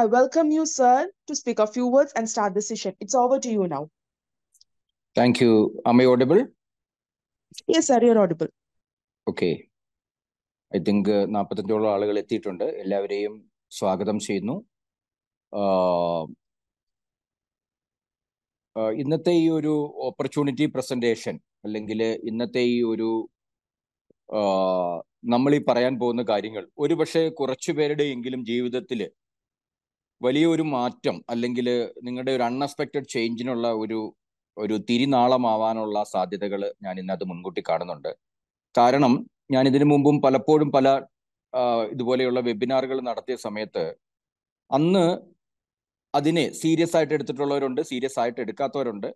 I welcome you, sir, to speak a few words and start the session. It's over to you now. Thank you. Am I audible? Yes, sir, you're audible. Okay. I think uh, നാൽപ്പത്തഞ്ചോളം ആളുകൾ എത്തിയിട്ടുണ്ട് എല്ലാവരെയും സ്വാഗതം ചെയ്യുന്നു ഇന്നത്തെ ഈ ഒരു opportunity presentation അല്ലെങ്കിൽ ഇന്നത്തെ ഈ ഒരു നമ്മൾ ഈ പറയാൻ പോകുന്ന കാര്യങ്ങൾ ഒരുപക്ഷെ കുറച്ചു പേരുടെ എങ്കിലും ജീവിതത്തിൽ വലിയൊരു മാറ്റം അല്ലെങ്കിൽ നിങ്ങളുടെ ഒരു അൺഎക്സ്പെക്റ്റഡ് ചേഞ്ചിനുള്ള ഒരു ഒരു തിരിനാളമാവാനുള്ള സാധ്യതകൾ ഞാൻ ഇന്നത് മുൻകൂട്ടി കാണുന്നുണ്ട് കാരണം ഞാൻ ഇതിനു മുമ്പും പലപ്പോഴും പല ഇതുപോലെയുള്ള വെബിനാറുകൾ നടത്തിയ സമയത്ത് അന്ന് അതിനെ സീരിയസ് ആയിട്ട് എടുത്തിട്ടുള്ളവരുണ്ട് സീരിയസ് ആയിട്ട് എടുക്കാത്തവരുണ്ട്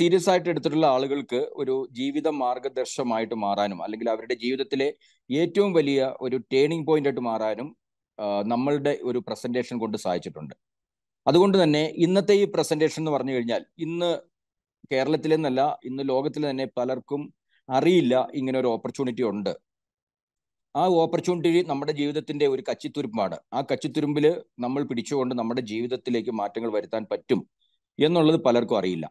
സീരിയസ് ആയിട്ട് എടുത്തിട്ടുള്ള ആളുകൾക്ക് ഒരു ജീവിത മാർഗദർശമായിട്ട് മാറാനും അല്ലെങ്കിൽ അവരുടെ ജീവിതത്തിലെ ഏറ്റവും വലിയ ഒരു ടേണിംഗ് പോയിന്റ് ആയിട്ട് മാറാനും നമ്മളുടെ ഒരു പ്രസന്റേഷൻ കൊണ്ട് സഹായിച്ചിട്ടുണ്ട് അതുകൊണ്ട് തന്നെ ഇന്നത്തെ ഈ പ്രസന്റേഷൻ എന്ന് പറഞ്ഞു കഴിഞ്ഞാൽ ഇന്ന് കേരളത്തിലെന്നല്ല ഇന്ന് ലോകത്തിൽ തന്നെ പലർക്കും അറിയില്ല ഇങ്ങനെ ഒരു ഓപ്പർച്യൂണിറ്റി ഉണ്ട് ആ ഓപ്പർച്യൂണിറ്റി നമ്മുടെ ജീവിതത്തിന്റെ ഒരു കച്ചിത്തുരുമ്പാണ് ആ കച്ചിത്തുരുമ്പിൽ നമ്മൾ പിടിച്ചുകൊണ്ട് നമ്മുടെ ജീവിതത്തിലേക്ക് മാറ്റങ്ങൾ വരുത്താൻ പറ്റും എന്നുള്ളത് പലർക്കും അറിയില്ല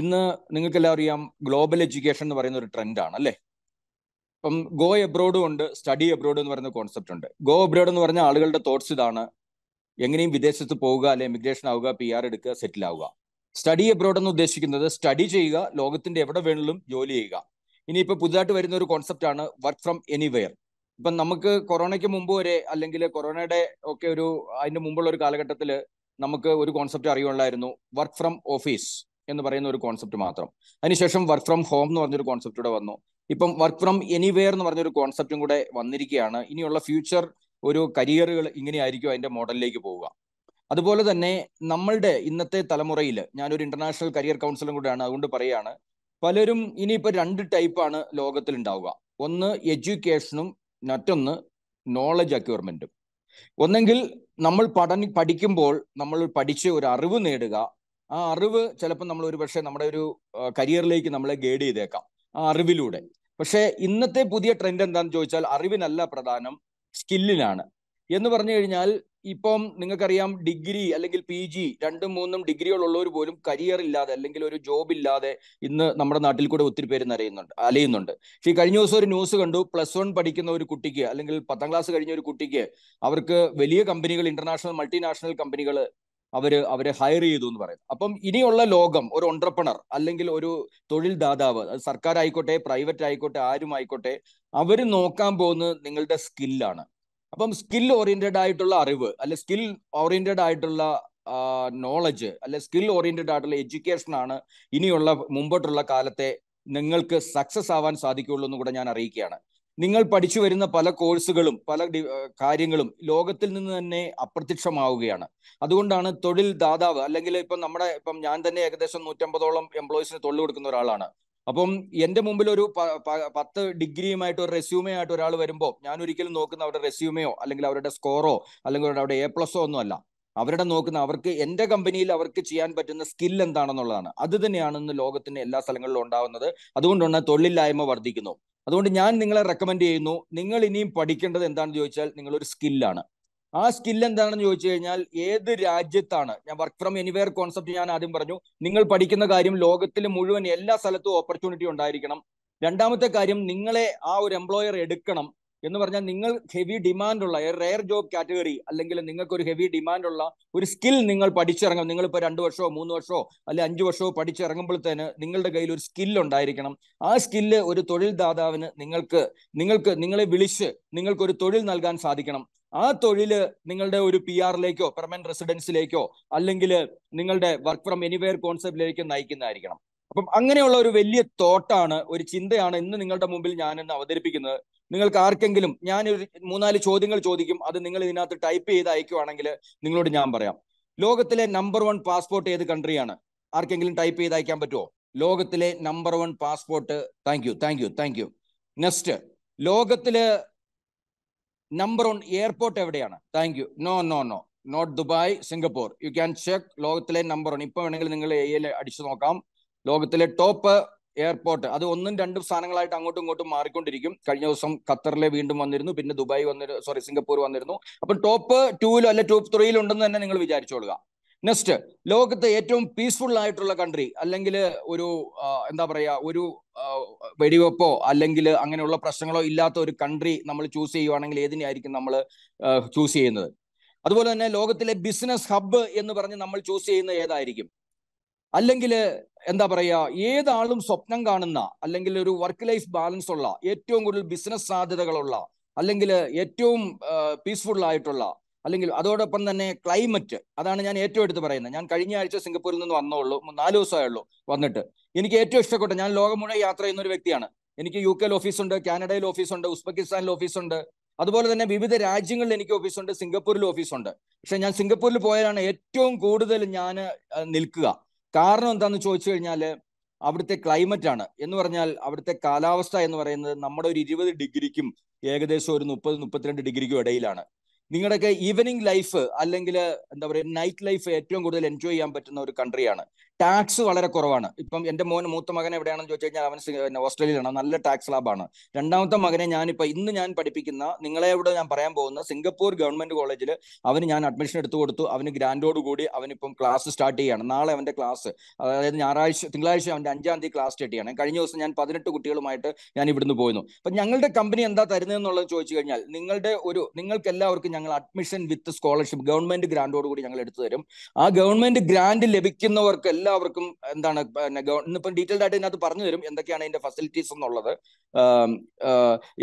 ഇന്ന് നിങ്ങൾക്കെല്ലാം അറിയാം ഗ്ലോബൽ എഡ്യൂക്കേഷൻ എന്ന് പറയുന്ന ഒരു ട്രെൻഡാണ് അല്ലേ ഇപ്പം ഗോ എബ്രോഡും ഉണ്ട് സ്റ്റഡി എബ്രോഡ് എന്ന് പറയുന്ന കോൺസെപ്റ്റ് ഉണ്ട് ഗോ എബ്രോഡ് എന്ന് പറഞ്ഞ ആളുകളുടെ തോട്ട്സ് ഇതാണ് എങ്ങനെയും വിദേശത്ത് പോവുക അല്ലെ എമിഗ്രേഷൻ ആവുക പി ആർ എടുക്കുക സെറ്റിൽ ആവുക സ്റ്റഡി എബ്രോഡ് എന്ന് ഉദ്ദേശിക്കുന്നത് സ്റ്റഡി ചെയ്യുക ലോകത്തിന്റെ എവിടെ വേണമെങ്കിലും ജോലി ചെയ്യുക ഇനിയിപ്പോൾ പുതുതായിട്ട് വരുന്ന ഒരു കോൺസെപ്റ്റ് ആണ് വർക്ക് ഫ്രം എനിവെയർ ഇപ്പം നമുക്ക് കൊറോണയ്ക്ക് മുമ്പ് വരെ അല്ലെങ്കിൽ കൊറോണയുടെ ഒക്കെ ഒരു അതിന്റെ മുമ്പുള്ള ഒരു കാലഘട്ടത്തിൽ നമുക്ക് ഒരു കോൺസെപ്റ്റ് അറിയുള്ളായിരുന്നു വർക്ക് ഫ്രം ഓഫീസ് എന്ന് പറയുന്ന ഒരു കോൺസെപ്റ്റ് മാത്രം അതിനുശേഷം വർക്ക് ഫ്രം ഹോം എന്ന് പറഞ്ഞൊരു കോൺസെപ്റ്റ് ഇവിടെ വന്നു ഇപ്പം വർക്ക് ഫ്രം എനിവെയർ എന്ന് പറഞ്ഞൊരു കോൺസെപ്റ്റും കൂടെ വന്നിരിക്കുകയാണ് ഇനിയുള്ള ഫ്യൂച്ചർ ഒരു കരിയറുകൾ ഇങ്ങനെയായിരിക്കും അതിന്റെ മോഡലിലേക്ക് പോവുക അതുപോലെ തന്നെ നമ്മളുടെ ഇന്നത്തെ തലമുറയിൽ ഞാനൊരു ഇന്റർനാഷണൽ കരിയർ കൗൺസിലും കൂടെയാണ് അതുകൊണ്ട് പറയുകയാണ് പലരും ഇനിയിപ്പോൾ രണ്ട് ടൈപ്പാണ് ലോകത്തിൽ ഉണ്ടാവുക ഒന്ന് എഡ്യൂക്കേഷനും മറ്റൊന്ന് നോളജ് അക്യൂർമെന്റും ഒന്നെങ്കിൽ നമ്മൾ പഠ പഠിക്കുമ്പോൾ നമ്മൾ പഠിച്ച് ഒരു അറിവ് നേടുക ആ അറിവ് ചിലപ്പോൾ നമ്മൾ ഒരു പക്ഷേ നമ്മുടെ ഒരു കരിയറിലേക്ക് നമ്മളെ ഗൈഡ് ചെയ്തേക്കാം ആ അറിവിലൂടെ പക്ഷേ ഇന്നത്തെ പുതിയ ട്രെൻഡ് എന്താണെന്ന് ചോദിച്ചാൽ അറിവിനല്ല പ്രധാനം സ്കില്ലിനാണ് എന്ന് പറഞ്ഞു കഴിഞ്ഞാൽ ഇപ്പം നിങ്ങൾക്കറിയാം ഡിഗ്രി അല്ലെങ്കിൽ പി ജി രണ്ടും മൂന്നും ഡിഗ്രികളുള്ളവർ പോലും കരിയർ ഇല്ലാതെ അല്ലെങ്കിൽ ഒരു ജോബ് ഇല്ലാതെ ഇന്ന് നമ്മുടെ നാട്ടിൽ കൂടെ ഒത്തിരി പേര് നിറയുന്നുണ്ട് അലയുന്നുണ്ട് പക്ഷേ കഴിഞ്ഞ ദിവസം ഒരു ന്യൂസ് കണ്ടു പ്ലസ് വൺ പഠിക്കുന്ന ഒരു കുട്ടിക്ക് അല്ലെങ്കിൽ പത്താം ക്ലാസ് കഴിഞ്ഞ ഒരു കുട്ടിക്ക് അവർക്ക് വലിയ കമ്പനികൾ ഇന്റർനാഷണൽ മൾട്ടിനാഷണൽ കമ്പനികൾ അവര് അവരെ ഹയർ ചെയ്തു എന്ന് പറയും അപ്പം ഇനിയുള്ള ലോകം ഒരു ഒണ്ടർപ്രണർ അല്ലെങ്കിൽ ഒരു തൊഴിൽ ദാതാവ് സർക്കാർ ആയിക്കോട്ടെ പ്രൈവറ്റ് ആയിക്കോട്ടെ ആരും ആയിക്കോട്ടെ അവർ നോക്കാൻ പോകുന്നത് നിങ്ങളുടെ സ്കില്ലാണ് അപ്പം സ്കിൽ ഓറിയന്റഡ് ആയിട്ടുള്ള അറിവ് അല്ലെ സ്കിൽ ഓറിയന്റഡ് ആയിട്ടുള്ള നോളജ് അല്ലെ സ്കിൽ ഓറിയന്റഡ് ആയിട്ടുള്ള എഡ്യൂക്കേഷൻ ആണ് ഇനിയുള്ള മുമ്പോട്ടുള്ള കാലത്തെ നിങ്ങൾക്ക് സക്സസ് ആവാൻ സാധിക്കുള്ളൂ എന്ന് കൂടെ ഞാൻ അറിയിക്കുകയാണ് നിങ്ങൾ പഠിച്ചു വരുന്ന പല കോഴ്സുകളും പല കാര്യങ്ങളും ലോകത്തിൽ നിന്ന് തന്നെ അപ്രത്യക്ഷമാവുകയാണ് അതുകൊണ്ടാണ് തൊഴിൽ ദാതാവ് അല്ലെങ്കിൽ ഇപ്പം നമ്മുടെ ഇപ്പം ഞാൻ തന്നെ ഏകദേശം നൂറ്റമ്പതോളം എംപ്ലോയീസിന് തൊഴിൽ കൊടുക്കുന്ന ഒരാളാണ് അപ്പം എൻ്റെ മുമ്പിൽ ഒരു പത്ത് ഡിഗ്രിയുമായിട്ട് ഒരു റെസ്യൂമേ ആയിട്ട് ഒരാൾ വരുമ്പോൾ ഞാൻ ഒരിക്കലും നോക്കുന്ന അവരുടെ റെസ്യൂമേയോ അല്ലെങ്കിൽ അവരുടെ സ്കോറോ അല്ലെങ്കിൽ അവരുടെ എ പ്ലസോ ഒന്നുമല്ല അവരുടെ നോക്കുന്ന അവർക്ക് എൻ്റെ കമ്പനിയിൽ അവർക്ക് ചെയ്യാൻ പറ്റുന്ന സ്കിൽ എന്താണെന്നുള്ളതാണ് അത് തന്നെയാണ് ഇന്ന് ലോകത്തിന്റെ എല്ലാ സ്ഥലങ്ങളിലും ഉണ്ടാവുന്നത് അതുകൊണ്ടാണ് തൊഴിലില്ലായ്മ വർദ്ധിക്കുന്നു അതുകൊണ്ട് ഞാൻ നിങ്ങളെ റെക്കമെൻഡ് ചെയ്യുന്നു നിങ്ങൾ ഇനിയും പഠിക്കേണ്ടത് എന്താണെന്ന് ചോദിച്ചാൽ നിങ്ങളൊരു സ്കില്ലാണ് ആ സ്കിൽ എന്താണെന്ന് ചോദിച്ചു കഴിഞ്ഞാൽ ഏത് രാജ്യത്താണ് ഞാൻ വർക്ക് ഫ്രം എനിവെയർ കോൺസെപ്റ്റ് ഞാൻ ആദ്യം പറഞ്ഞു നിങ്ങൾ പഠിക്കുന്ന കാര്യം ലോകത്തിൽ മുഴുവൻ എല്ലാ സ്ഥലത്തും ഓപ്പർച്യൂണിറ്റി ഉണ്ടായിരിക്കണം രണ്ടാമത്തെ കാര്യം നിങ്ങളെ ആ ഒരു എംപ്ലോയർ എടുക്കണം എന്ന് പറഞ്ഞാൽ നിങ്ങൾ ഹെവി ഡിമാൻഡ് ഉള്ള റയർ ജോബ് കാറ്റഗറി അല്ലെങ്കിൽ നിങ്ങൾക്ക് ഒരു ഹെവി ഡിമാൻഡ് ഉള്ള ഒരു സ്കിൽ നിങ്ങൾ പഠിച്ചിറങ്ങും നിങ്ങൾ ഇപ്പോൾ രണ്ട് വർഷമോ മൂന്ന് വർഷമോ അല്ലെങ്കിൽ അഞ്ച് വർഷമോ പഠിച്ചിറങ്ങുമ്പോഴത്തേന് നിങ്ങളുടെ കയ്യിൽ ഒരു സ്കിൽ ഉണ്ടായിരിക്കണം ആ സ്കില്ല് ഒരു തൊഴിൽ ദാതാവിന് നിങ്ങൾക്ക് നിങ്ങൾക്ക് നിങ്ങളെ വിളിച്ച് നിങ്ങൾക്ക് ഒരു തൊഴിൽ നൽകാൻ സാധിക്കണം ആ തൊഴിൽ നിങ്ങളുടെ ഒരു പി ആറിലേക്കോ പെർമനന്റ് റെസിഡൻസിലേക്കോ അല്ലെങ്കിൽ നിങ്ങളുടെ വർക്ക് ഫ്രം എനിവെയർ കോൺസെപ്റ്റിലേക്കോ നയിക്കുന്നതായിരിക്കണം അപ്പം അങ്ങനെയുള്ള ഒരു വലിയ തോട്ടാണ് ഒരു ചിന്തയാണ് ഇന്ന് നിങ്ങളുടെ മുമ്പിൽ ഞാൻ ഇന്ന് അവതരിപ്പിക്കുന്നത് നിങ്ങൾക്ക് ആർക്കെങ്കിലും ഞാൻ ഒരു മൂന്നാല് ചോദ്യങ്ങൾ ചോദിക്കും അത് നിങ്ങൾ ഇതിനകത്ത് ടൈപ്പ് ചെയ്ത് അയക്കുവാണെങ്കിൽ നിങ്ങളോട് ഞാൻ പറയാം ലോകത്തിലെ നമ്പർ വൺ പാസ്പോർട്ട് ഏത് കൺട്രിയാണ് ആർക്കെങ്കിലും ടൈപ്പ് ചെയ്ത് അയക്കാൻ പറ്റുമോ ലോകത്തിലെ number one passport thank you thank you thank you next ലോകത്തില് നമ്പർ വൺ എയർപോർട്ട് എവിടെയാണ് thank you no no no not Dubai Singapore you can check ലോകത്തിലെ നമ്പർ വൺ ഇപ്പൊ വേണമെങ്കിൽ നിങ്ങൾ എയിൽ അടിച്ചു നോക്കാം ലോകത്തിലെ ടോപ്പ് എയർപോർട്ട് അത് ഒന്നും രണ്ടും സ്ഥാനങ്ങളായിട്ട് അങ്ങോട്ടും ഇങ്ങോട്ടും മാറിക്കൊണ്ടിരിക്കും കഴിഞ്ഞ ദിവസം ഖത്തറിലെ വീണ്ടും വന്നിരുന്നു പിന്നെ ദുബായ് വന്നിരുന്നു സോറി സിംഗപ്പൂർ വന്നിരുന്നു അപ്പം ടോപ്പ് ടൂവിലോ അല്ലെ ടോപ്പ് ത്രീയിലോ ഉണ്ടെന്ന് തന്നെ നിങ്ങൾ വിചാരിച്ചോളുക നെക്സ്റ്റ് ലോകത്തെ ഏറ്റവും പീസ്ഫുൾ ആയിട്ടുള്ള കൺട്രി അല്ലെങ്കിൽ ഒരു എന്താ പറയാ ഒരു വെടിവെപ്പോ അല്ലെങ്കിൽ അങ്ങനെയുള്ള പ്രശ്നങ്ങളോ ഇല്ലാത്ത ഒരു കൺട്രി നമ്മൾ ചൂസ് ചെയ്യുവാണെങ്കിൽ ഏതിനെയായിരിക്കും നമ്മൾ ചൂസ് ചെയ്യുന്നത് അതുപോലെ തന്നെ ലോകത്തിലെ ബിസിനസ് ഹബ്ബ് എന്ന് പറഞ്ഞ് നമ്മൾ ചൂസ് ചെയ്യുന്നത് ഏതായിരിക്കും അല്ലെങ്കിൽ എന്താ പറയുക ഏതാളും സ്വപ്നം കാണുന്ന അല്ലെങ്കിൽ ഒരു വർക്ക് ലൈഫ് ബാലൻസ് ഉള്ള ഏറ്റവും കൂടുതൽ ബിസിനസ് സാധ്യതകളുള്ള അല്ലെങ്കിൽ ഏറ്റവും പീസ്ഫുൾ ആയിട്ടുള്ള അല്ലെങ്കിൽ അതോടൊപ്പം തന്നെ ക്ലൈമറ്റ് അതാണ് ഞാൻ ഏറ്റവും എടുത്ത് പറയുന്നത് ഞാൻ കഴിഞ്ഞ ആഴ്ച സിംഗപ്പൂരിൽ നിന്ന് വന്നോളൂ നാല് ദിവസമായുള്ളൂ വന്നിട്ട് എനിക്ക് ഏറ്റവും ഇഷ്ടപ്പെട്ട ഞാൻ ലോകം മുഴുവൻ യാത്ര ചെയ്യുന്ന ഒരു വ്യക്തിയാണ് എനിക്ക് യു കെയിൽ ഓഫീസുണ്ട് കാനഡയിൽ ഓഫീസുണ്ട് ഉസ്ബെക്കിസ്ഥാനിൽ ഓഫീസുണ്ട് അതുപോലെ തന്നെ വിവിധ രാജ്യങ്ങളിൽ എനിക്ക് ഓഫീസുണ്ട് സിംഗപ്പൂരിൽ ഓഫീസുണ്ട് പക്ഷെ ഞാൻ സിംഗപ്പൂരിൽ പോയാലാണ് ഏറ്റവും കൂടുതൽ ഞാൻ നിൽക്കുക കാരണം എന്താണെന്ന് ചോദിച്ചു കഴിഞ്ഞാൽ അവിടുത്തെ ക്ലൈമറ്റ് ആണ് എന്ന് പറഞ്ഞാൽ അവിടുത്തെ കാലാവസ്ഥ എന്ന് പറയുന്നത് നമ്മുടെ ഒരു ഇരുപത് ഡിഗ്രിക്കും ഏകദേശം ഒരു മുപ്പത് മുപ്പത്തിരണ്ട് ഡിഗ്രിക്കും ഇടയിലാണ് നിങ്ങളുടെയൊക്കെ ഈവനിങ് ലൈഫ് അല്ലെങ്കിൽ എന്താ പറയുക നൈറ്റ് ലൈഫ് ഏറ്റവും കൂടുതൽ എൻജോയ് ചെയ്യാൻ പറ്റുന്ന ഒരു കൺട്രിയാണ് ടാക്സ് വളരെ കുറവാണ് ഇപ്പം എന്റെ മോൻ മൂത്ത മകൻ എവിടെയാണെന്ന് ചോദിച്ചു കഴിഞ്ഞാൽ അവൻ ഓസ്ട്രേലിയയിലാണ് നല്ല ടാക്സ് ലാബാണ് രണ്ടാമത്തെ മകനെ ഞാനിപ്പോൾ ഇന്ന് ഞാൻ പഠിപ്പിക്കുന്ന നിങ്ങളെ ഇവിടെ ഞാൻ പറയാൻ പോകുന്ന സിംഗപ്പൂർ ഗവൺമെന്റ് കോളേജിൽ അവന് ഞാൻ അഡ്മിഷൻ എടുത്തു കൊടുത്തു അവന് ഗ്രാൻഡോട് കൂടി അവനിപ്പം ക്ലാസ് സ്റ്റാർട്ട് ചെയ്യുകയാണ് നാളെ അവന്റെ ക്ലാസ് അതായത് ഞായറാഴ്ച തിങ്കളാഴ്ച അവന്റെ അഞ്ചാം തീയതി ക്ലാസ് സ്റ്റാർട്ട് ചെയ്യണം കഴിഞ്ഞ ദിവസം ഞാൻ പതിനെട്ട് കുട്ടികളുമായിട്ട് ഞാൻ ഇവിടുന്ന് പോയിരുന്നു അപ്പം ഞങ്ങളുടെ കമ്പനി എന്താ തരുന്നതെന്നുള്ളത് ചോദിച്ചു കഴിഞ്ഞാൽ നിങ്ങളുടെ ഒരു നിങ്ങൾക്ക് എല്ലാവർക്കും ഞങ്ങൾ അഡ്മിഷൻ വിത്ത് സ്കോളർഷിപ്പ് ഗവൺമെന്റ് ഗ്രാൻഡോട് കൂടി ഞങ്ങൾ എടുത്തു തരും ആ ഗവൺമെന്റ് ഗ്രാൻഡ് ലഭിക്കുന്നവർക്ക് എല്ലാ എല്ലാവർക്കും എന്താണ് ഇന്നിപ്പം ഡീറ്റെയിൽഡ് ആയിട്ട് ഇതിനകത്ത് പറഞ്ഞു തരും എന്തൊക്കെയാണ് ഇതിന്റെ ഫെസിലിറ്റീസ് എന്നുള്ളത്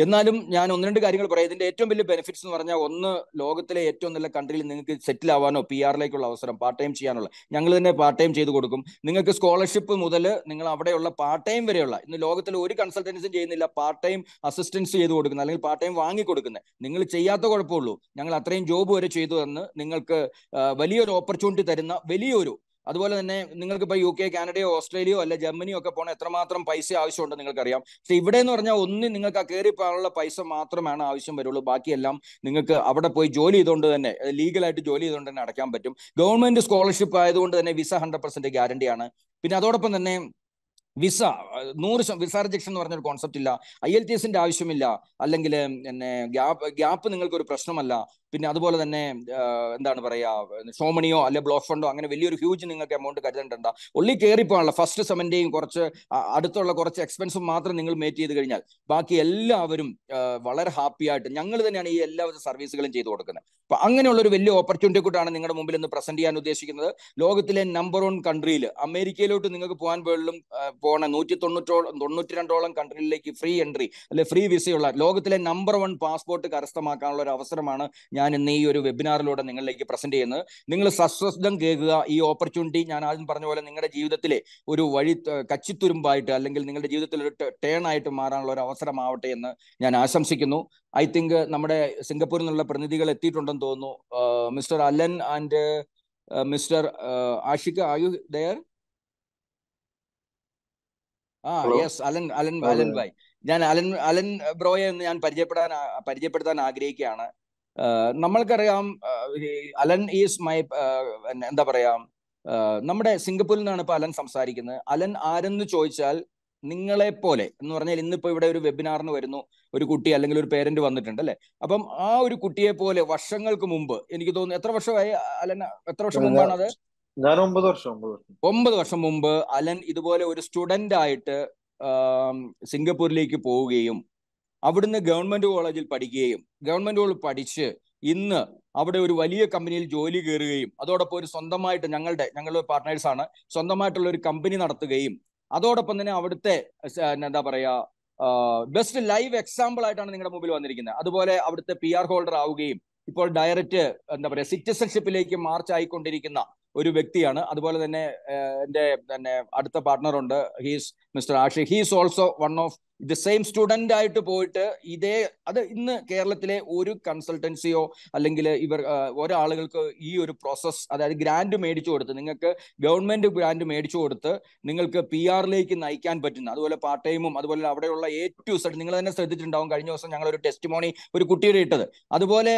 എന്നാലും ഞാൻ ഒന്ന് രണ്ട് കാര്യങ്ങൾ പറയാം ഇതിന്റെ ഏറ്റവും വലിയ ബെനിഫിറ്റ്സ് എന്ന് പറഞ്ഞാൽ ഒന്ന് ലോകത്തിലെ ഏറ്റവും നല്ല കൺട്രിയിൽ നിങ്ങൾക്ക് സെറ്റിൽ ആവാനോ പി ആറിലേക്കുള്ള അവസരം പാർട്ട് ടൈം ചെയ്യാനുള്ള ഞങ്ങൾ തന്നെ പാർട്ട് ടൈം ചെയ്ത് കൊടുക്കും നിങ്ങൾക്ക് സ്കോളർഷിപ്പ് മുതൽ നിങ്ങൾ അവിടെയുള്ള പാർട്ട് ടൈം വരെയുള്ള ഇന്ന് ലോകത്തിൽ ഒരു കൺസൾട്ടൻസും ചെയ്യുന്നില്ല പാർട്ട് ടൈം അസിസ്റ്റൻസ് ചെയ്ത് കൊടുക്കുന്ന അല്ലെങ്കിൽ പാർട്ട് ടൈം വാങ്ങി കൊടുക്കുന്നത് നിങ്ങൾ ചെയ്യാത്ത കുഴപ്പമുള്ളൂ ഞങ്ങൾ അത്രയും ജോബ് വരെ ചെയ്തു തന്ന് നിങ്ങൾക്ക് വലിയൊരു ഓപ്പർച്യൂണിറ്റി തരുന്ന വലിയൊരു അതുപോലെ തന്നെ നിങ്ങൾക്ക് ഇപ്പോൾ യു കെ കാനഡയോ ഓസ്ട്രേലിയയോ അല്ല ജർമ്മനിയോ ഒക്കെ പോകണ എത്രമാത്രം പൈസ ആവശ്യമുണ്ട് നിങ്ങൾക്കറിയാം പക്ഷെ ഇവിടെ എന്ന് പറഞ്ഞാൽ ഒന്നും നിങ്ങൾക്ക് ആ കയറി പോകാനുള്ള പൈസ മാത്രമാണ് ആവശ്യം വരുള്ളൂ ബാക്കിയെല്ലാം നിങ്ങൾക്ക് അവിടെ പോയി ജോലി ചെയ്തുകൊണ്ട് തന്നെ ലീഗലായിട്ട് ജോലി ചെയ്തുകൊണ്ട് തന്നെ അടയ്ക്കാൻ പറ്റും ഗവൺമെന്റ് സ്കോളർഷിപ്പ് ആയതുകൊണ്ട് തന്നെ വിസ ഹൺഡ്രഡ് പെർസെന്റ് ഗ്യാരണ്ടിയാണ് പിന്നെ അതോടൊപ്പം തന്നെ വിസ നൂറ് വിസ റിജക്ഷൻ എന്ന് പറഞ്ഞൊരു കോൺസെപ്റ്റ് ഇല്ല ഐ എൽ ടി എസിന്റെ ആവശ്യമില്ല അല്ലെങ്കിൽ എന്നെ ഗ്യാപ്പ് ഗ്യാപ്പ് ഒരു പ്രശ്നമല്ല പിന്നെ അതുപോലെ തന്നെ എന്താണ് പറയാ ഷോമണിയോ അല്ലെ ബ്ലോക്ക് ഫണ്ടോ അങ്ങനെ വലിയൊരു ഹ്യൂജ് നിങ്ങൾക്ക് എമൗണ്ട് കരുതേണ്ട ഒള്ളി കയറിപ്പോകാനുള്ള ഫസ്റ്റ് സെമന്റേയും കുറച്ച് അടുത്തുള്ള കുറച്ച് എക്സ്പെൻസും മാത്രം നിങ്ങൾ മേറ്റ് ചെയ്ത് കഴിഞ്ഞാൽ ബാക്കി എല്ലാവരും വളരെ ഹാപ്പി ആയിട്ട് ഞങ്ങൾ തന്നെയാണ് ഈ എല്ലാവിധ സർവീസുകളും ചെയ്തു കൊടുക്കുന്നത് അപ്പൊ അങ്ങനെയുള്ള ഒരു വലിയ ഓപ്പർച്യൂണിറ്റി കൂട്ടാണ് നിങ്ങളുടെ മുമ്പിൽ ഇന്ന് പ്രസന്റ് ചെയ്യാൻ ഉദ്ദേശിക്കുന്നത് ലോകത്തിലെ നമ്പർ വൺ കൺട്രിയിൽ അമേരിക്കയിലോട്ട് നിങ്ങൾക്ക് പോകാൻ വേളിലും പോണ നൂറ്റി തൊണ്ണൂറ്റോളം തൊണ്ണൂറ്റി രണ്ടോളം കൺട്രിയിലേക്ക് ഫ്രീ എൻട്രി അല്ലെ ഫ്രീ വിസയുള്ള ലോകത്തിലെ നമ്പർ വൺ പാസ്പോർട്ട് കരസ്ഥമാക്കാനുള്ള ഒരു അവസരമാണ് ഞാൻ ഇന്ന് ഈ ഒരു വെബിനാറിലൂടെ നിങ്ങളിലേക്ക് പ്രസന്റ് ചെയ്യുന്നത് നിങ്ങൾ സശ്രദ്ധം കേൾക്കുക ഈ ഓപ്പർച്യൂണിറ്റി ഞാൻ ആദ്യം പറഞ്ഞ പോലെ നിങ്ങളുടെ ജീവിതത്തിലെ ഒരു വഴി കച്ചിത്തുരുമ്പായിട്ട് അല്ലെങ്കിൽ നിങ്ങളുടെ ജീവിതത്തിൽ ഒരു ടേൺ ആയിട്ട് മാറാനുള്ള ഒരു അവസരമാവട്ടെ എന്ന് ഞാൻ ആശംസിക്കുന്നു ഐ തിങ്ക് നമ്മുടെ സിംഗപ്പൂരിൽ നിന്നുള്ള പ്രതിനിധികൾ എത്തിയിട്ടുണ്ടെന്ന് തോന്നുന്നു mister Alan and mister Ashiq are you there ah yes Alan Alan Alan ഭായ് ഞാൻ അലൻ അലൻ ബ്രോയെ ഞാൻ പരിചയപ്പെടാൻ പരിചയപ്പെടുത്താൻ ആഗ്രഹിക്കുകയാണ് നമ്മൾക്കറിയാം അലൻ ഈസ് മൈ എന്താ പറയാ നമ്മുടെ സിംഗപ്പൂരിൽ നിന്നാണ് ഇപ്പൊ അലൻ സംസാരിക്കുന്നത് അലൻ ആരെന്ന് ചോദിച്ചാൽ നിങ്ങളെ പോലെ എന്ന് പറഞ്ഞാൽ ഇന്നിപ്പോ ഇവിടെ ഒരു വെബിനാറിന് വരുന്നു ഒരു കുട്ടി അല്ലെങ്കിൽ ഒരു പേരന്റ് വന്നിട്ടുണ്ട് അല്ലെ അപ്പം ആ ഒരു കുട്ടിയെ പോലെ വർഷങ്ങൾക്ക് മുമ്പ് എനിക്ക് തോന്നുന്നു എത്ര വർഷമായി അലൻ എത്ര വർഷം മുമ്പാണ് അത് ഞാൻ ഒമ്പത് വർഷം ഒമ്പത് വർഷം മുമ്പ് അലൻ ഇതുപോലെ ഒരു സ്റ്റുഡന്റ് ആയിട്ട് സിംഗപ്പൂരിലേക്ക് പോവുകയും അവിടുന്ന് ഗവൺമെന്റ് കോളേജിൽ പഠിക്കുകയും ഗവൺമെന്റ് കോളേജിൽ പഠിച്ച് ഇന്ന് അവിടെ ഒരു വലിയ കമ്പനിയിൽ ജോലി കയറുകയും അതോടൊപ്പം ഒരു സ്വന്തമായിട്ട് ഞങ്ങളുടെ ഞങ്ങളുടെ പാർട്ട്നേഴ്സ് ആണ് സ്വന്തമായിട്ടുള്ള ഒരു കമ്പനി നടത്തുകയും അതോടൊപ്പം തന്നെ അവിടുത്തെ എന്താ പറയാ ബെസ്റ്റ് ലൈവ് എക്സാമ്പിൾ ആയിട്ടാണ് നിങ്ങളുടെ മുമ്പിൽ വന്നിരിക്കുന്നത് അതുപോലെ അവിടുത്തെ പി ആർ ഹോൾഡർ ആവുകയും ഇപ്പോൾ ഡയറക്റ്റ് എന്താ പറയാ സിറ്റിസൺഷിപ്പിലേക്ക് മാർച്ച് ആയിക്കൊണ്ടിരിക്കുന്ന ഒരു വ്യക്തിയാണ് അതുപോലെ തന്നെ എൻ്റെ തന്നെ അടുത്ത പാർട്ണറുണ്ട് he's mister Ashi he's also one of ഇത് സെയിം സ്റ്റുഡൻ്റ് ആയിട്ട് പോയിട്ട് ഇതേ അത് ഇന്ന് കേരളത്തിലെ ഒരു കൺസൾട്ടൻസിയോ അല്ലെങ്കിൽ ഇവർ ഒരാളുകൾക്ക് ഈ ഒരു പ്രോസസ്സ് അതായത് ഗ്രാൻഡ് മേടിച്ചു കൊടുത്ത് നിങ്ങൾക്ക് ഗവൺമെന്റ് ഗ്രാൻഡ് മേടിച്ചു കൊടുത്ത് നിങ്ങൾക്ക് പി ആറിലേക്ക് നയിക്കാൻ പറ്റുന്ന അതുപോലെ പാർട്ട് ടൈമും അതുപോലെ അവിടെയുള്ള എ ടു സെഡ് നിങ്ങൾ തന്നെ ശ്രദ്ധിച്ചിട്ടുണ്ടാവും കഴിഞ്ഞ ദിവസം ഞങ്ങൾ ഒരു ടെസ്റ്റിമോണി ഒരു കുട്ടിയുടെ ഇട്ടത് അതുപോലെ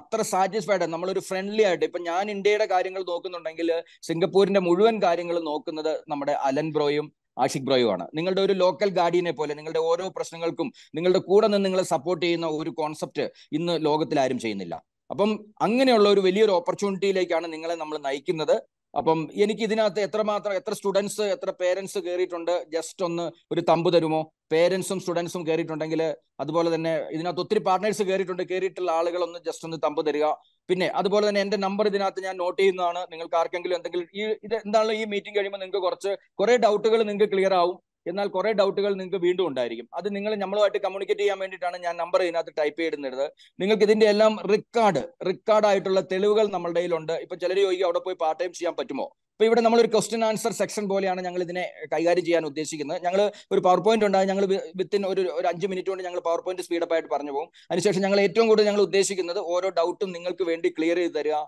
അത്ര സാറ്റിസ്ഫൈഡ് നമ്മളൊരു ഫ്രണ്ട്ലി ആയിട്ട് ഇപ്പം ഞാൻ ഇന്ത്യയുടെ കാര്യങ്ങൾ നോക്കുന്നുണ്ടെങ്കിൽ സിംഗപ്പൂരിന്റെ മുഴുവൻ കാര്യങ്ങൾ നോക്കുന്നത് നമ്മുടെ അലൻ ബ്രോയും ആഷിഖ് ആണ് നിങ്ങളുടെ ഒരു ലോക്കൽ ഗാർഡിയനെ പോലെ നിങ്ങളുടെ ഓരോ പ്രശ്നങ്ങൾക്കും നിങ്ങളുടെ കൂടെ നിന്ന് നിങ്ങളെ സപ്പോർട്ട് ചെയ്യുന്ന ഒരു കോൺസെപ്റ്റ് ഇന്ന് ലോകത്തിൽ ആരും ചെയ്യുന്നില്ല അപ്പം അങ്ങനെയുള്ള ഒരു വലിയൊരു ഓപ്പർച്യൂണിറ്റിയിലേക്കാണ് നിങ്ങളെ നമ്മൾ നയിക്കുന്നത് അപ്പം എനിക്ക് ഇതിനകത്ത് എത്രമാത്രം എത്ര സ്റ്റുഡൻസ് എത്ര പേരൻസ് കയറിയിട്ടുണ്ട് ജസ്റ്റ് ഒന്ന് ഒരു തമ്പ് തരുമോ പേരൻസും സ്റ്റുഡൻസും കയറിയിട്ടുണ്ടെങ്കിൽ അതുപോലെ തന്നെ ഇതിനകത്ത് ഒത്തിരി പാർട്ട്നേഴ്സ് കയറിയിട്ടുണ്ട് കയറിയിട്ടുള്ള ആളുകളൊന്ന് ജസ്റ്റ് ഒന്ന് തമ്പ് തരിക പിന്നെ അതുപോലെ തന്നെ എന്റെ നമ്പർ ഇതിനകത്ത് ഞാൻ നോട്ട് ചെയ്യുന്നതാണ് നിങ്ങൾക്ക് ആർക്കെങ്കിലും എന്തെങ്കിലും ഈ ഇത് എന്താണല്ലോ ഈ മീറ്റിംഗ് കഴിയുമ്പോൾ നിങ്ങൾക്ക് കുറച്ച് കുറെ ഡൗട്ടുകൾ നിങ്ങൾക്ക് ക്ലിയർ ആവും എന്നാൽ കുറെ ഡൗട്ടുകൾ നിങ്ങൾക്ക് വീണ്ടും ഉണ്ടായിരിക്കും അത് നിങ്ങൾ നമ്മളുമായിട്ട് കമ്മ്യൂണിക്കേറ്റ് ചെയ്യാൻ വേണ്ടിയിട്ടാണ് ഞാൻ നമ്പർ ഇതിനകത്ത് ടൈപ്പ് ചെയ്തിരുന്നത് നിങ്ങൾക്ക് ഇതിന്റെ എല്ലാം റെക്കോർഡ് റെക്കോർഡ് ആയിട്ടുള്ള തെളിവുകൾ നമ്മളുടെ കയ്യിലുണ്ട് ഇപ്പൊ ചിലർ ചോദിക്കും അവിടെ പോയി പാർട്ട് ടൈം ചെയ്യാൻ പറ്റുമോ ഇപ്പോൾ ഇവിടെ നമ്മൾ ഒരു ക്വസ്റ്റ്യൻ ആൻസർ സെക്ഷൻ പോലെയാണ് ഞങ്ങൾ ഇതിനെ കൈകാര്യം ചെയ്യാൻ ഉദ്ദേശിക്കുന്നത് ഞങ്ങൾ ഒരു പവർ പോയിന്റ് ഉണ്ടായി ഞങ്ങൾ വിത്തിൻ ഒരു ഒരു അഞ്ച് മിനിറ്റ് കൊണ്ട് ഞങ്ങൾ പവർ പോയിന്റ് സ്പീഡപ്പ് ആയിട്ട് പറഞ്ഞു പോകും അതിനുശേഷം ഞങ്ങൾ ഏറ്റവും കൂടുതൽ ഞങ്ങൾ ഉദ്ദേശിക്കുന്നത് ഓരോ ഡൗട്ടും നിങ്ങൾക്ക് വേണ്ടി ക്ലിയർ ചെയ്ത് തരിക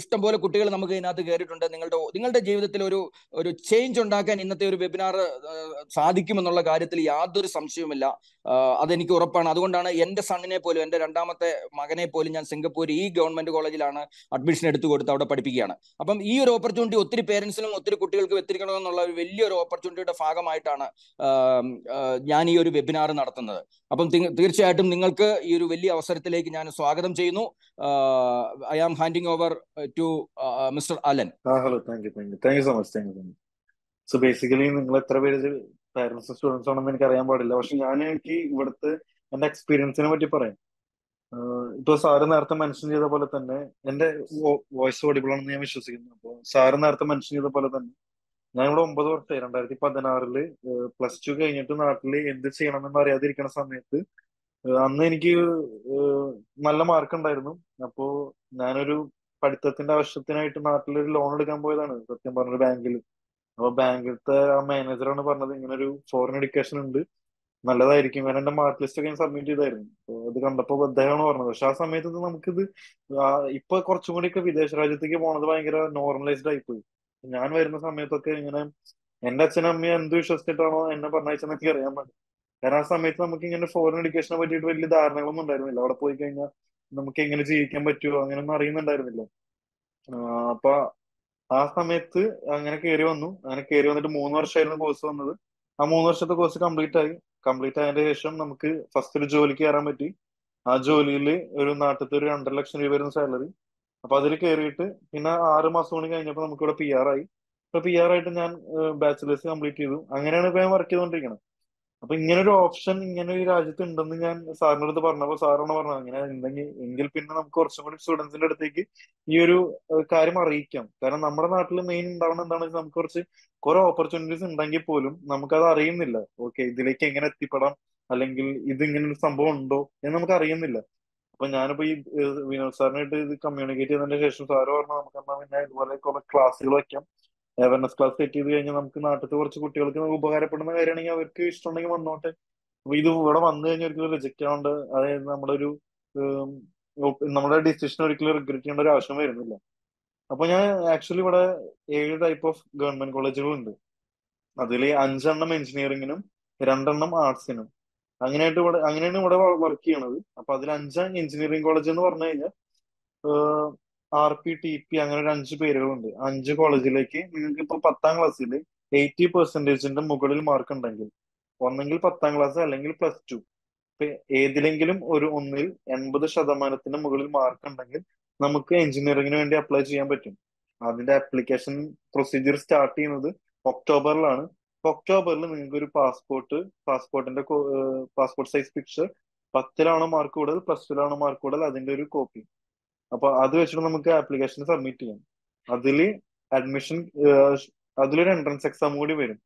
ഇഷ്ടംപോലെ കുട്ടികൾ നമുക്ക് ഇതിനകത്ത് കയറിയിട്ടുണ്ട് നിങ്ങളുടെ നിങ്ങളുടെ ജീവിതത്തിൽ ഒരു ഒരു ചേഞ്ച് ഉണ്ടാക്കാൻ ഇന്നത്തെ ഒരു വെബിനാർ സാധിക്കുമെന്നുള്ള കാര്യത്തിൽ യാതൊരു സംശയവുമില്ല അതെനിക്ക് ഉറപ്പാണ് അതുകൊണ്ടാണ് എൻ്റെ സണ്ണിനെ പോലും എൻ്റെ രണ്ടാമത്തെ മകനെ പോലും ഞാൻ സിംഗപ്പൂർ ഈ ഗവൺമെന്റ് കോളേജിലാണ് അഡ്മിഷൻ എടുത്തു കൊടുത്ത് അവിടെ പഠിപ്പിക്കുകയാണ് അപ്പം ഈ ഒരു ഓപ്പർച്യൂണിറ്റി ഒത്തിരി പേരൻസിനും ഒത്തിരി കുട്ടികൾക്ക് എത്തിരിക്കണമെന്നുള്ള ഒരു വലിയൊരു ഓപ്പർച്യൂണിറ്റിയുടെ ഭാഗമായിട്ടാണ് ഞാൻ ഈ ഒരു വെബിനാർ നടത്തുന്നത് അപ്പം തീർച്ചയായിട്ടും നിങ്ങൾക്ക് ഈ ഒരു വലിയ അവസരത്തിലേക്ക് ഞാൻ സ്വാഗതം ചെയ്യുന്നു I am handing over to mister Alan hello thank you thank you so much thank you so much so basically നിങ്ങൾ എത്ര പേര് പേരൻസ് സ്റ്റുഡൻസ് ആണെന്ന് എനിക്ക് അറിയാൻ പാടില്ല പക്ഷെ ഞാൻ എനിക്ക് ഇവിടുത്തെ എന്റെ എക്സ്പീരിയൻസിനെ പറ്റി പറയാം ഇപ്പൊ സാറ് നേരത്തെ മെൻഷൻ ചെയ്ത പോലെ തന്നെ എന്റെ വോയിസ് ഓഡിബിൾ ആണെന്ന് ഞാൻ വിശ്വസിക്കുന്നു അപ്പൊ സാറ് നേരത്തെ മെൻഷൻ ചെയ്ത പോലെ തന്നെ ഞാൻ ഇവിടെ ഒമ്പത് വർഷത്തെ രണ്ടായിരത്തി പതിനാറില് പ്ലസ് ടു കഴിഞ്ഞിട്ട് നാട്ടില് എന്ത് ചെയ്യണം എന്ന് അറിയാതിരിക്കുന്ന സമയത്ത് അന്ന് എനിക്ക് നല്ല മാർക്ക് ഉണ്ടായിരുന്നു അപ്പോ ഞാനൊരു പഠിത്തത്തിന്റെ ആവശ്യത്തിനായിട്ട് നാട്ടിലൊരു ലോൺ എടുക്കാൻ പോയതാണ് സത്യം പറഞ്ഞൊരു ബാങ്കിൽ അപ്പൊ ബാങ്കിലത്തെ ആ മാനേജറാണ് പറഞ്ഞത് ഇങ്ങനെ ഒരു ഫോറിൻ എഡ്യൂക്കേഷൻ ഉണ്ട് നല്ലതായിരിക്കും കാരണം എന്റെ മാർക്ക് ലിസ്റ്റ് ഒക്കെ ഞാൻ സബ്മിറ്റ് ചെയ്തായിരുന്നു അത് കണ്ടപ്പോ അദ്ദേഹമാണ് പറഞ്ഞത് പക്ഷെ ആ സമയത്ത് നമുക്കിത് ഇപ്പൊ കുറച്ചും കൂടി ഒക്കെ വിദേശ രാജ്യത്തേക്ക് പോണത് ഭയങ്കര നോർമലൈസ്ഡ് ആയിപ്പോയി ഞാൻ വരുന്ന സമയത്തൊക്കെ ഇങ്ങനെ എന്റെ അച്ഛനും അമ്മയും എന്ത് വിശ്വസിച്ചിട്ടാണോ എന്നെ പറഞ്ഞയച്ചെന്ന് എനിക്ക് അറിയാൻ പറ്റും കാരണം ആ സമയത്ത് നമുക്ക് ഇങ്ങനെ ഫോറിൻ എഡ്യൂക്കേഷനെ പറ്റിയിട്ട് വലിയ ധാരണകളൊന്നും ഉണ്ടായിരുന്നില്ല അവിടെ പോയി കഴിഞ്ഞാൽ നമുക്ക് എങ്ങനെ ജീവിക്കാൻ പറ്റുമോ അങ്ങനെയൊന്നും അറിയുന്നുണ്ടായിരുന്നില്ല അപ്പൊ ആ സമയത്ത് അങ്ങനെ കയറി വന്നു അങ്ങനെ കയറി വന്നിട്ട് മൂന്ന് വർഷമായിരുന്നു കോഴ്സ് വന്നത് ആ മൂന്ന് വർഷത്തെ കോഴ്സ് കംപ്ലീറ്റ് ആയി കംപ്ലീറ്റ് ആയതിന്റെ ശേഷം നമുക്ക് ഫസ്റ്റ് ഒരു ജോലിക്ക് കയറാൻ പറ്റി ആ ജോലിയിൽ ഒരു നാട്ടിലത്തെ ഒരു രണ്ടര ലക്ഷം രൂപ വരുന്ന സാലറി അപ്പൊ അതിൽ കയറിയിട്ട് പിന്നെ ആറ് മാസം കൂടി കഴിഞ്ഞപ്പോൾ ഇവിടെ പി ആർ ആയി അപ്പൊ പി ആർ ആയിട്ട് ഞാൻ ബാച്ചിലേഴ്സ് കംപ്ലീറ്റ് ചെയ്തു അങ്ങനെയാണ് ഇപ്പൊ ഞാൻ വർക്ക് ചെയ്തുകൊണ്ടിരിക്കുന്നത് അപ്പൊ ഇങ്ങനെ ഒരു ഓപ്ഷൻ ഇങ്ങനെ ഈ രാജ്യത്ത് ഉണ്ടെന്ന് ഞാൻ സാറിന്റെ അടുത്ത് പറഞ്ഞപ്പോൾ സാറാണ് പറഞ്ഞത് അങ്ങനെ ഉണ്ടെങ്കിൽ എങ്കിൽ പിന്നെ നമുക്ക് കുറച്ചും കൂടി സ്റ്റുഡൻസിന്റെ അടുത്തേക്ക് ഈ ഒരു കാര്യം അറിയിക്കാം കാരണം നമ്മുടെ നാട്ടിൽ മെയിൻ ഉണ്ടാവണം എന്താണ് വെച്ചാൽ നമുക്ക് കുറച്ച് കുറെ ഓപ്പർച്യൂണിറ്റീസ് ഉണ്ടെങ്കിൽ പോലും നമുക്കത് അറിയുന്നില്ല ഓക്കെ ഇതിലേക്ക് എങ്ങനെ എത്തിപ്പെടാം അല്ലെങ്കിൽ ഇത് ഇങ്ങനെ ഒരു സംഭവം ഉണ്ടോ എന്ന് നമുക്ക് അറിയുന്നില്ല അപ്പൊ ഞാനിപ്പോ ഈ വിനോദ് സാറിനായിട്ട് ഇത് കമ്മ്യൂണിക്കേറ്റ് ചെയ്തതിന്റെ ശേഷം സാറ് പറഞ്ഞു നമുക്ക് എന്നാ പിന്നെ ഇതുപോലെ കുറെ ക്ലാസ്സുകൾ വെക്കാം അവയർനെസ് ക്ലാസ് സെറ്റ് ചെയ്ത് കഴിഞ്ഞാൽ നമുക്ക് നാട്ടിലത്തെ കുറച്ച് കുട്ടികൾക്ക് ഉപകാരപ്പെടുന്ന കാര്യമാണെങ്കിൽ അവർക്ക് ഇഷ്ടമുണ്ടെങ്കിൽ വന്നോട്ടെ അപ്പൊ ഇത് ഇവിടെ വന്നു കഴിഞ്ഞാൽ ഒരിക്കലും റിജക്റ്റ് ആവേണ്ട അതായത് നമ്മുടെ ഒരു നമ്മുടെ ഡിസിഷൻ ഒരിക്കലും റിഗ്രറ്റ് ചെയ്യേണ്ട ഒരു ആവശ്യം വരുന്നില്ല അപ്പൊ ഞാൻ ആക്ച്വലി ഇവിടെ ഏഴ് ടൈപ്പ് ഓഫ് ഗവൺമെന്റ് ഉണ്ട് അതിൽ അഞ്ചെണ്ണം എഞ്ചിനീയറിങ്ങിനും രണ്ടെണ്ണം ആർട്സിനും അങ്ങനെയായിട്ട് ഇവിടെ അങ്ങനെയാണ് ഇവിടെ വർക്ക് ചെയ്യണത് അപ്പൊ അതിൽ അഞ്ചാം എഞ്ചിനീയറിംഗ് കോളേജ് എന്ന് പറഞ്ഞു കഴിഞ്ഞാൽ ആർ പി ടി പി അങ്ങനെ ഒരു അഞ്ച് പേരുകളുണ്ട് അഞ്ച് കോളേജിലേക്ക് നിങ്ങൾക്ക് ഇപ്പൊ പത്താം ക്ലാസ്സിൽ എയ്റ്റി പെർസെന്റേജിന്റെ മുകളിൽ മാർക്ക് ഉണ്ടെങ്കിൽ ഒന്നെങ്കിൽ പത്താം ക്ലാസ് അല്ലെങ്കിൽ പ്ലസ് ടു ഏതിലെങ്കിലും ഒരു ഒന്നിൽ എൺപത് ശതമാനത്തിന് മുകളിൽ മാർക്ക് ഉണ്ടെങ്കിൽ നമുക്ക് എഞ്ചിനീയറിംഗിന് വേണ്ടി അപ്ലൈ ചെയ്യാൻ പറ്റും അതിന്റെ ആപ്ലിക്കേഷൻ പ്രൊസീജിയർ സ്റ്റാർട്ട് ചെയ്യുന്നത് ഒക്ടോബറിലാണ് ഒക്ടോബറിൽ നിങ്ങൾക്ക് ഒരു പാസ്പോർട്ട് പാസ്പോർട്ടിന്റെ പാസ്പോർട്ട് സൈസ് പിക്ചർ പത്തിലാണോ മാർക്ക് കൂടുതൽ പ്ലസ് ടുലാണോ മാർക്ക് കൂടുതൽ അതിന്റെ ഒരു കോപ്പി അപ്പൊ അത് വെച്ചിട്ട് നമുക്ക് ആപ്ലിക്കേഷൻ സബ്മിറ്റ് ചെയ്യാം അതില് അഡ്മിഷൻ അതിലൊരു എൻട്രൻസ് എക്സാം കൂടി വരും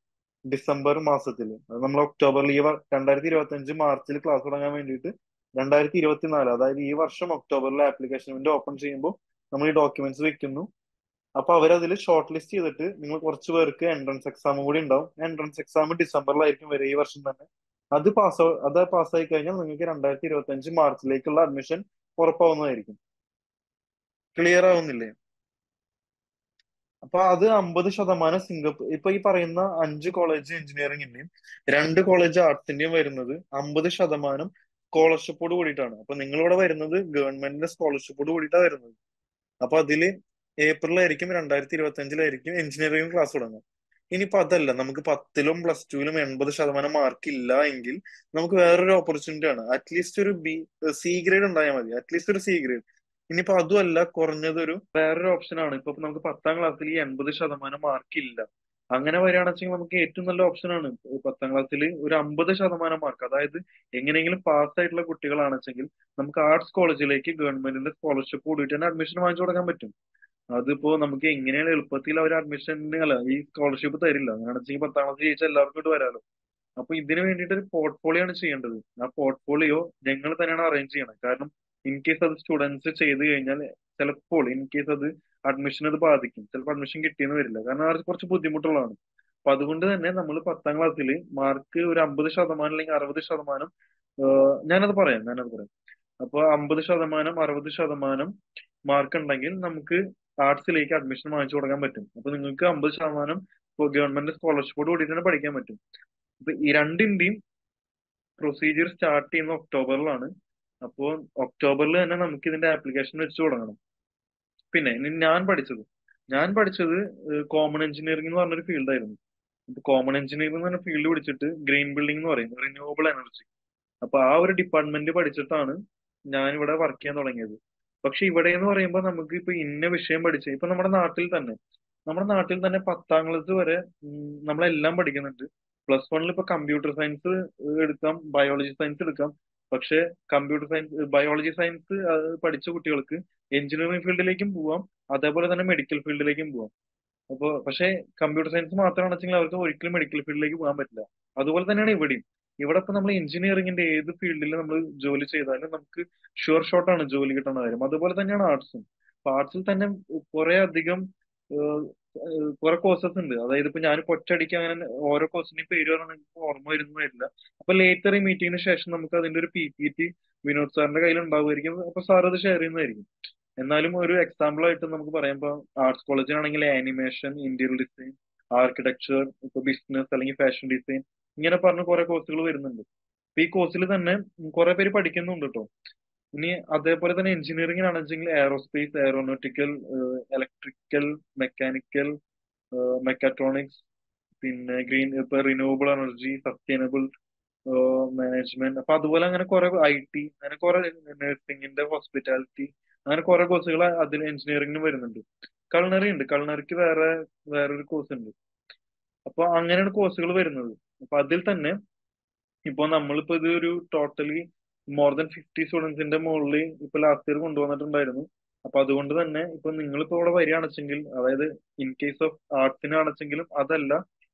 ഡിസംബർ മാസത്തിൽ നമ്മൾ ഒക്ടോബർ ഈ രണ്ടായിരത്തി ഇരുപത്തി അഞ്ച് മാർച്ചിൽ ക്ലാസ് തുടങ്ങാൻ വേണ്ടിയിട്ട് രണ്ടായിരത്തി ഇരുപത്തിനാല് അതായത് ഈ വർഷം ഒക്ടോബറിൽ ആപ്ലിക്കേഷൻ വിൻഡോ ഓപ്പൺ ചെയ്യുമ്പോൾ നമ്മൾ ഈ ഡോക്യുമെന്റ്സ് വെക്കുന്നു അപ്പൊ അവരതിൽ ഷോർട്ട് ലിസ്റ്റ് ചെയ്തിട്ട് നിങ്ങൾ കുറച്ച് പേർക്ക് എൻട്രൻസ് എക്സാം കൂടി ഉണ്ടാവും എൻട്രൻസ് എക്സാം ഡിസംബറിലായിരിക്കും വരെ ഈ വർഷം തന്നെ അത് പാസ് അത് പാസ്സായി കഴിഞ്ഞാൽ നിങ്ങൾക്ക് രണ്ടായിരത്തി ഇരുപത്തി അഞ്ച് മാർച്ചിലേക്കുള്ള അഡ്മിഷൻ ഉറപ്പാവുന്നതായിരിക്കും ക്ലിയർ ആവുന്നില്ലേ അപ്പൊ അത് അമ്പത് ശതമാനം സിംഗപ്പൂർ ഇപ്പൊ ഈ പറയുന്ന അഞ്ച് കോളേജ് എഞ്ചിനീയറിംഗിന്റെയും രണ്ട് കോളേജ് ആർട്സിന്റെയും വരുന്നത് അമ്പത് ശതമാനം സ്കോളർഷിപ്പോട് കൂടിയിട്ടാണ് അപ്പൊ നിങ്ങളിവിടെ വരുന്നത് ഗവൺമെന്റിന്റെ സ്കോളർഷിപ്പോട് കൂടിയിട്ടാണ് വരുന്നത് അപ്പൊ അതില് ഏപ്രിലായിരിക്കും രണ്ടായിരത്തി ഇരുപത്തി അഞ്ചിലായിരിക്കും എഞ്ചിനീയറിംഗ് ക്ലാസ് തുടങ്ങുക ഇനിയിപ്പോ അതല്ല നമുക്ക് പത്തിലും പ്ലസ് ടുവിലും എൺപത് ശതമാനം മാർക്ക് ഇല്ല എങ്കിൽ നമുക്ക് വേറൊരു ഓപ്പർച്യൂണിറ്റി ആണ് അറ്റ്ലീസ്റ്റ് ഒരു ബി സി ഗ്രേഡ് ഉണ്ടായാൽ മതി അറ്റ്ലീസ്റ്റ് ഒരു സി ഗ്രേഡ് ഇനിയിപ്പോ അതുമല്ല കുറഞ്ഞതൊരു വേറൊരു ഓപ്ഷനാണ് ഇപ്പൊ നമുക്ക് പത്താം ക്ലാസ്സിൽ ഈ എൺപത് ശതമാനം മാർക്ക് ഇല്ല അങ്ങനെ വരികയാണെന്നുവെച്ചെങ്കിൽ നമുക്ക് ഏറ്റവും നല്ല ഓപ്ഷനാണ് പത്താം ക്ലാസ്സിൽ ഒരു അമ്പത് ശതമാനം മാർക്ക് അതായത് എങ്ങനെയെങ്കിലും പാസ് ആയിട്ടുള്ള കുട്ടികളാണെന്നുവെച്ചെങ്കിൽ നമുക്ക് ആർട്സ് കോളേജിലേക്ക് ഗവൺമെന്റിന്റെ സ്കോളർഷിപ്പ് കൂടിയിട്ട് തന്നെ അഡ്മിഷൻ വാങ്ങിച്ചു കൊടുക്കാൻ പറ്റും അതിപ്പോ നമുക്ക് എങ്ങനെയാണ് എളുപ്പത്തിൽ അവർ അഡ്മിഷൻ അല്ല ഈ സ്കോളർഷിപ്പ് തരില്ല അങ്ങനെയാണെന്നുവെച്ചെങ്കിൽ പത്താം ക്ലാസ് ജയിച്ചാൽ എല്ലാവർക്കും ഇട്ട് വരാലോ അപ്പൊ ഇതിനു വേണ്ടിയിട്ട് ഒരു പോർട്ട്ഫോളിയോ ആണ് ചെയ്യേണ്ടത് ആ പോർട്ട്ഫോളിയോ ഞങ്ങൾ തന്നെയാണ് അറേഞ്ച് ചെയ്യണം കാരണം ഇൻ കേസ് അത് സ്റ്റുഡൻസ് ചെയ്ത് കഴിഞ്ഞാൽ ചിലപ്പോൾ ഇൻ കേസ് അത് അഡ്മിഷൻ അത് ബാധിക്കും ചിലപ്പോൾ അഡ്മിഷൻ കിട്ടിയെന്ന് വരില്ല കാരണം അവർക്ക് കുറച്ച് ബുദ്ധിമുട്ടുള്ളതാണ് അപ്പൊ അതുകൊണ്ട് തന്നെ നമ്മൾ പത്താം ക്ലാസ്സിൽ മാർക്ക് ഒരു അമ്പത് ശതമാനം അല്ലെങ്കിൽ അറുപത് ശതമാനം ഞാനത് പറയാം ഞാനത് പറയാം അപ്പൊ അമ്പത് ശതമാനം അറുപത് ശതമാനം മാർക്ക് ഉണ്ടെങ്കിൽ നമുക്ക് ആർട്സിലേക്ക് അഡ്മിഷൻ വാങ്ങിച്ചു കൊടുക്കാൻ പറ്റും അപ്പൊ നിങ്ങൾക്ക് അമ്പത് ശതമാനം ഗവൺമെന്റ് സ്കോളർഷിപ്പോട് കൂടി തന്നെ പഠിക്കാൻ പറ്റും അപ്പൊ ഈ രണ്ടിന്റെയും പ്രൊസീജിയർ സ്റ്റാർട്ട് ചെയ്യുന്ന ഒക്ടോബറിലാണ് അപ്പോൾ ഒക്ടോബറിൽ തന്നെ നമുക്ക് ഇതിന്റെ ആപ്ലിക്കേഷൻ വെച്ച് തുടങ്ങണം പിന്നെ ഞാൻ പഠിച്ചത് ഞാൻ പഠിച്ചത് കോമൺ എഞ്ചിനീയറിംഗ് എന്ന് പറഞ്ഞൊരു ആയിരുന്നു അപ്പൊ കോമൺ എഞ്ചിനീയറിംഗ് എന്ന് പറഞ്ഞ ഫീൽഡ് പിടിച്ചിട്ട് ഗ്രീൻ ബിൽഡിംഗ് എന്ന് പറയും റിന്യൂവബിൾ എനർജി അപ്പൊ ആ ഒരു ഡിപ്പാർട്ട്മെന്റ് പഠിച്ചിട്ടാണ് ഞാൻ ഇവിടെ വർക്ക് ചെയ്യാൻ തുടങ്ങിയത് പക്ഷെ ഇവിടെ എന്ന് പറയുമ്പോൾ നമുക്ക് ഇപ്പൊ ഇന്ന വിഷയം പഠിച്ച് ഇപ്പൊ നമ്മുടെ നാട്ടിൽ തന്നെ നമ്മുടെ നാട്ടിൽ തന്നെ പത്താം ക്ലാസ് വരെ നമ്മളെല്ലാം പഠിക്കുന്നുണ്ട് പ്ലസ് വണ്ണിൽ ഇപ്പൊ കമ്പ്യൂട്ടർ സയൻസ് എടുക്കാം ബയോളജി സയൻസ് എടുക്കാം പക്ഷെ കമ്പ്യൂട്ടർ സയൻസ് ബയോളജി സയൻസ് പഠിച്ച കുട്ടികൾക്ക് എഞ്ചിനീയറിംഗ് ഫീൽഡിലേക്കും പോവാം അതേപോലെ തന്നെ മെഡിക്കൽ ഫീൽഡിലേക്കും പോവാം അപ്പോൾ പക്ഷേ കമ്പ്യൂട്ടർ സയൻസ് മാത്രമാണെന്ന് വെച്ചാൽ അവർക്ക് ഒരിക്കലും മെഡിക്കൽ ഫീൽഡിലേക്ക് പോകാൻ പറ്റില്ല അതുപോലെ തന്നെയാണ് ഇവിടെയും ഇവിടെ ഇപ്പൊ നമ്മൾ എഞ്ചിനീയറിംഗിന്റെ ഏത് ഫീൽഡിൽ നമ്മൾ ജോലി ചെയ്താലും നമുക്ക് ഷുവർ ഷോട്ടാണ് ജോലി കിട്ടുന്ന കാര്യം അതുപോലെ തന്നെയാണ് ആർട്സും അപ്പൊ ആർട്സിൽ തന്നെ കുറെ അധികം കുറെ കോഴ്സസ് ഉണ്ട് അതായത് ഇപ്പൊ ഞാൻ ഒറ്റയടിക്ക് അങ്ങനെ ഓരോ കോഴ്സിന്റെയും പേര് പറഞ്ഞാൽ ഓർമ്മ വരുന്നു വരില്ല അപ്പൊ ലേറ്റർ ഈ മീറ്റിംഗിന് ശേഷം നമുക്ക് അതിന്റെ ഒരു പി പി ടി വിനോദ് സാറിന്റെ കയ്യിൽ ഉണ്ടാവുമായിരിക്കും അപ്പൊ സാർ അത് ഷെയർ ചെയ്യുന്നതായിരിക്കും എന്നാലും ഒരു എക്സാമ്പിൾ ആയിട്ട് നമുക്ക് പറയുമ്പോൾ ആർട്സ് കോളേജിനാണെങ്കിൽ ആനിമേഷൻ ഇന്റീരിയർ ഡിസൈൻ ആർക്കിടെക്ചർ ഇപ്പൊ ബിസിനസ് അല്ലെങ്കിൽ ഫാഷൻ ഡിസൈൻ ഇങ്ങനെ പറഞ്ഞ കുറെ കോഴ്സുകൾ വരുന്നുണ്ട് അപ്പൊ ഈ കോഴ്സിൽ തന്നെ കുറെ പേര് പഠിക്കുന്നുണ്ട് കേട്ടോ ഇനി അതേപോലെ തന്നെ എഞ്ചിനീയറിംഗിനാണെന്ന് വെച്ചെങ്കിൽ aerospace aeronautical electrical mechanical mechatronics പിന്നെ ഗ്രീൻ ഇപ്പൊ റിന്യൂവബിൾ എനർജി സസ്റ്റൈനബിൾ മാനേജ്മെന്റ് അപ്പൊ അതുപോലെ അങ്ങനെ കുറെ ഐ ടി അങ്ങനെ കുറെ നഴ്സിംഗിന്റെ ഹോസ്പിറ്റാലിറ്റി അങ്ങനെ കുറെ കോഴ്സുകൾ അതിൽ എഞ്ചിനീയറിംഗിന് വരുന്നുണ്ട് കൾണറി ഉണ്ട് കൾണറിക്ക് വേറെ വേറൊരു കോഴ്സ് ഉണ്ട് അപ്പൊ അങ്ങനെയാണ് കോഴ്സുകൾ വരുന്നത് അപ്പൊ അതിൽ തന്നെ ഇപ്പൊ നമ്മളിപ്പോ ഇത് ഒരു ടോട്ടലി മോർ ദാൻ ഫിഫ്റ്റി സ്റ്റുഡൻസിന്റെ മുകളിൽ ഇപ്പൊ ലാസ്റ്റ് ഇയർ കൊണ്ടുവന്നിട്ടുണ്ടായിരുന്നു അപ്പൊ അതുകൊണ്ട് തന്നെ ഇപ്പൊ നിങ്ങളിപ്പോ ഇവിടെ വരികയാണെച്ചെങ്കിൽ അതായത് ഇൻ കേസ് ഓഫ് ആർട്സിനാണെച്ചെങ്കിലും അതല്ല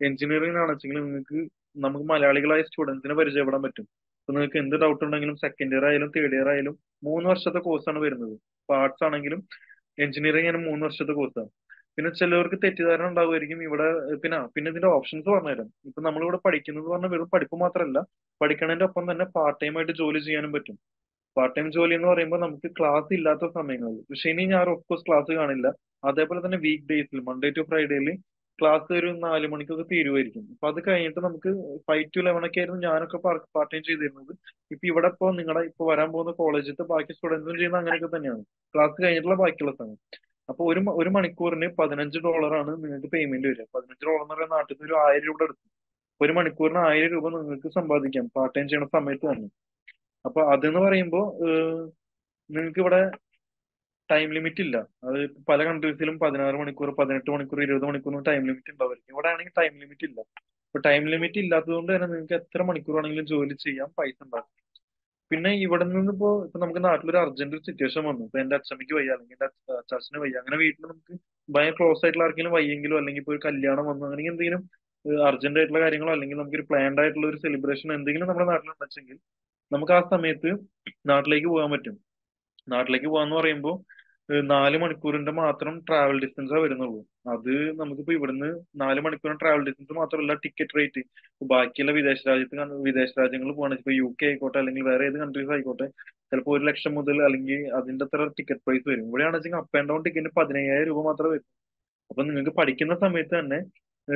എഞ്ചിനീയറിംഗിന് ആണെച്ചെങ്കിലും നിങ്ങൾക്ക് നമുക്ക് മലയാളികളായ സ്റ്റുഡൻസിനെ പരിചയപ്പെടാൻ പറ്റും അപ്പൊ നിങ്ങൾക്ക് എന്ത് ഡൗട്ട് ഉണ്ടെങ്കിലും സെക്കൻഡ് ഇയർ ആയാലും തേർഡ് ഇയർ ആയാലും മൂന്ന് വർഷത്തെ കോഴ്സാണ് വരുന്നത് ഇപ്പൊ ആർട്സ് ആണെങ്കിലും എഞ്ചിനീയറിംഗ് ആണ് മൂന്ന് വർഷത്തെ കോഴ്സാണ് പിന്നെ ചിലവർക്ക് തെറ്റിദ്ധാരണ ഉണ്ടാവുമായിരിക്കും ഇവിടെ പിന്നെ പിന്നെ ഇതിന്റെ ഓപ്ഷൻസ് പറഞ്ഞുതരാം ഇപ്പൊ നമ്മളിവിടെ പഠിക്കുന്നത് പറഞ്ഞാൽ വെറും പഠിപ്പ് മാത്രമല്ല പഠിക്കണതിന്റെ ഒപ്പം തന്നെ പാർട്ട് ടൈം ആയിട്ട് ജോലി ചെയ്യാനും പറ്റും പാർട്ട് ടൈം ജോലി എന്ന് പറയുമ്പോൾ നമുക്ക് ക്ലാസ് ഇല്ലാത്ത സമയങ്ങളിൽ ഇനി ഞാൻ ഓഫ് കോഴ്സ് ക്ലാസ് കാണില്ല അതേപോലെ തന്നെ വീക്ക് ഡേയ്സിൽ മൺഡേ ടു ഫ്രൈഡേയിൽ ക്ലാസ് ഒരു നാല് മണിക്കൊക്കെ തീരുമായിരിക്കും അപ്പൊ അത് കഴിഞ്ഞിട്ട് നമുക്ക് ഫൈവ് ടു ലെവൻ ഒക്കെ ആയിരുന്നു ഞാനൊക്കെ പാർട്ട് ടൈം ചെയ്തിരുന്നത് ഇപ്പൊ ഇവിടെ ഇപ്പോ നിങ്ങളുടെ ഇപ്പൊ വരാൻ പോകുന്ന കോളേജിലത്തെ ബാക്കി സ്റ്റുഡൻസും ചെയ്യുന്ന അങ്ങനെയൊക്കെ തന്നെയാണ് ക്ലാസ് കഴിഞ്ഞിട്ടുള്ള ബാക്കിയുള്ള സമയം അപ്പൊ ഒരു ഒരു മണിക്കൂറിന് പതിനഞ്ച് ആണ് നിങ്ങൾക്ക് പേയ്മെന്റ് വരിക പതിനഞ്ച് ഡോളർ എന്ന് പറയുന്ന നാട്ടിൽ നിന്ന് ഒരു ആയിരം രൂപ എടുക്കും ഒരു മണിക്കൂറിന് ആയിരം രൂപ നിങ്ങൾക്ക് സമ്പാദിക്കാം പാർട്ട് ടൈം ചെയ്യണ സമയത്ത് തന്നെ അപ്പൊ അതെന്ന് പറയുമ്പോൾ നിങ്ങൾക്ക് ഇവിടെ ടൈം ലിമിറ്റ് ഇല്ല അത് പല കൺട്രീസിലും പതിനാറ് മണിക്കൂർ പതിനെട്ട് മണിക്കൂർ ഇരുപത് മണിക്കൂർ ടൈം ലിമിറ്റ് ഉണ്ടാവുമായിരിക്കും ഇവിടെ ആണെങ്കിൽ ടൈം ലിമിറ്റ് ഇല്ല അപ്പൊ ടൈം ലിമിറ്റ് ഇല്ലാത്തത് കൊണ്ട് തന്നെ നിങ്ങൾക്ക് എത്ര മണിക്കൂർ ആണെങ്കിലും ജോലി ചെയ്യാം പൈസ ഉണ്ടാക്കാം പിന്നെ ഇവിടെ നിന്ന് ഇപ്പോ ഇപ്പൊ നമുക്ക് നാട്ടിലൊരു അർജന്റ് ഒരു സിറ്റുവേഷൻ വന്നു ഇപ്പൊ എന്റെ അച്ഛമ്മയ്ക്ക് വയ്യ അല്ലെങ്കിൽ എന്റെ അച്ചാച്ചന് വയ്യ അങ്ങനെ വീട്ടിൽ നമുക്ക് ഭയങ്കര ക്ലോസ് ആയിട്ടുള്ള ആർക്കെങ്കിലും വയ്യെങ്കിലും അല്ലെങ്കിൽ ഇപ്പൊ ഒരു കല്യാണം വന്നു അങ്ങനെ എന്തെങ്കിലും അർജന്റ് ആയിട്ടുള്ള കാര്യങ്ങളോ അല്ലെങ്കിൽ നമുക്കൊരു പ്ലാൻഡ് ആയിട്ടുള്ള ഒരു സെലിബ്രേഷൻ എന്തെങ്കിലും നമ്മുടെ നാട്ടിലുണ്ടെങ്കിൽ നമുക്ക് ആ സമയത്ത് നാട്ടിലേക്ക് പോകാൻ പറ്റും നാട്ടിലേക്ക് പോകാന്ന് പറയുമ്പോൾ നാല് മണിക്കൂറിന്റെ മാത്രം ട്രാവൽ ഡിസ്റ്റൻസ് വരുന്നുള്ളൂ അത് നമുക്കിപ്പോ ഇവിടുന്ന് നാല് മണിക്കൂറിന് ട്രാവൽ ഡിസ്റ്റൻസ് മാത്രമല്ല ടിക്കറ്റ് റേറ്റ് ബാക്കിയുള്ള വിദേശ രാജ്യത്ത് വിദേശ രാജ്യങ്ങളിൽ പോകണമെങ്കിൽ ഇപ്പൊ യു കെ ആയിക്കോട്ടെ അല്ലെങ്കിൽ വേറെ ഏത് കൺട്രീസ് ആയിക്കോട്ടെ ചിലപ്പോൾ ഒരു ലക്ഷം മുതൽ അല്ലെങ്കിൽ അതിന്റെ അത്ര ടിക്കറ്റ് പ്രൈസ് വരും ഇവിടെയാണെന്ന് വെച്ചാൽ അപ്പ് ആൻഡ് ഡൗൺ ടിക്കറ്റിന് പതിനയ്യായിരം രൂപ മാത്രമേ വരും അപ്പൊ നിങ്ങൾക്ക് പഠിക്കുന്ന സമയത്ത് തന്നെ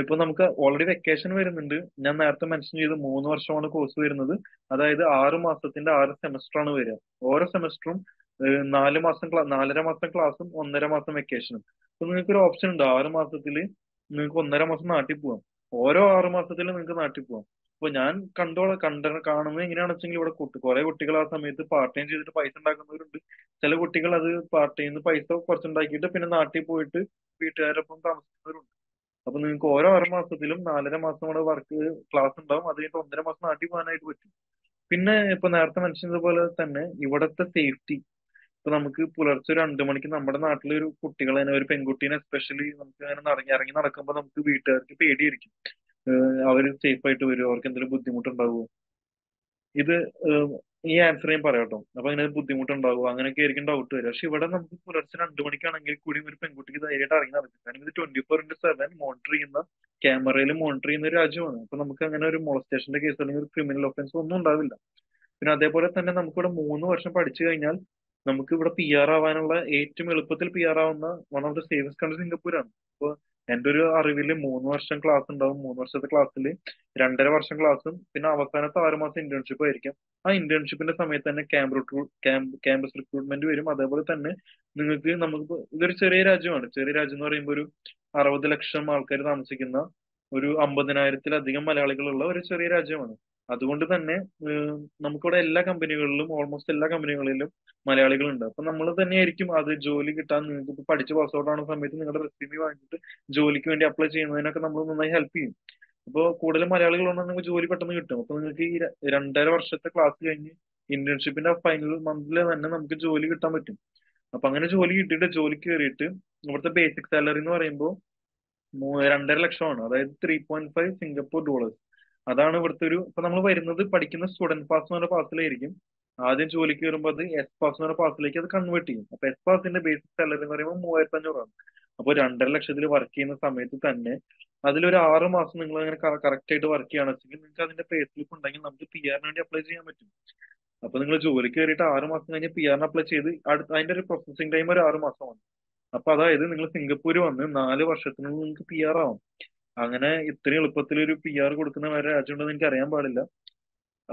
ഇപ്പൊ നമുക്ക് ഓൾറെഡി വെക്കേഷൻ വരുന്നുണ്ട് ഞാൻ നേരത്തെ മെൻഷൻ ചെയ്ത് മൂന്ന് വർഷമാണ് കോഴ്സ് വരുന്നത് അതായത് ആറ് മാസത്തിന്റെ ആറ് സെമസ്റ്റർ ആണ് വരിക ഓരോ സെമസ്റ്ററും നാല് മാസം ക്ലാ നാലര മാസം ക്ലാസ്സും ഒന്നര മാസം വെക്കേഷനും അപ്പൊ നിങ്ങൾക്ക് ഒരു ഓപ്ഷൻ ഉണ്ട് ആറ് മാസത്തിൽ നിങ്ങൾക്ക് ഒന്നര മാസം നാട്ടിൽ പോവാം ഓരോ ആറ് മാസത്തിൽ നിങ്ങൾക്ക് നാട്ടിൽ പോവാം അപ്പൊ ഞാൻ കണ്ടോ കണ്ട കാണുന്നത് എങ്ങനെയാണെന്ന് വെച്ചെങ്കിൽ ഇവിടെ കുട്ടി കുറെ കുട്ടികൾ ആ സമയത്ത് പാർട്ട് ടൈം ചെയ്തിട്ട് പൈസ ഉണ്ടാക്കുന്നവരുണ്ട് ചില കുട്ടികൾ അത് പാർട്ട് ടൈം പൈസ കുറച്ചുണ്ടാക്കിയിട്ട് പിന്നെ നാട്ടിൽ പോയിട്ട് വീട്ടുകാരൊപ്പം താമസിക്കുന്നവരുണ്ട് അപ്പൊ നിങ്ങൾക്ക് ഓരോ ആറ് മാസത്തിലും നാലര മാസം കൂടെ വർക്ക് ക്ലാസ് ഉണ്ടാവും അത് കഴിഞ്ഞിട്ട് ഒന്നര മാസം നാട്ടിൽ പോകാനായിട്ട് പറ്റും പിന്നെ ഇപ്പൊ നേരത്തെ പോലെ തന്നെ ഇവിടത്തെ സേഫ്റ്റി ഇപ്പൊ നമുക്ക് പുലർച്ചെ ഒരു രണ്ടു മണിക്ക് നമ്മുടെ നാട്ടിലെ ഒരു തന്നെ ഒരു പെൺകുട്ടീനെ എസ്പെഷ്യലി നമുക്ക് അങ്ങനെ ഇറങ്ങി ഇറങ്ങി നടക്കുമ്പോൾ നമുക്ക് വീട്ടുകാർക്ക് പേടിയായിരിക്കും അവർ സേഫ് ആയിട്ട് വരുമോ അവർക്ക് എന്തെങ്കിലും ബുദ്ധിമുട്ടുണ്ടാവുമോ ഇത് ഈ ആൻസർ ഞാൻ പറയാം കേട്ടോ അപ്പൊ അങ്ങനെ ബുദ്ധിമുട്ടുണ്ടാവുക അങ്ങനെയൊക്കെ ആയിരിക്കും ഡൗട്ട് വരിക പക്ഷെ ഇവിടെ നമുക്ക് പുലർച്ചെ രണ്ടു മണിക്കാണെങ്കിൽ കൂടി ഒരു പെൺകുട്ടിക്ക് ധൈര്യമായിട്ട് ഇറങ്ങി നടക്കും കാരണം ഇത് twenty four into seven monitor ചെയ്യുന്ന ക്യാമറയിൽ മോണിറ്റർ ചെയ്യുന്ന ഒരു രാജ്യമാണ് അപ്പൊ നമുക്ക് അങ്ങനെ ഒരു മോളസ്റ്റേഷന്റെ കേസ് അല്ലെങ്കിൽ ഒരു ക്രിമിനൽ ഒഫൻസ് ഒന്നും ഉണ്ടാവില്ല പിന്നെ അതേപോലെ തന്നെ നമുക്കിവിടെ മൂന്ന് വർഷം പഠിച്ചു കഴിഞ്ഞാൽ നമുക്ക് ഇവിടെ പി ആർ ആവാനുള്ള ഏറ്റവും എളുപ്പത്തിൽ പി ആർ ആവുന്ന one of the safest country സിംഗപ്പൂരാണ് അപ്പോൾ എൻ്റെ ഒരു അറിവിൽ മൂന്ന് വർഷം ക്ലാസ് ഉണ്ടാവും മൂന്ന് വർഷത്തെ ക്ലാസ്സിൽ രണ്ടര വർഷം ക്ലാസ്സും പിന്നെ അവസാനത്തെ ആറ് മാസം ഇന്റേൺഷിപ്പ് ആയിരിക്കും ആ ഇന്റേൺഷിപ്പിന്റെ സമയത്ത് തന്നെ ക്യാമ്പ് ക്യാമ്പ് ക്യാമ്പസ് റിക്രൂട്ട്മെന്റ് വരും അതേപോലെ തന്നെ നിങ്ങൾക്ക് നമുക്ക് ഇതൊരു ചെറിയ രാജ്യമാണ് ചെറിയ രാജ്യം എന്ന് പറയുമ്പോൾ ഒരു അറുപത് ലക്ഷം ആൾക്കാർ താമസിക്കുന്ന ഒരു അമ്പതിനായിരത്തിലധികം മലയാളികളുള്ള ഒരു ചെറിയ രാജ്യമാണ് അതുകൊണ്ട് തന്നെ നമുക്കിവിടെ എല്ലാ കമ്പനികളിലും ഓൾമോസ്റ്റ് എല്ലാ കമ്പനികളിലും മലയാളികളുണ്ട്. അപ്പൊ തന്നെ തന്നെയായിരിക്കും അത് ജോലി കിട്ടാൻ ഇപ്പൊ പഠിച്ച് പാസ് ഔട്ട് ആവുന്ന സമയത്ത് നിങ്ങളുടെ റെസ്യൂമേ വാങ്ങിച്ചിട്ട് ജോലിക്ക് വേണ്ടി അപ്ലൈ ചെയ്യുന്നതിനൊക്കെ നമ്മൾ നന്നായി ഹെൽപ്പ് ചെയ്യും. അപ്പൊ കൂടുതലും ഉണ്ടെങ്കിൽ നിങ്ങൾക്ക് ജോലി പെട്ടെന്ന് കിട്ടും. അപ്പൊ നിങ്ങൾക്ക് ഈ രണ്ടര വർഷത്തെ ക്ലാസ് കഴിഞ്ഞ് ഇന്റേൺഷിപ്പിന്റെ ഫൈനൽ മന്തില് തന്നെ നമുക്ക് ജോലി കിട്ടാൻ പറ്റും. അപ്പൊ അങ്ങനെ ജോലി കിട്ടിയിട്ട് ജോലി കയറിയിട്ട് ഇവിടുത്തെ ബേസിക് സാലറി എന്ന് പറയുമ്പോ രണ്ടര 2.5 ലക്ഷമാണ്. അതായത് 3.5 സിംഗപ്പൂർ ഡോളേഴ്സ്. അതാണ് ഇവിടുത്തെ ഒരു ഇപ്പൊ നമ്മൾ വരുന്നത് പഠിക്കുന്ന സ്റ്റുഡന്റ് പാസ് എന്ന് പറഞ്ഞ പാസിലായിരിക്കും ആദ്യം ജോലിക്ക് വരുമ്പോൾ അത് എസ് പാസ് എന്ന് പറഞ്ഞ പാസിലേക്ക് അത് കൺവേർട്ട് ചെയ്യും അപ്പൊ എസ് പാസിന്റെ ബേസിക് സാലറി എന്ന് പറയുമ്പോൾ മൂവായിരത്തി അഞ്ഞൂറാണ് അപ്പൊ രണ്ടര ലക്ഷത്തിൽ വർക്ക് ചെയ്യുന്ന സമയത്ത് തന്നെ അതിലൊരു ആറ് മാസം നിങ്ങൾ അങ്ങനെ കറക്റ്റ് ആയിട്ട് വർക്ക് ചെയ്യുകയാണെന്ന് വെച്ചെങ്കിൽ നിങ്ങൾക്ക് അതിന്റെ പേ സ്ലിപ്പ് ഉണ്ടെങ്കിൽ നമുക്ക് പി ആറിന് വേണ്ടി അപ്ലൈ ചെയ്യാൻ പറ്റും അപ്പൊ നിങ്ങൾ ജോലിക്ക് കയറിയിട്ട് ആറ് മാസം കഴിഞ്ഞ് പി ആറിന് അപ്ലൈ ചെയ്ത് അടുത്ത അതിന്റെ ഒരു പ്രോസസിംഗ് ടൈം ഒരു ആറ് മാസമാണ് അപ്പൊ അതായത് നിങ്ങൾ സിംഗപ്പൂർ വന്ന് നാല് വർഷത്തിനുള്ളിൽ നിങ്ങൾക്ക് പി ആർ ആവും അങ്ങനെ ഇത്രയും എളുപ്പത്തിൽ ഒരു പി ആർ കൊടുക്കുന്ന വേറെ രാജ്യമുണ്ടെന്ന് എനിക്ക് അറിയാൻ പാടില്ല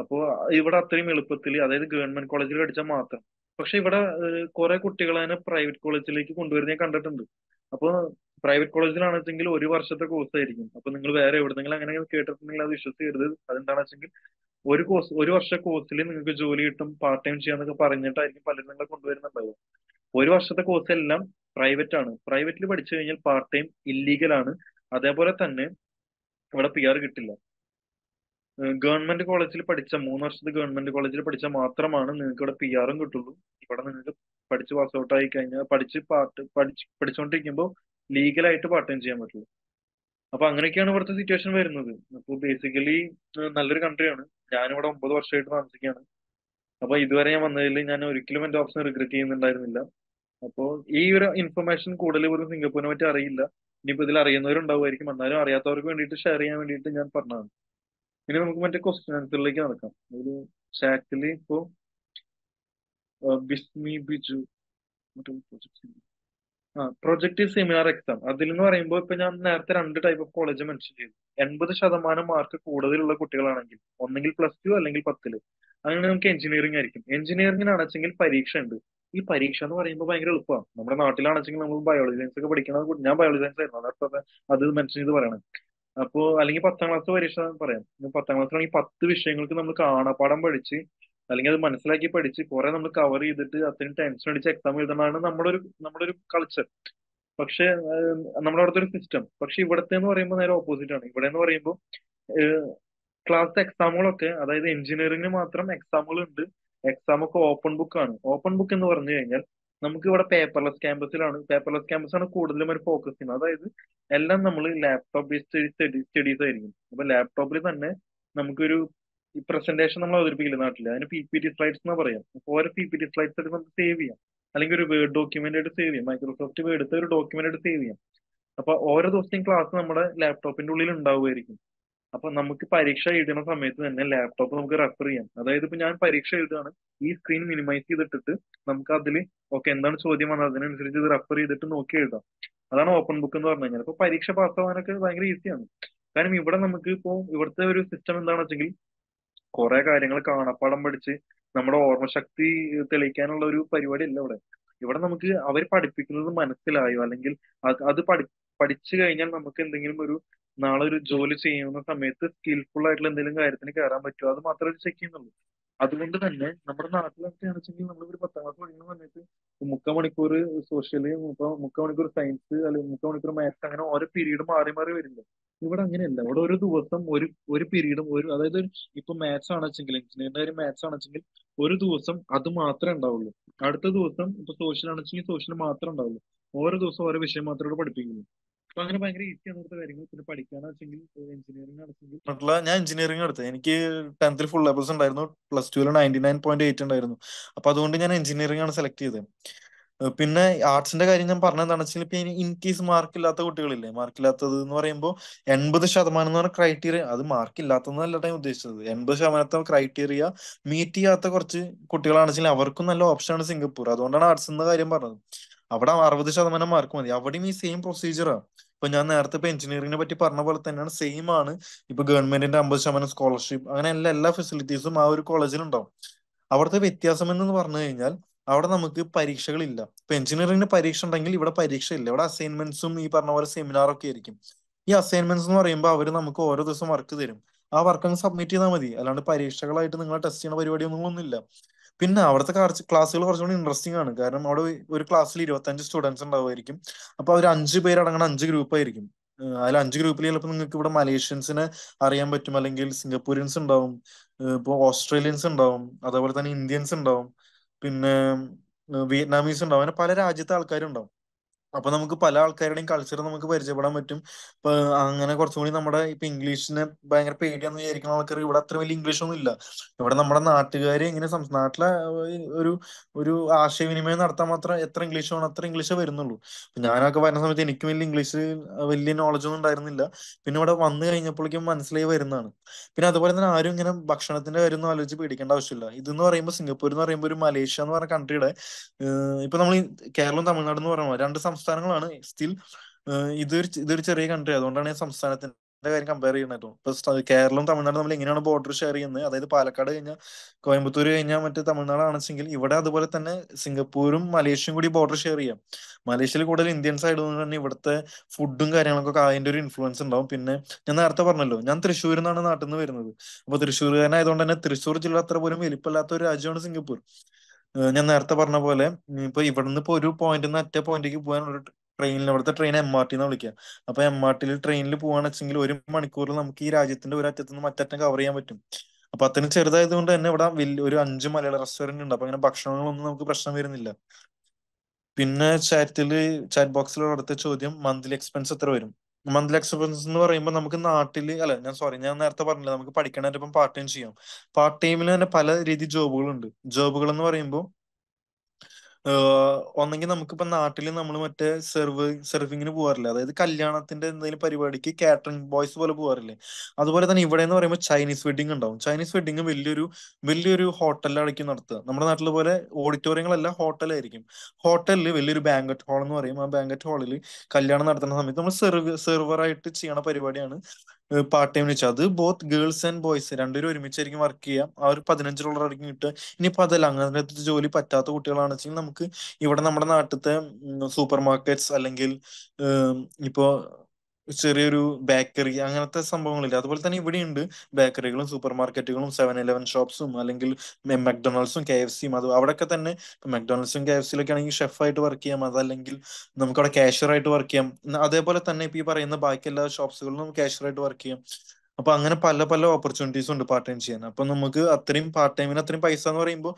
അപ്പോ ഇവിടെ അത്രയും എളുപ്പത്തിൽ അതായത് ഗവൺമെന്റ് കോളേജിൽ പഠിച്ചാൽ മാത്രം പക്ഷെ ഇവിടെ കുറെ കുട്ടികൾ അതിനെ പ്രൈവറ്റ് കോളേജിലേക്ക് കൊണ്ടുവരുന്നേ കണ്ടിട്ടുണ്ട് അപ്പൊ പ്രൈവറ്റ് കോളേജിലാണെച്ചെങ്കിൽ ഒരു വർഷത്തെ കോഴ്സ് ആയിരിക്കും അപ്പൊ നിങ്ങൾ വേറെ എവിടെന്നെങ്കിലും അങ്ങനെ കേട്ടിട്ടുണ്ടെങ്കിൽ അത് വിശ്വസിക്കരുത് അതെന്താണെന്ന് വെച്ചെങ്കിൽ ഒരു കോഴ്സ് ഒരു വർഷ കോഴ്സിൽ നിങ്ങൾക്ക് ജോലി കിട്ടും പാർട്ട് ടൈം ചെയ്യാന്നൊക്കെ പറഞ്ഞിട്ടായിരിക്കും പലരും നിങ്ങളെ കൊണ്ടുവരുന്നുണ്ടാവുക ഒരു വർഷത്തെ കോഴ്സ് എല്ലാം പ്രൈവറ്റ് ആണ് പ്രൈവറ്റിൽ പഠിച്ചു കഴിഞ്ഞാൽ പാർട്ട് ടൈം ഇല്ലീഗൽ ആണ് അതേപോലെ തന്നെ ഇവിടെ പി ആർ കിട്ടില്ല ഗവൺമെന്റ് കോളേജിൽ പഠിച്ച മൂന്ന് വർഷത്തെ ഗവൺമെന്റ് കോളേജിൽ പഠിച്ച മാത്രമാണ് നിങ്ങൾക്ക് ഇവിടെ പി ആറും കിട്ടുള്ളൂ ഇവിടെ നിങ്ങൾക്ക് പഠിച്ച് പാസ് ഔട്ട് ആയി കഴിഞ്ഞാൽ പഠിച്ച് പാട്ട് പഠിച്ച് പഠിച്ചുകൊണ്ടിരിക്കുമ്പോൾ ലീഗലായിട്ട് പാർട്ട് ടൈം ചെയ്യാൻ പറ്റുള്ളൂ അപ്പൊ അങ്ങനെയൊക്കെയാണ് ഇവിടുത്തെ സിറ്റുവേഷൻ വരുന്നത് അപ്പോൾ ബേസിക്കലി നല്ലൊരു കൺട്രിയാണ് ഞാനിവിടെ ഒമ്പത് വർഷമായിട്ട് താമസിക്കുകയാണ് അപ്പൊ ഇതുവരെ ഞാൻ വന്നതിൽ ഞാൻ ഒരിക്കലും എന്റെ ഓപ്ഷൻ റിഗ്രറ്റ് ചെയ്യുന്നുണ്ടായിരുന്നില്ല അപ്പോൾ ഈ ഒരു ഇൻഫർമേഷൻ കൂടുതൽ പോലും സിംഗപ്പൂരിനെ പറ്റി അറിയില്ല ഇനിയിപ്പോ ഇതിൽ അറിയുന്നവരുണ്ടാവുമായിരിക്കും എന്നാലും അറിയാത്തവർക്ക് വേണ്ടിയിട്ട് ഷെയർ ചെയ്യാൻ വേണ്ടിയിട്ട് ഞാൻ പറഞ്ഞതാണ് ഇനി നമുക്ക് മറ്റേ ക്വസ്റ്റ്യൻ ആൻസറിലേക്ക് നടക്കാം ഒരു ചാറ്റിൽ ഇപ്പോ ബിസ്മി ബിജു ആ പ്രൊജക്റ്റ് സെമിനാർ എക്സാം അതിൽ എന്ന് പറയുമ്പോൾ ഇപ്പൊ ഞാൻ നേരത്തെ രണ്ട് ടൈപ്പ് ഓഫ് കോളേജ് മെൻഷൻ ചെയ്തു എൺപത് ശതമാനം മാർക്ക് കൂടുതലുള്ള കുട്ടികളാണെങ്കിൽ ഒന്നെങ്കിൽ പ്ലസ് ടു അല്ലെങ്കിൽ പത്തില് അങ്ങനെ നമുക്ക് എഞ്ചിനീയറിംഗ് ആയിരിക്കും എഞ്ചിനീയറിംഗിനാണെച്ചെങ്കിൽ പരീക്ഷ ഉണ്ട് ഈ പരീക്ഷ എന്ന് പറയുമ്പോൾ ഭയങ്കര എളുപ്പമാണ് നമ്മുടെ നാട്ടിലാണെച്ചെങ്കിൽ നമ്മൾ ബയോളജി സയൻസ് ഒക്കെ പഠിക്കണത് ഞാൻ ബയോളജി സയൻസ് ആയിരുന്നു അതർത്ഥം അത് മെൻഷൻ ചെയ്ത് പറയണം അപ്പോ അല്ലെങ്കിൽ പത്താം ക്ലാസ് പരീക്ഷ എന്ന് പറയാം ഇനി പത്താം ക്ലാസ്സിലാണെങ്കിൽ പത്ത് വിഷയങ്ങൾക്ക് നമ്മൾ കാണാപ്പാടം പഠിച്ച് അല്ലെങ്കിൽ അത് മനസ്സിലാക്കി പഠിച്ച് കുറെ നമ്മൾ കവർ ചെയ്തിട്ട് അത്രയും ടെൻഷൻ അടിച്ച് എക്സാം എഴുതണമാണ് നമ്മുടെ ഒരു നമ്മുടെ ഒരു കൾച്ചർ പക്ഷെ നമ്മുടെ അവിടുത്തെ ഒരു സിസ്റ്റം പക്ഷെ ഇവിടത്തെ എന്ന് പറയുമ്പോൾ നേരെ ഓപ്പോസിറ്റ് ആണ് ഇവിടെ എന്ന് പറയുമ്പോൾ ക്ലാസ് എക്സാമുകളൊക്കെ അതായത് എഞ്ചിനീയറിംഗിന് മാത്രം എക്സാമുകൾ ഉണ്ട് എക്സാം ഒക്കെ ഓപ്പൺ ബുക്ക് ആണ് ഓപ്പൺ ബുക്ക് എന്ന് പറഞ്ഞു കഴിഞ്ഞാൽ നമുക്ക് ഇവിടെ പേപ്പർലെസ് ക്യാമ്പസിലാണ് പേപ്പർലെസ് ക്യാമ്പസ് ആണ് കൂടുതലും ഒരു ഫോക്കസ് ചെയ്യുന്നത് അതായത് എല്ലാം നമ്മൾ ലാപ്ടോപ്പ് ബേസ്ഡ് സ്റ്റഡി സ്റ്റഡീസ് ആയിരിക്കും അപ്പൊ ലാപ്ടോപ്പിൽ തന്നെ നമുക്കൊരു ഈ പ്രസന്റേഷൻ നമ്മൾ അവതരിപ്പിക്കില്ല നാട്ടിൽ അതിന് പി പി ടി സ്ലൈഡ്സ് എന്ന് പറയാം ഓരോ പി പി ടി സ്ലൈഡ്സ് ആയിട്ട് നമുക്ക് സേവ് ചെയ്യാം അല്ലെങ്കിൽ ഒരു വേർഡ് ഡോക്യുമെന്റ് ആയിട്ട് സേവ് ചെയ്യാം മൈക്രോസോഫ്റ്റ് വേർഡ് എടുത്ത് ഒരു ഡോക്യുമെന്റ് ആയിട്ട് സേവ് ചെയ്യാം അപ്പൊ ഓരോ ദിവസത്തെയും ക്ലാസ് നമ്മുടെ ലാപ്ടോപ്പിന്റെ ഉള്ളിൽ ഉണ്ടാവുമായിരിക്കും അപ്പൊ നമുക്ക് പരീക്ഷ എഴുതുന്ന സമയത്ത് തന്നെ ലാപ്ടോപ്പ് നമുക്ക് റെഫർ ചെയ്യാം അതായത് ഇപ്പൊ ഞാൻ പരീക്ഷ എഴുതുകയാണ് ഈ സ്ക്രീൻ മിനിമൈസ് ചെയ്തിട്ടിട്ട് നമുക്ക് അതിൽ ഓക്കെ എന്താണ് ചോദ്യം വന്നത് അതിനനുസരിച്ച് ഇത് റെഫർ ചെയ്തിട്ട് നോക്കി എഴുതാം അതാണ് ഓപ്പൺ ബുക്ക് എന്ന് പറഞ്ഞു കഴിഞ്ഞാൽ അപ്പൊ പരീക്ഷ പാസ്സാവാനൊക്കെ ഭയങ്കര ഈസിയാണ് കാരണം ഇവിടെ നമുക്ക് ഇപ്പോൾ ഇവിടുത്തെ ഒരു സിസ്റ്റം എന്താണെന്ന് വെച്ചെങ്കിൽ കുറെ കാര്യങ്ങൾ കാണപ്പാടം പഠിച്ച് നമ്മുടെ ഓർമ്മശക്തി തെളിയിക്കാനുള്ള ഒരു പരിപാടി അല്ല ഇവിടെ ഇവിടെ നമുക്ക് അവർ പഠിപ്പിക്കുന്നത് മനസ്സിലായോ അല്ലെങ്കിൽ അത് പഠി പഠിച്ചു കഴിഞ്ഞാൽ നമുക്ക് എന്തെങ്കിലും ഒരു നാളെ ഒരു ജോലി ചെയ്യുന്ന സമയത്ത് സ്കിൽഫുൾ ആയിട്ടുള്ള എന്തെങ്കിലും കാര്യത്തിന് കയറാൻ പറ്റുമോ അത് മാത്രമേ ചെക്ക് ചെയ്യുന്നുള്ളൂ അതുകൊണ്ട് തന്നെ നമ്മുടെ നാട്ടിലൊക്കെ ആണെന്നുവെച്ചെങ്കിൽ ഒരു പത്താം ക്ലാസ് പഠിക്കുന്ന സമയത്ത് മുക്കാൽ മണിക്കൂർ സോഷ്യല് മുക്കാൽ മണിക്കൂർ സയൻസ് അല്ലെങ്കിൽ മുക്കാൽ മണിക്കൂർ മാത്സ് അങ്ങനെ ഓരോ പീരീഡ് മാറി മാറി വരുന്നുണ്ട് ഇവിടെ അങ്ങനെയല്ല ഇവിടെ ഒരു ദിവസം ഒരു ഒരു പീരീഡും ഒരു അതായത് ഇപ്പൊ മാത്സ് ആണെച്ചെങ്കിൽ എഞ്ചിനീയറിന്റെ കാര്യം മാത്സ് ആണെച്ചെങ്കിൽ ഒരു ദിവസം അത് മാത്രമേ ഉണ്ടാവുള്ളൂ അടുത്ത ദിവസം ഇപ്പൊ സോഷ്യൽ ആണെച്ചെങ്കിൽ സോഷ്യൽ മാത്രമേ ഉണ്ടാവുള്ളൂ ഓരോ ദിവസം ഓരോ വിഷയം മാത്രമേ പഠിപ്പിക്കുന്നു എഞ്ചിനീയറിംഗ് ഞാൻ എഞ്ചിനീയറിംഗ് എടുത്തത് എനിക്ക് ടെൻത്തിൽ ഫുൾ ലെബൽസ് ഉണ്ടായിരുന്നു പ്ലസ് ടുവിൽ നയൻറ്റി നയൻ പോയിന്റ് എയ്റ്റ് ഉണ്ടായിരുന്നു അപ്പൊ അതുകൊണ്ട് ഞാൻ എഞ്ചിനീയറിംഗ് ആണ് സെലക്ട് ചെയ്തത് പിന്നെ ആർട്സിന്റെ കാര്യം ഞാൻ പറഞ്ഞത് എന്താണെന്ന് വെച്ചാൽ ഇൻ കേസ് മാർക്ക് ഇല്ലാത്ത കുട്ടികളില്ലേ മാർക്ക് ഇല്ലാത്തത് എന്ന് പറയുമ്പോൾ എൺപത് ശതമാനം എന്ന് പറഞ്ഞ ക്രൈറ്റീരിയ അത് മാർക്ക് ഇല്ലാത്തതല്ല ടൈം ഉദ്ദേശിച്ചത് എൺപത് ശതമാനത്തെ ക്രൈറ്റീരിയ മീറ്റ് ചെയ്യാത്ത കുറച്ച് കുട്ടികളാണെന്ന് വെച്ചാൽ അവർക്കും നല്ല ആണ് സിംഗപ്പൂർ അതുകൊണ്ടാണ് ആർട്സ് എന്ന കാര്യം പറഞ്ഞത് അവിടെ അറുപത് ശതമാനം മാർക്ക് മതി അവിടെയും ഈ സെയിം പ്രൊസീജിയറാണ് ഇപ്പൊ ഞാൻ നേരത്തെ ഇപ്പൊ എഞ്ചിനീയറിംഗിനെ പറ്റി പറഞ്ഞ പോലെ തന്നെയാണ് സെയിം ആണ് ഇപ്പൊ ഗവൺമെന്റിന്റെ അമ്പത് ശതമാനം സ്കോളർഷിപ്പ് അങ്ങനെ എല്ലാ എല്ലാ ഫെസിലിറ്റീസും ആ ഒരു കോളേജിൽ ഉണ്ടാവും അവിടുത്തെ വ്യത്യാസം എന്ന് പറഞ്ഞു കഴിഞ്ഞാൽ അവിടെ നമുക്ക് പരീക്ഷകളില്ല ഇപ്പൊ എഞ്ചിനീയറിംഗിന് പരീക്ഷ ഉണ്ടെങ്കിൽ ഇവിടെ പരീക്ഷ ഇല്ല ഇവിടെ അസൈൻമെന്റ്സും ഈ പറഞ്ഞ പോലെ സെമിനാറൊക്കെ ആയിരിക്കും ഈ അസൈൻമെന്റ്സ് എന്ന് പറയുമ്പോൾ അവർ നമുക്ക് ഓരോ ദിവസം വർക്ക് തരും ആ വർക്ക് അങ്ങ് സബ്മിറ്റ് ചെയ്താൽ മതി അല്ലാണ്ട് പരീക്ഷകളായിട്ട് നിങ്ങളെ ടെസ്റ്റ് ചെയ്യുന്ന പരിപാടി ഒന്നും ഒന്നുമില്ല പിന്നെ അവിടുത്തെ ക്ലാസ്സുകൾ കുറച്ചുകൂടി ഇൻട്രസ്റ്റിംഗ് ആണ് കാരണം അവിടെ ഒരു ക്ലാസ്സിൽ ഇരുപത്തഞ്ച് സ്റ്റുഡൻസ് ഉണ്ടാവുമായിരിക്കും അപ്പൊ അവർ അഞ്ച് പേരടങ്ങുന്ന അഞ്ച് ഗ്രൂപ്പ് ആയിരിക്കും അതിൽ അഞ്ച് ഗ്രൂപ്പിൽ ചിലപ്പോൾ നിങ്ങൾക്ക് ഇവിടെ മലേഷ്യൻസിനെ അറിയാൻ പറ്റും അല്ലെങ്കിൽ സിംഗപ്പൂരിയൻസ് ഉണ്ടാവും ഇപ്പോൾ ഓസ്ട്രേലിയൻസ് ഉണ്ടാവും അതേപോലെ തന്നെ ഇന്ത്യൻസ് ഉണ്ടാവും പിന്നെ വിയറ്റ്നാമീസ് ഉണ്ടാവും അങ്ങനെ പല രാജ്യത്തെ ആൾക്കാരുണ്ടാവും അപ്പൊ നമുക്ക് പല ആൾക്കാരുടെയും കൾച്ചർ നമുക്ക് പരിചയപ്പെടാൻ പറ്റും ഇപ്പൊ അങ്ങനെ കുറച്ചും കൂടി നമ്മുടെ ഇപ്പൊ ഇംഗ്ലീഷിനെ ഭയങ്കര പേടിയാന്ന് വിചാരിക്കുന്ന ആൾക്കാർ ഇവിടെ അത്ര വലിയ ഇംഗ്ലീഷ് ഒന്നും ഇല്ല ഇവിടെ നമ്മുടെ നാട്ടുകാർ ഇങ്ങനെ നാട്ടിലെ ഒരു ഒരു ആശയവിനിമയം നടത്താൻ മാത്രം എത്ര ഇംഗ്ലീഷ് വേണം അത്ര ഇംഗ്ലീഷ് വരുന്നുള്ളൂ ഞാനൊക്കെ വരുന്ന സമയത്ത് എനിക്ക് വലിയ ഇംഗ്ലീഷ് വലിയ നോളജ് ഒന്നും ഉണ്ടായിരുന്നില്ല പിന്നെ ഇവിടെ വന്നു കഴിഞ്ഞപ്പോഴേക്കും മനസ്സിലായി വരുന്നതാണ് പിന്നെ അതുപോലെ തന്നെ ആരും ഇങ്ങനെ ഭക്ഷണത്തിന്റെ കാര്യം ഒന്നും ആലോചിച്ച് പേടിക്കേണ്ട ആവശ്യമില്ല ഇതെന്ന് പറയുമ്പോൾ സിംഗപ്പൂർ എന്ന് പറയുമ്പോൾ ഒരു മലേഷ്യ എന്ന് പറഞ്ഞ കൺട്രിയുടെ ഇപ്പൊ നമ്മൾ കേരളം തമിഴ്നാട് എന്ന് പറയുമ്പോൾ രണ്ട് സംസ്ഥാനങ്ങളാണ് സ്റ്റിൽ ഇതൊരു ഇതൊരു ചെറിയ കൺട്രി അതുകൊണ്ടാണ് ഞാൻ സംസ്ഥാനത്തിന്റെ കാര്യം കമ്പയർ ചെയ്യുന്നത് ഇപ്പൊ കേരളം തമിഴ്നാട് നമ്മൾ എങ്ങനെയാണ് ബോർഡർ ഷെയർ ചെയ്യുന്നത് അതായത് പാലക്കാട് കഴിഞ്ഞാൽ കോയമ്പത്തൂർ കഴിഞ്ഞാൽ മറ്റേ തമിഴ്നാടാണെച്ചെങ്കിൽ ഇവിടെ അതുപോലെ തന്നെ സിംഗപ്പൂരും മലേഷ്യയും കൂടി ബോർഡർ ഷെയർ ചെയ്യാം മലേഷ്യയിൽ കൂടുതൽ ഇന്ത്യൻസ് ആയതുകൊണ്ട് തന്നെ ഇവിടുത്തെ ഫുഡും കാര്യങ്ങളൊക്കെ അതിന്റെ ഒരു ഇൻഫ്ലുവൻസ് ഉണ്ടാവും പിന്നെ ഞാൻ നേരത്തെ പറഞ്ഞല്ലോ ഞാൻ തൃശ്ശൂരിൽ നിന്നാണ് നാട്ടിൽ നിന്ന് വരുന്നത് അപ്പൊ ആയതുകൊണ്ട് തന്നെ തൃശ്ശൂർ ജില്ല അത്ര പോലും വലിപ്പമില്ലാത്ത ഒരു രാജ്യമാണ് സിംഗപ്പൂർ ഞാൻ നേരത്തെ പറഞ്ഞ പോലെ ഇപ്പൊ ഇവിടുന്ന് ഇപ്പൊ ഒരു പോയിന്റ് നിന്ന് ഒറ്റ പോയിന്റിലേക്ക് പോകാൻ ഒരു ട്രെയിനിൽ അവിടുത്തെ ട്രെയിൻ എം ആർ ടി എന്ന് വിളിക്കുക അപ്പൊ എം ആർ ടിയിൽ ട്രെയിനിൽ പോവാന്ന് വെച്ചെങ്കിൽ ഒരു മണിക്കൂറിൽ നമുക്ക് ഈ രാജ്യത്തിന്റെ ഒരു അറ്റത്ത് നിന്ന് മറ്ററ്റം കവർ ചെയ്യാൻ പറ്റും അപ്പൊ അത്തിന് ചെറുതായത് കൊണ്ട് തന്നെ ഇവിടെ വലിയ ഒരു അഞ്ച് മലയാള റെസ്റ്റോറന്റ് ഉണ്ട് അപ്പൊ അങ്ങനെ ഭക്ഷണങ്ങളൊന്നും നമുക്ക് പ്രശ്നം വരുന്നില്ല പിന്നെ ചാറ്റിൽ ചാറ്റ് ബോക്സിൽ അടുത്ത ചോദ്യം മന്ത്ലി എക്സ്പെൻസ് എത്ര വരും മന്ത്ലി എക്സ്പെൻസ് എന്ന് പറയുമ്പോൾ നമുക്ക് നാട്ടിൽ അല്ല ഞാൻ സോറി ഞാൻ നേരത്തെ പറഞ്ഞില്ല നമുക്ക് പഠിക്കണതിനൊപ്പം പാർട്ട് ടൈം ചെയ്യാം പാർട്ട് ടൈമിൽ തന്നെ പല രീതി ജോബുകളുണ്ട് ജോബുകൾ എന്ന് പറയുമ്പോൾ ഒന്നെങ്കിൽ നമുക്കിപ്പോ നാട്ടിൽ നമ്മൾ മറ്റേ സെർവ് സെർഫിങ്ങിന് പോകാറില്ല അതായത് കല്യാണത്തിന്റെ എന്തെങ്കിലും പരിപാടിക്ക് കാറ്ററിംഗ് ബോയ്സ് പോലെ പോകാറില്ലേ അതുപോലെ തന്നെ ഇവിടെ എന്ന് പറയുമ്പോൾ ചൈനീസ് വെഡിങ് ഉണ്ടാവും ചൈനീസ് വെഡിങ് വലിയൊരു വലിയൊരു ഹോട്ടലിലായിരിക്കും നടത്തുക നമ്മുടെ നാട്ടിലെ പോലെ ഓഡിറ്റോറിയങ്ങളല്ല ഹോട്ടലായിരിക്കും ഹോട്ടലിൽ വലിയൊരു ബാങ്കറ്റ് ഹാൾ എന്ന് പറയും ആ ബാങ്കറ്റ് ഹാളിൽ കല്യാണം നടത്തുന്ന സമയത്ത് നമ്മൾ സെർവ് സെർവറായിട്ട് ചെയ്യണ പരിപാടിയാണ് പാർട്ട് ടൈം വെച്ചാൽ അത് ബോത്ത് ഗേൾസ് ആൻഡ് ബോയ്സ് രണ്ടുപേരും ഒരുമിച്ചായിരിക്കും വർക്ക് ചെയ്യാം ആ ഒരു പതിനഞ്ച് ഡോളർ ഡോളറായിരിക്കും കിട്ടുക ഇനിയിപ്പോൾ അതല്ല അങ്ങനെ ജോലി പറ്റാത്ത കുട്ടികളാണെന്ന് വെച്ചാൽ നമുക്ക് ഇവിടെ നമ്മുടെ നാട്ടിലത്തെ സൂപ്പർ മാർക്കറ്റ്സ് അല്ലെങ്കിൽ ഇപ്പോൾ ചെറിയൊരു ബേക്കറി അങ്ങനത്തെ സംഭവങ്ങളില്ല അതുപോലെ തന്നെ ഇവിടെ ഉണ്ട് ബേക്കറികളും സൂപ്പർ മാർക്കറ്റുകളും സെവൻ ഇലവൻ ഷോപ്സും അല്ലെങ്കിൽ മെക്ഡൊണാൾഡ്സും കെ എഫ് സിയും അത് അവിടെയൊക്കെ തന്നെ മെക്ഡൊണാൾഡ്സും കെ എഫ് സിയിലൊക്കെ ആണെങ്കിൽ ഷെഫായിട്ട് വർക്ക് ചെയ്യാം അതല്ലെങ്കിൽ നമുക്ക് അവിടെ ക്യാഷ്യറായിട്ട് വർക്ക് ചെയ്യാം അതേപോലെ തന്നെ ഇപ്പൊ ഈ പറയുന്ന ബാക്കി എല്ലാ ഷോപ്സുകളിലും ക്യാഷ്യറായിട്ട് വർക്ക് ചെയ്യാം അപ്പൊ അങ്ങനെ പല പല ഓപ്പർച്യൂണിറ്റീസ് ഉണ്ട് പാർട്ട് ടൈം ചെയ്യാൻ അപ്പൊ നമുക്ക് അത്രയും പാർട്ട് ടൈമിന് അത്രയും പൈസ എന്ന് പറയുമ്പോൾ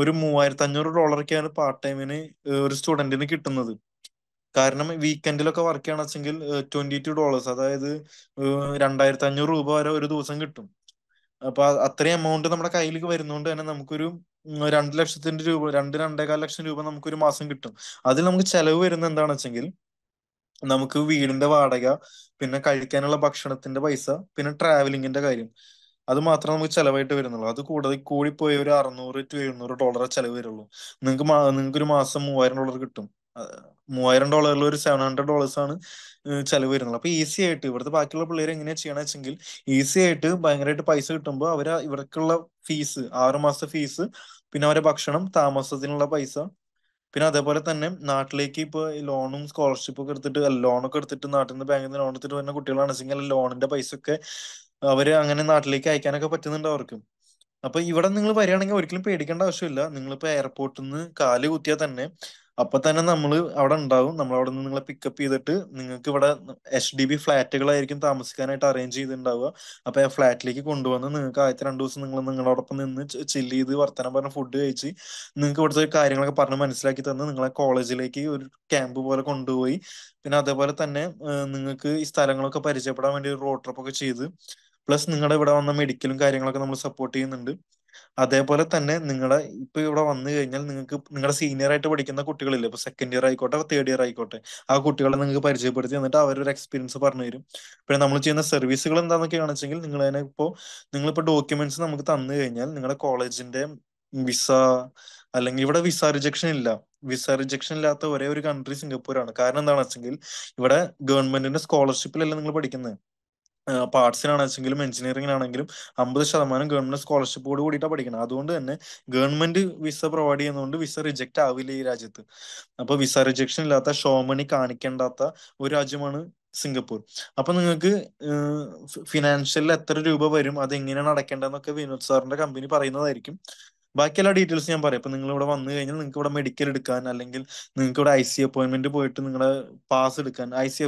ഒരു മൂവായിരത്തി അഞ്ഞൂറ് ഡോളറൊക്കെയാണ് പാർട്ട് ടൈമിന് ഒരു സ്റ്റുഡന്റിന് കിട്ടുന്നത് കാരണം വീക്കെൻഡിലൊക്കെ വർക്ക് ചെയ്യണം വെച്ചെങ്കിൽ ട്വന്റി ടു ഡോളേഴ്സ് അതായത് രണ്ടായിരത്തി അഞ്ഞൂറ് രൂപ വരെ ഒരു ദിവസം കിട്ടും അപ്പൊ അത്രയും എമൗണ്ട് നമ്മുടെ കയ്യിലേക്ക് വരുന്നോണ്ട് തന്നെ നമുക്കൊരു രണ്ട് ലക്ഷത്തിന്റെ രൂപ രണ്ട് രണ്ടേകാൽ ലക്ഷം രൂപ നമുക്കൊരു മാസം കിട്ടും അതിൽ നമുക്ക് ചെലവ് വരുന്ന എന്താണെന്ന് വെച്ചെങ്കിൽ നമുക്ക് വീടിന്റെ വാടക പിന്നെ കഴിക്കാനുള്ള ഭക്ഷണത്തിന്റെ പൈസ പിന്നെ ട്രാവലിങ്ങിന്റെ കാര്യം അത് മാത്രമേ നമുക്ക് ചെലവായിട്ട് വരുന്നുള്ളൂ അത് കൂടാതെ പോയ ഒരു അറുന്നൂറ് ടു എഴുന്നൂറ് ഡോളർ ചെലവ് വരുള്ളൂ നിങ്ങൾക്ക് നിങ്ങൾക്ക് ഒരു മാസം മൂവായിരം ഡോളർ കിട്ടും മൂവായിരം ഡോളറിൽ ഒരു സെവൻ ഹൺഡ്രഡ് ഡോളേഴ്സ് ആണ് ചെലവ് വരുന്നത് അപ്പൊ ഈസി ആയിട്ട് ഇവിടുത്തെ ബാക്കിയുള്ള പിള്ളേർ എങ്ങനെയാ ചെയ്യണ വെച്ചെങ്കിൽ ഈസി ആയിട്ട് ഭയങ്കരമായിട്ട് പൈസ കിട്ടുമ്പോൾ അവർ ഇവർക്കുള്ള ഫീസ് ആറുമാസത്തെ ഫീസ് പിന്നെ അവരെ ഭക്ഷണം താമസത്തിനുള്ള പൈസ പിന്നെ അതേപോലെ തന്നെ നാട്ടിലേക്ക് ഇപ്പൊ ലോണും സ്കോളർഷിപ്പ് ഒക്കെ എടുത്തിട്ട് ലോണൊക്കെ എടുത്തിട്ട് നാട്ടിൽ നിന്ന് ബാങ്കിൽ നിന്ന് ലോൺ എടുത്തിട്ട് വരുന്ന കുട്ടികളാണെങ്കിൽ ലോണിന്റെ പൈസ ഒക്കെ അവര് അങ്ങനെ നാട്ടിലേക്ക് അയക്കാനൊക്കെ പറ്റുന്നുണ്ട് അവർക്ക് അപ്പൊ ഇവിടെ നിങ്ങൾ വരികയാണെങ്കിൽ ഒരിക്കലും പേടിക്കേണ്ട ആവശ്യമില്ല നിങ്ങളിപ്പോ എയർപോർട്ടിൽ നിന്ന് കാല് കുത്തിയാൽ തന്നെ അപ്പൊ തന്നെ നമ്മൾ അവിടെ ഉണ്ടാവും നമ്മൾ അവിടെ നിന്ന് നിങ്ങളെ പിക്കപ്പ് ചെയ്തിട്ട് നിങ്ങൾക്ക് ഇവിടെ എച്ച് ഡി ബി ഫ്ലാറ്റുകളായിരിക്കും താമസിക്കാനായിട്ട് അറേഞ്ച് ചെയ്തിട്ടുണ്ടാവുക അപ്പൊ ആ ഫ്ലാറ്റിലേക്ക് കൊണ്ടുവന്ന് നിങ്ങൾക്ക് ആദ്യത്തെ രണ്ട് ദിവസം നിങ്ങൾ നിങ്ങളോടൊപ്പം നിന്ന് ചില്ല് ചെയ്ത് വർത്തമാനം പറഞ്ഞ് ഫുഡ് കഴിച്ച് നിങ്ങൾക്ക് ഇവിടുത്തെ കാര്യങ്ങളൊക്കെ പറഞ്ഞ് മനസ്സിലാക്കി തന്ന് നിങ്ങളെ കോളേജിലേക്ക് ഒരു ക്യാമ്പ് പോലെ കൊണ്ടുപോയി പിന്നെ അതേപോലെ തന്നെ നിങ്ങൾക്ക് ഈ സ്ഥലങ്ങളൊക്കെ പരിചയപ്പെടാൻ വേണ്ടി ഒരു റോഡ് ട്രിപ്പ് ഒക്കെ ചെയ്ത് പ്ലസ് നിങ്ങളുടെ ഇവിടെ വന്ന മെഡിക്കലും കാര്യങ്ങളൊക്കെ നമ്മൾ സപ്പോർട്ട് ചെയ്യുന്നുണ്ട് അതേപോലെ തന്നെ നിങ്ങളെ ഇപ്പൊ ഇവിടെ വന്നു കഴിഞ്ഞാൽ നിങ്ങൾക്ക് നിങ്ങളുടെ സീനിയർ ആയിട്ട് പഠിക്കുന്ന കുട്ടികളില്ലേ ഇപ്പൊ സെക്കൻഡ് ഇയർ ആയിക്കോട്ടെ തേർഡ് ഇയർ ആയിക്കോട്ടെ ആ കുട്ടികളെ നിങ്ങൾക്ക് പരിചയപ്പെടുത്തി എന്നിട്ട് അവരൊരു എക്സ്പീരിയൻസ് പറഞ്ഞു തരും പിന്നെ നമ്മൾ ചെയ്യുന്ന സർവീസുകൾ എന്താണെന്നൊക്കെയാണ് വെച്ചെങ്കിൽ നിങ്ങൾ അതിനെ ഇപ്പോൾ ഇപ്പൊ ഡോക്യുമെന്റ്സ് നമുക്ക് തന്നു കഴിഞ്ഞാൽ നിങ്ങളുടെ കോളേജിന്റെ വിസ അല്ലെങ്കിൽ ഇവിടെ വിസ റിജക്ഷൻ ഇല്ല വിസ റിജക്ഷൻ ഇല്ലാത്ത ഒരേ ഒരു കൺട്രി സിംഗപ്പൂരാണ് കാരണം എന്താണെന്ന് വെച്ചെങ്കിൽ ഇവിടെ ഗവൺമെന്റിന്റെ സ്കോളർഷിപ്പിലല്ല നിങ്ങൾ പഠിക്കുന്നത് പാർട്സിനാണെങ്കിലും എഞ്ചിനീയറിംഗിനാണെങ്കിലും അമ്പത് ശതമാനം ഗവൺമെന്റ് സ്കോളർഷിപ്പോട് കൂടിയിട്ടാണ് പഠിക്കണം അതുകൊണ്ട് തന്നെ ഗവൺമെന്റ് വിസ പ്രൊവൈഡ് ചെയ്യുന്നതുകൊണ്ട് വിസ റിജക്ട് ആവില്ല ഈ രാജ്യത്ത് അപ്പൊ വിസ റിജക്ഷൻ ഇല്ലാത്ത ഷോമണി കാണിക്കേണ്ടാത്ത ഒരു രാജ്യമാണ് സിംഗപ്പൂർ അപ്പൊ നിങ്ങൾക്ക് ഫിനാൻഷ്യലിൽ എത്ര രൂപ വരും അത് എങ്ങനെയാണ് അടയ്ക്കേണ്ടതെന്നൊക്കെ വിനോദ് സാറിന്റെ കമ്പനി പറയുന്നതായിരിക്കും ബാക്കി എല്ലാ ഡീറ്റെയിൽസ് ഞാൻ പറയാം ഇപ്പൊ നിങ്ങൾ ഇവിടെ വന്നു കഴിഞ്ഞാൽ നിങ്ങൾക്ക് ഇവിടെ മെഡിക്കൽ എടുക്കാൻ അല്ലെങ്കിൽ നിങ്ങൾക്ക് ഇവിടെ ഐ സി അപ്പോയിന്റ്മെന്റ് പോയിട്ട് നിങ്ങളെ പാസ് എടുക്കാൻ ഐ സി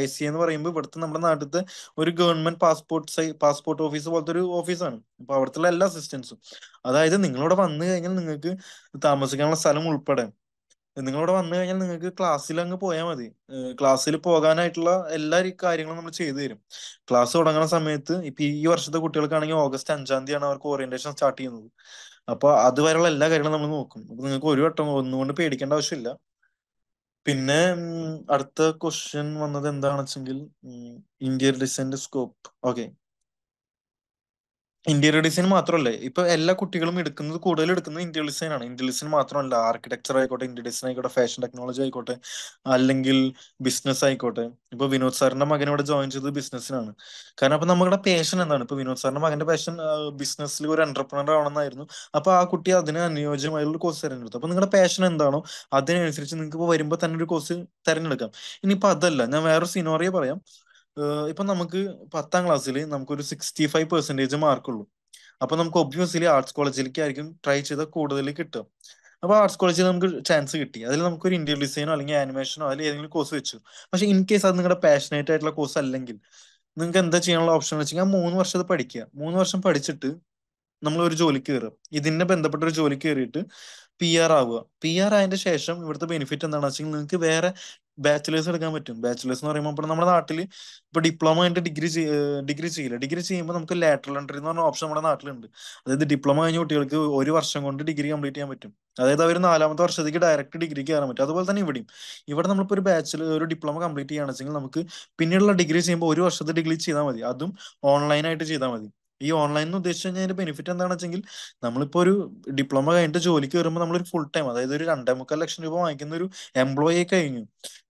ഐ സി എന്ന് പറയുമ്പോൾ ഇവിടുത്തെ നമ്മുടെ നാട്ടിലത്തെ ഒരു ഗവൺമെന്റ് പാസ്പോർട്ട് പാസ്പോർട്ട് ഓഫീസ് പോലത്തെ ഒരു ഓഫീസാണ് അപ്പൊ അവിടുത്തെ എല്ലാ അസിസ്റ്റൻസും അതായത് നിങ്ങളിവിടെ വന്നു കഴിഞ്ഞാൽ നിങ്ങൾക്ക് താമസിക്കാനുള്ള സ്ഥലം ഉൾപ്പെടെ നിങ്ങളിവിടെ വന്നു കഴിഞ്ഞാൽ നിങ്ങൾക്ക് ക്ലാസ്സിൽ അങ്ങ് പോയാൽ മതി ക്ലാസ്സിൽ പോകാനായിട്ടുള്ള എല്ലാ കാര്യങ്ങളും നമ്മൾ ചെയ്തു തരും ക്ലാസ് തുടങ്ങുന്ന സമയത്ത് ഇപ്പൊ ഈ വർഷത്തെ കുട്ടികൾക്കാണെങ്കിൽ ഓഗസ്റ്റ് അഞ്ചാം തീയതിയാണ് അവർക്ക് ഓറിയന്റേഷൻ സ്റ്റാർട്ട് ചെയ്യുന്നത് അപ്പൊ അതുവരെയുള്ള എല്ലാ കാര്യങ്ങളും നമ്മൾ നോക്കും അപ്പൊ നിങ്ങൾക്ക് ഒരു വട്ടം ഒന്നുകൊണ്ട് പേടിക്കേണ്ട ആവശ്യമില്ല പിന്നെ അടുത്ത ക്വസ്റ്റ്യൻ വന്നത് എന്താണെന്ന് വെച്ചെങ്കിൽ Indian decent scope okay interior design മാത്രമല്ലേ ഇപ്പൊ എല്ലാ കുട്ടികളും എടുക്കുന്നത് കൂടുതൽ എടുക്കുന്നത് ഇന്റീരിയർ ഡിസൈൻ ആണ് ഇന്റീരിയർ ഡിസൈൻ മാത്രമല്ല ആർക്കിടെക്ചർ ആയിക്കോട്ടെ ഇന്റീരിയർ ഡിസൈൻ ആയിക്കോട്ടെ ഫാഷൻ ടെക്നോളജി ആയിക്കോട്ടെ അല്ലെങ്കിൽ ബിസിനസ് ആയിക്കോട്ടെ ഇപ്പൊ വിനോദ് സാറിന്റെ മകൻ ഇവിടെ ജോയിൻ ചെയ്തത് ബിസിനസ്സിനാണ് കാരണം അപ്പൊ നമ്മുടെ പേഷൻ എന്താണ് ഇപ്പൊ വിനോദ് സാറിന്റെ മകന്റെ പേഷൻ ബിസിനസ്സിൽ ഒരു എന്റർപ്രണർ ആവണമെന്നായിരുന്നു അപ്പൊ ആ കുട്ടി അതിന് അനുയോജ്യമായ ഒരു കോഴ്സ് തിരഞ്ഞെടുത്തു അപ്പൊ നിങ്ങളുടെ പേഷൻ എന്താണോ അതിനനുസരിച്ച് നിങ്ങൾക്ക് ഇപ്പൊ വരുമ്പോൾ തന്നെ ഒരു കോഴ്സ് തിരഞ്ഞെടുക്കാം ഇനിയിപ്പോ അതല്ല ഞാൻ വേറൊരു സിനോറിയ പറയാം ഇപ്പൊ നമുക്ക് പത്താം ക്ലാസ്സിൽ നമുക്കൊരു സിക്സ്റ്റി ഫൈവ് പെർസെന്റേജ് മാർക്കുള്ളൂ അപ്പൊ നമുക്ക് ഒബ്വിയസ്ലി ആർട്സ് കോളേജിലേക്ക് ആയിരിക്കും ട്രൈ ചെയ്താൽ കൂടുതൽ കിട്ടും അപ്പൊ ആർട്സ് കോളേജിൽ നമുക്ക് ചാൻസ് കിട്ടി അതിൽ നമുക്ക് ഒരു ഇന്റീരിയർ ഡിസൈനോ അല്ലെങ്കിൽ ആനിമേഷനോ അല്ലെങ്കിൽ ഏതെങ്കിലും കോഴ്സ് വെച്ചു പക്ഷെ ഇൻ കേസ് അത് നിങ്ങളുടെ പാഷനേറ്റ് ആയിട്ടുള്ള കോഴ്സ് അല്ലെങ്കിൽ നിങ്ങൾക്ക് എന്താ ചെയ്യാനുള്ള ഓപ്ഷൻ വെച്ചാൽ മൂന്ന് വർഷം പഠിക്കുക മൂന്ന് വർഷം പഠിച്ചിട്ട് നമ്മൾ ഒരു ജോലിക്ക് കയറുക ഇതിനെ ബന്ധപ്പെട്ട ഒരു ജോലിക്ക് കയറിയിട്ട് പി ആർ ആവുക പി ആർ ആയതിന്റെ ശേഷം ഇവിടുത്തെ ബെനിഫിറ്റ് എന്താണെന്ന് വെച്ചാൽ നിങ്ങൾക്ക് വേറെ ബാച്ചിലേഴ്സ് എടുക്കാൻ പറ്റും ബാച്ചിലേഴ്സ് എന്ന് പറയുമ്പോൾ ഇപ്പോൾ നമ്മുടെ നാട്ടിൽ ഇപ്പൊ ഡിപ്ലോമ കഴിഞ്ഞിട്ട് ഡിഗ്രി ഡിഗ്രി ചെയ്യില്ല ഡിഗ്രി ചെയ്യുമ്പോൾ നമുക്ക് ലാറ്ററൽ എൻട്രി എന്ന് പറഞ്ഞ ഓപ്ഷൻ നമ്മുടെ നാട്ടിലുണ്ട് അതായത് ഡിപ്ലോമ കഴിഞ്ഞ കുട്ടികൾക്ക് ഒരു വർഷം കൊണ്ട് ഡിഗ്രി കംപ്ലീറ്റ് ചെയ്യാൻ പറ്റും അതായത് അവർ നാലാമത്തെ വർഷത്തേക്ക് ഡയറക്റ്റ് ഡിഗ്രി കയറാൻ പറ്റും അതുപോലെ തന്നെ ഇവിടെയും ഇവിടെ നമ്മളിപ്പോൾ ഒരു ബാച്ചിൽ ഒരു ഡിപ്ലോമ കംപ്ലീറ്റ് ചെയ്യുകയാണെന്നുവെച്ചെങ്കിൽ നമുക്ക് പിന്നീടുള്ള ഡിഗ്രി ചെയ്യുമ്പോൾ ഒരു വർഷത്തെ ഡിഗ്രി ചെയ്താൽ മതി അതും ഓൺലൈനായിട്ട് ചെയ്താൽ മതി ഈ ഓൺലൈൻ എന്ന് ഉദ്ദേശിച്ചു കഴിഞ്ഞാൽ അതിന്റെ ബെനിഫിറ്റ് എന്താണെന്ന് വെച്ചെങ്കിൽ നമ്മളിപ്പോ ഒരു ഡിപ്ലോമ കഴിഞ്ഞിട്ട് ജോലിക്ക് വരുമ്പോൾ നമ്മളൊരു ഫുൾ ടൈം അതായത് ഒരു രണ്ടേ മുക്കാൽ ലക്ഷം രൂപ വാങ്ങിക്കുന്ന ഒരു എംപ്ലോയി കഴിഞ്ഞു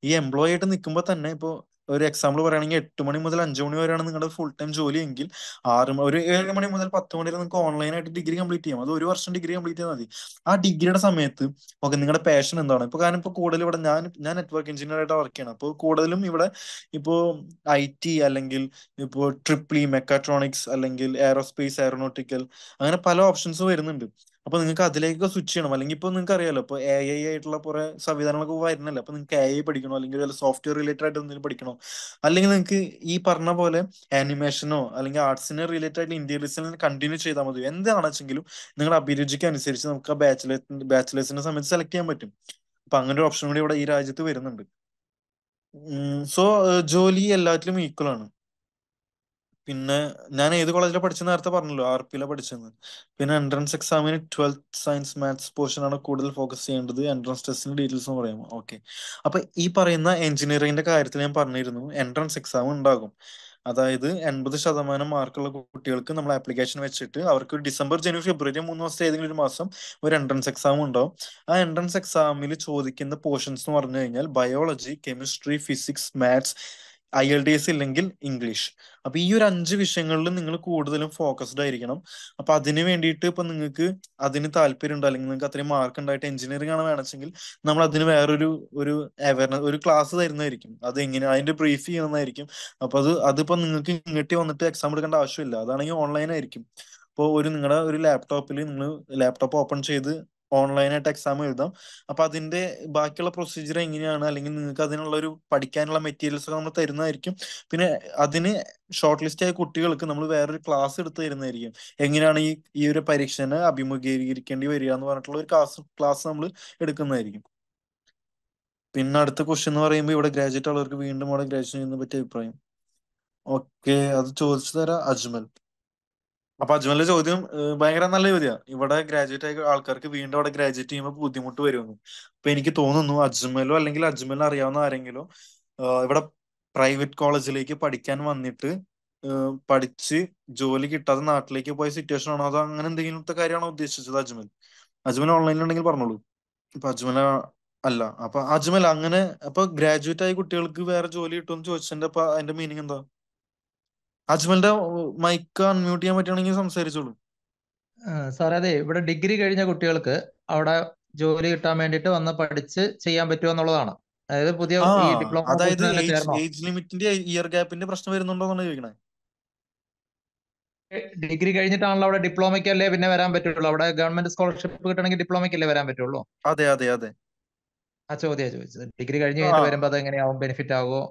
ഈ എംപ്ലോയി ആയിട്ട് നിൽക്കുമ്പോൾ തന്നെ ഇപ്പോൾ ഒരു എക്സാമ്പിൾ പറയുകയാണെങ്കിൽ എട്ട് മണി മുതൽ അഞ്ചു മണി വരെയാണ് നിങ്ങളുടെ ഫുൾ ടൈം ജോലി എങ്കിൽ ആറ് ഒരു ഏഴ് മണി മുതൽ പത്ത് മണി വരെ നിങ്ങൾക്ക് ഓൺലൈനായിട്ട് ഡിഗ്രി കംപ്ലീറ്റ് ചെയ്യാം അത് ഒരു വർഷം ഡിഗ്രി കംപ്ലീറ്റ് ചെയ്താൽ മതി ആ ഡിഗ്രിയുടെ സമയത്ത് ഓക്കെ നിങ്ങളുടെ പാഷൻ എന്താണ് ഇപ്പൊ കാരണം ഇപ്പോൾ കൂടുതൽ ഇവിടെ ഞാൻ ഞാൻ നെറ്റ്വർക്ക് എഞ്ചിനീയർ ആയിട്ട് വർക്ക് ചെയ്യണം അപ്പോൾ കൂടുതലും ഇവിടെ ഇപ്പോൾ ഐ ടി അല്ലെങ്കിൽ ഇപ്പോൾ ട്രിപ്ലി മെക്കാട്രോണിക്സ് അല്ലെങ്കിൽ എയറോസ്പേസ് എയറോനോട്ടിക്കൽ അങ്ങനെ പല ഓപ്ഷൻസ് വരുന്നുണ്ട് അപ്പൊ നിങ്ങൾക്ക് അതിലേക്ക് സ്വിച്ച് ചെയ്യണം അല്ലെങ്കിൽ ഇപ്പൊ നിങ്ങൾക്ക് അറിയാലോ ഇപ്പൊ എ ഐ ആയിട്ടുള്ള കുറെ സംവിധാനങ്ങളൊക്കെ വരുന്നല്ലോ അപ്പൊ നിങ്ങൾക്ക് എ ഐ പഠിക്കണോ അല്ലെങ്കിൽ സോഫ്റ്റ്വെയർ റിലേറ്റഡ് ആയിട്ട് എന്തെങ്കിലും പഠിക്കണോ അല്ലെങ്കിൽ നിങ്ങൾക്ക് ഈ പറഞ്ഞ പോലെ ആനിമേഷനോ അല്ലെങ്കിൽ ആർട്സിനെ റിലേറ്റഡ് ആയിട്ട് ഇന്ത്യൻ കണ്ടിന്യൂ ചെയ്താൽ മതി എന്താണെച്ചെങ്കിലും നിങ്ങളുടെ അഭിരുചിക്ക് അനുസരിച്ച് നമുക്ക് ആ ബാച്ചിലേഴ്സ് ബാച്ചിലേഴ്സിനെ സംബന്ധിച്ച് സെലക്ട് ചെയ്യാൻ പറ്റും അപ്പൊ അങ്ങനെ ഒരു ഓപ്ഷൻ കൂടി ഇവിടെ ഈ രാജ്യത്ത് വരുന്നുണ്ട് സോ ജോലി എല്ലാത്തിലും ഈക്വൽ ആണ് പിന്നെ ഞാൻ ഏത് കോളേജിലാണ് പഠിച്ചത് നേരത്തെ പറഞ്ഞല്ലോ ആർ പിയിലാണ് പഠിച്ചെന്ന് പിന്നെ എൻട്രൻസ് എക്സാമിന് ട്വൽത്ത് സയൻസ് മാത്സ് പോർഷൻ ആണ് കൂടുതൽ ഫോക്കസ് ചെയ്യേണ്ടത് എൻട്രൻസ് ടെസ്റ്റിന്റെ ഡീറ്റെയിൽസ് പറയാം ഓക്കെ അപ്പൊ ഈ പറയുന്ന എഞ്ചിനീയറിംഗിന്റെ കാര്യത്തിൽ ഞാൻ പറഞ്ഞിരുന്നു എൻട്രൻസ് എക്സാം ഉണ്ടാകും അതായത് എൺപത് ശതമാനം മാർക്കുള്ള കുട്ടികൾക്ക് നമ്മൾ ആപ്ലിക്കേഷൻ വെച്ചിട്ട് അവർക്ക് ഡിസംബർ ജനുവരി ഫെബ്രുവരി മൂന്ന് മാസത്തെ ഏതെങ്കിലും ഒരു മാസം ഒരു എൻട്രൻസ് എക്സാം ഉണ്ടാവും ആ എൻട്രൻസ് എക്സാമിൽ ചോദിക്കുന്ന പോർഷൻസ് എന്ന് പറഞ്ഞു കഴിഞ്ഞാൽ biology chemistry physics maths I L D S ഇല്ലെങ്കിൽ ഇംഗ്ലീഷ് അപ്പൊ ഈ ഒരു അഞ്ച് വിഷയങ്ങളിൽ നിങ്ങൾ കൂടുതലും ഫോക്കസ്ഡ് ആയിരിക്കണം അപ്പൊ അതിന് വേണ്ടിയിട്ട് ഇപ്പൊ നിങ്ങൾക്ക് അതിന് താല്പര്യം ഉണ്ടോ അല്ലെങ്കിൽ നിങ്ങൾക്ക് അത്രയും മാർക്ക് ഉണ്ടായിട്ട് എഞ്ചിനീയറിംഗ് ആണ് വേണമെങ്കിൽ നമ്മൾ അതിന് വേറൊരു ഒരു അവയർനെസ് ഒരു ക്ലാസ് തരുന്നതായിരിക്കും അത് എങ്ങനെ അതിന്റെ ബ്രീഫ് ചെയ്യുന്നതായിരിക്കും അപ്പൊ അത് അതിപ്പോ നിങ്ങൾക്ക് ഇങ്ങോട്ട് വന്നിട്ട് എക്സാം എടുക്കേണ്ട ആവശ്യമില്ല അതാണെങ്കിൽ ഓൺലൈൻ ആയിരിക്കും അപ്പോൾ ഒരു നിങ്ങളുടെ ഒരു ലാപ്ടോപ്പിൽ നിങ്ങൾ ലാപ്ടോപ്പ് ഓപ്പൺ ചെയ്ത് ഓൺലൈനായിട്ട് എക്സാം എഴുതാം അപ്പൊ അതിന്റെ ബാക്കിയുള്ള പ്രൊസീജിയർ എങ്ങനെയാണ് അല്ലെങ്കിൽ നിങ്ങൾക്ക് അതിനുള്ള ഒരു പഠിക്കാനുള്ള മെറ്റീരിയൽസ് ഒക്കെ നമ്മൾ തരുന്നതായിരിക്കും പിന്നെ അതിന് ഷോർട്ട് ലിസ്റ്റ് ആയ കുട്ടികൾക്ക് നമ്മൾ വേറൊരു ക്ലാസ് എടുത്ത് തരുന്നതായിരിക്കും എങ്ങനെയാണ് ഈ ഈ ഒരു പരീക്ഷനെ അഭിമുഖീകരിക്കേണ്ടി വരിക എന്ന് പറഞ്ഞിട്ടുള്ള ഒരു ക്ലാസ് ക്ലാസ് നമ്മൾ എടുക്കുന്നതായിരിക്കും പിന്നെ അടുത്ത ക്വസ്റ്റ്യൻ എന്ന് പറയുമ്പോൾ ഇവിടെ ഗ്രാജുവേറ്റ് ആളുകൾക്ക് വീണ്ടും അവിടെ ഗ്രാജുവേഷൻ ചെയ്യുന്ന പറ്റിയ അഭിപ്രായം ഓക്കെ അത് ചോദിച്ചു തരാം അജ്മൽ അപ്പൊ അജ്മലിന്റെ ചോദ്യം ഭയങ്കര നല്ല ചോദ്യമാണ് ഇവിടെ ഗ്രാജുവേറ്റ് ആയ ആൾക്കാർക്ക് വീണ്ടും അവിടെ ഗ്രാജുവേറ്റ് ചെയ്യുമ്പോൾ ബുദ്ധിമുട്ട് വരുമെന്ന് അപ്പൊ എനിക്ക് തോന്നുന്നു അജ്മലോ അല്ലെങ്കിൽ അജ്മലിന് അറിയാവുന്ന ആരെങ്കിലും ഇവിടെ പ്രൈവറ്റ് കോളേജിലേക്ക് പഠിക്കാൻ വന്നിട്ട് പഠിച്ച് ജോലി കിട്ടാതെ നാട്ടിലേക്ക് പോയ സിറ്റുവേഷൻ ആണോ അതോ അങ്ങനെ എന്തെങ്കിലും കാര്യമാണോ ഉദ്ദേശിച്ചത് അജ്മൽ അജ്മൽ ഓൺലൈനിലുണ്ടെങ്കിൽ പറഞ്ഞോളൂ ഇപ്പൊ അജ്മല അല്ല അപ്പൊ അജ്മൽ അങ്ങനെ അപ്പൊ ഗ്രാജുവേറ്റ് ആയ കുട്ടികൾക്ക് വേറെ ജോലി കിട്ടുമെന്ന് ചോദിച്ചതിന്റെ അതിന്റെ മീനിങ് എന്താ അജ്മലിന്റെ മൈക്ക് അൺമ്യൂട്ട് ചെയ്യാൻ പറ്റുകയാണെങ്കിൽ സംസാരിച്ചോളൂ സാറേ അതെ ഇവിടെ ഡിഗ്രി കഴിഞ്ഞ കുട്ടികൾക്ക് അവിടെ ജോലി കിട്ടാൻ വേണ്ടിട്ട് വന്ന് പഠിച്ച് ചെയ്യാൻ പറ്റുമോ എന്നുള്ളതാണ് അതായത് പുതിയ ഡിപ്ലോമ അതായത് ഏജ് ലിമിറ്റിന്റെ ഇയർ ഗ്യാപ്പിന്റെ പ്രശ്നം വരുന്നുണ്ടോ ചോദിക്കണേ ഡിഗ്രി കഴിഞ്ഞിട്ടാണല്ലോ അവിടെ ഡിപ്ലോമയ്ക്ക് അല്ലേ പിന്നെ വരാൻ പറ്റുള്ളൂ അവിടെ ഗവൺമെന്റ് സ്കോളർഷിപ്പ് കിട്ടണമെങ്കിൽ ഡിപ്ലോമയ്ക്ക് അല്ലേ വരാൻ പറ്റുള്ളൂ അതെ അതെ അതെ ആ ചോദ്യം ചോദിച്ചത് ഡിഗ്രി കഴിഞ്ഞ് കഴിഞ്ഞിട്ട് വരുമ്പോ അത് എങ്ങനെയാവും ബെനിഫിറ്റ് ആകുമോ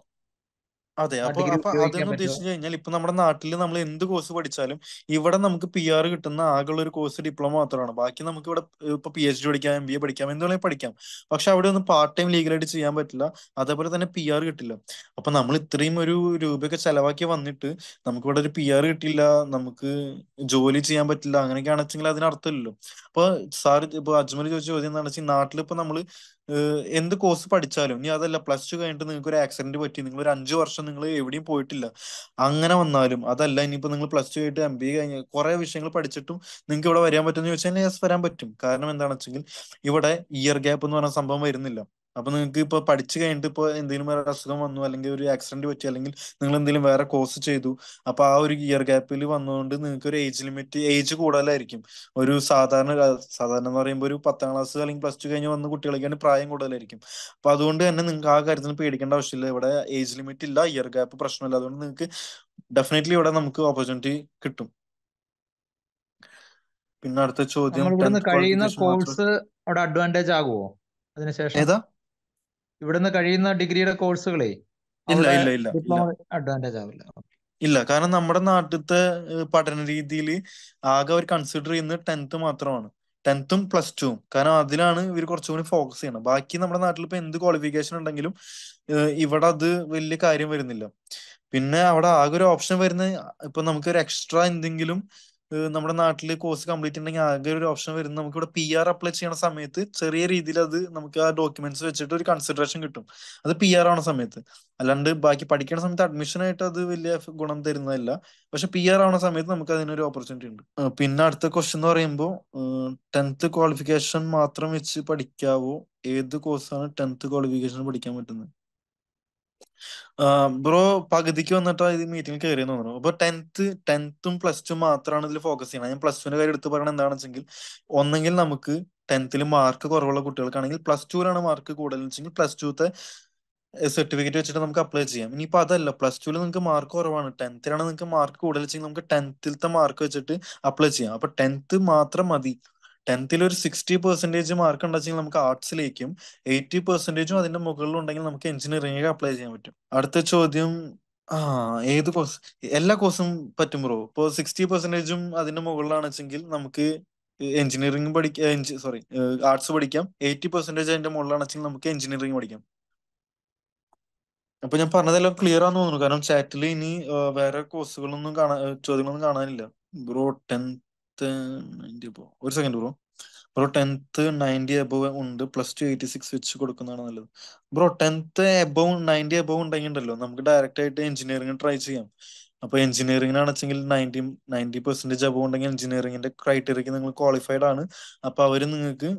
അതെ അപ്പൊ അപ്പൊ ഉദ്ദേശിച്ചു കഴിഞ്ഞാൽ ഇപ്പൊ നമ്മുടെ നാട്ടിൽ നമ്മൾ എന്ത് കോഴ്സ് പഠിച്ചാലും ഇവിടെ നമുക്ക് പി ആർ കിട്ടുന്ന ആകെയുള്ള ഒരു കോഴ്സ് ഡിപ്ലോമ മാത്രമാണ് ബാക്കി നമുക്ക് ഇവിടെ ഇപ്പൊ പി എച്ച് ഡി പഠിക്കാം എം ബി എ പഠിക്കാം എന്ത് വേണമെങ്കിൽ പഠിക്കാം പക്ഷെ അവിടെ ഒന്നും പാർട്ട് ടൈം ലീഗലായിട്ട് ചെയ്യാൻ പറ്റില്ല അതേപോലെ തന്നെ പി ആർ കിട്ടില്ല അപ്പൊ നമ്മൾ ഇത്രയും ഒരു രൂപയൊക്കെ ചെലവാക്കി വന്നിട്ട് നമുക്ക് ഇവിടെ ഒരു പി ആർ കിട്ടില്ല നമുക്ക് ജോലി ചെയ്യാൻ പറ്റില്ല അങ്ങനെയൊക്കെ ആണെച്ചെങ്കിൽ അതിനർത്ഥമില്ലല്ലോ അപ്പൊ സാർ ഇപ്പൊ അജ്മൽ ചോദിച്ച ചോദ്യം എന്താണെന്ന് വെച്ചാൽ നാട്ടിലിപ്പോ നമ്മൾ എന്ത് കോഴ്സ് പഠിച്ചാലും ഇനി അതല്ല പ്ലസ് ടു കഴിഞ്ഞിട്ട് നിങ്ങൾക്ക് ഒരു ആക്സിഡന്റ് പറ്റി നിങ്ങൾ ഒരു അഞ്ചു വർഷം നിങ്ങൾ എവിടെയും പോയിട്ടില്ല അങ്ങനെ വന്നാലും അതല്ല ഇനിയിപ്പോ നിങ്ങൾ പ്ലസ് ടു ആയിട്ട് എം ബി കഴിഞ്ഞ കുറെ വിഷയങ്ങൾ പഠിച്ചിട്ടും നിങ്ങൾക്ക് ഇവിടെ വരാൻ പറ്റുമെന്ന് ചോദിച്ചാൽ യെസ് വരാൻ പറ്റും കാരണം എന്താണെന്ന് വെച്ചെങ്കിൽ ഇവിടെ ഇയർ ഗ്യാപ്പ് എന്ന് പറഞ്ഞ സംഭവം വരുന്നില്ല അപ്പൊ നിങ്ങൾക്ക് ഇപ്പൊ പഠിച്ചു കഴിഞ്ഞിട്ട് ഇപ്പൊ എന്തെങ്കിലും ഒരു അസുഖം വന്നു അല്ലെങ്കിൽ ഒരു ആക്സിഡന്റ് പറ്റി അല്ലെങ്കിൽ നിങ്ങൾ എന്തെങ്കിലും വേറെ കോഴ്സ് ചെയ്തു അപ്പൊ ആ ഒരു ഇയർ ഗ്യാപ്പിൽ വന്നുകൊണ്ട് നിങ്ങൾക്ക് ഒരു ഏജ് ലിമിറ്റ് ഏജ് കൂടുതലായിരിക്കും ഒരു സാധാരണ സാധാരണ എന്ന് പറയുമ്പോൾ ഒരു പത്താം ക്ലാസ് അല്ലെങ്കിൽ പ്ലസ് ടു കഴിഞ്ഞ് വന്ന കുട്ടികളൊക്കെയാണ് പ്രായം കൂടുതലായിരിക്കും അപ്പൊ അതുകൊണ്ട് തന്നെ നിങ്ങൾക്ക് ആ കാര്യത്തിന് പേടിക്കേണ്ട ആവശ്യമില്ല ഇവിടെ ഏജ് ലിമിറ്റ് ഇല്ല ഇയർ ഗ്യാപ്പ് പ്രശ്നമില്ല അതുകൊണ്ട് നിങ്ങൾക്ക് ഡെഫിനറ്റ്ലി ഇവിടെ നമുക്ക് ഓപ്പർച്യൂണിറ്റി കിട്ടും പിന്നെ അടുത്ത ചോദ്യം കഴിയുന്ന കോഴ്സ് അഡ്വാൻറ്റേജ് ആകുമോ അതിനുശേഷം ഏതാ ഇവിടുന്ന് കഴിയുന്ന ഡിഗ്രിയുടെ കോഴ്സുകളെ ഇല്ല ഇല്ല ഇല്ല അഡ്വാൻറ്റേജ് ആവില്ല ഇല്ല കാരണം നമ്മുടെ നാട്ടിലത്തെ പഠന രീതിയിൽ ആകെ അവർ കൺസിഡർ ചെയ്യുന്നത് ടെൻത്ത് മാത്രമാണ് ടെൻത്തും പ്ലസ് ടുവും കാരണം അതിലാണ് ഇവർ കുറച്ചുകൂടി ഫോക്കസ് ചെയ്യണം ബാക്കി നമ്മുടെ നാട്ടിൽ ഇപ്പൊ എന്ത് ക്വാളിഫിക്കേഷൻ ഉണ്ടെങ്കിലും ഇവിടെ അത് വലിയ കാര്യം വരുന്നില്ല പിന്നെ അവിടെ ആകെ ഒരു ഓപ്ഷൻ വരുന്ന ഇപ്പൊ നമുക്ക് ഒരു എക്സ്ട്രാ എന്തെങ്കിലും നമ്മുടെ നാട്ടിൽ കോഴ്സ് കംപ്ലീറ്റ് ഉണ്ടെങ്കിൽ ആകെ ഒരു ഓപ്ഷൻ വരുന്നത് നമുക്ക് ഇവിടെ പി ആർ അപ്ലൈ ചെയ്യണ സമയത്ത് ചെറിയ രീതിയിൽ അത് നമുക്ക് ആ ഡോക്യുമെന്റ്സ് വെച്ചിട്ട് ഒരു കൺസിഡറേഷൻ കിട്ടും അത് പി ആർ ആവണ സമയത്ത് അല്ലാണ്ട് ബാക്കി പഠിക്കണ സമയത്ത് അഡ്മിഷൻ ആയിട്ട് അത് വലിയ ഗുണം തരുന്നതല്ല പക്ഷെ പി ആർ ആവണ സമയത്ത് നമുക്ക് അതിനൊരു ഓപ്പർച്യൂണിറ്റി ഉണ്ട് പിന്നെ അടുത്ത ക്വസ്റ്റൻ എന്ന് പറയുമ്പോൾ ടെൻത്ത് ക്വാളിഫിക്കേഷൻ മാത്രം വെച്ച് പഠിക്കാവോ ഏത് കോഴ്സാണ് ടെൻത്ത് ക്വാളിഫിക്കേഷൻ പഠിക്കാൻ പറ്റുന്നത് ബ്രോ പകുതിക്ക് വന്നിട്ടാ ഇത് മീറ്റിംഗിൽ കയറി തോന്നുന്നു അപ്പൊ ടെൻത്ത് ടെൻത്തും പ്ലസ് ടു മാത്രമാണ് ഇതിൽ ഫോക്കസ് ചെയ്യുന്നത് ഞാൻ പ്ലസ് ടുവിന്റെ കാര്യം എടുത്ത് പറയണത് എന്താണെന്ന് വെച്ചെങ്കിൽ ഒന്നെങ്കിൽ നമുക്ക് ടെൻത്തിൽ മാർക്ക് കുറവുള്ള കുട്ടികൾക്കാണെങ്കിൽ പ്ലസ് ടുവിലാണ് മാർക്ക് കൂടുതലെന്ന് വെച്ചെങ്കിൽ പ്ലസ് ടുത്തെ സർട്ടിഫിക്കറ്റ് വെച്ചിട്ട് നമുക്ക് അപ്ലൈ ചെയ്യാം ഇനിയിപ്പോൾ അതല്ല പ്ലസ് ടുവിൽ നിങ്ങൾക്ക് മാർക്ക് കുറവാണ് ടെൻത്തിലാണ് നിങ്ങൾക്ക് മാർക്ക് കൂടുതൽ വെച്ചെങ്കിൽ നമുക്ക് ടെൻത്തിലത്തെ മാർക്ക് വെച്ചിട്ട് അപ്ലൈ ചെയ്യാം അപ്പൊ ടെൻത്ത് മാത്രം മതി ടെൻത്തിൽ ഒരു സിക്സ്റ്റി പെർസെന്റേജ് മാർക്ക് ഉണ്ടെങ്കിൽ നമുക്ക് ആർട്സിലേക്കും എയ്റ്റി പെർസെന്റേജും അതിന്റെ മുകളിൽ ഉണ്ടെങ്കിൽ നമുക്ക് എഞ്ചിനീയറിംഗ് അപ്ലൈ ചെയ്യാൻ പറ്റും അടുത്ത ചോദ്യം ആ ഏത് കോഴ്സ് എല്ലാ കോഴ്സും പറ്റും ബ്രോ ഇപ്പോൾ സിക്സ്റ്റി പെർസെന്റേജും അതിന്റെ മുകളിലാണ് വെച്ചെങ്കിൽ നമുക്ക് എഞ്ചിനീയറിംഗ് പഠിക്കാം സോറി ആർട്സ് പഠിക്കാം എയ്റ്റി പെർസെന്റേജ് അതിന്റെ മുകളിലാണ് വെച്ചെങ്കിൽ നമുക്ക് എഞ്ചിനീയറിംഗ് പഠിക്കാം അപ്പൊ ഞാൻ പറഞ്ഞതെല്ലാം ക്ലിയർ ആന്ന് തോന്നുന്നു കാരണം ചാറ്റിൽ ഇനി വേറെ കോഴ്സുകളൊന്നും കാണാൻ ചോദ്യങ്ങളൊന്നും കാണാനില്ല ബ്രോ ടെൻത്ത് ഒരു second bro bro tenth ninety above ഉണ്ട് പ്ലസ് ടു എയ്റ്റി സിക്സ് വെച്ച് കൊടുക്കുന്നതാണ് നല്ലത് bro tenth above ninety above ഉണ്ടെങ്കിൽ ഉണ്ടല്ലോ നമുക്ക് ഡയറക്റ്റ് ആയിട്ട് എഞ്ചിനീയറിംഗ് ട്രൈ ചെയ്യാം അപ്പൊ ആണെങ്കിൽ നയൻറ്റി നയൻറ്റി പെർസെന്റേജ് അബവ് ഉണ്ടെങ്കിൽ എഞ്ചിനീയറിംഗിന്റെ ക്രൈറ്റീരിയക്ക് നിങ്ങൾ ക്വാളിഫൈഡ് ആണ് അപ്പൊ അവർ നിങ്ങൾക്ക്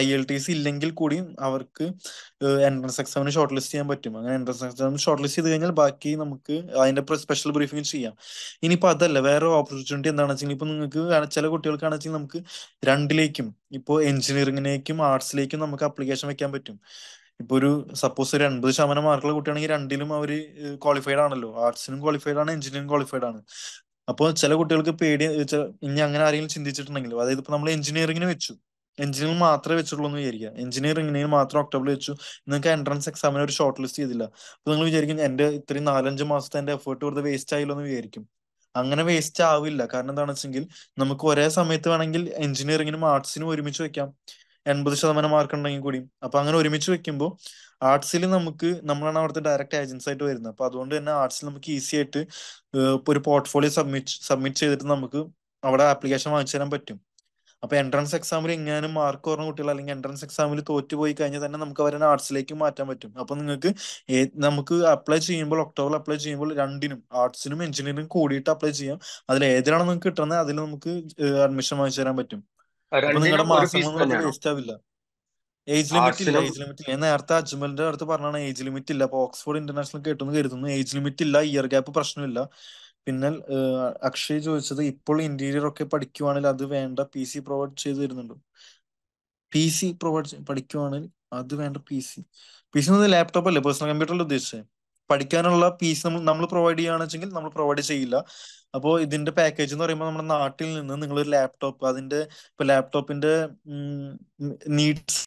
ഐ എൽ ടി സി ഇല്ലെങ്കിൽ കൂടിയും അവർക്ക് എൻട്രൻസ് എക്സാമിന് ഷോർട്ട് ലിസ്റ്റ് ചെയ്യാൻ പറ്റും അങ്ങനെ എൻട്രൻസ് എക്സാം ഷോർട്ട് ലിസ്റ്റ് ചെയ്ത് കഴിഞ്ഞാൽ ബാക്കി നമുക്ക് അതിന്റെ സ്പെഷ്യൽ ബ്രീഫിംഗ് ചെയ്യാം ഇനിയിപ്പോ അതല്ല വേറെ ഓപ്പർച്യൂണിറ്റി എന്താണെന്ന് വെച്ചാൽ ഇപ്പൊ നിങ്ങൾക്ക് ചില കുട്ടികൾക്കാണെന്ന് വെച്ചാൽ നമുക്ക് രണ്ടിലേക്കും ഇപ്പോൾ എഞ്ചിനീയറിംഗിലേക്കും ആർട്സിലേക്കും നമുക്ക് അപ്ലിക്കേഷൻ വെക്കാൻ പറ്റും ഇപ്പൊ ഒരു സപ്പോസ് ഒരു എൺപത് ശതമാനം മാർക്കുള്ള കുട്ടിയാണെങ്കിൽ രണ്ടിലും അവർ ക്വാളിഫൈഡ് ആണല്ലോ ആർട്സിനും ക്വാളിഫൈഡ് ആണ് എഞ്ചിനീയറിംഗ് ക്വാളിഫൈഡ് ആണ് അപ്പോൾ ചില കുട്ടികൾക്ക് പേടി ഇനി അങ്ങനെ ആരെങ്കിലും ചിന്തിച്ചിട്ടുണ്ടെങ്കിലും അതായത് ഇപ്പൊ നമ്മൾ എഞ്ചിനീയറിംഗിന് വെച്ചു എഞ്ചിനീയറിംഗ് മാത്രമേ വെച്ചിട്ടുള്ളൂ എന്ന് വിചാരിക്കുക എഞ്ചിനീയറിംഗിന് മാത്രം ഒക്ടോബറിൽ വെച്ചു നിങ്ങൾക്ക് എൻട്രൻസ് എക്സാമിന് ഒരു ഷോർട്ട് ലിസ്റ്റ് ചെയ്തില്ല അപ്പൊ നിങ്ങൾ വിചാരിക്കും എന്റെ ഇത്രയും നാലഞ്ച് മാസത്തെ എന്റെ എഫേർട്ട് വെറുതെ വേസ്റ്റ് ആയില്ലോ എന്ന് വിചാരിക്കും അങ്ങനെ വേസ്റ്റ് ആവില്ല കാരണം എന്താണെന്ന് വെച്ചെങ്കിൽ നമുക്ക് ഒരേ സമയത്ത് വേണമെങ്കിൽ എഞ്ചിനീയറിംഗിനും ആർട്സിനും ഒരുമിച്ച് വെക്കാം എൺപത് ശതമാനം മാർക്ക് ഉണ്ടെങ്കിൽ കൂടി അപ്പൊ അങ്ങനെ ഒരുമിച്ച് വെക്കുമ്പോൾ ആർട്സിൽ നമുക്ക് നമ്മളാണ് അവിടുത്തെ ഡയറക്റ്റ് ഏജൻസ് ആയിട്ട് വരുന്നത് അപ്പൊ അതുകൊണ്ട് തന്നെ ആർട്സിൽ നമുക്ക് ഈസി ആയിട്ട് ഒരു പോർട്ട്ഫോളിയോ സബ്മിറ്റ് സബ്മിറ്റ് ചെയ്തിട്ട് നമുക്ക് അവിടെ ആപ്ലിക്കേഷൻ വാങ്ങിച്ചു തരാൻ പറ്റും അപ്പൊ എൻട്രൻസ് എക്സാമിൽ എങ്ങാനും മാർക്ക് കുറഞ്ഞ കുട്ടികൾ അല്ലെങ്കിൽ എൻട്രൻസ് എക്സാമിൽ തോറ്റുപോയി കഴിഞ്ഞാൽ തന്നെ നമുക്ക് അവരെ ആർട്സിലേക്ക് മാറ്റാൻ പറ്റും അപ്പൊ നിങ്ങൾക്ക് നമുക്ക് അപ്ലൈ ചെയ്യുമ്പോൾ ഒക്ടോബറിൽ അപ്ലൈ ചെയ്യുമ്പോൾ രണ്ടിനും ആർട്സിനും എഞ്ചിനീയറിംഗ് കൂടിയിട്ട് അപ്ലൈ ചെയ്യാം അതിൽ ഏതിനാണ് നിങ്ങൾക്ക് കിട്ടുന്നത് അതിൽ നമുക്ക് അഡ്മിഷൻ വാങ്ങിച്ചു തരാൻ പറ്റും നിങ്ങളുടെ മാസങ്ങൾ വേസ്റ്റ് ആവില്ല ഏജ് ലിമിറ്റ് ഇല്ല ഏജ് ലിമിറ്റ് ഇല്ല ഞാൻ നേരത്തെ അജ്മലിന്റെ അടുത്ത് പറഞ്ഞാണ് ഏജ് ലിമിറ്റ് ഇല്ല അപ്പൊ ഓക്സ്ഫോർഡ് ഇന്റർനാഷണൽ കേട്ടു കരുതുന്നു ഏജ് ലിമിറ്റ് ഇല്ല ഇയർ ഗ്യാപ്പ് പ്രശ്നമില്ല പിന്നെ അക്ഷയ് ചോദിച്ചത് ഇപ്പോൾ ഇന്റീരിയർ ഒക്കെ പഠിക്കുവാണെങ്കിൽ അത് വേണ്ട പി സി പ്രൊവൈഡ് ചെയ്ത് തരുന്നുണ്ടോ പി സി പ്രൊവൈഡ് പഠിക്കുവാണെങ്കിൽ അത് വേണ്ട പി സി പി സി എന്ന് ലാപ്ടോപ്പ് അല്ലേ പേഴ്സണൽ കമ്പ്യൂട്ടറിൽ ഉദ്ദേശിച്ചത് പഠിക്കാനുള്ള പി സി നമ്മൾ നമ്മൾ പ്രൊവൈഡ് ചെയ്യുകയാണെച്ചെങ്കിൽ നമ്മൾ പ്രൊവൈഡ് ചെയ്യില്ല അപ്പോൾ ഇതിന്റെ പാക്കേജ് എന്ന് പറയുമ്പോൾ നമ്മുടെ നാട്ടിൽ നിന്ന് നിങ്ങൾ ഒരു ലാപ്ടോപ്പ് അതിന്റെ ഇപ്പൊ ലാപ്ടോപ്പിന്റെ നീഡ്സ്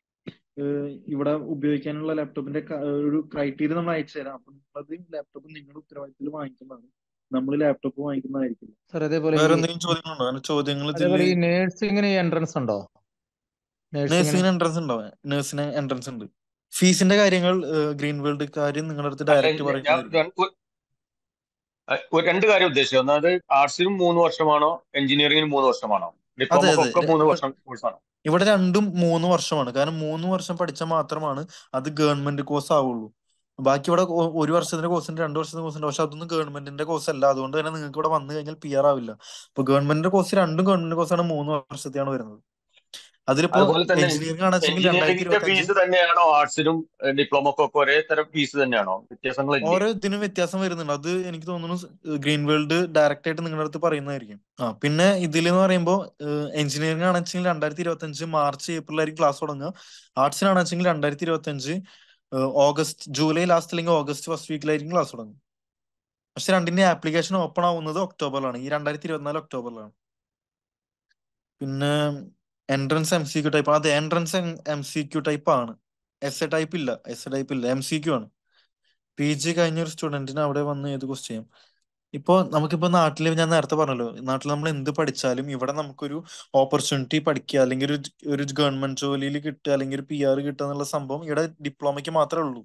ഇവിടെ ഉപയോഗിക്കാനുള്ള ലാപ്ടോപ്പിന്റെ ഒരു ക്രൈറ്റീരിയ നമ്മൾ അയച്ചു തരാം അപ്പൊ നിങ്ങളത് ലാപ്ടോപ്പ് നിങ്ങളുടെ ഉത്തരവാദിത്തത്തിൽ വാങ്ങിക്കുന്നതാണ് നമ്മൾ ലാപ്ടോപ്പ് വാങ്ങിക്കുന്നതായിരിക്കും സാർ അതേപോലെ വേറെ എന്തെങ്കിലും ചോദ്യങ്ങളുണ്ടോ അങ്ങനെ ചോദ്യങ്ങൾ അതേപോലെ ഈ എൻട്രൻസ് ഉണ്ടോ നേഴ്സിംഗിന് എൻട്രൻസ് ഉണ്ടോ നേഴ്സിന് എൻട്രൻസ് ഉണ്ട് ഫീസിന്റെ കാര്യങ്ങൾ ഗ്രീൻ വേൾഡ് കാര്യം നിങ്ങളുടെ അടുത്ത് ഡയറക്റ്റ് പറയുന്നത് രണ്ട് കാര്യം ഉദ്ദേശിച്ചു അതായത് ആർട്സിനും മൂന്ന് വർഷമാണോ എഞ്ചിനീയറിംഗിനും മൂന്ന് വർഷമാണോ ഡിപ്ലോമക്കൊക്കെ മൂന്ന് വർഷം കോഴ്സാണോ ഇവിടെ രണ്ടും മൂന്ന് വർഷമാണ് കാരണം മൂന്ന് വർഷം പഠിച്ചാൽ മാത്രമാണ് അത് ഗവൺമെന്റ് കോഴ്സ് ആവുള്ളൂ ബാക്കി ഇവിടെ ഒരു വർഷത്തിന്റെ കോഴ്സ് രണ്ടു രണ്ട് കോഴ്സ് ഉണ്ട് പക്ഷെ അതൊന്നും ഗവൺമെന്റിന്റെ കോഴ്സ് അല്ല അതുകൊണ്ട് തന്നെ നിങ്ങൾക്ക് ഇവിടെ വന്നു കഴിഞ്ഞാൽ പി ആർ ആവില്ല ഇപ്പൊ ഗവൺമെന്റിന്റെ കോഴ്സ് രണ്ടും ഗവൺമെന്റ് കോഴ്സാണ് മൂന്ന് വർഷത്തെയാണ് വരുന്നത് അതിലിപ്പോ എഞ്ചിനീയറിംഗ് ആണെങ്കിൽ ഫീസ് തന്നെയാണോ ഓരോ ഇതിനും വ്യത്യാസം വരുന്നുണ്ട് അത് എനിക്ക് തോന്നുന്നു ഗ്രീൻ വേൾഡ് ഡയറക്റ്റ് ആയിട്ട് നിങ്ങളുടെ അടുത്ത് പറയുന്നതായിരിക്കും ആ പിന്നെ ഇതിലെന്ന് പറയുമ്പോ എഞ്ചിനീയറിംഗ് ആണെങ്കിൽ രണ്ടായിരത്തി ഇരുപത്തി അഞ്ച് മാർച്ച് ആയിരിക്കും ക്ലാസ് തുടങ്ങുക വെച്ചെങ്കിൽ രണ്ടായിരത്തി ഇരുപത്തി അഞ്ച് ഓഗസ്റ്റ് ജൂലൈ ലാസ്റ്റ് അല്ലെങ്കിൽ ഓഗസ്റ്റ് ഫസ്റ്റ് വീക്കിലായിരിക്കും ക്ലാസ് തുടങ്ങും പക്ഷെ രണ്ടിന്റെ ആപ്ലിക്കേഷൻ ഓപ്പൺ ആവുന്നത് ഒക്ടോബറിലാണ് ഈ രണ്ടായിരത്തി ഇരുപത്തിനാല് ഒക്ടോബറിലാണ് പിന്നെ entrance M C Q type അത് entrance M C Q type ആണ് എസ് എ ടൈപ്പ് ഇല്ല എസ് എ ടൈപ്പ് ഇല്ല എം സി ക്യൂ ആണ് പി ജി കഴിഞ്ഞ ഒരു സ്റ്റുഡന്റിന് അവിടെ വന്ന് ഏത് ക്വസ്റ്റ് ചെയ്യാം ഇപ്പോൾ നമുക്കിപ്പോ നാട്ടില് ഞാൻ നേരത്തെ പറഞ്ഞല്ലോ നാട്ടിൽ നമ്മൾ എന്ത് പഠിച്ചാലും ഇവിടെ നമുക്കൊരു ഓപ്പർച്യൂണിറ്റി പഠിക്കുക അല്ലെങ്കിൽ ഒരു ഒരു ഗവൺമെന്റ് ജോലിയിൽ കിട്ടുക അല്ലെങ്കിൽ ഒരു പി ആർ കിട്ടുക എന്നുള്ള സംഭവം ഇവിടെ ഡിപ്ലോമയ്ക്ക് മാത്രമേ ഉള്ളൂ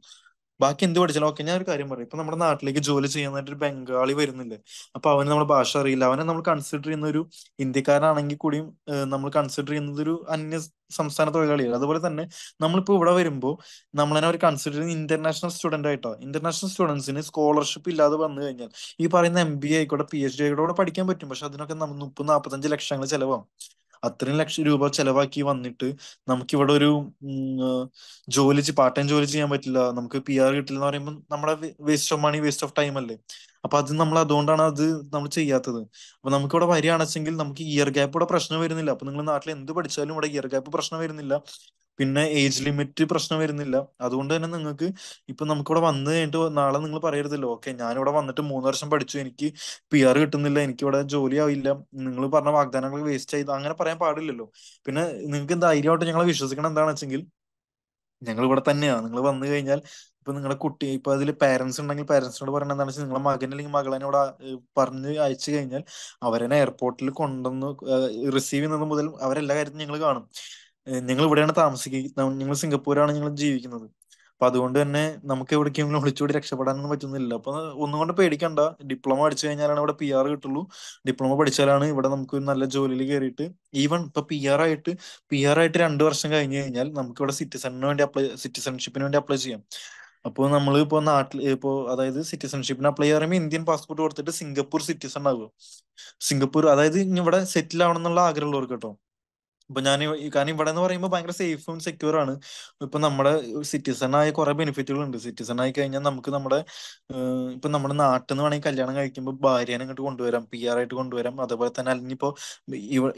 ബാക്കി എന്ത് പഠിച്ചാലും ഓക്കെ ഞാൻ ഒരു കാര്യം പറയും ഇപ്പൊ നമ്മുടെ നാട്ടിലേക്ക് ജോലി ചെയ്യാനായിട്ട് ഒരു ബംഗാളി വരുന്നില്ലേ അപ്പൊ അവന് നമ്മുടെ ഭാഷ അറിയില്ല അവനെ നമ്മൾ കൺസിഡർ ചെയ്യുന്ന ഒരു ഇന്ത്യക്കാരനാണെങ്കിൽ കൂടിയും നമ്മൾ കൺസിഡർ ചെയ്യുന്നത് ഒരു അന്യ സംസ്ഥാന തൊഴിലാളിയാണ് അതുപോലെ തന്നെ നമ്മളിപ്പോ ഇവിടെ വരുമ്പോൾ നമ്മൾ അവർ കൺസിഡർ ചെയ്യുന്ന ഇന്റർനാഷണൽ സ്റ്റുഡന്റ് ആയിട്ടോ ഇന്റർനാഷണൽ സ്റ്റുഡൻസിന് സ്കോളർഷിപ്പ് ഇല്ലാതെ വന്നു കഴിഞ്ഞാൽ ഈ പറയുന്ന എം ബി ആയിക്കോട്ടെ പി എച്ച് ഡി ആയിക്കോട്ടെ പഠിക്കാൻ പറ്റും പക്ഷെ അതിനൊക്കെ നമ്മൾ മുപ്പത് നാൽപ്പത്തഞ്ച് ലക്ഷങ്ങൾ ചെലവാകും അത്രയും ലക്ഷം രൂപ ചെലവാക്കി വന്നിട്ട് നമുക്ക് ഇവിടെ ഒരു ജോലി പാർട്ട് ടൈം ജോലി ചെയ്യാൻ പറ്റില്ല നമുക്ക് പി ആർ കിട്ടില്ല എന്ന് പറയുമ്പോൾ നമ്മുടെ waste of money waste of time അല്ലേ അപ്പൊ അത് നമ്മൾ അതുകൊണ്ടാണ് അത് നമ്മൾ ചെയ്യാത്തത് അപ്പൊ നമുക്ക് ഇവിടെ വരികയാണെങ്കിൽ നമുക്ക് ഇയർ ഗ്യാപ്പ് ഇവിടെ പ്രശ്നം വരുന്നില്ല അപ്പൊ നിങ്ങൾ നാട്ടിൽ എന്ത് പഠിച്ചാലും ഇവിടെ ഇയർ ഗ്യാപ്പ് പ്രശ്നം വരുന്നില്ല പിന്നെ ഏജ് ലിമിറ്റ് പ്രശ്നം വരുന്നില്ല അതുകൊണ്ട് തന്നെ നിങ്ങൾക്ക് ഇപ്പൊ ഇവിടെ വന്നു കഴിഞ്ഞിട്ട് നാളെ നിങ്ങൾ പറയരുതല്ലോ ഓക്കെ ഇവിടെ വന്നിട്ട് മൂന്ന് വർഷം പഠിച്ചു എനിക്ക് പി ആർ കിട്ടുന്നില്ല എനിക്ക് ഇവിടെ ജോലി ആവില്ല നിങ്ങൾ പറഞ്ഞ വാഗ്ദാനങ്ങൾ വേസ്റ്റ് ചെയ്ത് അങ്ങനെ പറയാൻ പാടില്ലല്ലോ പിന്നെ നിങ്ങൾക്ക് ധൈര്യമായിട്ട് ഞങ്ങളെ വിശ്വസിക്കണം എന്താണെന്ന് വെച്ചെങ്കിൽ ഞങ്ങൾ ഇവിടെ തന്നെയാണ് നിങ്ങൾ വന്നു കഴിഞ്ഞാൽ ഇപ്പൊ നിങ്ങളുടെ കുട്ടി ഇപ്പൊ അതിൽ പാരന്റ്സ് ഉണ്ടെങ്കിൽ പാരന്റ്സിനോട് പറയണത് എന്താണെന്ന് വെച്ചാൽ നിങ്ങളെ മകൻ അല്ലെങ്കിൽ മകളെ ഇവിടെ പറഞ്ഞ് അയച്ചു കഴിഞ്ഞാൽ അവരെ എയർപോർട്ടിൽ കൊണ്ടുവന്ന് റിസീവ് ചെയ്യുന്നത് മുതൽ അവരെല്ലാ കാര്യത്തിലും ഞങ്ങൾ കാണും ഞങ്ങൾ ഇവിടെയാണ് താമസിക്കുന്നത് ഞങ്ങൾ സിംഗപ്പൂരാണ് ഞങ്ങൾ ജീവിക്കുന്നത് അപ്പൊ അതുകൊണ്ട് തന്നെ നമുക്ക് എവിടേക്കെങ്കിലും ഒളിച്ചോടി രക്ഷപ്പെടാനൊന്നും പറ്റുന്നില്ല അപ്പൊ കൊണ്ട് പേടിക്കണ്ട ഡിപ്ലോമ പഠിച്ചു കഴിഞ്ഞാലാണ് ഇവിടെ പി ആർ കിട്ടുള്ളൂ ഡിപ്ലോമ പഠിച്ചാലാണ് ഇവിടെ നമുക്ക് നല്ല ജോലിയിൽ കയറിയിട്ട് ഈവൻ ഇപ്പൊ പി ആർ ആയിട്ട് പി ആർ ആയിട്ട് രണ്ടു വർഷം കഴിഞ്ഞു കഴിഞ്ഞാൽ നമുക്ക് ഇവിടെ സിറ്റിസണിന് വേണ്ടി അപ്ലൈ സിറ്റിസൺഷിപ്പിന് വേണ്ടി അപ്ലൈ ചെയ്യാം അപ്പോൾ നമ്മൾ ഇപ്പോൾ നാട്ടിൽ ഇപ്പോൾ അതായത് സിറ്റിസൺഷിപ്പിന് അപ്ലൈ ചെയ്യാറുമ്പോൾ ഇന്ത്യൻ പാസ്പോർട്ട് കൊടുത്തിട്ട് സിംഗപ്പൂർ സിറ്റിസൺ ആകുക സിംഗപ്പൂർ അതായത് ഇവിടെ സെറ്റിൽ ആവണം എന്നുള്ള ആഗ്രഹമുള്ളവർക്ക് കേട്ടോ ഇപ്പൊ ഞാൻ കാരണം ഇവിടെ എന്ന് പറയുമ്പോൾ ഭയങ്കര സേഫും സെക്യൂർ ആണ് ഇപ്പൊ നമ്മുടെ സിറ്റിസൺ ആയ കുറെ ബെനിഫിറ്റുകൾ ഉണ്ട് സിറ്റിസൺ ആയി കഴിഞ്ഞാൽ നമുക്ക് നമ്മുടെ ഇപ്പൊ നമ്മുടെ നാട്ടിൽ നിന്ന് വേണമെങ്കിൽ കല്യാണം കഴിക്കുമ്പോൾ ഭാര്യനെ ഇങ്ങോട്ട് കൊണ്ടുവരാം പി ആർ ആയിട്ട് കൊണ്ടുവരാം അതേപോലെ തന്നെ അല്ലെങ്കിൽ ഇപ്പോ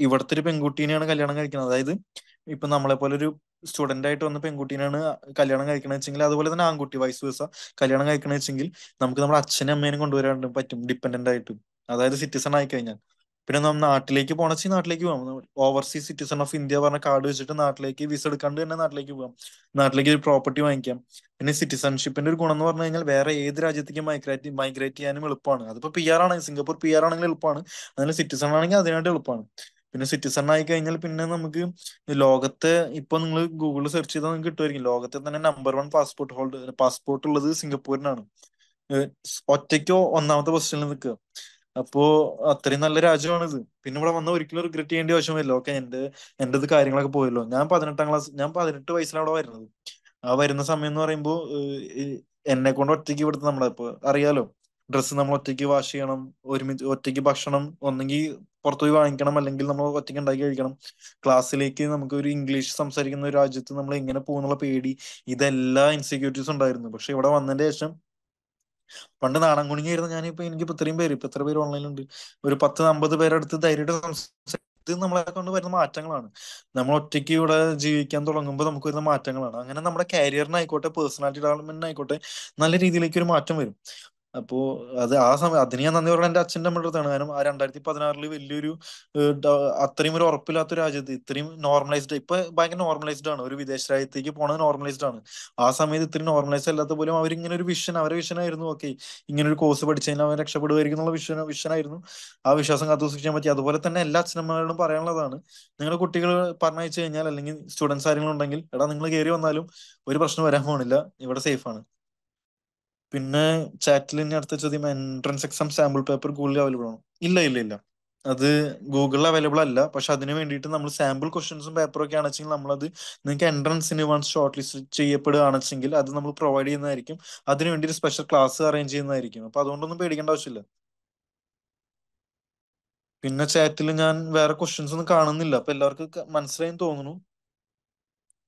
ഇവിടത്തെ ഒരു പെൺകുട്ടീനെയാണ് കല്യാണം കഴിക്കുന്നത് അതായത് ഇപ്പൊ നമ്മളെ പോലെ ഒരു സ്റ്റുഡന്റ് ആയിട്ട് വന്ന പെൺകുട്ടീനാണ് കല്യാണം കഴിക്കണ വെച്ചെങ്കിൽ അതുപോലെ തന്നെ ആൺകുട്ടി വൈസ് വയസ്സ കല്യാണം കഴിക്കണ വെച്ചെങ്കിൽ നമുക്ക് നമ്മുടെ അച്ഛനും അമ്മേനും കൊണ്ടുവരാൻ പറ്റും ഡിപ്പെൻഡന്റ് ആയിട്ട് അതായത് സിറ്റിസൺ ആയി കഴിഞ്ഞാൽ പിന്നെ നമ്മൾ നാട്ടിലേക്ക് പോകണമെങ്കിൽ നാട്ടിലേക്ക് പോകാം ഓവർസീസ് സിറ്റിസൺ ഓഫ് ഇന്ത്യ പറഞ്ഞ കാർഡ് വെച്ചിട്ട് നാട്ടിലേക്ക് വിസ എടുക്കാണ്ട് തന്നെ നാട്ടിലേക്ക് പോകാം നാട്ടിലേക്ക് ഒരു പ്രോപ്പർട്ടി വാങ്ങിക്കാം പിന്നെ സിറ്റിസൺഷിപ്പിന്റെ ഒരു ഗുണം എന്ന് പറഞ്ഞു കഴിഞ്ഞാൽ വേറെ ഏത് രാജ്യത്തേക്ക് മൈഗ്രേറ്റ് മൈഗ്രേറ്റ് ചെയ്യാനും എളുപ്പമാണ് അതിപ്പോ പി ആർ ആണെങ്കിൽ സിംഗപ്പൂർ പി ആർ ആണെങ്കിൽ എളുപ്പമാണ് അതിന് സിറ്റിസൺ ആണെങ്കിൽ അതിനായിട്ട് എളുപ്പമാണ് പിന്നെ സിറ്റിസൺ ആയി കഴിഞ്ഞാൽ പിന്നെ നമുക്ക് ലോകത്തെ ഇപ്പൊ നിങ്ങൾ ഗൂഗിളിൽ സെർച്ച് ചെയ്താൽ നിങ്ങൾക്ക് കിട്ടുമായിരിക്കും ലോകത്തെ തന്നെ number one passport holder passport ഉള്ളത് സിംഗപ്പൂരിനാണ് ഒറ്റയ്ക്കോ ഒന്നാമത്തെ പൊസിഷനിൽ നിൽക്കുക അപ്പോ അത്രയും നല്ല രാജ്യമാണിത് പിന്നെ ഇവിടെ വന്ന ഒരിക്കലും റിഗ്രറ്റ് ചെയ്യേണ്ട ആവശ്യമില്ല ഓക്കെ എന്റെ എന്റേത് കാര്യങ്ങളൊക്കെ പോയല്ലോ ഞാൻ പതിനെട്ടാം ക്ലാസ് ഞാൻ പതിനെട്ട് വയസ്സിലാണ് അവിടെ വരുന്നത് ആ വരുന്ന സമയം എന്ന് പറയുമ്പോ എന്നെ കൊണ്ട് ഒറ്റയ്ക്ക് ഇവിടുത്തെ നമ്മളെ ഇപ്പൊ അറിയാലോ ഡ്രസ്സ് നമ്മൾ ഒറ്റയ്ക്ക് വാഷ് ചെയ്യണം ഒരുമിച്ച് ഒറ്റയ്ക്ക് ഭക്ഷണം ഒന്നെങ്കിൽ പുറത്തു പോയി വാങ്ങിക്കണം അല്ലെങ്കിൽ നമ്മൾ ഒറ്റയ്ക്ക് ഉണ്ടാക്കി കഴിക്കണം ക്ലാസ്സിലേക്ക് നമുക്ക് ഒരു ഇംഗ്ലീഷ് സംസാരിക്കുന്ന ഒരു രാജ്യത്ത് നമ്മൾ എങ്ങനെ പോകുന്നുള്ള പേടി ഇതെല്ലാ ഇൻസെക്യൂരിറ്റീസ് ഉണ്ടായിരുന്നു പക്ഷെ ഇവിടെ വന്നതിന്റെ ശേഷം പണ്ട് നാടൻ കുണിങ്ങായിരുന്നു ഞാനിപ്പോ എനിക്കിപ്പോ ഇത്രയും പേര് ഇപ്പൊ എത്ര പേര് ഓൺലൈനിലുണ്ട് ഒരു പത്ത് അമ്പത് പേരെടുത്ത് ധൈര്യം സംസാരിച്ചത് നമ്മളെ കൊണ്ട് വരുന്ന മാറ്റങ്ങളാണ് നമ്മൾ ഒറ്റയ്ക്ക് ഇവിടെ ജീവിക്കാൻ തുടങ്ങുമ്പോൾ നമുക്ക് വരുന്ന മാറ്റങ്ങളാണ് അങ്ങനെ നമ്മുടെ കരിയറിനായിക്കോട്ടെ പേഴ്സണാലിറ്റി ഡെവലപ്മെന്റിനായിക്കോട്ടെ നല്ല രീതിയിലേക്ക് ഒരു മാറ്റം വരും അപ്പോ അത് ആ സമയം അതിന് ഞാൻ നന്ദി പറയുന്നത് എന്റെ അച്ഛന്റെ അമ്മയുടെ കാരണം ആ രണ്ടായിരത്തി പതിനാറില് വലിയൊരു അത്രയും ഒരു ഉറപ്പില്ലാത്ത രാജ്യത്ത് ഇത്രയും നോർമലൈസ്ഡ് ഇപ്പൊ ഭയങ്കര നോർമലൈസ്ഡ് ആണ് ഒരു വിദേശ രാജ്യത്തേക്ക് പോണത് നോർമലൈസ്ഡ് ആണ് ആ സമയത്ത് ഇത്രയും നോർമലൈസ് അല്ലാത്ത പോലും ഇങ്ങനെ ഒരു വിഷൻ അവരെ ആയിരുന്നു ഓക്കെ ഇങ്ങനെ ഒരു കോഴ്സ് പഠിച്ചതിന് അവൻ രക്ഷപ്പെടുമായിരിക്കും എന്നുള്ള വിഷൻ വിഷനായിരുന്നു ആ വിശ്വാസം കാത്തു സൂക്ഷിക്കാൻ പറ്റി അതുപോലെ തന്നെ എല്ലാ സിനിമകളിലും പറയാനുള്ളതാണ് നിങ്ങളുടെ കുട്ടികൾ പറഞ്ഞു കഴിഞ്ഞാൽ അല്ലെങ്കിൽ സ്റ്റുഡൻസ് ആരെങ്കിലും ഉണ്ടെങ്കിൽ എടാ നിങ്ങൾ കയറി വന്നാലും ഒരു പ്രശ്നം വരാൻ പോണില്ല ഇവിടെ സേഫ് ആണ് പിന്നെ ചാറ്റിൽ ഇനി അടുത്ത ചോദ്യം എൻട്രൻസ് എക്സാം സാമ്പിൾ പേപ്പർ ഗൂഗിളിൽ അവൈലബിൾ ആണോ ഇല്ല ഇല്ല ഇല്ല അത് ഗൂഗിളിൽ അവൈലബിൾ അല്ല പക്ഷെ അതിന് വേണ്ടിയിട്ട് നമ്മൾ സാമ്പിൾ ക്വസ്റ്റ്യൻസും പേപ്പറും ഒക്കെ ആണെച്ചെങ്കിൽ നമ്മളത് നിങ്ങൾക്ക് എൻട്രൻസിന് വൺസ് ഷോർട്ട് ലിസ്റ്റ് ചെയ്യപ്പെടുകയാണെച്ചെങ്കിൽ അത് നമ്മൾ പ്രൊവൈഡ് ചെയ്യുന്നതായിരിക്കും അതിന് വേണ്ടി ഒരു സ്പെഷ്യൽ ക്ലാസ് അറേഞ്ച് ചെയ്യുന്നതായിരിക്കും അപ്പൊ അതുകൊണ്ടൊന്നും പേടിക്കേണ്ട ആവശ്യമില്ല പിന്നെ ചാറ്റിൽ ഞാൻ വേറെ ക്വസ്റ്റ്യൻസ് ഒന്നും കാണുന്നില്ല അപ്പൊ എല്ലാവർക്കും മനസ്സിലായി തോന്നുന്നു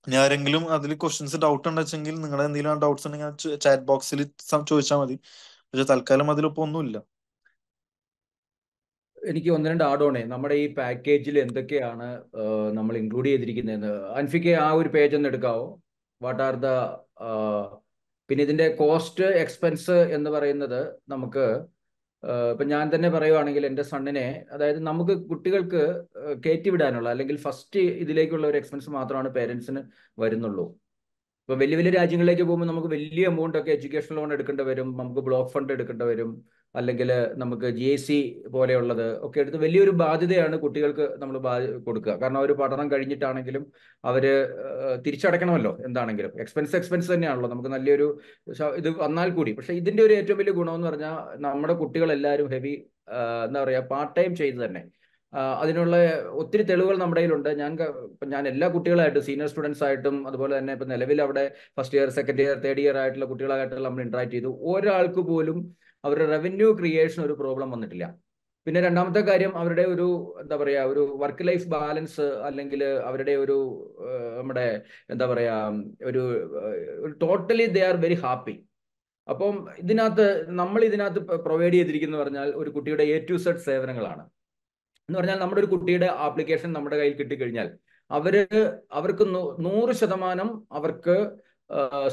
ഇനി ആരെങ്കിലും അതിൽ ക്വസ്റ്റ്യൻസ് ഡൗട്ട് ഉണ്ടെങ്കിൽ നിങ്ങളുടെ എന്തെങ്കിലും ഡൗട്ട്സ് ഉണ്ടെങ്കിൽ ചാറ്റ് ബോക്സിൽ ചോദിച്ചാൽ മതി പക്ഷെ തൽക്കാലം അതിലൊപ്പം ഒന്നുമില്ല എനിക്ക് ഒന്ന് രണ്ട് ആഡോണേ നമ്മുടെ ഈ പാക്കേജിൽ എന്തൊക്കെയാണ് നമ്മൾ ഇൻക്ലൂഡ് ചെയ്തിരിക്കുന്നതെന്ന് അൻഫിക്ക് ആ ഒരു പേജ് ഒന്ന് എടുക്കാവോ വാട്ട് ആർ ദ പിന്നെ ഇതിന്റെ കോസ്റ്റ് എക്സ്പെൻസ് എന്ന് പറയുന്നത് നമുക്ക് ഇപ്പൊ ഞാൻ തന്നെ പറയുവാണെങ്കിൽ എൻ്റെ സണ്ണിനെ അതായത് നമുക്ക് കുട്ടികൾക്ക് കയറ്റിവിടാനുള്ള അല്ലെങ്കിൽ ഫസ്റ്റ് ഇതിലേക്കുള്ള ഒരു എക്സ്പെൻസ് മാത്രമാണ് പേരൻസിന് വരുന്നുള്ളൂ ഇപ്പൊ വലിയ വലിയ രാജ്യങ്ങളിലേക്ക് പോകുമ്പോൾ നമുക്ക് വലിയ എമൗണ്ട് ഒക്കെ എഡ്യൂക്കേഷൻ ലോൺ എടുക്കേണ്ടി വരും നമുക്ക് ബ്ലോക്ക് ഫണ്ട് എടുക്കേണ്ടി വരും അല്ലെങ്കിൽ നമുക്ക് ജി എസ് സി പോലെയുള്ളത് ഒക്കെ എടുത്ത് വലിയൊരു ബാധ്യതയാണ് കുട്ടികൾക്ക് നമ്മൾ കൊടുക്കുക കാരണം അവർ പഠനം കഴിഞ്ഞിട്ടാണെങ്കിലും അവർ തിരിച്ചടക്കണമല്ലോ എന്താണെങ്കിലും എക്സ്പെൻസ് എക്സ്പെൻസ് തന്നെയാണല്ലോ നമുക്ക് നല്ലൊരു ഇത് വന്നാൽ കൂടി പക്ഷേ ഇതിന്റെ ഒരു ഏറ്റവും വലിയ ഗുണമെന്ന് പറഞ്ഞാൽ നമ്മുടെ കുട്ടികളെല്ലാവരും ഹെവി എന്താ പറയുക പാർട്ട് ടൈം ചെയ്ത് തന്നെ അതിനുള്ള ഒത്തിരി തെളിവുകൾ നമ്മുടെ കയ്യിലുണ്ട് ഞാൻ ഞാൻ എല്ലാ കുട്ടികളായിട്ടും സീനിയർ സ്റ്റുഡൻസ് ആയിട്ടും അതുപോലെ തന്നെ ഇപ്പം നിലവിൽ അവിടെ first year second year third year ആയിട്ടുള്ള കുട്ടികളായിട്ടുള്ള നമ്മൾ ഇൻട്രാക്ട് ചെയ്തു ഒരാൾക്ക് പോലും അവരുടെ റവന്യൂ ക്രിയേഷൻ ഒരു പ്രോബ്ലം വന്നിട്ടില്ല പിന്നെ രണ്ടാമത്തെ കാര്യം അവരുടെ ഒരു എന്താ പറയാ ഒരു വർക്ക് ലൈഫ് ബാലൻസ് അല്ലെങ്കിൽ അവരുടെ ഒരു നമ്മുടെ എന്താ പറയാ ഒരു totally they are very happy അപ്പം ഇതിനകത്ത് നമ്മൾ ഇതിനകത്ത് പ്രൊവൈഡ് ചെയ്തിരിക്കുന്നു പറഞ്ഞാൽ ഒരു കുട്ടിയുടെ എ ടു സെഡ് സേവനങ്ങളാണ് എന്ന് പറഞ്ഞാൽ നമ്മുടെ ഒരു കുട്ടിയുടെ ആപ്ലിക്കേഷൻ നമ്മുടെ കയ്യിൽ കിട്ടിക്കഴിഞ്ഞാൽ അവര് അവർക്ക് നൂറ് ശതമാനം അവർക്ക്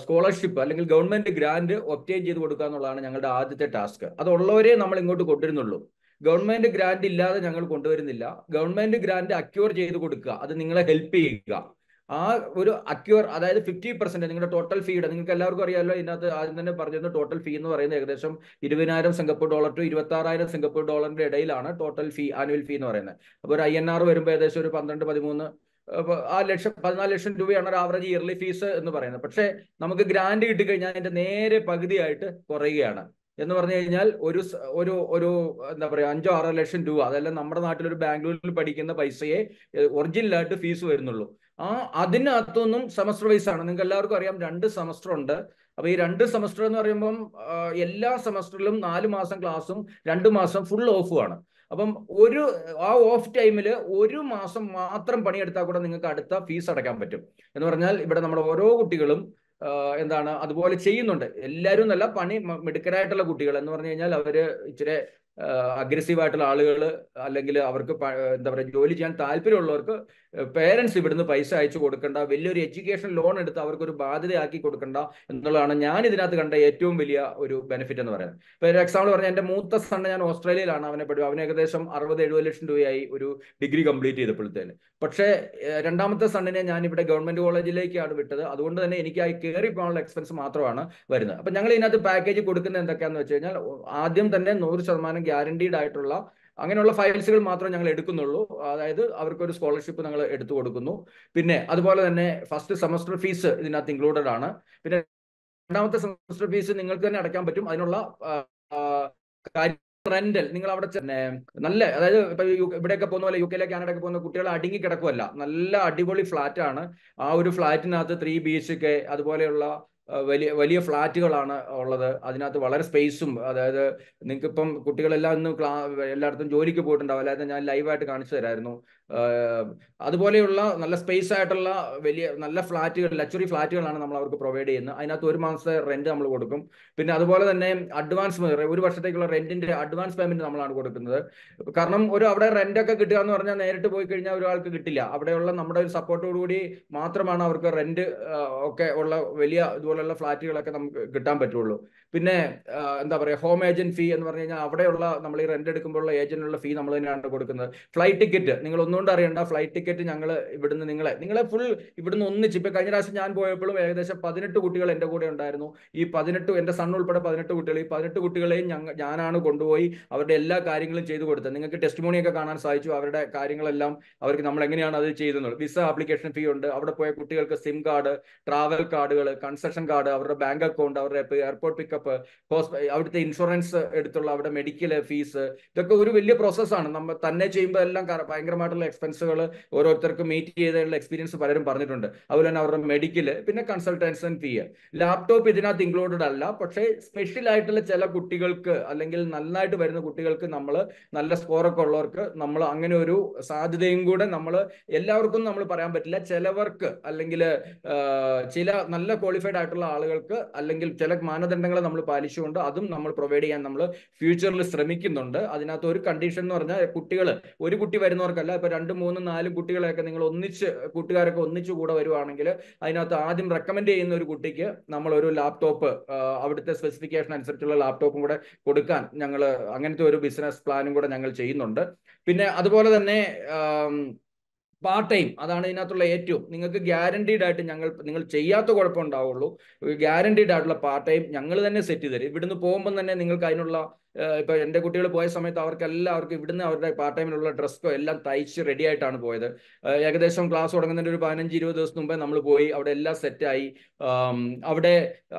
സ്കോളർഷിപ്പ് അല്ലെങ്കിൽ ഗവൺമെന്റ് ഗ്രാന്റ് ഒബ്റ്റെയിൻ ചെയ്ത് കൊടുക്കുക എന്നുള്ളതാണ് ഞങ്ങളുടെ ആദ്യത്തെ ടാസ്ക് അതുള്ളവരെ നമ്മൾ ഇങ്ങോട്ട് കൊണ്ടുവരുന്നുള്ളൂ ഗവൺമെന്റ് ഗ്രാന്റ് ഇല്ലാതെ ഞങ്ങൾ കൊണ്ടുവരുന്നില്ല ഗവൺമെന്റ് ഗ്രാന്റ് അക്യൂർ ചെയ്ത് കൊടുക്കുക അത് നിങ്ങളെ ഹെൽപ്പ് ചെയ്യുക ആ ഒരു അക്യൂർ അതായത് ഫിഫ്റ്റി പെർസെന്റ് നിങ്ങളുടെ ടോട്ടൽ ഫീയുടെ നിങ്ങൾക്ക് എല്ലാവർക്കും അറിയാമല്ലോ ഇതിനകത്ത് ആദ്യം തന്നെ പറഞ്ഞിരുന്ന ടോട്ടൽ ഫീ എന്ന് പറയുന്നത് ഏകദേശം ഇരുപതിനായിരം സിംഗപ്പൂർ ഡോളർ ടു ഇരുപത്തി ആറായിരം സിംഗപ്പൂർ ഡോളറിന്റെ ഇടയിലാണ് ടോട്ടൽ ഫീ ആനുവൽ ഫീ എന്ന് പറയുന്നത് അപ്പോൾ ഒരു ഐ എൻ ആർ വരുമ്പോൾ ഏകദേശം ഒരു പന്ത്രണ്ട് പതിമൂന്ന് ആ ലക്ഷം പതിനാല് ലക്ഷം രൂപയാണ് ഒരു ആവറേജ് ഇയർലി ഫീസ് എന്ന് പറയുന്നത് പക്ഷേ നമുക്ക് ഗ്രാൻഡ് കിട്ടിക്കഴിഞ്ഞാൽ അതിന്റെ നേരെ പകുതിയായിട്ട് കുറയുകയാണ് എന്ന് പറഞ്ഞു കഴിഞ്ഞാൽ ഒരു ഒരു ഒരു എന്താ പറയുക അഞ്ചോ ആറോ ലക്ഷം രൂപ അതല്ല നമ്മുടെ നാട്ടിൽ ഒരു ബാംഗ്ലൂരിൽ പഠിക്കുന്ന പൈസയെ ഒറിജിനലായിട്ട് ഫീസ് വരുന്നുള്ളൂ ആ അതിനകത്തൊന്നും സെമസ്റ്റർ വൈസ് ആണ് നിങ്ങൾക്ക് എല്ലാവർക്കും അറിയാം രണ്ട് സെമസ്റ്റർ ഉണ്ട് അപ്പൊ ഈ രണ്ട് സെമസ്റ്റർ എന്ന് പറയുമ്പം എല്ലാ സെമസ്റ്ററിലും നാല് മാസം ക്ലാസും രണ്ട് മാസം ഫുൾ ഓഫുമാണ് ആണ് അപ്പം ഒരു ആ ഓഫ് ടൈമിൽ ഒരു മാസം മാത്രം പണിയെടുത്താൽ കൂടെ നിങ്ങൾക്ക് അടുത്ത ഫീസ് അടയ്ക്കാൻ പറ്റും എന്ന് പറഞ്ഞാൽ ഇവിടെ നമ്മുടെ ഓരോ കുട്ടികളും എന്താണ് അതുപോലെ ചെയ്യുന്നുണ്ട് എല്ലാവരും നല്ല പണി മിടുക്കരായിട്ടുള്ള കുട്ടികൾ എന്ന് പറഞ്ഞു കഴിഞ്ഞാൽ അവര് ഇച്ചിരി അഗ്രസീവായിട്ടുള്ള ആളുകൾ അല്ലെങ്കിൽ അവർക്ക് എന്താ പറയുക ജോലി ചെയ്യാൻ താല്പര്യമുള്ളവർക്ക് പേരൻസ് ഇവിടുന്ന് പൈസ അയച്ചു കൊടുക്കേണ്ട വലിയൊരു എഡ്യൂക്കേഷൻ ലോൺ എടുത്ത് അവർക്കൊരു ബാധ്യതയാക്കി കൊടുക്കേണ്ട എന്നുള്ളതാണ് ഞാൻ ഇതിനകത്ത് കണ്ട ഏറ്റവും വലിയ ഒരു ബെനിഫിറ്റ് എന്ന് പറയുന്നത് ഇപ്പൊ ഒരു എക്സാമ്പിൾ പറഞ്ഞാൽ എൻ്റെ മൂത്ത സണ്ണ് ഞാൻ ഓസ്ട്രേലിയയിലാണ് അവനെ പഠിപ്പ് അവന് ഏകദേശം അറുപത് എഴുപത് ലക്ഷം രൂപയായി ഒരു ഡിഗ്രി കംപ്ലീറ്റ് ചെയ്തപ്പോഴത്തേന് പക്ഷേ രണ്ടാമത്തെ സണ്ണിനെ ഞാൻ ഇവിടെ ഗവൺമെന്റ് കോളേജിലേക്കാണ് വിട്ടത് അതുകൊണ്ട് തന്നെ എനിക്ക് ആയി കയറി പോകാനുള്ള എക്സ്പെൻസ് മാത്രമാണ് വരുന്നത് അപ്പൊ ഞങ്ങൾ ഇതിനകത്ത് പാക്കേജ് കൊടുക്കുന്നത് എന്തൊക്കെയാന്ന് വെച്ച് കഴിഞ്ഞാൽ ആദ്യം തന്നെ നൂറ് ശതമാനം മാത്രം ഗ്യാരണ്ടീഡ് ആയിട്ടുള്ള അങ്ങനെയുള്ള ഫയൽസുകൾ മാത്രം ഞങ്ങൾ എടുക്കുന്നുള്ളൂ അതായത് ഒരു സ്കോളർഷിപ്പ് ഞങ്ങൾ എടുത്തു കൊടുക്കുന്നു പിന്നെ അതുപോലെ തന്നെ ഫസ്റ്റ് സെമസ്റ്റർ ഫീസ് ഇതിനകത്ത് ഇൻക്ലൂഡഡ് ആണ് പിന്നെ രണ്ടാമത്തെ സെമസ്റ്റർ ഫീസ് നിങ്ങൾക്ക് തന്നെ അടയ്ക്കാൻ പറ്റും അതിനുള്ള റെന്റൽ നിങ്ങൾ അവിടെ നല്ല അതായത് ഇപ്പൊ ഇവിടെയൊക്കെ പോകുന്ന പോലെ യു കെയിലെ കാനഡയൊക്കെ പോകുന്ന കുട്ടികൾ അടുങ്ങി കിടക്കുമല്ല നല്ല അടിപൊളി ഫ്ലാറ്റ് ആണ് ആ ഒരു ഫ്ളാറ്റിനകത്ത് ത്രീ ബി എച്ച് കെ അതുപോലെയുള്ള വലിയ വലിയ ഫ്ലാറ്റുകളാണ് ഉള്ളത് അതിനകത്ത് വളരെ സ്പേസും അതായത് നിങ്ങൾക്കിപ്പം കുട്ടികളെല്ലാം ഇന്ന് ക്ലാ എല്ലായിടത്തും ജോലിക്ക് പോയിട്ടുണ്ടാവും അല്ലാതെ ഞാൻ ലൈവായിട്ട് കാണിച്ചു തരായിരുന്നു അതുപോലെയുള്ള നല്ല സ്പേസ് ആയിട്ടുള്ള വലിയ നല്ല ഫ്ലാറ്റുകൾ ലക്ഷറി ഫ്ലാറ്റുകളാണ് നമ്മൾ അവർക്ക് പ്രൊവൈഡ് ചെയ്യുന്നത് അതിനകത്ത് ഒരു മാസത്തെ റെന്റ് നമ്മൾ കൊടുക്കും പിന്നെ അതുപോലെ തന്നെ അഡ്വാൻസ് ഒരു വർഷത്തേക്കുള്ള റെന്റിന്റെ അഡ്വാൻസ് പേയ്മെന്റ് നമ്മളാണ് കൊടുക്കുന്നത് കാരണം ഒരു അവിടെ റെന്റ് ഒക്കെ കിട്ടുക എന്ന് പറഞ്ഞാൽ നേരിട്ട് പോയി കഴിഞ്ഞാൽ ഒരാൾക്ക് കിട്ടില്ല അവിടെയുള്ള നമ്മുടെ ഒരു സപ്പോർട്ടോടുകൂടി മാത്രമാണ് അവർക്ക് റെന്റ് ഒക്കെ ഉള്ള വലിയ ഇതുപോലെയുള്ള ഫ്ലാറ്റുകളൊക്കെ നമുക്ക് കിട്ടാൻ പറ്റുള്ളൂ പിന്നെ എന്താ പറയുക ഹോം ഏജന്റ് ഫീ എന്ന് പറഞ്ഞു കഴിഞ്ഞാൽ അവിടെയുള്ള നമ്മൾ ഈ റെന്റ് എടുക്കുമ്പോഴുള്ള ഏജന്റിനുള്ള ഫീ നമ്മൾ തന്നെയാണ് കൊടുക്കുന്നത് ഫ്ലൈറ്റ് ടിക്കറ്റ് നിങ്ങൾ ഒന്നുകൊണ്ട് അറിയണ്ട ഫ്ലൈറ്റ് ടിക്കറ്റ് ഞങ്ങൾ ഇവിടുന്ന് നിങ്ങളെ നിങ്ങളെ ഫുൾ ഇവിടുന്ന് ഒന്നിച്ച് ഇപ്പൊ കഴിഞ്ഞ പ്രാവശ്യം ഞാൻ പോയപ്പോഴും ഏകദേശം പതിനെട്ട് കുട്ടികൾ എൻ്റെ കൂടെ ഉണ്ടായിരുന്നു ഈ പതിനെട്ട് എൻ്റെ സൺ ഉൾപ്പെടെ പതിനെട്ട് കുട്ടികൾ ഈ പതിനെട്ട് കുട്ടികളെയും ഞങ്ങൾ ഞാനാണ് കൊണ്ടുപോയി അവരുടെ എല്ലാ കാര്യങ്ങളും ചെയ്തു കൊടുത്തത് നിങ്ങൾക്ക് ടെസ്റ്റിമോണിയൊക്കെ കാണാൻ സാധിച്ചു അവരുടെ കാര്യങ്ങളെല്ലാം അവർക്ക് നമ്മൾ എങ്ങനെയാണ് അത് ചെയ്തെന്നുള്ളത് വിസ ആപ്ലിക്കേഷൻ ഫീ ഉണ്ട് അവിടെ പോയ കുട്ടികൾക്ക് സിം കാർഡ് ട്രാവൽ കാർഡുകൾ കൺസെഷൻ കാർഡ് അവരുടെ ബാങ്ക് അക്കൗണ്ട് അവരുടെ എയർപോർട്ട് പിക്കപ്പ് ചെക്കപ്പ് അവിടുത്തെ ഇൻഷുറൻസ് എടുത്തുള്ള അവിടെ മെഡിക്കൽ ഫീസ് ഇതൊക്കെ ഒരു വലിയ പ്രോസസ്സാണ് നമ്മൾ തന്നെ ചെയ്യുമ്പോൾ എല്ലാം ഭയങ്കരമായിട്ടുള്ള എക്സ്പെൻസുകൾ ഓരോരുത്തർക്കും മീറ്റ് ചെയ്തുള്ള എക്സ്പീരിയൻസ് പലരും പറഞ്ഞിട്ടുണ്ട് അതുപോലെ തന്നെ അവരുടെ മെഡിക്കൽ പിന്നെ ആൻഡ് ഫീ ലാപ്ടോപ്പ് ഇതിനകത്ത് ഇൻക്ലൂഡഡ് അല്ല പക്ഷേ സ്പെഷ്യൽ ആയിട്ടുള്ള ചില കുട്ടികൾക്ക് അല്ലെങ്കിൽ നന്നായിട്ട് വരുന്ന കുട്ടികൾക്ക് നമ്മൾ നല്ല സ്കോറൊക്കെ ഉള്ളവർക്ക് നമ്മൾ അങ്ങനെ ഒരു സാധ്യതയും കൂടെ നമ്മൾ എല്ലാവർക്കും നമ്മൾ പറയാൻ പറ്റില്ല ചിലവർക്ക് അല്ലെങ്കിൽ ചില നല്ല ക്വാളിഫൈഡ് ആയിട്ടുള്ള ആളുകൾക്ക് അല്ലെങ്കിൽ ചില മാനദണ്ഡങ്ങൾ നമ്മൾ പാലിച്ചുകൊണ്ട് അതും നമ്മൾ പ്രൊവൈഡ് ചെയ്യാൻ നമ്മൾ ഫ്യൂച്ചറിൽ ശ്രമിക്കുന്നുണ്ട് അതിനകത്ത് ഒരു കണ്ടീഷൻ എന്ന് പറഞ്ഞാൽ കുട്ടികൾ ഒരു കുട്ടി വരുന്നവർക്കല്ല ഇപ്പൊ രണ്ട് മൂന്ന് നാല് കുട്ടികളെയൊക്കെ നിങ്ങൾ ഒന്നിച്ച് കൂട്ടുകാരൊക്കെ ഒന്നിച്ച് കൂടെ വരുവാണെങ്കിൽ അതിനകത്ത് ആദ്യം റെക്കമെൻഡ് ചെയ്യുന്ന ഒരു കുട്ടിക്ക് നമ്മൾ ഒരു ലാപ്ടോപ്പ് അവിടുത്തെ സ്പെസിഫിക്കേഷൻ അനുസരിച്ചുള്ള ലാപ്ടോപ്പും കൂടെ കൊടുക്കാൻ ഞങ്ങൾ അങ്ങനത്തെ ഒരു ബിസിനസ് പ്ലാനും കൂടെ ഞങ്ങൾ ചെയ്യുന്നുണ്ട് പിന്നെ അതുപോലെ തന്നെ പാർട്ട് ടൈം അതാണ് ഇതിനകത്തുള്ള ഏറ്റവും നിങ്ങൾക്ക് ഗ്യാരണ്ടീഡ് ആയിട്ട് ഞങ്ങൾ നിങ്ങൾ ചെയ്യാത്ത കുഴപ്പം ഉണ്ടാവുള്ളൂ ഗ്യാരണ്ടീഡ് ആയിട്ടുള്ള പാർട്ട് ടൈം ഞങ്ങൾ തന്നെ സെറ്റ് ചെയ്ത് തരും ഇവിടുന്ന് പോകുമ്പോൾ തന്നെ നിങ്ങൾക്ക് അതിനുള്ള ഇപ്പൊ എന്റെ കുട്ടികൾ പോയ സമയത്ത് അവർക്ക് എല്ലാവർക്കും ഇവിടുന്ന് അവരുടെ പാർട്ട് ടൈമിലുള്ള ഡ്രസ്സോ എല്ലാം തയ്ച്ച് റെഡി ആയിട്ടാണ് പോയത് ഏകദേശം ക്ലാസ് തുടങ്ങുന്നതിന്റെ ഒരു പതിനഞ്ച് ഇരുപത് ദിവസം മുമ്പേ നമ്മൾ പോയി അവിടെ എല്ലാം സെറ്റായി അവിടെ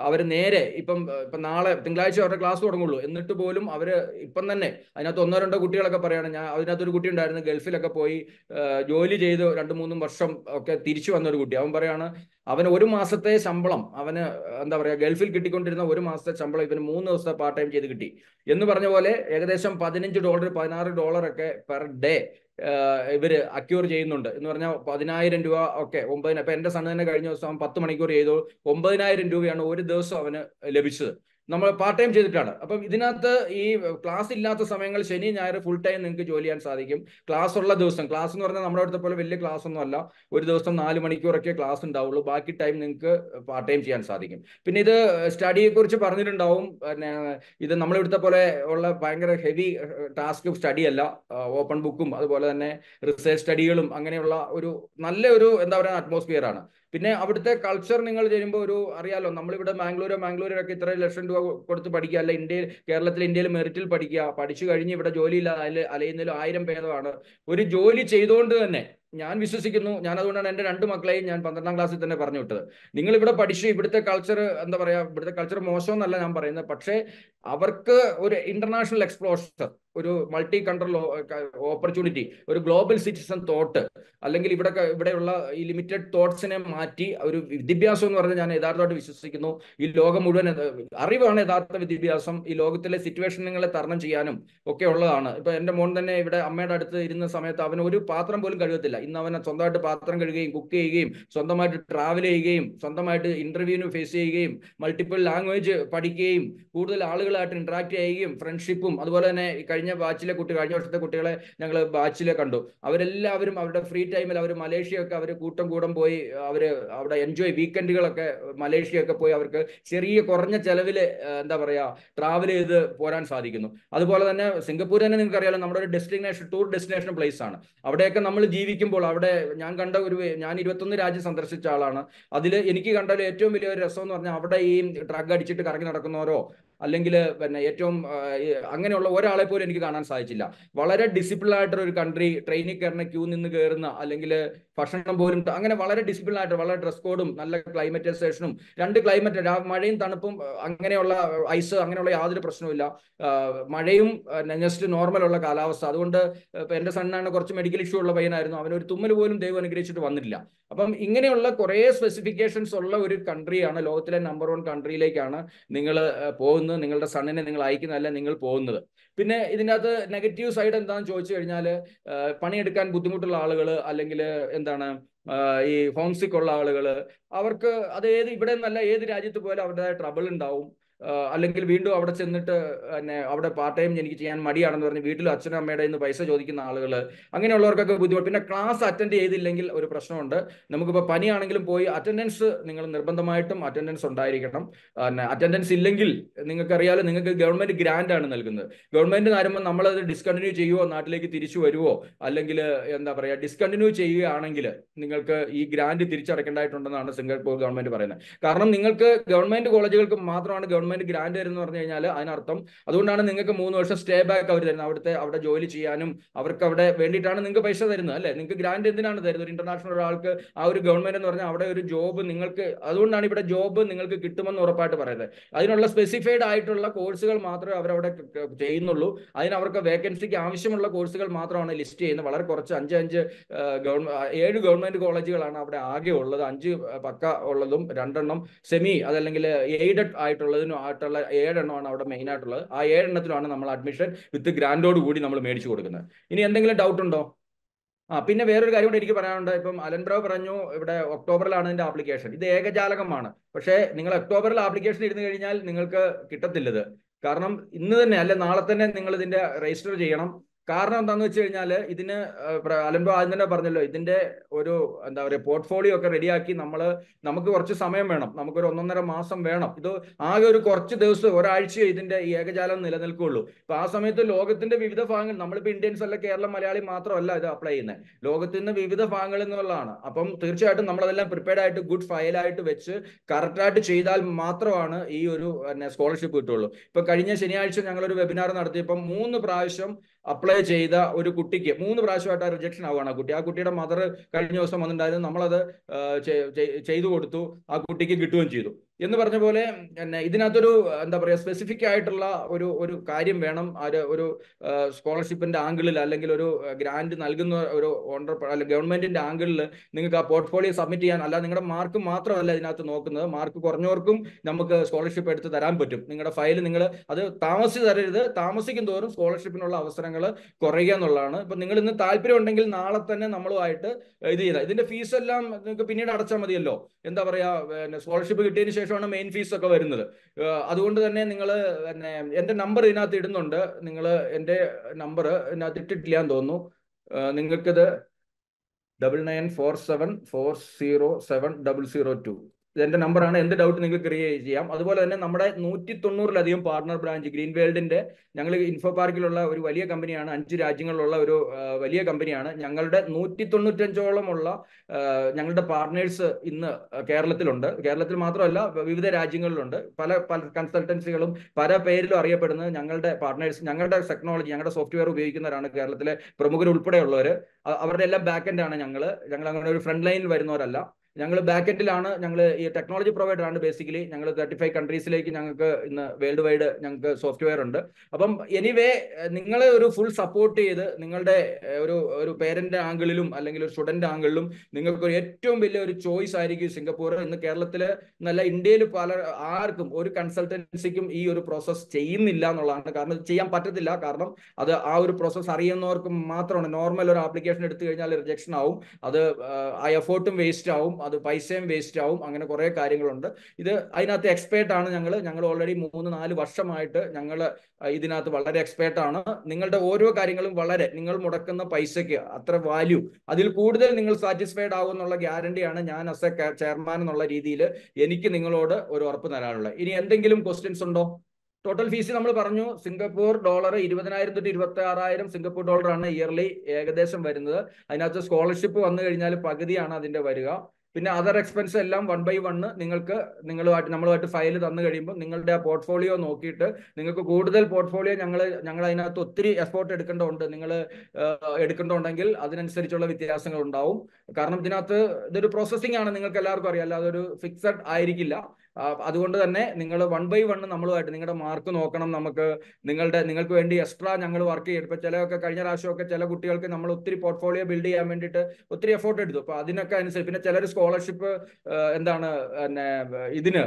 അവർ നേരെ ഇപ്പം ഇപ്പൊ നാളെ തിങ്കളാഴ്ച അവരുടെ ക്ലാസ് തുടങ്ങുള്ളൂ എന്നിട്ട് പോലും അവര് ഇപ്പം തന്നെ അതിനകത്ത് ഒന്നോ രണ്ടോ കുട്ടികളൊക്കെ പറയാണ് ഞാൻ അതിനകത്ത് ഒരു കുട്ടി ഉണ്ടായിരുന്നു ഗൾഫിലൊക്കെ പോയി ജോലി ചെയ്ത് രണ്ടു മൂന്നും വർഷം ഒക്കെ തിരിച്ചു വന്ന ഒരു കുട്ടി അവൻ പറയാണ് അവന് ഒരു മാസത്തെ ശമ്പളം അവന് എന്താ പറയുക ഗൾഫിൽ കിട്ടിക്കൊണ്ടിരുന്ന ഒരു മാസത്തെ ശമ്പളം ഇവന് മൂന്ന് ദിവസത്തെ പാർട്ട് ടൈം ചെയ്ത് കിട്ടി എന്ന് പറഞ്ഞ പോലെ ഏകദേശം പതിനഞ്ച് ഡോളർ പതിനാറ് ഡോളർ ഒക്കെ പെർ ഡേ ഇവര് അക്യൂർ ചെയ്യുന്നുണ്ട് എന്ന് പറഞ്ഞാൽ പതിനായിരം രൂപ ഒക്കെ ഒമ്പതിനായിരം അപ്പൊ എന്റെ സണ്ണ് തന്നെ കഴിഞ്ഞ ദിവസം പത്ത് മണിക്കൂർ ചെയ്തു ഒമ്പതിനായിരം രൂപയാണ് ഒരു ദിവസം അവന് ലഭിച്ചത് നമ്മൾ പാർട്ട് ടൈം ചെയ്തിട്ടാണ് അപ്പം ഇതിനകത്ത് ഈ ക്ലാസ് ഇല്ലാത്ത സമയങ്ങൾ ശനി ഞായർ ഫുൾ ടൈം നിങ്ങൾക്ക് ജോലി ചെയ്യാൻ സാധിക്കും ക്ലാസ് ഉള്ള ദിവസം ക്ലാസ് എന്ന് പറഞ്ഞാൽ നമ്മുടെ അടുത്ത പോലെ വലിയ ക്ലാസ് ഒന്നും അല്ല ഒരു ദിവസം നാല് മണിക്കൂറൊക്കെ ക്ലാസ് ഉണ്ടാവുള്ളൂ ബാക്കി ടൈം നിങ്ങൾക്ക് പാർട്ട് ടൈം ചെയ്യാൻ സാധിക്കും പിന്നെ ഇത് സ്റ്റഡിയെ കുറിച്ച് പറഞ്ഞിട്ടുണ്ടാവും പിന്നെ ഇത് നമ്മളിവിടുത്തെ പോലെ ഉള്ള ഭയങ്കര ഹെവി ടാസ്ക് സ്റ്റഡി അല്ല ഓപ്പൺ ബുക്കും അതുപോലെ തന്നെ റിസർച്ച് സ്റ്റഡികളും അങ്ങനെയുള്ള ഒരു നല്ലൊരു എന്താ പറയുക അറ്റ്മോസ്ഫിയർ ആണ് പിന്നെ അവിടുത്തെ കൾച്ചർ നിങ്ങൾ ചെയ്യുമ്പോൾ ഒരു അറിയാലോ നമ്മളിവിടെ മാംഗ്ലൂരോ മാംഗ്ലൂരൊക്കെ ഇത്ര ലക്ഷം രൂപ കൊടുത്ത് പഠിക്കുക അല്ല ഇന്ത്യയിൽ കേരളത്തിൽ ഇന്ത്യയിൽ മെറിറ്റിൽ പഠിക്കുക പഠിച്ചു കഴിഞ്ഞ് ഇവിടെ ജോലിയില്ല അലയുന്നതിലും ആയിരം ഭേദമാണ് ഒരു ജോലി ചെയ്തുകൊണ്ട് തന്നെ ഞാൻ വിശ്വസിക്കുന്നു ഞാൻ അതുകൊണ്ടാണ് എൻ്റെ രണ്ട് മക്കളെയും ഞാൻ പന്ത്രണ്ടാം ക്ലാസ്സിൽ തന്നെ പറഞ്ഞു വിട്ടത് നിങ്ങൾ ഇവിടെ പഠിച്ചു ഇവിടുത്തെ കൾച്ചർ എന്താ പറയുക ഇവിടുത്തെ കൾച്ചർ എന്നല്ല ഞാൻ പറയുന്നത് പക്ഷേ അവർക്ക് ഒരു ഇന്റർനാഷണൽ എക്സ്പ്ലോഷർ ഒരു മൾട്ടി കൺട്രോൾ ഓപ്പർച്യൂണിറ്റി ഒരു ഗ്ലോബൽ സിറ്റിസൺ തോട്ട് അല്ലെങ്കിൽ ഇവിടെ ഇവിടെയുള്ള ഈ ലിമിറ്റഡ് തോട്ട്സിനെ മാറ്റി ഒരു വിദ്യാഭ്യാസം എന്ന് പറഞ്ഞാൽ ഞാൻ യഥാർത്ഥമായിട്ട് വിശ്വസിക്കുന്നു ഈ ലോകം മുഴുവൻ അറിവാണ് യഥാർത്ഥ വിദ്യാഭ്യാസം ഈ ലോകത്തിലെ സിറ്റുവേഷനുകളെ തരണം ചെയ്യാനും ഒക്കെ ഉള്ളതാണ് ഇപ്പൊ എന്റെ മോൻ തന്നെ ഇവിടെ അമ്മയുടെ അടുത്ത് ഇരുന്ന സമയത്ത് അവന് ഒരു പാത്രം പോലും കഴുകത്തില്ല ഇന്ന് അവനെ സ്വന്തമായിട്ട് പാത്രം കഴുകുകയും കുക്ക് ചെയ്യുകയും സ്വന്തമായിട്ട് ട്രാവൽ ചെയ്യുകയും സ്വന്തമായിട്ട് ഇന്റർവ്യൂവിന് ഫേസ് ചെയ്യുകയും മൾട്ടിപ്പിൾ ലാംഗ്വേജ് പഠിക്കുകയും കൂടുതൽ ആളുകളായിട്ട് ഇന്ററാക്ട് ചെയ്യുകയും ഫ്രണ്ട്ഷിപ്പും അതുപോലെ തന്നെ കഴിഞ്ഞ ബാച്ചിലെ കുട്ടി കഴിഞ്ഞ വർഷത്തെ കുട്ടികളെ ഞങ്ങൾ ബാച്ചിലെ കണ്ടു അവരെല്ലാവരും അവരുടെ ഫ്രീ ടൈമിൽ അവർ മലേഷ്യയൊക്കെ അവർ കൂട്ടം കൂടം പോയി അവർ അവിടെ എൻജോയ് വീക്കെൻഡുകളൊക്കെ മലേഷ്യയൊക്കെ പോയി അവർക്ക് ചെറിയ കുറഞ്ഞ ചെലവിൽ എന്താ പറയുക ട്രാവൽ ചെയ്ത് പോരാൻ സാധിക്കുന്നു അതുപോലെ തന്നെ സിംഗപ്പൂർ തന്നെ നിങ്ങൾക്ക് അറിയാലോ നമ്മുടെ ഒരു ഡെസ്റ്റിനേഷൻ ടൂർ ഡെസ്റ്റിനേഷൻ പ്ലേസ് ആണ് അവിടെയൊക്കെ നമ്മൾ ജീവിക്കുമ്പോൾ അവിടെ ഞാൻ കണ്ട ഒരു ഞാൻ ഇരുപത്തൊന്ന് രാജ്യം സന്ദർശിച്ച ആളാണ് അതിൽ എനിക്ക് കണ്ടതിൽ ഏറ്റവും വലിയ ഒരു രസം എന്ന് പറഞ്ഞാൽ അവിടെ ഈ ഡ്രഗ് അടിച്ചിട്ട് കറങ്ങി നടക്കുന്നവരോ അല്ലെങ്കിൽ പിന്നെ ഏറ്റവും അങ്ങനെയുള്ള ഒരാളെ പോലും എനിക്ക് കാണാൻ സാധിച്ചില്ല വളരെ ഡിസിപ്ലിൻ ആയിട്ടുള്ള ഒരു കൺട്രി ട്രെയിനിൽ കയറുന്ന ക്യൂ നിന്ന് കയറുന്ന അല്ലെങ്കിൽ ഭക്ഷണം പോലും അങ്ങനെ വളരെ ഡിസിപ്ലിൻ ആയിട്ട് വളരെ ഡ്രസ് കോഡും നല്ല ക്ലൈമറ്റൈസേഷനും രണ്ട് ക്ലൈമറ്റ് മഴയും തണുപ്പും അങ്ങനെയുള്ള ഐസ് അങ്ങനെയുള്ള യാതൊരു പ്രശ്നവുമില്ല മഴയും ജസ്റ്റ് നോർമൽ ഉള്ള കാലാവസ്ഥ അതുകൊണ്ട് എന്റെ സണ്ണാണ് കുറച്ച് മെഡിക്കൽ ഇഷ്യൂ ഉള്ള പയ്യനായിരുന്നു അവനൊരു തുമ്മൽ പോലും ദൈവം അനുഗ്രഹിച്ചിട്ട് വന്നിട്ടില്ല അപ്പം ഇങ്ങനെയുള്ള കുറേ സ്പെസിഫിക്കേഷൻസ് ഉള്ള ഒരു കൺട്രിയാണ് ലോകത്തിലെ നമ്പർ വൺ കൺട്രിയിലേക്കാണ് നിങ്ങൾ പോകുന്നത് നിങ്ങളുടെ സണ്ണിനെ നിങ്ങൾ അയക്കുന്നതല്ല നിങ്ങൾ പോകുന്നത് പിന്നെ ഇതിൻ്റെ അകത്ത് നെഗറ്റീവ് സൈഡ് എന്താണെന്ന് ചോദിച്ചു കഴിഞ്ഞാൽ പണിയെടുക്കാൻ ബുദ്ധിമുട്ടുള്ള ആളുകൾ അല്ലെങ്കിൽ എന്താണ് ഈ ഹോംസിക്കുള്ള ആളുകൾ അവർക്ക് അത് ഏത് ഇവിടെ നിന്നല്ല ഏത് രാജ്യത്ത് പോയാലും അവരുടേതായ ട്രബിൾ ഉണ്ടാവും അല്ലെങ്കിൽ വീണ്ടും അവിടെ ചെന്നിട്ട് പിന്നെ അവിടെ പാർട്ട് ടൈം എനിക്ക് ചെയ്യാൻ മടിയാണെന്ന് പറഞ്ഞ് വീട്ടിൽ അച്ഛനും അമ്മയുടെ നിന്ന് പൈസ ചോദിക്കുന്ന ആളുകൾ അങ്ങനെയുള്ളവർക്കൊക്കെ ബുദ്ധിമുട്ട് പിന്നെ ക്ലാസ് അറ്റൻഡ് ചെയ്തില്ലെങ്കിൽ ഒരു പ്രശ്നമുണ്ട് നമുക്കിപ്പോൾ പനിയാണെങ്കിലും പോയി അറ്റൻഡൻസ് നിങ്ങൾ നിർബന്ധമായിട്ടും അറ്റൻഡൻസ് ഉണ്ടായിരിക്കണം പിന്നെ അറ്റൻഡൻസ് ഇല്ലെങ്കിൽ നിങ്ങൾക്കറിയാലോ നിങ്ങൾക്ക് ഗവൺമെന്റ് ഗ്രാൻഡ് ആണ് നൽകുന്നത് ഗവൺമെന്റ് തരുമ്പോൾ നമ്മളത് ഡിസ്കണ്ടിന്യൂ ചെയ്യുമോ നാട്ടിലേക്ക് തിരിച്ചു വരുമോ അല്ലെങ്കിൽ എന്താ പറയുക ഡിസ്കണ്ടിന്യൂ ചെയ്യുകയാണെങ്കിൽ നിങ്ങൾക്ക് ഈ ഗ്രാൻഡ് തിരിച്ചടക്കേണ്ടതായിട്ടുണ്ടെന്നാണ് സിംഗപ്പൂർ ഗവൺമെന്റ് പറയുന്നത് കാരണം നിങ്ങൾക്ക് ഗവൺമെന്റ് കോളേജുകൾക്ക് മാത്രമാണ് ഗവൺമെന്റ് ഗവൺമെന്റ് ഗ്രാന്റ് തരുന്നു പറഞ്ഞു കഴിഞ്ഞാൽ അതിനർത്ഥം അതുകൊണ്ടാണ് നിങ്ങൾക്ക് മൂന്ന് വർഷം സ്റ്റേ ബാക്ക് അവർ തരുന്നത് അവിടുത്തെ അവിടെ ജോലി ചെയ്യാനും അവർക്ക് അവിടെ വേണ്ടിയിട്ടാണ് നിങ്ങൾക്ക് പൈസ തരുന്നത് അല്ലെ നിങ്ങൾക്ക് ഗ്രാന്റ് എന്തിനാണ് തരുന്നത് ഒരു ഇന്റർനാഷണൽ ഒരാൾക്ക് ആ ഒരു ഗവൺമെന്റ് എന്ന് പറഞ്ഞാൽ അവിടെ ഒരു ജോബ് നിങ്ങൾക്ക് അതുകൊണ്ടാണ് ഇവിടെ ജോബ് നിങ്ങൾക്ക് കിട്ടുമെന്ന് ഉറപ്പായിട്ട് പറയുന്നത് അതിനുള്ള സ്പെസിഫൈഡ് ആയിട്ടുള്ള കോഴ്സുകൾ മാത്രമേ അവരവിടെ ചെയ്യുന്നുള്ളൂ അതിന് അവർക്ക് വേക്കൻസിക്ക് ആവശ്യമുള്ള കോഴ്സുകൾ മാത്രമാണ് ലിസ്റ്റ് ചെയ്യുന്നത് വളരെ കുറച്ച് അഞ്ച് അഞ്ച് ഏഴ് ഗവൺമെന്റ് കോളേജുകളാണ് അവിടെ ആകെ ഉള്ളത് അഞ്ച് പക്ക ഉള്ളതും രണ്ടെണ്ണം സെമി അതല്ലെങ്കിൽ എയ്ഡഡ് ആയിട്ടുള്ളതിനും ആയിട്ടുള്ള ഏഴെണ്ണമാണ് അവിടെ മെയിൻ ആയിട്ടുള്ളത് ആ ഏഴെണ്ണത്തിലാണ് നമ്മൾ അഡ്മിഷൻ വിത്ത് ഗ്രാൻഡോട് കൂടി നമ്മൾ മേടിച്ചു കൊടുക്കുന്നത് ഇനി എന്തെങ്കിലും ഡൗട്ട് ഉണ്ടോ ആ പിന്നെ വേറൊരു കാര്യം കൂടി എനിക്ക് പറയാനുണ്ട് ഇപ്പം അലൻബ്രാവ് പറഞ്ഞു ഇവിടെ ഒക്ടോബറിലാണ് ഇതിന്റെ ആപ്ലിക്കേഷൻ ഇത് ഏകജാലകമാണ് പക്ഷേ നിങ്ങൾ ഒക്ടോബറിൽ ആപ്ലിക്കേഷൻ ഇരുന്ന് കഴിഞ്ഞാൽ നിങ്ങൾക്ക് കിട്ടത്തില്ലത് കാരണം ഇന്ന് തന്നെ അല്ലെ നാളെ തന്നെ നിങ്ങൾ ഇതിന്റെ രജിസ്റ്റർ ചെയ്യണം കാരണം എന്താണെന്ന് വെച്ച് കഴിഞ്ഞാൽ ഇതിന് അലമ്പ ആദ്യം തന്നെ പറഞ്ഞല്ലോ ഇതിന്റെ ഒരു എന്താ പറയുക പോർട്ട്ഫോളിയോ ഒക്കെ റെഡിയാക്കി നമ്മൾ നമുക്ക് കുറച്ച് സമയം വേണം നമുക്കൊരു ഒന്നൊന്നര മാസം വേണം ഇത് ആകെ ഒരു കുറച്ച് ദിവസം ഒരാഴ്ചയോ ഇതിന്റെ ഈ ഏകജാലം നിലനിൽക്കുള്ളൂ അപ്പൊ ആ സമയത്ത് ലോകത്തിന്റെ വിവിധ ഭാഗങ്ങൾ നമ്മളിപ്പോ ഇന്ത്യൻസ് അല്ല കേരളം മലയാളി മാത്രമല്ല ഇത് അപ്ലൈ ചെയ്യുന്നത് ലോകത്തിൽ വിവിധ ഭാഗങ്ങളിൽ നിന്നുള്ളതാണ് അപ്പം തീർച്ചയായിട്ടും നമ്മളതെല്ലാം പ്രിപ്പയർഡ് ആയിട്ട് ഗുഡ് ഫയലായിട്ട് വെച്ച് കറക്റ്റായിട്ട് ചെയ്താൽ മാത്രമാണ് ഈ ഒരു സ്കോളർഷിപ്പ് കിട്ടുള്ളൂ ഇപ്പൊ കഴിഞ്ഞ ശനിയാഴ്ച ഞങ്ങളൊരു വെബിനാർ നടത്തിയപ്പോൾ മൂന്ന് പ്രാവശ്യം അപ്ലൈ ചെയ്ത ഒരു കുട്ടിക്ക് മൂന്ന് പ്രാവശ്യമായിട്ട് ആ റിജക്ഷൻ ആവുകയാണ് ആ കുട്ടി ആ കുട്ടിയുടെ മദർ കഴിഞ്ഞ ദിവസം വന്നിട്ടുണ്ടായിരുന്നു നമ്മളത് ചെയ്തു കൊടുത്തു ആ കുട്ടിക്ക് കിട്ടുകയും ചെയ്തു എന്ന് പറഞ്ഞ പോലെ പിന്നെ ഇതിനകത്തൊരു എന്താ പറയുക സ്പെസിഫിക് ആയിട്ടുള്ള ഒരു ഒരു കാര്യം വേണം ഒരു ഒരു സ്കോളർഷിപ്പിന്റെ ആംഗിളിൽ അല്ലെങ്കിൽ ഒരു ഗ്രാന്റ് നൽകുന്ന ഒരു ഓണ്ടർപ്ര അല്ലെങ്കിൽ ഗവൺമെന്റിന്റെ ആംഗിളിൽ നിങ്ങൾക്ക് ആ പോർട്ട്ഫോളിയോ സബ്മിറ്റ് ചെയ്യാൻ അല്ല നിങ്ങളുടെ മാർക്ക് മാത്രമല്ല ഇതിനകത്ത് നോക്കുന്നത് മാർക്ക് കുറഞ്ഞവർക്കും നമുക്ക് സ്കോളർഷിപ്പ് എടുത്ത് തരാൻ പറ്റും നിങ്ങളുടെ ഫയൽ നിങ്ങൾ അത് താമസിച്ച് തരരുത് താമസിക്കും തോറും സ്കോളർഷിപ്പിനുള്ള അവസരങ്ങൾ കുറയുക എന്നുള്ളതാണ് ഇപ്പൊ നിങ്ങൾ ഇന്ന് താല്പര്യം ഉണ്ടെങ്കിൽ നാളെ തന്നെ നമ്മളുമായിട്ട് ഇത് ചെയ്താൽ ഇതിന്റെ ഫീസ് എല്ലാം നിങ്ങൾക്ക് പിന്നീട് അടച്ചാൽ മതിയല്ലോ എന്താ പറയാ സ്കോളർഷിപ്പ് കിട്ടിയതിന് ശേഷം ശേഷമാണ് മെയിൻ ഫീസ് ഒക്കെ വരുന്നത് അതുകൊണ്ട് തന്നെ നിങ്ങൾ പിന്നെ എന്റെ നമ്പർ ഇതിനകത്ത് ഇടുന്നുണ്ട് നിങ്ങൾ എന്റെ നമ്പർ ഇതിനകത്ത് ഇട്ടിട്ടില്ല എന്ന് തോന്നുന്നു നിങ്ങൾക്കിത് double nine four seven four zero seven double zero two number നമ്പറാണ് എന്ത് ഡൗട്ട് നിങ്ങൾക്ക് ക്രിയേറ്റ് ചെയ്യാം അതുപോലെ തന്നെ നമ്മുടെ നൂറ്റി തൊണ്ണൂറിലധികം പാർട്ണർ ബ്രാഞ്ച് ഗ്രീൻ വേൾഡിന്റെ ഞങ്ങൾ ഇൻഫോ പാർക്കിലുള്ള ഒരു വലിയ കമ്പനിയാണ് അഞ്ച് രാജ്യങ്ങളിലുള്ള ഒരു വലിയ കമ്പനിയാണ് ഞങ്ങളുടെ നൂറ്റി തൊണ്ണൂറ്റഞ്ചോളമുള്ള ഞങ്ങളുടെ പാർട്ണേഴ്സ് ഇന്ന് കേരളത്തിലുണ്ട് കേരളത്തിൽ മാത്രമല്ല വിവിധ രാജ്യങ്ങളിലുണ്ട് പല പല കൺസൾട്ടൻസികളും പല പേരിലും അറിയപ്പെടുന്നത് ഞങ്ങളുടെ പാർട്ണേഴ്സ് ഞങ്ങളുടെ ടെക്നോളജി ഞങ്ങളുടെ സോഫ്റ്റ്വെയർ ഉപയോഗിക്കുന്നവരാണ് കേരളത്തിലെ പ്രമുഖർ ഉൾപ്പെടെയുള്ളവർ അവരുടെ എല്ലാം ബാക്ക് ആണ് ഞങ്ങൾ ഞങ്ങൾ അങ്ങനെ ഒരു ഫ്രണ്ട് ലൈനിൽ വരുന്നവരല്ല ഞങ്ങൾ ബാക്കറ്റിലാണ് ഞങ്ങൾ ഈ ടെക്നോളജി പ്രൊവൈഡർ ആണ് ബേസിക്കലി ഞങ്ങൾ തേർട്ടി ഫൈവ് കൺട്രീസിലേക്ക് ഞങ്ങൾക്ക് ഇന്ന് വേൾഡ് വൈഡ് ഞങ്ങൾക്ക് സോഫ്റ്റ്വെയർ ഉണ്ട് അപ്പം എനിവേ നിങ്ങളെ ഒരു ഫുൾ സപ്പോർട്ട് ചെയ്ത് നിങ്ങളുടെ ഒരു ഒരു പേരന്റ് ആംഗിളിലും അല്ലെങ്കിൽ ഒരു സ്റ്റുഡന്റ് ആംഗിളിലും നിങ്ങൾക്ക് ഒരു ഏറ്റവും വലിയ ഒരു ചോയ്സ് ആയിരിക്കും സിംഗപ്പൂർ ഇന്ന് കേരളത്തിൽ നല്ല ഇന്ത്യയിൽ പല ആർക്കും ഒരു കൺസൾട്ടൻസിക്കും ഈ ഒരു പ്രോസസ്സ് ചെയ്യുന്നില്ല എന്നുള്ളതാണ് കാരണം ചെയ്യാൻ പറ്റത്തില്ല കാരണം അത് ആ ഒരു പ്രോസസ്സ് അറിയുന്നവർക്ക് മാത്രമാണ് നോർമൽ ഒരു ആപ്ലിക്കേഷൻ എടുത്തു കഴിഞ്ഞാൽ റിജക്ഷൻ ആവും അത് ആ എഫേർട്ടും വേസ്റ്റ് ആവും അത് പൈസയും വേസ്റ്റ് ആവും അങ്ങനെ കുറേ കാര്യങ്ങളുണ്ട് ഇത് അതിനകത്ത് എക്സ്പേർട്ട് ആണ് ഞങ്ങൾ ഞങ്ങൾ ഓൾറെഡി മൂന്ന് നാല് വർഷമായിട്ട് ഞങ്ങൾ ഇതിനകത്ത് വളരെ എക്സ്പേർട്ട് ആണ് നിങ്ങളുടെ ഓരോ കാര്യങ്ങളും വളരെ നിങ്ങൾ മുടക്കുന്ന പൈസയ്ക്ക് അത്ര വാല്യൂ അതിൽ കൂടുതൽ നിങ്ങൾ സാറ്റിസ്ഫൈഡ് ആവും എന്നുള്ള ഗ്യാരണ്ടിയാണ് ഞാൻ അസ് എ ചെയർമാൻ എന്നുള്ള രീതിയിൽ എനിക്ക് നിങ്ങളോട് ഒരു ഉറപ്പ് തരാനുള്ളത് ഇനി എന്തെങ്കിലും ക്വസ്റ്റ്യൻസ് ഉണ്ടോ ടോട്ടൽ ഫീസ് നമ്മൾ പറഞ്ഞു സിംഗപ്പൂർ ഡോളർ ഇരുപതിനായിരം തൊട്ട് ഇരുപത്തി ആറായിരം സിംഗപ്പൂർ ഡോളറാണ് ഇയർലി ഏകദേശം വരുന്നത് അതിനകത്ത് സ്കോളർഷിപ്പ് വന്നു കഴിഞ്ഞാൽ പകുതിയാണ് അതിന്റെ വരിക പിന്നെ അതർ എക്സ്പെൻസ് എല്ലാം വൺ ബൈ വൺ നിങ്ങൾക്ക് നിങ്ങളുമായിട്ട് നമ്മളുമായിട്ട് ഫയൽ തന്നു കഴിയുമ്പോൾ നിങ്ങളുടെ ആ പോർട്ട്ഫോളിയോ നോക്കിയിട്ട് നിങ്ങൾക്ക് കൂടുതൽ പോർട്ട്ഫോളിയോ ഞങ്ങൾ ഞങ്ങൾ അതിനകത്ത് ഒത്തിരി എഫോർട്ട് എടുക്കേണ്ടതുണ്ട് നിങ്ങൾ എടുക്കേണ്ടതുണ്ടെങ്കിൽ അതിനനുസരിച്ചുള്ള വ്യത്യാസങ്ങൾ ഉണ്ടാവും കാരണം ഇതിനകത്ത് ഇതൊരു പ്രോസസ്സിംഗ് ആണ് നിങ്ങൾക്ക് എല്ലാവർക്കും അറിയാം അല്ലാതെ ഒരു ഫിക്സഡ് ആയിരിക്കില്ല അതുകൊണ്ട് തന്നെ നിങ്ങൾ വൺ ബൈ വണ് നമ്മളുമായിട്ട് നിങ്ങളുടെ മാർക്ക് നോക്കണം നമുക്ക് നിങ്ങളുടെ നിങ്ങൾക്ക് വേണ്ടി എക്സ്ട്രാ ഞങ്ങൾ വർക്ക് ചെയ്യും ഇപ്പൊ ചിലയൊക്കെ കഴിഞ്ഞ പ്രാവശ്യമൊക്കെ ചില കുട്ടികൾക്ക് നമ്മൾ ഒത്തിരി പോർട്ട്ഫോളിയോ ബിൽഡ് ചെയ്യാൻ വേണ്ടിയിട്ട് ഒത്തിരി എഫോർട്ട് എടുത്തു അപ്പൊ അതിനൊക്കെ അനുസരിച്ച് പിന്നെ ചിലർ സ്കോളർഷിപ്പ് എന്താണ് പിന്നെ ഇതിന്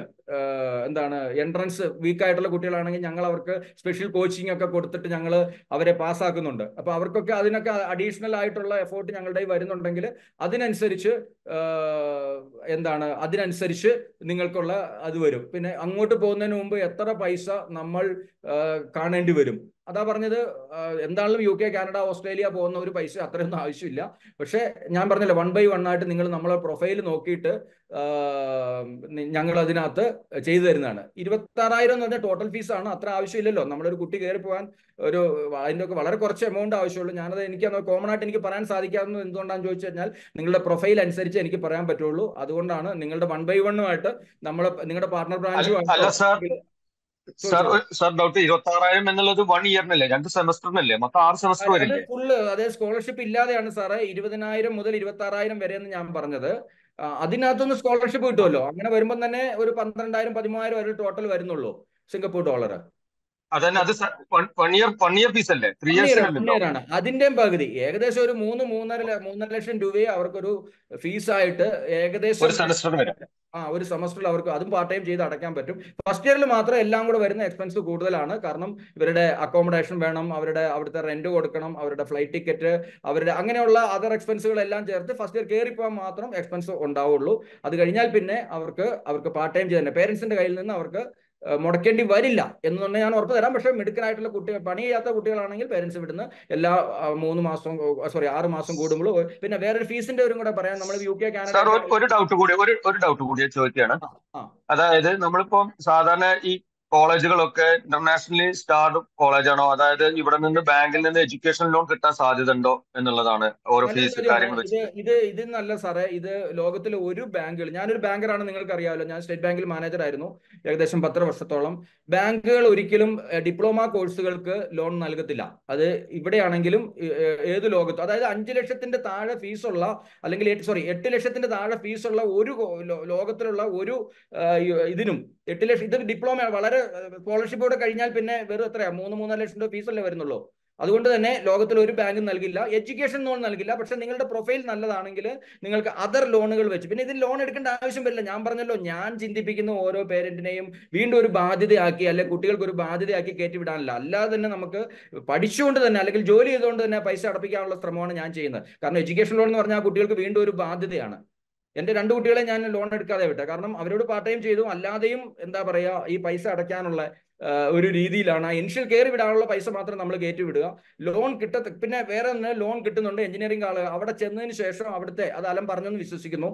എന്താണ് എൻട്രൻസ് വീക്ക് ആയിട്ടുള്ള കുട്ടികളാണെങ്കിൽ ഞങ്ങൾ അവർക്ക് സ്പെഷ്യൽ കോച്ചിങ് ഒക്കെ കൊടുത്തിട്ട് ഞങ്ങൾ അവരെ പാസ്സാക്കുന്നുണ്ട് അപ്പൊ അവർക്കൊക്കെ അതിനൊക്കെ അഡീഷണൽ ആയിട്ടുള്ള എഫോർട്ട് ഞങ്ങളുടെ വരുന്നുണ്ടെങ്കിൽ അതിനനുസരിച്ച് എന്താണ് അതിനനുസരിച്ച് നിങ്ങൾക്കുള്ള അത് വരും പിന്നെ അങ്ങോട്ട് പോകുന്നതിന് മുമ്പ് എത്ര പൈസ നമ്മൾ കാണേണ്ടി വരും അതാ പറഞ്ഞത് എന്താണെങ്കിലും യു കെ കാനഡ ഓസ്ട്രേലിയ പോകുന്ന ഒരു പൈസ അത്രയൊന്നും ആവശ്യമില്ല പക്ഷേ ഞാൻ പറഞ്ഞല്ലോ വൺ ബൈ വൺ ആയിട്ട് നിങ്ങൾ നമ്മളെ പ്രൊഫൈൽ നോക്കിയിട്ട് ഞങ്ങൾ അതിനകത്ത് ചെയ്തു തരുന്നതാണ് ആറായിരം എന്ന് പറഞ്ഞാൽ ടോട്ടൽ ഫീസാണ് അത്ര ആവശ്യമില്ലല്ലോ നമ്മളൊരു കുട്ടി കയറി പോകാൻ ഒരു അതിൻ്റെ ഒക്കെ വളരെ കുറച്ച് എമൗണ്ട് ആവശ്യമുള്ളൂ ഞാനത് എനിക്ക് കോമൺ ആയിട്ട് എനിക്ക് പറയാൻ സാധിക്കാവുന്നത് എന്തുകൊണ്ടാണെന്ന് ചോദിച്ചു കഴിഞ്ഞാൽ നിങ്ങളുടെ പ്രൊഫൈൽ അനുസരിച്ച് എനിക്ക് പറയാൻ പറ്റുള്ളൂ അതുകൊണ്ടാണ് നിങ്ങളുടെ വൺ ബൈ വണ്ണുമായിട്ട് നമ്മളെ നിങ്ങളുടെ പാർട്ണർ ബ്രാഞ്ചുമായിട്ട് ഫുള്ള് അതെ സ്കോളർഷിപ്പ് ഇല്ലാതെയാണ് സാറേ ഇരുപതിനായിരം മുതൽ ഇരുപത്തി ആറായിരം വരെ എന്ന് ഞാൻ പറഞ്ഞത് അതിനകത്തൊന്ന് സ്കോളർഷിപ്പ് കിട്ടുമല്ലോ അങ്ങനെ വരുമ്പോൾ തന്നെ ഒരു പന്ത്രണ്ടായിരം പതിമൂവായിരം വരെ ടോട്ടൽ വരുന്നുള്ളൂ സിംഗപ്പൂർ ഡോളർ അതന്നെ അത് ഇയർ ഇയർ അല്ലേ ഇയർസ് അതിന്റെയും പകുതി ഏകദേശം ഒരു മൂന്ന് മൂന്നര മൂന്നര ലക്ഷം രൂപയെ അവർക്കൊരു ഫീസായിട്ട് ഏകദേശം ഒരു സെമസ്റ്റർ വരെ ആ ഒരു സെമസ്റ്ററിൽ അവർക്ക് അതും പാർട്ട് ടൈം ചെയ്ത് അടയ്ക്കാൻ പറ്റും ഫസ്റ്റ് ഇയറിൽ മാത്രം എല്ലാം കൂടെ വരുന്ന എക്സ്പെൻസ് കൂടുതലാണ് കാരണം ഇവരുടെ അക്കോമഡേഷൻ വേണം അവരുടെ അവിടുത്തെ റെന്റ് കൊടുക്കണം അവരുടെ ഫ്ലൈറ്റ് ടിക്കറ്റ് അവരുടെ അങ്ങനെയുള്ള അതർ എല്ലാം ചേർത്ത് ഫസ്റ്റ് ഇയർ കയറിപ്പോകാൻ മാത്രം എക്സ്പെൻസ് ഉണ്ടാവുള്ളൂ അത് കഴിഞ്ഞാൽ പിന്നെ അവർക്ക് അവർക്ക് പാർട്ട് ടൈം ചെയ്ത് തന്നെ പേരൻസിന്റെ കയ്യിൽ നിന്ന് അവർക്ക് മുടക്കേണ്ടി വരില്ല എന്ന് പറഞ്ഞാൽ ഞാൻ ഉറപ്പ് തരാം പക്ഷേ മിടുക്കനായിട്ടുള്ള കുട്ടികൾ പണി ചെയ്യാത്ത കുട്ടികളാണെങ്കിൽ പേരൻസ് വിടുന്ന എല്ലാ മൂന്ന് മാസം സോറി ആറ് മാസം കൂടുമ്പോൾ പിന്നെ വേറൊരു ഫീസിന്റെ ഒരു കൂടെ പറയാം നമ്മൾ യു കെ കാനഡ ഒരു ഡൗട്ട് കൂടി ഒരു ഡൗട്ട് കൂടി ചോദിക്കുകയാണ് അതായത് നമ്മളിപ്പോ സാധാരണ ഈ കോളേജുകളൊക്കെ ഇന്റർനാഷണലി സ്റ്റാർഡ് കോളേജാണോ അതായത് ഇവിടെ നിന്ന് ബാങ്കിൽ നിന്ന് എഡ്യൂക്കേഷൻ ലോൺ കിട്ടാൻ സാധ്യത ഉണ്ടോ എന്നുള്ളതാണ് ഓരോ ഫീസ് കാര്യങ്ങൾ ഇത് ഇത് നല്ല സാറേ ഇത് ലോകത്തിലെ ഒരു ബാങ്കുകൾ ഞാനൊരു ബാങ്കറാണ് നിങ്ങൾക്ക് അറിയാമല്ലോ ഞാൻ സ്റ്റേറ്റ് ബാങ്കിൽ മാനേജർ ആയിരുന്നു ഏകദേശം പത്ര വർഷത്തോളം ബാങ്കുകൾ ഒരിക്കലും ഡിപ്ലോമ കോഴ്സുകൾക്ക് ലോൺ നൽകത്തില്ല അത് ഇവിടെയാണെങ്കിലും ഏത് ലോകത്തും അതായത് അഞ്ചു ലക്ഷത്തിന്റെ താഴെ ഫീസുള്ള അല്ലെങ്കിൽ സോറി എട്ട് ലക്ഷത്തിന്റെ താഴെ ഫീസുള്ള ഒരു ലോകത്തിലുള്ള ഒരു ഇതിനും എട്ട് ലക്ഷം ഇത് ഡിപ്ലോമ വളരെ സ്കോളർഷിപ്പ് കൂടെ കഴിഞ്ഞാൽ പിന്നെ വെറും എത്രയാ മൂന്ന് മൂന്നര ലക്ഷം രൂപ അല്ലേ വരുന്നുള്ളൂ അതുകൊണ്ട് തന്നെ ലോകത്തിൽ ഒരു ബാങ്കും നൽകില്ല എഡ്യൂക്കേഷൻ ലോൺ നൽകില്ല പക്ഷെ നിങ്ങളുടെ പ്രൊഫൈൽ നല്ലതാണെങ്കിൽ നിങ്ങൾക്ക് അതർ ലോണുകൾ വെച്ച് പിന്നെ ഇതിൽ ലോൺ എടുക്കേണ്ട ആവശ്യം വരില്ല ഞാൻ പറഞ്ഞല്ലോ ഞാൻ ചിന്തിപ്പിക്കുന്ന ഓരോ പേരന്റിനെയും വീണ്ടും ഒരു ബാധ്യതയാക്കി അല്ലെങ്കിൽ കുട്ടികൾക്ക് ഒരു ബാധ്യതയാക്കി കയറ്റി വിടാനല്ല അല്ലാതെ തന്നെ നമുക്ക് പഠിച്ചുകൊണ്ട് തന്നെ അല്ലെങ്കിൽ ജോലി ചെയ്തുകൊണ്ട് തന്നെ പൈസ അടപ്പിക്കാനുള്ള ശ്രമമാണ് ഞാൻ ചെയ്യുന്നത് കാരണം എഡ്യൂക്കേഷൻ ലോൺ എന്ന് പറഞ്ഞാൽ കുട്ടികൾക്ക് വീണ്ടും ഒരു ബാധ്യതയാണ് എന്റെ രണ്ട് കുട്ടികളെ ഞാൻ ലോൺ എടുക്കാതെ വിട്ട കാരണം അവരോട് പാർട്ട് ടൈം ചെയ്തു അല്ലാതെയും എന്താ പറയാ ഈ പൈസ അടയ്ക്കാനുള്ള ഒരു രീതിയിലാണ് ഇൻഷ്യൽ കയറി വിടാനുള്ള പൈസ മാത്രം നമ്മൾ കയറ്റി വിടുക ലോൺ കിട്ട പിന്നെ വേറെ ലോൺ കിട്ടുന്നുണ്ട് എഞ്ചിനീയറിംഗ് ആള് അവിടെ ചെന്നതിന് ശേഷം അവിടുത്തെ അത് അലം പറഞ്ഞെന്ന് വിശ്വസിക്കുന്നു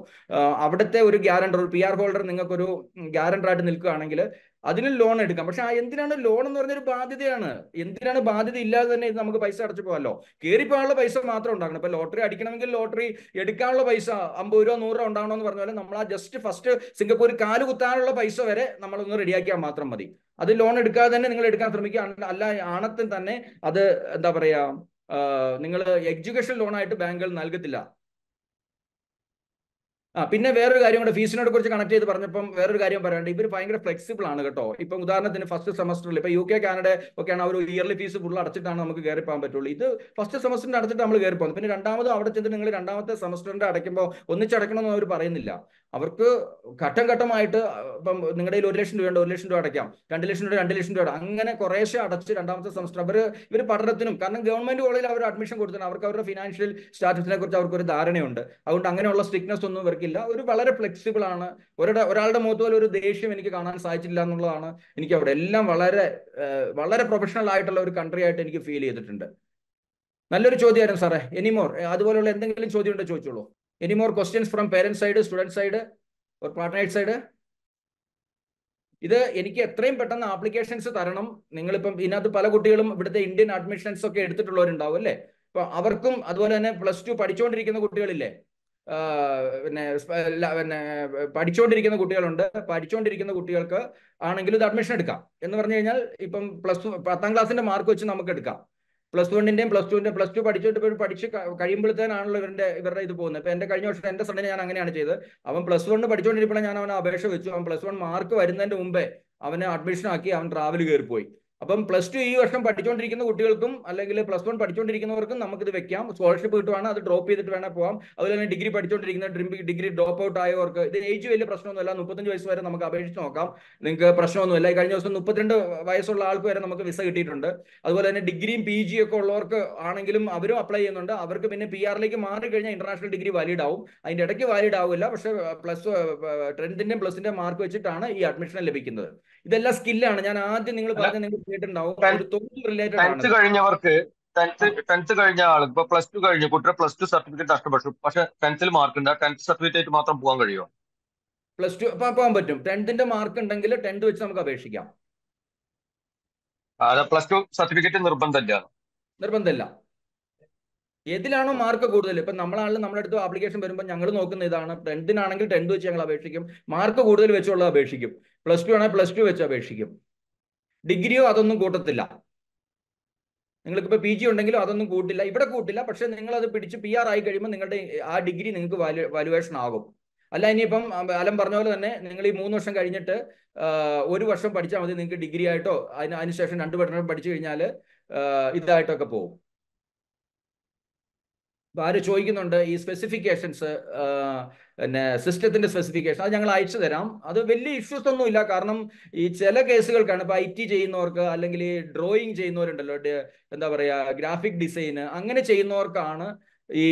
അവിടുത്തെ ഒരു ഗ്യാരണ്ടർ പി ആർ ഹോൾഡർ നിങ്ങൾക്കൊരു ഗ്യാരണ്ടർ ആയിട്ട് നിൽക്കുകയാണെങ്കിൽ അതിന് ലോൺ എടുക്കാം പക്ഷെ ആ എന്തിനാണ് ലോൺ എന്ന് പറഞ്ഞ ഒരു ബാധ്യതയാണ് എന്തിനാണ് ബാധ്യത ഇല്ലാതെ തന്നെ നമുക്ക് പൈസ അടച്ചു പോകാമല്ലോ കയറിപ്പോകാനുള്ള പൈസ മാത്രം ഉണ്ടാകണം ഇപ്പൊ ലോട്ടറി അടിക്കണമെങ്കിൽ ലോട്ടറി എടുക്കാനുള്ള പൈസ അമ്പത് രൂപ നൂറ് രൂപ ഉണ്ടാകണം എന്ന് പറഞ്ഞാൽ നമ്മൾ ആ ജസ്റ്റ് ഫസ്റ്റ് സിംഗപ്പൂർ കാല് കുത്താനുള്ള പൈസ വരെ നമ്മളൊന്ന് റെഡിയാക്കിയാൽ മാത്രം മതി അത് ലോൺ എടുക്കാതെ തന്നെ നിങ്ങൾ എടുക്കാൻ ശ്രമിക്കുക അല്ല ആണത്തിൽ തന്നെ അത് എന്താ പറയാ നിങ്ങൾ എഡ്യൂക്കേഷൻ ആയിട്ട് ബാങ്കുകൾ നൽകത്തില്ല ആ പിന്നെ വേറൊരു കാര്യം കൂടെ ഫീസിനോട് കുറിച്ച് കണക്ട് ചെയ്ത് പറഞ്ഞപ്പം വേറൊരു കാര്യം പറയാണ്ട് ഇവർ ഭയങ്കര ഫ്ലെക്സിബിൾ ആണ് കേട്ടോ ഇപ്പം ഉദാഹരണത്തിന് ഫസ്റ്റ് സെമസ്റ്ററിൽ ഇപ്പൊ യു കെ കാനഡ ഒക്കെ ആണ് അവർ ഇയർലി ഫീസ് ഫുൾ അടച്ചിട്ടാണ് നമുക്ക് കയറി പോകാൻ പറ്റുള്ളൂ ഇത് ഫസ്റ്റ് സെമസ്റ്ററിന്റെ അടച്ചിട്ട് നമ്മൾ കയറി പോകുന്നു പിന്നെ രണ്ടാമത് അവിടെ ചെന്നിട്ട് നിങ്ങൾ രണ്ടാമത്തെ സെമസ്റ്ററിന്റെ അടയ്ക്കുമ്പോൾ ഒന്നിച്ചടക്കണമെന്ന് അവർ പറയുന്നില്ല അവർക്ക് ഘട്ടം ഘട്ടമായിട്ട് ഇപ്പം നിങ്ങളുടെ ഒരു ലക്ഷം രൂപയുണ്ട് ഒരു ലക്ഷം രൂപ അടയ്ക്കാം രണ്ട് ലക്ഷം രൂപ രണ്ട് ലക്ഷം രൂപ അങ്ങനെ കുറേശ്ശെ അടച്ച് രണ്ടാമത്തെ സെമസ്റ്റർ അവർ ഇവർ പഠനത്തിനും കാരണം ഗവൺമെന്റ് കോളേജിൽ അവർ അഡ്മിഷൻ കൊടുത്തിന് അവർക്ക് അവരുടെ ഫിനാൻഷ്യൽ സ്റ്റാറ്റസിനെ കുറിച്ച് അവർക്ക് ഒരു ധാരണയുണ്ട് അതുകൊണ്ട് അങ്ങനെയുള്ള സ്ട്രിക്നെസ് ഒന്നും ഇവർക്കില്ല ഒരു വളരെ ഫ്ലെക്സിബിൾ ആണ് ഒരാ ഒരാളുടെ മുഖത്ത് പോലെ ഒരു ദേഷ്യം എനിക്ക് കാണാൻ സാധിച്ചില്ല എന്നുള്ളതാണ് എനിക്ക് അവിടെ എല്ലാം വളരെ വളരെ പ്രൊഫഷണൽ ആയിട്ടുള്ള ഒരു കൺട്രി ആയിട്ട് എനിക്ക് ഫീൽ ചെയ്തിട്ടുണ്ട് നല്ലൊരു ചോദ്യമായിരുന്നു സാറേ എനിമോർ അതുപോലെയുള്ള എന്തെങ്കിലും ചോദ്യം ഉണ്ടോ ചോദിച്ചോളൂ Any more questions from parent side, student side or partnerate side? ഇത് എനിക്ക് എത്രയും പെട്ടെന്ന് ആപ്ലിക്കേഷൻസ് തരണം നിങ്ങളിപ്പം ഇതിനകത്ത് പല കുട്ടികളും ഇവിടുത്തെ ഇന്ത്യൻ അഡ്മിഷൻസ് ഒക്കെ എടുത്തിട്ടുള്ളവരുണ്ടാവും അല്ലേ അപ്പൊ അവർക്കും അതുപോലെ തന്നെ പ്ലസ് ടു പഠിച്ചുകൊണ്ടിരിക്കുന്ന കുട്ടികളില്ലേ പിന്നെ പിന്നെ പഠിച്ചുകൊണ്ടിരിക്കുന്ന കുട്ടികളുണ്ട് പഠിച്ചുകൊണ്ടിരിക്കുന്ന കുട്ടികൾക്ക് ആണെങ്കിലും ഇത് അഡ്മിഷൻ എടുക്കാം എന്ന് പറഞ്ഞു കഴിഞ്ഞാൽ ഇപ്പം പ്ലസ് ടു പത്താം ക്ലാസ്സിന്റെ മാർക്ക് വെച്ച് നമുക്ക് എടുക്കാം പ്ലസ് വണ്ണിന്റെയും പ്ലസ് ടുവിന്റെയും പ്ലസ് ടു പഠിച്ചിട്ട് ഇവർ പഠിച്ച് കഴിയുമ്പോഴത്തേനാണല്ലോ ഇവരുടെ ഇവരുടെ ഇത് പോകുന്നത് ഇപ്പൊ എന്റെ കഴിഞ്ഞ വർഷം എന്റെ സണ്ണിനെ ഞാൻ അങ്ങനെയാണ് ചെയ്തത് അവൻ പ്ലസ് വണ് പഠിച്ചുകൊണ്ടിരിക്കുമ്പോൾ ഞാൻ അവൻ അപേക്ഷ വെച്ചു അവൻ പ്ലസ് വൺ മാർക്ക് വരുന്നതിന്റെ മുമ്പേ അവനെ അഡ്മിഷൻ ആക്കി അവൻ ട്രാവൽ കയറി പോയി അപ്പം പ്ലസ് ടു ഈ വർഷം പഠിച്ചുകൊണ്ടിരിക്കുന്ന കുട്ടികൾക്കും അല്ലെങ്കിൽ പ്ലസ് വൺ പഠിച്ചുകൊണ്ടിരിക്കുന്നവർക്കും നമുക്കിത് വെക്കാം സ്കോളർഷിപ്പ് കിട്ടുവാണ് അത് ഡ്രോപ്പ് ചെയ്തിട്ട് വേണേൽ പോകാം അതുപോലെ തന്നെ ഡിഗ്രി പഠിച്ചുകൊണ്ടിരിക്കുന്ന ഡിഗ്രി ഡ്രോപ്പ് ഔട്ട് ആയവർക്ക് ഇത് ഏജ് വലിയ പ്രശ്നമൊന്നുമില്ല മുപ്പത്തഞ്ച് വയസ്സ് വരെ നമുക്ക് അപേക്ഷിച്ച് നോക്കാം നിങ്ങൾക്ക് പ്രശ്നമൊന്നുമില്ല കഴിഞ്ഞ ദിവസം മുപ്പത്തിരണ്ട് വയസ്സുള്ള ആൾക്ക് വരെ നമുക്ക് വിസ കിട്ടിയിട്ടുണ്ട് അതുപോലെ തന്നെ ഡിഗ്രിയും പി ജി ഒക്കെ ഉള്ളവർക്ക് ആണെങ്കിലും അവരും അപ്ലൈ ചെയ്യുന്നുണ്ട് അവർക്ക് പിന്നെ പി ആറിലേക്ക് മാറി കഴിഞ്ഞാൽ ഇന്റർനാഷണൽ ഡിഗ്രി വാലിഡ് ആവും അതിന്റെ ഇടയ്ക്ക് വാലിഡ് ആവില്ല പക്ഷേ പ്ലസ് ടെൻത്തിന്റെയും പ്ലസിന്റെയും മാർക്ക് വെച്ചിട്ടാണ് ഈ അഡ്മിഷൻ ലഭിക്കുന്നത് ഇതെല്ലാം സ്കില്ലാണ് ഞാൻ ആദ്യം നിങ്ങൾ പറഞ്ഞ നിങ്ങൾ കേട്ടിട്ടുണ്ടാവും കഴിഞ്ഞവർക്ക് ടെൻത്ത് കഴിഞ്ഞ ആൾ ഇപ്പൊ പ്ലസ് ടു കഴിഞ്ഞു കുട്ടികൾ പ്ലസ് ടു സർട്ടിഫിക്കറ്റ് നഷ്ടപ്പെട്ടു പക്ഷെ ടെൻത്തിൽ മാർക്ക് ഉണ്ട് ടെൻത്ത് സർട്ടിഫിക്കറ്റ് മാത്രം പോകാൻ കഴിയുമോ പ്ലസ് ടു പോകാൻ പറ്റും ടെൻത്തിന്റെ മാർക്ക് ഉണ്ടെങ്കിൽ ടെൻത്ത് വെച്ച് നമുക്ക് അപേക്ഷിക്കാം പ്ലസ് ടു സർട്ടിഫിക്കറ്റ് നിർബന്ധമില്ല നിർബന്ധമില്ല ഏതിലാണോ മാർക്ക് കൂടുതൽ ഇപ്പൊ നമ്മളാണ് നമ്മുടെ അടുത്ത് ആപ്ലിക്കേഷൻ വരുമ്പോൾ ഞങ്ങൾ നോക്കുന്ന ഇതാണ് ടെൻത്തിനാണെങ്കിൽ ടെൻത്ത് വെച്ച് ഞങ്ങൾ അപേക്ഷിക്കും മാർക്ക് കൂടുതൽ വെച്ചുള്ള അപേക്ഷിക്കും പ്ലസ് ടു ആണെങ്കിൽ പ്ലസ് ടു വെച്ച് അപേക്ഷിക്കും ഡിഗ്രിയോ അതൊന്നും കൂട്ടത്തില്ല നിങ്ങൾക്കിപ്പോൾ പി ജി ഉണ്ടെങ്കിലും അതൊന്നും കൂട്ടില്ല ഇവിടെ കൂട്ടില്ല പക്ഷെ നിങ്ങളത് പിടിച്ച് പി ആർ ആയി കഴിയുമ്പോൾ നിങ്ങളുടെ ആ ഡിഗ്രി നിങ്ങൾക്ക് വാലുവേഷൻ ആകും അല്ല ഇനിയിപ്പം അലം പറഞ്ഞ പോലെ തന്നെ നിങ്ങൾ ഈ മൂന്ന് വർഷം കഴിഞ്ഞിട്ട് ഒരു വർഷം പഠിച്ചാൽ മതി നിങ്ങൾക്ക് ഡിഗ്രി ആയിട്ടോ അതിന് അതിനുശേഷം രണ്ട് പഠനം പഠിച്ചു കഴിഞ്ഞാൽ ഇതായിട്ടൊക്കെ പോകും ഇപ്പൊ ആര് ചോദിക്കുന്നുണ്ട് ഈ സ്പെസിഫിക്കേഷൻസ് പിന്നെ സിസ്റ്റത്തിന്റെ സ്പെസിഫിക്കേഷൻ അത് ഞങ്ങൾ അയച്ചു തരാം അത് വലിയ ഇഷ്യൂസ് ഒന്നും ഇല്ല കാരണം ഈ ചില കേസുകൾക്കാണ് ഇപ്പൊ ഐ ടി ചെയ്യുന്നവർക്ക് അല്ലെങ്കിൽ ഡ്രോയിങ് ചെയ്യുന്നവരുണ്ടല്ലോ എന്താ പറയാ ഗ്രാഫിക് ഡിസൈന് അങ്ങനെ ചെയ്യുന്നവർക്കാണ് ഈ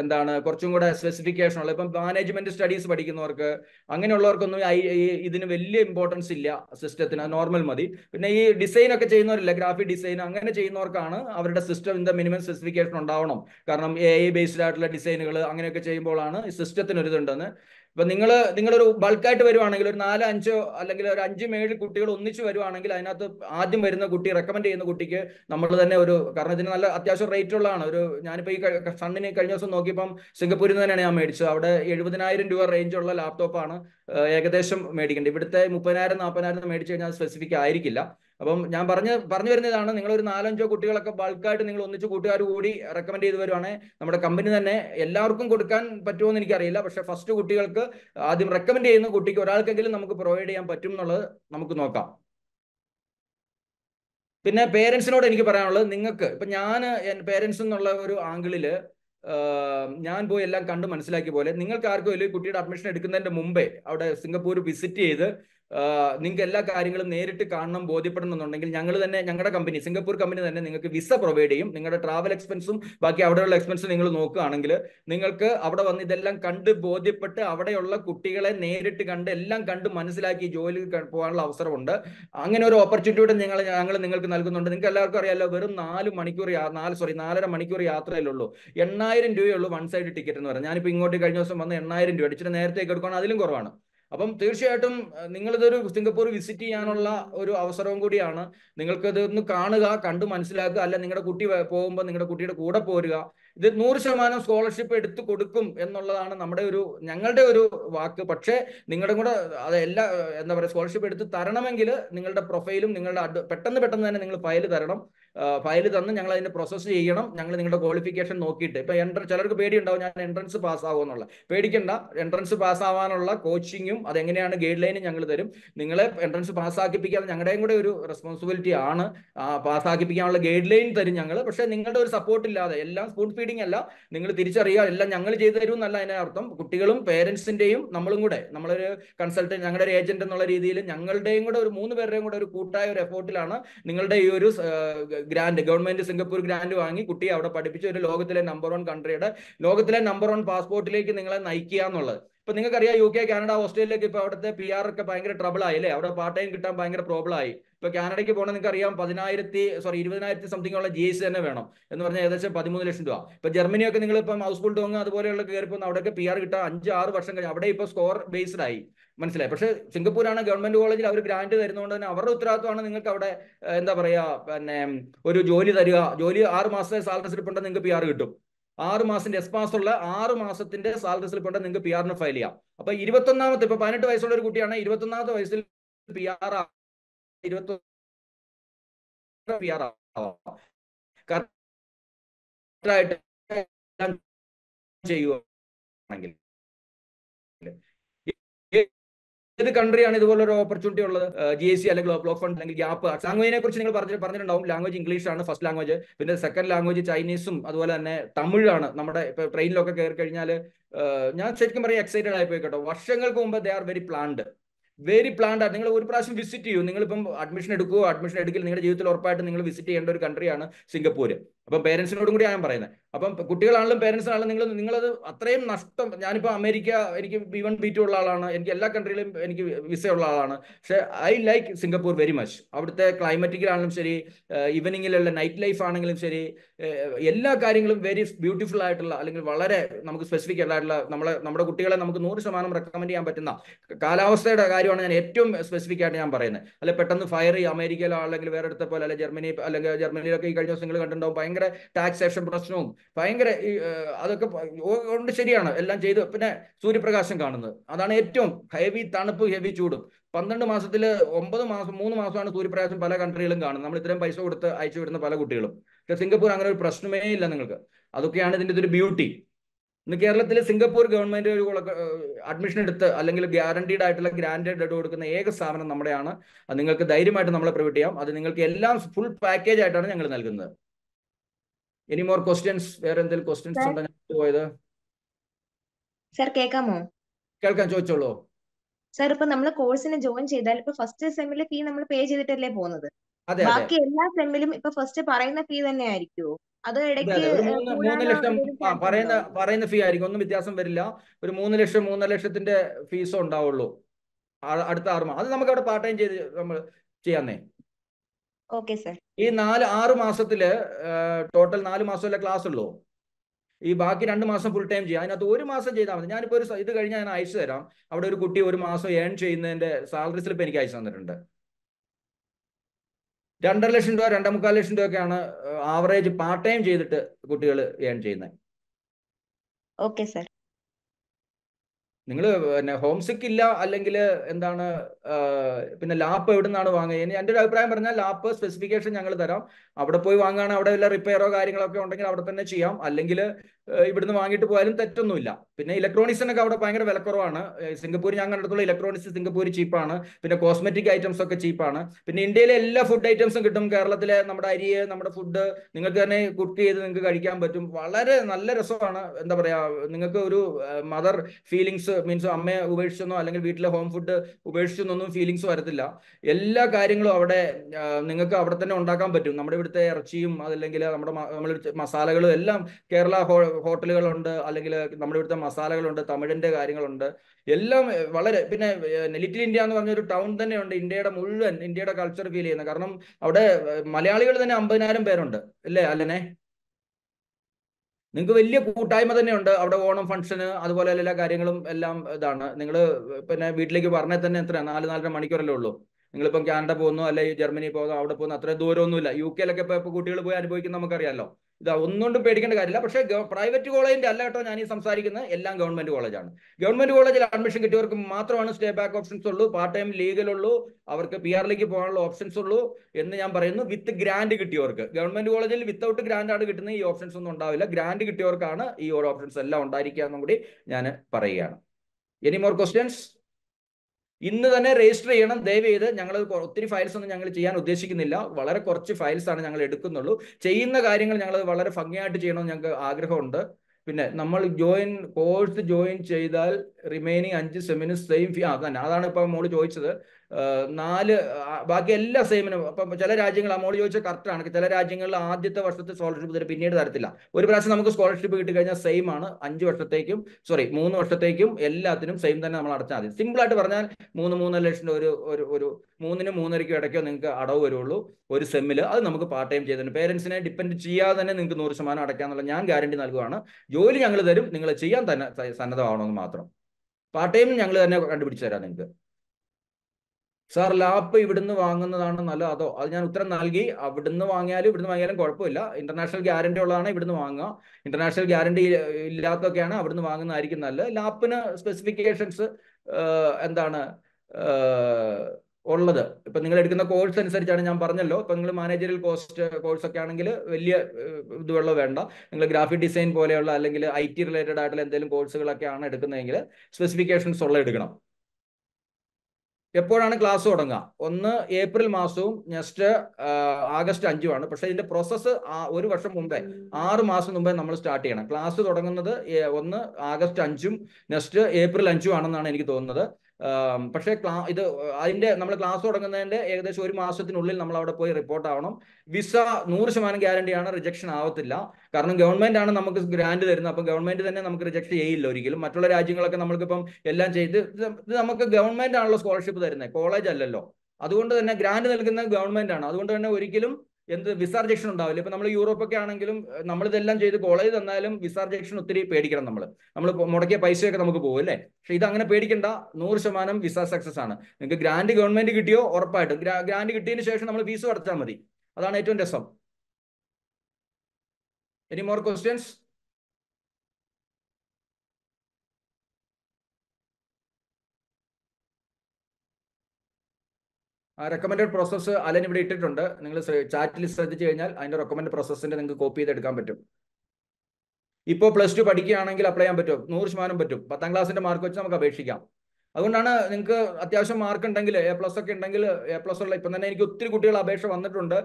എന്താണ് കുറച്ചും കൂടെ സ്പെസിഫിക്കേഷൻ ഉള്ള ഇപ്പം മാനേജ്മെന്റ് സ്റ്റഡീസ് പഠിക്കുന്നവർക്ക് അങ്ങനെയുള്ളവർക്കൊന്നും ഇതിന് വലിയ ഇമ്പോർട്ടൻസ് ഇല്ല സിസ്റ്റത്തിന് നോർമൽ മതി പിന്നെ ഈ ഡിസൈൻ ഒക്കെ ചെയ്യുന്നവരില്ല ഗ്രാഫിക് ഡിസൈൻ അങ്ങനെ ചെയ്യുന്നവർക്കാണ് അവരുടെ സിസ്റ്റം ഇന്ത മിനിമം സ്പെസിഫിക്കേഷൻ ഉണ്ടാവണം കാരണം എ ഐ ബേസ്ഡ് ആയിട്ടുള്ള ഡിസൈനുകൾ അങ്ങനെയൊക്കെ ചെയ്യുമ്പോഴാണ് സിസ്റ്റത്തിന് ഒരു ഇതുണ്ടെന്ന് ഇപ്പൊ നിങ്ങൾ നിങ്ങളൊരു ബൾക്കായിട്ട് വരുവാണെങ്കിൽ ഒരു നാലോ അഞ്ചോ അല്ലെങ്കിൽ ഒരു അഞ്ച് മേഴ് കുട്ടികൾ ഒന്നിച്ച് വരുവാണെങ്കിൽ അതിനകത്ത് ആദ്യം വരുന്ന കുട്ടി റെക്കമെൻഡ് ചെയ്യുന്ന കുട്ടിക്ക് നമ്മൾ തന്നെ ഒരു കാരണം ഇതിന് നല്ല അത്യാവശ്യം റേറ്റ് ഉള്ളതാണ് ഒരു ഞാനിപ്പോ ഈ സണ്ണിന് കഴിഞ്ഞ ദിവസം നോക്കിയപ്പം സിംഗപ്പൂരിൽ നിന്ന് തന്നെയാണ് ഞാൻ മേടിച്ചത് അവിടെ എഴുപതിനായിരം രൂപ റേഞ്ച് ഉള്ള ലാപ്ടോപ്പാണ് ഏകദേശം മേടിക്കേണ്ടത് ഇവിടുത്തെ മുപ്പതിനായിരം നാൽപ്പതിനായിരം മേടിച്ചു കഴിഞ്ഞാൽ സ്പെസിഫിക് ആയിരിക്കില്ല അപ്പം ഞാൻ പറഞ്ഞ പറഞ്ഞു വരുന്നതാണ് നിങ്ങൾ ഒരു നാലഞ്ചോ കുട്ടികളൊക്കെ ബൾക്കായിട്ട് നിങ്ങൾ ഒന്നിച്ച് കൂട്ടുകാർ കൂടി റെക്കമെൻഡ് ചെയ്ത് വരുവാണെങ്കിൽ നമ്മുടെ കമ്പനി തന്നെ എല്ലാവർക്കും കൊടുക്കാൻ പറ്റുമോ എന്ന് എനിക്കറിയില്ല പക്ഷെ ഫസ്റ്റ് കുട്ടികൾക്ക് ആദ്യം റെക്കമെൻഡ് ചെയ്യുന്ന കുട്ടിക്ക് ഒരാൾക്കെങ്കിലും നമുക്ക് പ്രൊവൈഡ് ചെയ്യാൻ പറ്റും എന്നുള്ളത് നമുക്ക് നോക്കാം പിന്നെ പേരൻസിനോട് എനിക്ക് പറയാനുള്ളത് നിങ്ങൾക്ക് ഇപ്പൊ ഞാൻ പേരൻസ് എന്നുള്ള ഒരു ആംഗിളില് ഞാൻ പോയി എല്ലാം കണ്ട് മനസ്സിലാക്കിയ പോലെ നിങ്ങൾക്ക് ആർക്കും വലിയ കുട്ടിയുടെ അഡ്മിഷൻ എടുക്കുന്നതിന്റെ മുമ്പേ അവിടെ സിംഗപ്പൂർ വിസിറ്റ് ചെയ്ത് നിങ്ങൾക്ക് എല്ലാ കാര്യങ്ങളും നേരിട്ട് കാണണം ബോധ്യപ്പെടണം എന്നുണ്ടെങ്കിൽ ഞങ്ങൾ തന്നെ ഞങ്ങളുടെ കമ്പനി സിംഗപ്പൂർ കമ്പനി തന്നെ നിങ്ങൾക്ക് വിസ പ്രൊവൈഡ് ചെയ്യും നിങ്ങളുടെ ട്രാവൽ എക്സ്പെൻസും ബാക്കി അവിടെയുള്ള എക്സ്പെൻസും നിങ്ങൾ നോക്കുകയാണെങ്കിൽ നിങ്ങൾക്ക് അവിടെ വന്ന് ഇതെല്ലാം കണ്ട് ബോധ്യപ്പെട്ട് അവിടെയുള്ള കുട്ടികളെ നേരിട്ട് കണ്ട് എല്ലാം കണ്ട് മനസ്സിലാക്കി ജോലി പോകാനുള്ള അവസരമുണ്ട് അങ്ങനെ ഒരു ഓപ്പർച്യൂണിറ്റിയുടെ ഞങ്ങൾ ഞങ്ങൾ നിങ്ങൾക്ക് നൽകുന്നുണ്ട് നിങ്ങൾക്ക് എല്ലാവർക്കും അറിയാമല്ലോ വെറും നാല് മണിക്കൂർ നാല് സോറി നാലര മണിക്കൂർ ഉള്ളൂ എണ്ണായിരം രൂപയുള്ളൂ വൺ സൈഡ് ടിക്കറ്റ് എന്ന് പറഞ്ഞാൽ ഞാനിപ്പോൾ ഇങ്ങോട്ട് കഴിഞ്ഞ ദിവസം വന്ന് എണ്ണായിരം രൂപ അടിച്ചിട്ട് നേരത്തേക്ക് എടുക്കണം അതിലും കുറവാണ് അപ്പം തീർച്ചയായിട്ടും നിങ്ങളിതൊരു സിംഗപ്പൂർ വിസിറ്റ് ചെയ്യാനുള്ള ഒരു അവസരവും കൂടിയാണ് നിങ്ങൾക്കത് ഒന്ന് കാണുക കണ്ടു മനസ്സിലാക്കുക അല്ല നിങ്ങളുടെ കുട്ടി പോകുമ്പോൾ നിങ്ങളുടെ കുട്ടിയുടെ കൂടെ പോരുക ഇത് നൂറ് ശതമാനം സ്കോളർഷിപ്പ് എടുത്തു കൊടുക്കും എന്നുള്ളതാണ് നമ്മുടെ ഒരു ഞങ്ങളുടെ ഒരു വാക്ക് പക്ഷേ നിങ്ങളുടെ കൂടെ അത് എല്ലാ എന്താ പറയുക സ്കോളർഷിപ്പ് എടുത്ത് തരണമെങ്കിൽ നിങ്ങളുടെ പ്രൊഫൈലും നിങ്ങളുടെ പെട്ടെന്ന് പെട്ടെന്ന് തന്നെ നിങ്ങൾ ഫയൽ തരണം ഫയൽ തന്ന് ഞങ്ങൾ അതിന്റെ പ്രോസസ് ചെയ്യണം ഞങ്ങൾ നിങ്ങളുടെ ക്വാളിഫിക്കേഷൻ നോക്കിയിട്ട് ഇപ്പൊ എൻട്രൻ ചിലർക്ക് പേടിയുണ്ടാവും ഞാൻ എൻട്രൻസ് പാസ് ആകുമെന്നുള്ള പേടിക്കണ്ട എൻട്രൻസ് പാസ് ആവാനുള്ള കോച്ചിങ്ങും അതെങ്ങനെയാണ് ഗൈഡ് ലൈനും ഞങ്ങൾ തരും നിങ്ങളെ എൻട്രൻസ് പാസ്സാക്കിപ്പിക്കാൻ ഞങ്ങളുടെയും കൂടെ ഒരു റെസ്പോൺസിബിലിറ്റി ആണ് പാസ്സാക്കിപ്പിക്കാനുള്ള ഗൈഡ് ലൈൻ തരും ഞങ്ങൾ പക്ഷേ നിങ്ങളുടെ ഒരു സപ്പോർട്ട് ഇല്ലാതെ എല്ലാം സ്പൂൺ ഫീഡിംഗ് അല്ല നിങ്ങൾ തിരിച്ചറിയുക എല്ലാം ഞങ്ങൾ ചെയ്തു തരും എന്നല്ല അതിനർത്ഥം അർത്ഥം കുട്ടികളും പേരൻസിന്റെയും നമ്മളും കൂടെ നമ്മളൊരു കൺസൾട്ടന്റ് ഞങ്ങളുടെ ഒരു ഏജന്റ് എന്നുള്ള രീതിയിൽ ഞങ്ങളുടെയും കൂടെ ഒരു മൂന്ന് പേരുടെയും കൂടെ ഒരു കൂട്ടായ ഒരു എഫോർട്ടിലാണ് നിങ്ങളുടെ ഈ ഒരു ഗ്രാൻഡ് ഗവൺമെന്റ് സിംഗപ്പൂർ ഗ്രാൻഡ് വാങ്ങി കുട്ടിയെ അവിടെ പഠിപ്പിച്ച് ഒരു ലോകത്തിലെ നമ്പർ വൺ കൺട്രിയുടെ ലോകത്തിലെ നമ്പർ വൺ പാസ്പോർട്ടിലേക്ക് നിങ്ങളെ നയിക്കുക എന്നുള്ളത് ഇപ്പൊ നിങ്ങൾക്കറിയാം യു കെ കാനഡ ഓസ്ട്രേലിയയിലേക്ക് ഇപ്പൊ അവിടുത്തെ പി ആർ ഒക്കെ ഭയങ്കര ട്രബിൾ ആയി അല്ലേ അവിടെ പാർട്ട് ടൈം കിട്ടാൻ ഭയങ്കര പ്രോബ്ലം ആയി ഇപ്പൊ കാനഡയ്ക്ക് പോകണം നിങ്ങൾക്ക് അറിയാം പതിനായിരത്തി സോറി ഇരുപതിനായിരത്തി സംതിങ് ഉള്ള ജി എസ് തന്നെ വേണം എന്ന് പറഞ്ഞാൽ ഏകദേശം പതിമൂന്ന് ലക്ഷം രൂപ ഇപ്പൊ ജർമ്മനിയൊക്കെ നിങ്ങൾ ഇപ്പം ഹൗസ് ഫുൾ ടോങ് അതുപോലെയുള്ള കയറിപ്പോ അവിടെയൊക്കെ പി ആർ കിട്ടാൻ അഞ്ച് ആറ് വർഷം കഴിഞ്ഞു അവിടെ ഇപ്പൊ സ്കോർ ബേസ്ഡ് ആയി മനസ്സിലായി പക്ഷെ സിംഗപ്പൂരാണ് ഗവൺമെന്റ് കോളേജിൽ അവർ ഗ്രാന്റ് തരുന്നതുകൊണ്ട് തന്നെ അവരുടെ ഉത്തരവാദിത്വമാണ് നിങ്ങൾക്ക് അവിടെ എന്താ പറയാ പിന്നെ ഒരു ജോലി തരിക ജോലി ആറ് മാസത്തെ സാലറി സ്ലിപ്പ് ഉണ്ടെങ്കിൽ നിങ്ങൾക്ക് പി ആർ കിട്ടും ആറ് മാസത്തിന്റെ എസ് പാസ് ഉള്ള ആറ് മാസത്തിന്റെ സാലറി സ്ലിപ്പ് ഉണ്ടെങ്കിൽ നിങ്ങൾക്ക് പി ആറിന് ഫയൽ ചെയ്യാം അപ്പൊ ഇരുപത്തൊന്നാമത്തെ ഇപ്പൊ പതിനെട്ട് വയസ്സുള്ള ഒരു കുട്ടിയാണ് ഇരുപത്തൊന്നാമത്തെ വയസ്സിൽ പി ആർ ഇരുപത്തി പി കറക്റ്റായിട്ട് ചെയ്യുകയാണെങ്കിൽ ഏത് കൺട്രിയാണ് ഇതുപോലെ ഒരു ഓപ്പർച്യൂണിറ്റി ഉള്ളത് ജി എസ് സി അല്ലെങ്കിൽ ബ്ലോക്ക് ഫണ്ട് അല്ലെങ്കിൽ ഗ്യാപ്പ് ലാംഗ്വേജിനെ കുറിച്ച് നിങ്ങൾ പറഞ്ഞിട്ട് പറഞ്ഞിട്ടുണ്ടാവും ലാംഗ്വേജ് ഇംഗ്ലീഷ് ആണ് ഫസ്റ്റ് ലാംഗ്വേജ് പിന്നെ സെക്കൻഡ് ലാംഗ്വേജ് ചൈനീസും അതുപോലെ തന്നെ തമിഴാണ് നമ്മുടെ ഇപ്പൊ ട്രെയിനിലൊക്കെ കയറി കഴിഞ്ഞാൽ ഞാൻ ശരിക്കും പറയാം എക്സൈറ്റഡ് ആയി പോയി കേട്ടോ വർഷങ്ങൾക്ക് മുമ്പ് they are very planned very planned ആണ് നിങ്ങൾ ഒരു പ്രാവശ്യം വിസിറ്റ് ചെയ്യൂ നിങ്ങൾ ഇപ്പം അഡ്മിഷൻ എടുക്കുകയോ അഡ്മിഷൻ എടുക്കില്ല നിങ്ങളുടെ ജീവിതത്തിൽ ഉറപ്പായിട്ട് നിങ്ങൾ വിസിറ്റ് ചെയ്യേണ്ട ഒരു കൺട്രിയാണ് സിംഗപ്പൂർ അപ്പൊ പേരൻസിനോടും കൂടി ഞാൻ പറയുന്നത് അപ്പം കുട്ടികളാണെങ്കിലും പേരൻസിനാണെങ്കിലും നിങ്ങൾ നിങ്ങളത് അത്രയും നഷ്ടം ഞാനിപ്പോൾ അമേരിക്ക എനിക്ക് ബി വൺ ബി ടു ഉള്ള ആളാണ് എനിക്ക് എല്ലാ കൺട്രിയിലും എനിക്ക് വിസ ഉള്ള ആളാണ് പക്ഷെ I like Singapore very much അവിടുത്തെ ക്ലൈമറ്റിക്കിലാണെങ്കിലും ശരി ഈവനിങ്ങിലുള്ള നൈറ്റ് ലൈഫ് ആണെങ്കിലും ശരി എല്ലാ കാര്യങ്ങളും വെരി ബ്യൂട്ടിഫുൾ ആയിട്ടുള്ള അല്ലെങ്കിൽ വളരെ നമുക്ക് സ്പെസിഫിക് ആയിട്ടുള്ള നമ്മളെ നമ്മുടെ കുട്ടികളെ നമുക്ക് നൂറ് ശതമാനം റെക്കമെൻഡ് ചെയ്യാൻ പറ്റുന്ന കാലാവസ്ഥയുടെ കാര്യമാണ് ഞാൻ ഏറ്റവും സ്പെസിഫിക് ആയിട്ട് ഞാൻ പറയുന്നത് അല്ലെ പെട്ടെന്ന് ഫയർ അമേരിക്കയിലോ അല്ലെങ്കിൽ വേറെ പോലെ അല്ലെങ്കിൽ ജർമ്മനി അല്ലെങ്കിൽ ജർമ്മനിയിലൊക്കെ ഈ കഴിഞ്ഞ ദിവസങ്ങൾ നിങ്ങൾ കണ്ടിട്ടുണ്ടാവും ഭയങ്കര ഭയങ്കര ടാക്സേഷൻ പ്രശ്നവും ഭയങ്കര അതൊക്കെ കൊണ്ട് ശരിയാണ് എല്ലാം ചെയ്ത് പിന്നെ സൂര്യപ്രകാശം കാണുന്നത് അതാണ് ഏറ്റവും ഹെവി തണുപ്പ് ഹെവി ചൂടും പന്ത്രണ്ട് മാസത്തിൽ ഒമ്പത് മാസം മൂന്ന് മാസമാണ് സൂര്യപ്രകാശം പല കൺട്രികളും കാണുന്നത് നമ്മൾ ഇത്രയും പൈസ കൊടുത്ത് അയച്ചു വിടുന്ന പല കുട്ടികളും പക്ഷെ സിംഗപ്പൂർ അങ്ങനെ ഒരു പ്രശ്നമേ ഇല്ല നിങ്ങൾക്ക് അതൊക്കെയാണ് ഇതിൻ്റെ ഒരു ബ്യൂട്ടി ഇന്ന് കേരളത്തിൽ സിംഗപ്പൂർ ഗവൺമെന്റ് ഒരു അഡ്മിഷൻ എടുത്ത് അല്ലെങ്കിൽ ഗ്യാരണ്ടീഡ് ആയിട്ടുള്ള ഗ്രാൻഡ് എടുത്ത് കൊടുക്കുന്ന ഏക സ്ഥാപനം നമ്മുടെയാണ് അത് നിങ്ങൾക്ക് ധൈര്യമായിട്ട് നമ്മളെ പ്രൊവൈഡ് ചെയ്യാം അത് നിങ്ങൾക്ക് എല്ലാം ഫുൾ പാക്കേജ് ആയിട്ടാണ് ഞങ്ങൾ നൽകുന്നത് എനി മോർ ക്വസ്റ്റ്യൻസ് വേറെ എന്തെങ്കിലും ക്വസ്റ്റ്യൻസ് ഉണ്ടോ ഞാൻ പോയത് സർ കേൾക്കാമോ കേൾക്കാൻ ചോദിച്ചോളൂ സർ ഇപ്പൊ നമ്മൾ കോഴ്സിന് ജോയിൻ ചെയ്താൽ ഇപ്പൊ ഫസ്റ്റ് സെമ്മിലെ ഫീ നമ്മൾ പേ ചെയ്തിട്ടല്ലേ പോകുന്നത് ബാക്കി എല്ലാ സെമ്മിലും ഇപ്പൊ ഫസ്റ്റ് പറയുന്ന ഫീ തന്നെ ആയിരിക്കുമോ അതോ ഇടയ്ക്ക് മൂന്ന് ലക്ഷം പറയുന്ന പറയുന്ന ഫീ ആയിരിക്കും ഒന്നും വ്യത്യാസം വരില്ല ഒരു മൂന്ന് ലക്ഷം മൂന്നര ലക്ഷത്തിന്റെ ഫീസോ ഉണ്ടാവുള്ളൂ അടുത്ത ആറുമാസം അത് നമുക്ക് അവിടെ പാർട്ട് ടൈം ചെയ്ത് നമ്മൾ ചെയ്യാന്നേ ഈ നാല് ആറ് മാസത്തില് ടോട്ടൽ നാല് മാസം ക്ലാസ് ഉള്ളൂ ഈ ബാക്കി രണ്ട് മാസം ഫുൾ ടൈം ചെയ്യാം അതിനകത്ത് ഒരു മാസം ചെയ്താൽ മതി ഞാനിപ്പോ ഒരു ഇത് കഴിഞ്ഞാൽ ഞാൻ അയച്ചു തരാം അവിടെ ഒരു കുട്ടി ഒരു മാസം ഏൺ ചെയ്യുന്നതിന്റെ സാലറി സ്ലിപ്പ് എനിക്ക് അയച്ചു തന്നിട്ടുണ്ട് രണ്ടര ലക്ഷം രൂപ രണ്ടേ മുക്കാൽ ലക്ഷം രൂപയൊക്കെയാണ് ആവറേജ് പാർട്ട് ടൈം ചെയ്തിട്ട് കുട്ടികൾ ഏൺ ചെയ്യുന്നത് ഓക്കെ സർ നിങ്ങൾ പിന്നെ ഹോം സിക്ക് ഇല്ല അല്ലെങ്കിൽ എന്താണ് പിന്നെ ലാപ്പ് എവിടെ നിന്നാണ് വാങ്ങുക എൻ്റെ ഒരു അഭിപ്രായം പറഞ്ഞാൽ ലാപ്പ് സ്പെസിഫിക്കേഷൻ ഞങ്ങൾ തരാം അവിടെ പോയി വാങ്ങുകയാണെങ്കിൽ അവിടെ വല്ല റിപ്പയറോ കാര്യങ്ങളൊക്കെ ഉണ്ടെങ്കിൽ അവിടെ തന്നെ ചെയ്യാം അല്ലെങ്കിൽ ഇവിടുന്ന് വാങ്ങിയിട്ട് പോയാലും തെറ്റൊന്നുമില്ല പിന്നെ ഇലക്ട്രോണിക്സിനൊക്കെ അവിടെ ഭയങ്കര വിലക്കുറവാണ് സിംഗപ്പൂർ ഞാൻ കണ്ടിട്ടുള്ള ഇലക്ട്രോണിക്സ് സിംഗപ്പൂർ ചീപ്പാണ് പിന്നെ കോസ്മെറ്റിക് ഐറ്റംസ് ഒക്കെ ചീപ്പാണ് പിന്നെ ഇന്ത്യയിലെ എല്ലാ ഫുഡ് ഐറ്റംസും കിട്ടും കേരളത്തിലെ നമ്മുടെ അരി നമ്മുടെ ഫുഡ് നിങ്ങൾക്ക് തന്നെ കുക്ക് ചെയ്ത് നിങ്ങൾക്ക് കഴിക്കാൻ പറ്റും വളരെ നല്ല രസമാണ് എന്താ പറയാ നിങ്ങൾക്ക് ഒരു മദർ ഫീലിങ്സ് മീൻസ് അമ്മയെ ഉപേക്ഷിച്ചെന്നോ അല്ലെങ്കിൽ വീട്ടിലെ ഹോം ഫുഡ് ഉപേക്ഷിച്ചെന്നൊന്നും ഫീലിങ്സ് വരത്തില്ല എല്ലാ കാര്യങ്ങളും അവിടെ നിങ്ങൾക്ക് അവിടെ തന്നെ ഉണ്ടാക്കാൻ പറ്റും നമ്മുടെ ഇവിടുത്തെ ഇറച്ചിയും അതല്ലെങ്കിൽ നമ്മുടെ നമ്മൾ മസാലകളും എല്ലാം കേരള ഹോട്ടലുകളുണ്ട് അല്ലെങ്കിൽ നമ്മുടെ ഇവിടുത്തെ മസാലകളുണ്ട് തമിഴിന്റെ കാര്യങ്ങളുണ്ട് എല്ലാം വളരെ പിന്നെ ലിറ്റിൽ ഇന്ത്യ എന്ന് പറഞ്ഞ ഒരു ടൗൺ തന്നെയുണ്ട് ഇന്ത്യയുടെ മുഴുവൻ ഇന്ത്യയുടെ കൾച്ചർ ഫീൽ ചെയ്യുന്ന കാരണം അവിടെ മലയാളികൾ തന്നെ അമ്പതിനായിരം പേരുണ്ട് അല്ലേ അല്ലനെ നിങ്ങൾക്ക് വലിയ കൂട്ടായ്മ തന്നെയുണ്ട് അവിടെ ഓണം ഫംഗ്ഷന് അതുപോലെ എല്ലാ കാര്യങ്ങളും എല്ലാം ഇതാണ് നിങ്ങൾ പിന്നെ വീട്ടിലേക്ക് പറഞ്ഞാൽ തന്നെ എത്ര നാല് നാലര മണിക്കൂറല്ലേ ഉള്ളൂ നിങ്ങളിപ്പം കാനഡ പോകുന്നു അല്ലെങ്കിൽ ജർമ്മനി പോകുന്നു അവിടെ പോകുന്നു അത്ര ദൂരമൊന്നുമില്ല യു കെയിലൊക്കെ ഇപ്പോൾ കുട്ടികൾ പോയി അനുഭവിക്കുന്ന നമുക്കറിയാമല്ലോ ഇതാ ഒന്നുകൊണ്ടും പേടിക്കേണ്ട കാര്യമില്ല പക്ഷേ പ്രൈവറ്റ് കോളേജിന്റെ അല്ല കേട്ടോ ഞാൻ ഈ സംസാരിക്കുന്നത് എല്ലാം ഗവൺമെന്റ് കോളേജാണ് ഗവൺമെന്റ് കോളേജിൽ അഡ്മിഷൻ കിട്ടിയവർക്ക് മാത്രമാണ് സ്റ്റേ ബാക്ക് ഓപ്ഷൻസ് ഉള്ളൂ പാർട്ട് ടൈം ഉള്ളൂ അവർക്ക് പി ആറിലേക്ക് പോകാനുള്ള ഓപ്ഷൻസ് ഉള്ളൂ എന്ന് ഞാൻ പറയുന്നു വിത്ത് ഗ്രാൻഡ് കിട്ടിയവർക്ക് ഗവൺമെന്റ് കോളേജിൽ വിത്തൗട്ട് ഗ്രാൻഡ് ആണ് കിട്ടുന്ന ഈ ഓപ്ഷൻസ് ഒന്നും ഉണ്ടാവില്ല ഗ്രാൻഡ് കിട്ടിയവർക്കാണ് ഈ ഓരോ ഓപ്ഷൻസ് എല്ലാം ഉണ്ടായിരിക്കുക എന്നും കൂടി ഞാൻ പറയുകയാണ് എനി മോർ ക്വസ്റ്റ്യൻസ് ഇന്ന് തന്നെ രജിസ്റ്റർ ചെയ്യണം ദയവ് ചെയ്ത് ഞങ്ങൾ ഒത്തിരി ഫയൽസ് ഒന്നും ഞങ്ങൾ ചെയ്യാൻ ഉദ്ദേശിക്കുന്നില്ല വളരെ കുറച്ച് ഫയൽസ് ആണ് ഞങ്ങൾ എടുക്കുന്നുള്ളൂ ചെയ്യുന്ന കാര്യങ്ങൾ ഞങ്ങൾ വളരെ ഭംഗിയായിട്ട് ചെയ്യണമെന്ന് ഞങ്ങൾക്ക് ആഗ്രഹമുണ്ട് പിന്നെ നമ്മൾ ജോയിൻ കോഴ്സ് ജോയിൻ ചെയ്താൽ റിമൈനിങ് അഞ്ച് സെമിനിസ് സെയിം ഫീ ആ തന്നെ അതാണ് ഇപ്പം മോള് ചോദിച്ചത് നാല് ബാക്കി എല്ലാ അസൈൻമെന്റും അപ്പൊ ചില രാജ്യങ്ങൾ അമോൾ ചോദിച്ച കറക്റ്റാണ് ചില രാജ്യങ്ങളിൽ ആദ്യത്തെ വർഷത്തെ സ്കോളർഷിപ്പ് തരും പിന്നീട് തരത്തില്ല ഒരു പ്രാവശ്യം നമുക്ക് സ്കോളർഷിപ്പ് കിട്ടി കഴിഞ്ഞാൽ സെയിം ആണ് അഞ്ച് വർഷത്തേക്കും സോറി മൂന്ന് വർഷത്തേക്കും എല്ലാത്തിനും സെയിം തന്നെ നമ്മൾ അടച്ചാൽ മതി സിമ്പിൾ ആയിട്ട് പറഞ്ഞാൽ മൂന്ന് മൂന്നര ലക്ഷം ഒരു ഒരു ഒരു മൂന്നിനും മൂന്നരയ്ക്കും ഇടയ്ക്കോ നിങ്ങൾക്ക് അടവ് വരുള്ളൂ ഒരു സെമ്മിൽ അത് നമുക്ക് പാർട്ട് ടൈം ചെയ്തിട്ടുണ്ട് പേരൻസിനെ ഡിപ്പെൻഡ് ചെയ്യാതെ തന്നെ നിങ്ങൾക്ക് നൂറ് ശതമാനം അടയ്ക്കാന്നുള്ള ഞാൻ ഗ്യാരണ്ടി നൽകുവാണ് ജോലി ഞങ്ങൾ തരും നിങ്ങൾ ചെയ്യാൻ തന്നെ സന്നദ്ധമാവണമെന്ന് മാത്രം പാർട്ട് ടൈം ഞങ്ങൾ തന്നെ കണ്ടുപിടിച്ച് തരാം നിങ്ങൾക്ക് സാർ ലാപ്പ് ഇവിടുന്ന് വാങ്ങുന്നതാണ് നല്ല അതോ അത് ഞാൻ ഉത്തരം നൽകി അവിടുന്ന് വാങ്ങിയാലും ഇവിടുന്ന് വാങ്ങിയാലും കുഴപ്പമില്ല ഇന്റർനാഷണൽ ഗ്യാരണ്ടി ഉള്ളതാണ് ഇവിടുന്ന് വാങ്ങുക ഇന്റർനാഷണൽ ഗ്യാരണ്ടി ഇല്ലാത്തൊക്കെയാണ് അവിടുന്ന് വാങ്ങുന്നതായിരിക്കും നല്ലത് ലാപ്പിന് സ്പെസിഫിക്കേഷൻസ് എന്താണ് ഉള്ളത് ഇപ്പൊ നിങ്ങൾ എടുക്കുന്ന കോഴ്സ് അനുസരിച്ചാണ് ഞാൻ പറഞ്ഞല്ലോ ഇപ്പൊ നിങ്ങൾ മാനേജറിയൽ കോസ്റ്റ് കോഴ്സ് ഒക്കെ ആണെങ്കിൽ വലിയ ഇതുവെള്ളം വേണ്ട നിങ്ങൾ ഗ്രാഫിക് ഡിസൈൻ പോലെയുള്ള അല്ലെങ്കിൽ ഐ ടി റിലേറ്റഡ് ആയിട്ടുള്ള എന്തെങ്കിലും കോഴ്സുകളൊക്കെ ആണ് എടുക്കുന്നതെങ്കിൽ സ്പെസിഫിക്കേഷൻസ് ഉള്ള എടുക്കണം എപ്പോഴാണ് ക്ലാസ് തുടങ്ങുക ഒന്ന് ഏപ്രിൽ മാസവും നെക്സ്റ്റ് ആഗസ്റ്റ് അഞ്ചുമാണ് പക്ഷെ ഇതിന്റെ പ്രോസസ്സ് ഒരു വർഷം മുമ്പേ ആറ് മാസം മുമ്പേ നമ്മൾ സ്റ്റാർട്ട് ചെയ്യണം ക്ലാസ് തുടങ്ങുന്നത് ഒന്ന് ആഗസ്റ്റ് അഞ്ചും നെക്സ്റ്റ് ഏപ്രിൽ അഞ്ചും ആണെന്നാണ് എനിക്ക് തോന്നുന്നത് പക്ഷേ ക്ലാ ഇത് അതിന്റെ നമ്മൾ ക്ലാസ് തുടങ്ങുന്നതിന്റെ ഏകദേശം ഒരു മാസത്തിനുള്ളിൽ നമ്മൾ അവിടെ പോയി റിപ്പോർട്ട് ആവണം വിസ നൂറ് ശതമാനം ഗ്യാരണ്ടിയാണ് റിജക്ഷൻ ആവത്തില്ല കാരണം ഗവൺമെന്റ് ആണ് നമുക്ക് ഗ്രാന്റ് തരുന്നത് അപ്പം ഗവൺമെന്റ് തന്നെ നമുക്ക് റിജക്ട് ചെയ്യില്ല ഒരിക്കലും മറ്റുള്ള രാജ്യങ്ങളൊക്കെ നമുക്കിപ്പം എല്ലാം ചെയ്ത് ഇത് നമുക്ക് ഗവൺമെന്റ് ആണല്ലോ സ്കോളർഷിപ്പ് തരുന്നത് കോളേജ് അല്ലല്ലോ അതുകൊണ്ട് തന്നെ ഗ്രാന്റ് നൽകുന്നത് ഗവൺമെന്റ് ആണ് അതുകൊണ്ട് തന്നെ ഒരിക്കലും എന്ത് വിസാർജക്ഷൻ ഉണ്ടാവില്ല ഇപ്പൊ നമ്മൾ യൂറോപ്പൊക്കെ ആണെങ്കിലും നമ്മൾ ഇതെല്ലാം ചെയ്ത് കോളേജ് തന്നാലും വിസാർജക്ഷൻ ഒത്തിരി പേടിക്കണം നമ്മൾ നമ്മൾ മുടക്കിയ പൈസയൊക്കെ നമുക്ക് പോകും അല്ലേ പക്ഷെ ഇത് അങ്ങനെ പേടിക്കണ്ട നൂറ് ശതമാനം വിസ സക്സസ് ആണ് നിങ്ങൾക്ക് ഗ്രാൻഡ് ഗവൺമെന്റ് കിട്ടിയോ ഉറപ്പായിട്ടും ഗ്രാൻഡ് കിട്ടിയതിന് ശേഷം നമ്മൾ ഫീസ് അടച്ചാൽ മതി അതാണ് ഏറ്റവും രസം any more questions recommended process Alan ഇവിടെ ഇട്ടിട്ടുണ്ട് നിങ്ങൾ ചാറ്റിൽ ശ്രദ്ധിച്ചു കഴിഞ്ഞാൽ അതിന്റെ റെക്കമെൻഡ് പ്രോസസ്സിന്റെ നിങ്ങൾക്ക് കോപ്പി ചെയ്തെടുക്കാൻ പറ്റും ഇപ്പോൾ പ്ലസ് ടു പഠിക്കുകയാണെങ്കിൽ അപ്ലൈ ചെയ്യാൻ പറ്റും നൂറ് ശതമാനം പറ്റും പത്താം ക്ലാസ്സിന്റെ മാർക്ക് വെച്ച് നമുക്ക് അപേക്ഷിക്കാം അതുകൊണ്ടാണ് നിങ്ങൾക്ക് അത്യാവശ്യം മാർക്ക് ഉണ്ടെങ്കിൽ എ പ്ലസ് ഒക്കെ ഉണ്ടെങ്കിൽ എ പ്ലസ് ഉള്ള ഇപ്പം തന്നെ എനിക്ക് ഒത്തിരി കുട്ടികൾ അപേക്ഷ വന്നിട്ടുണ്ട്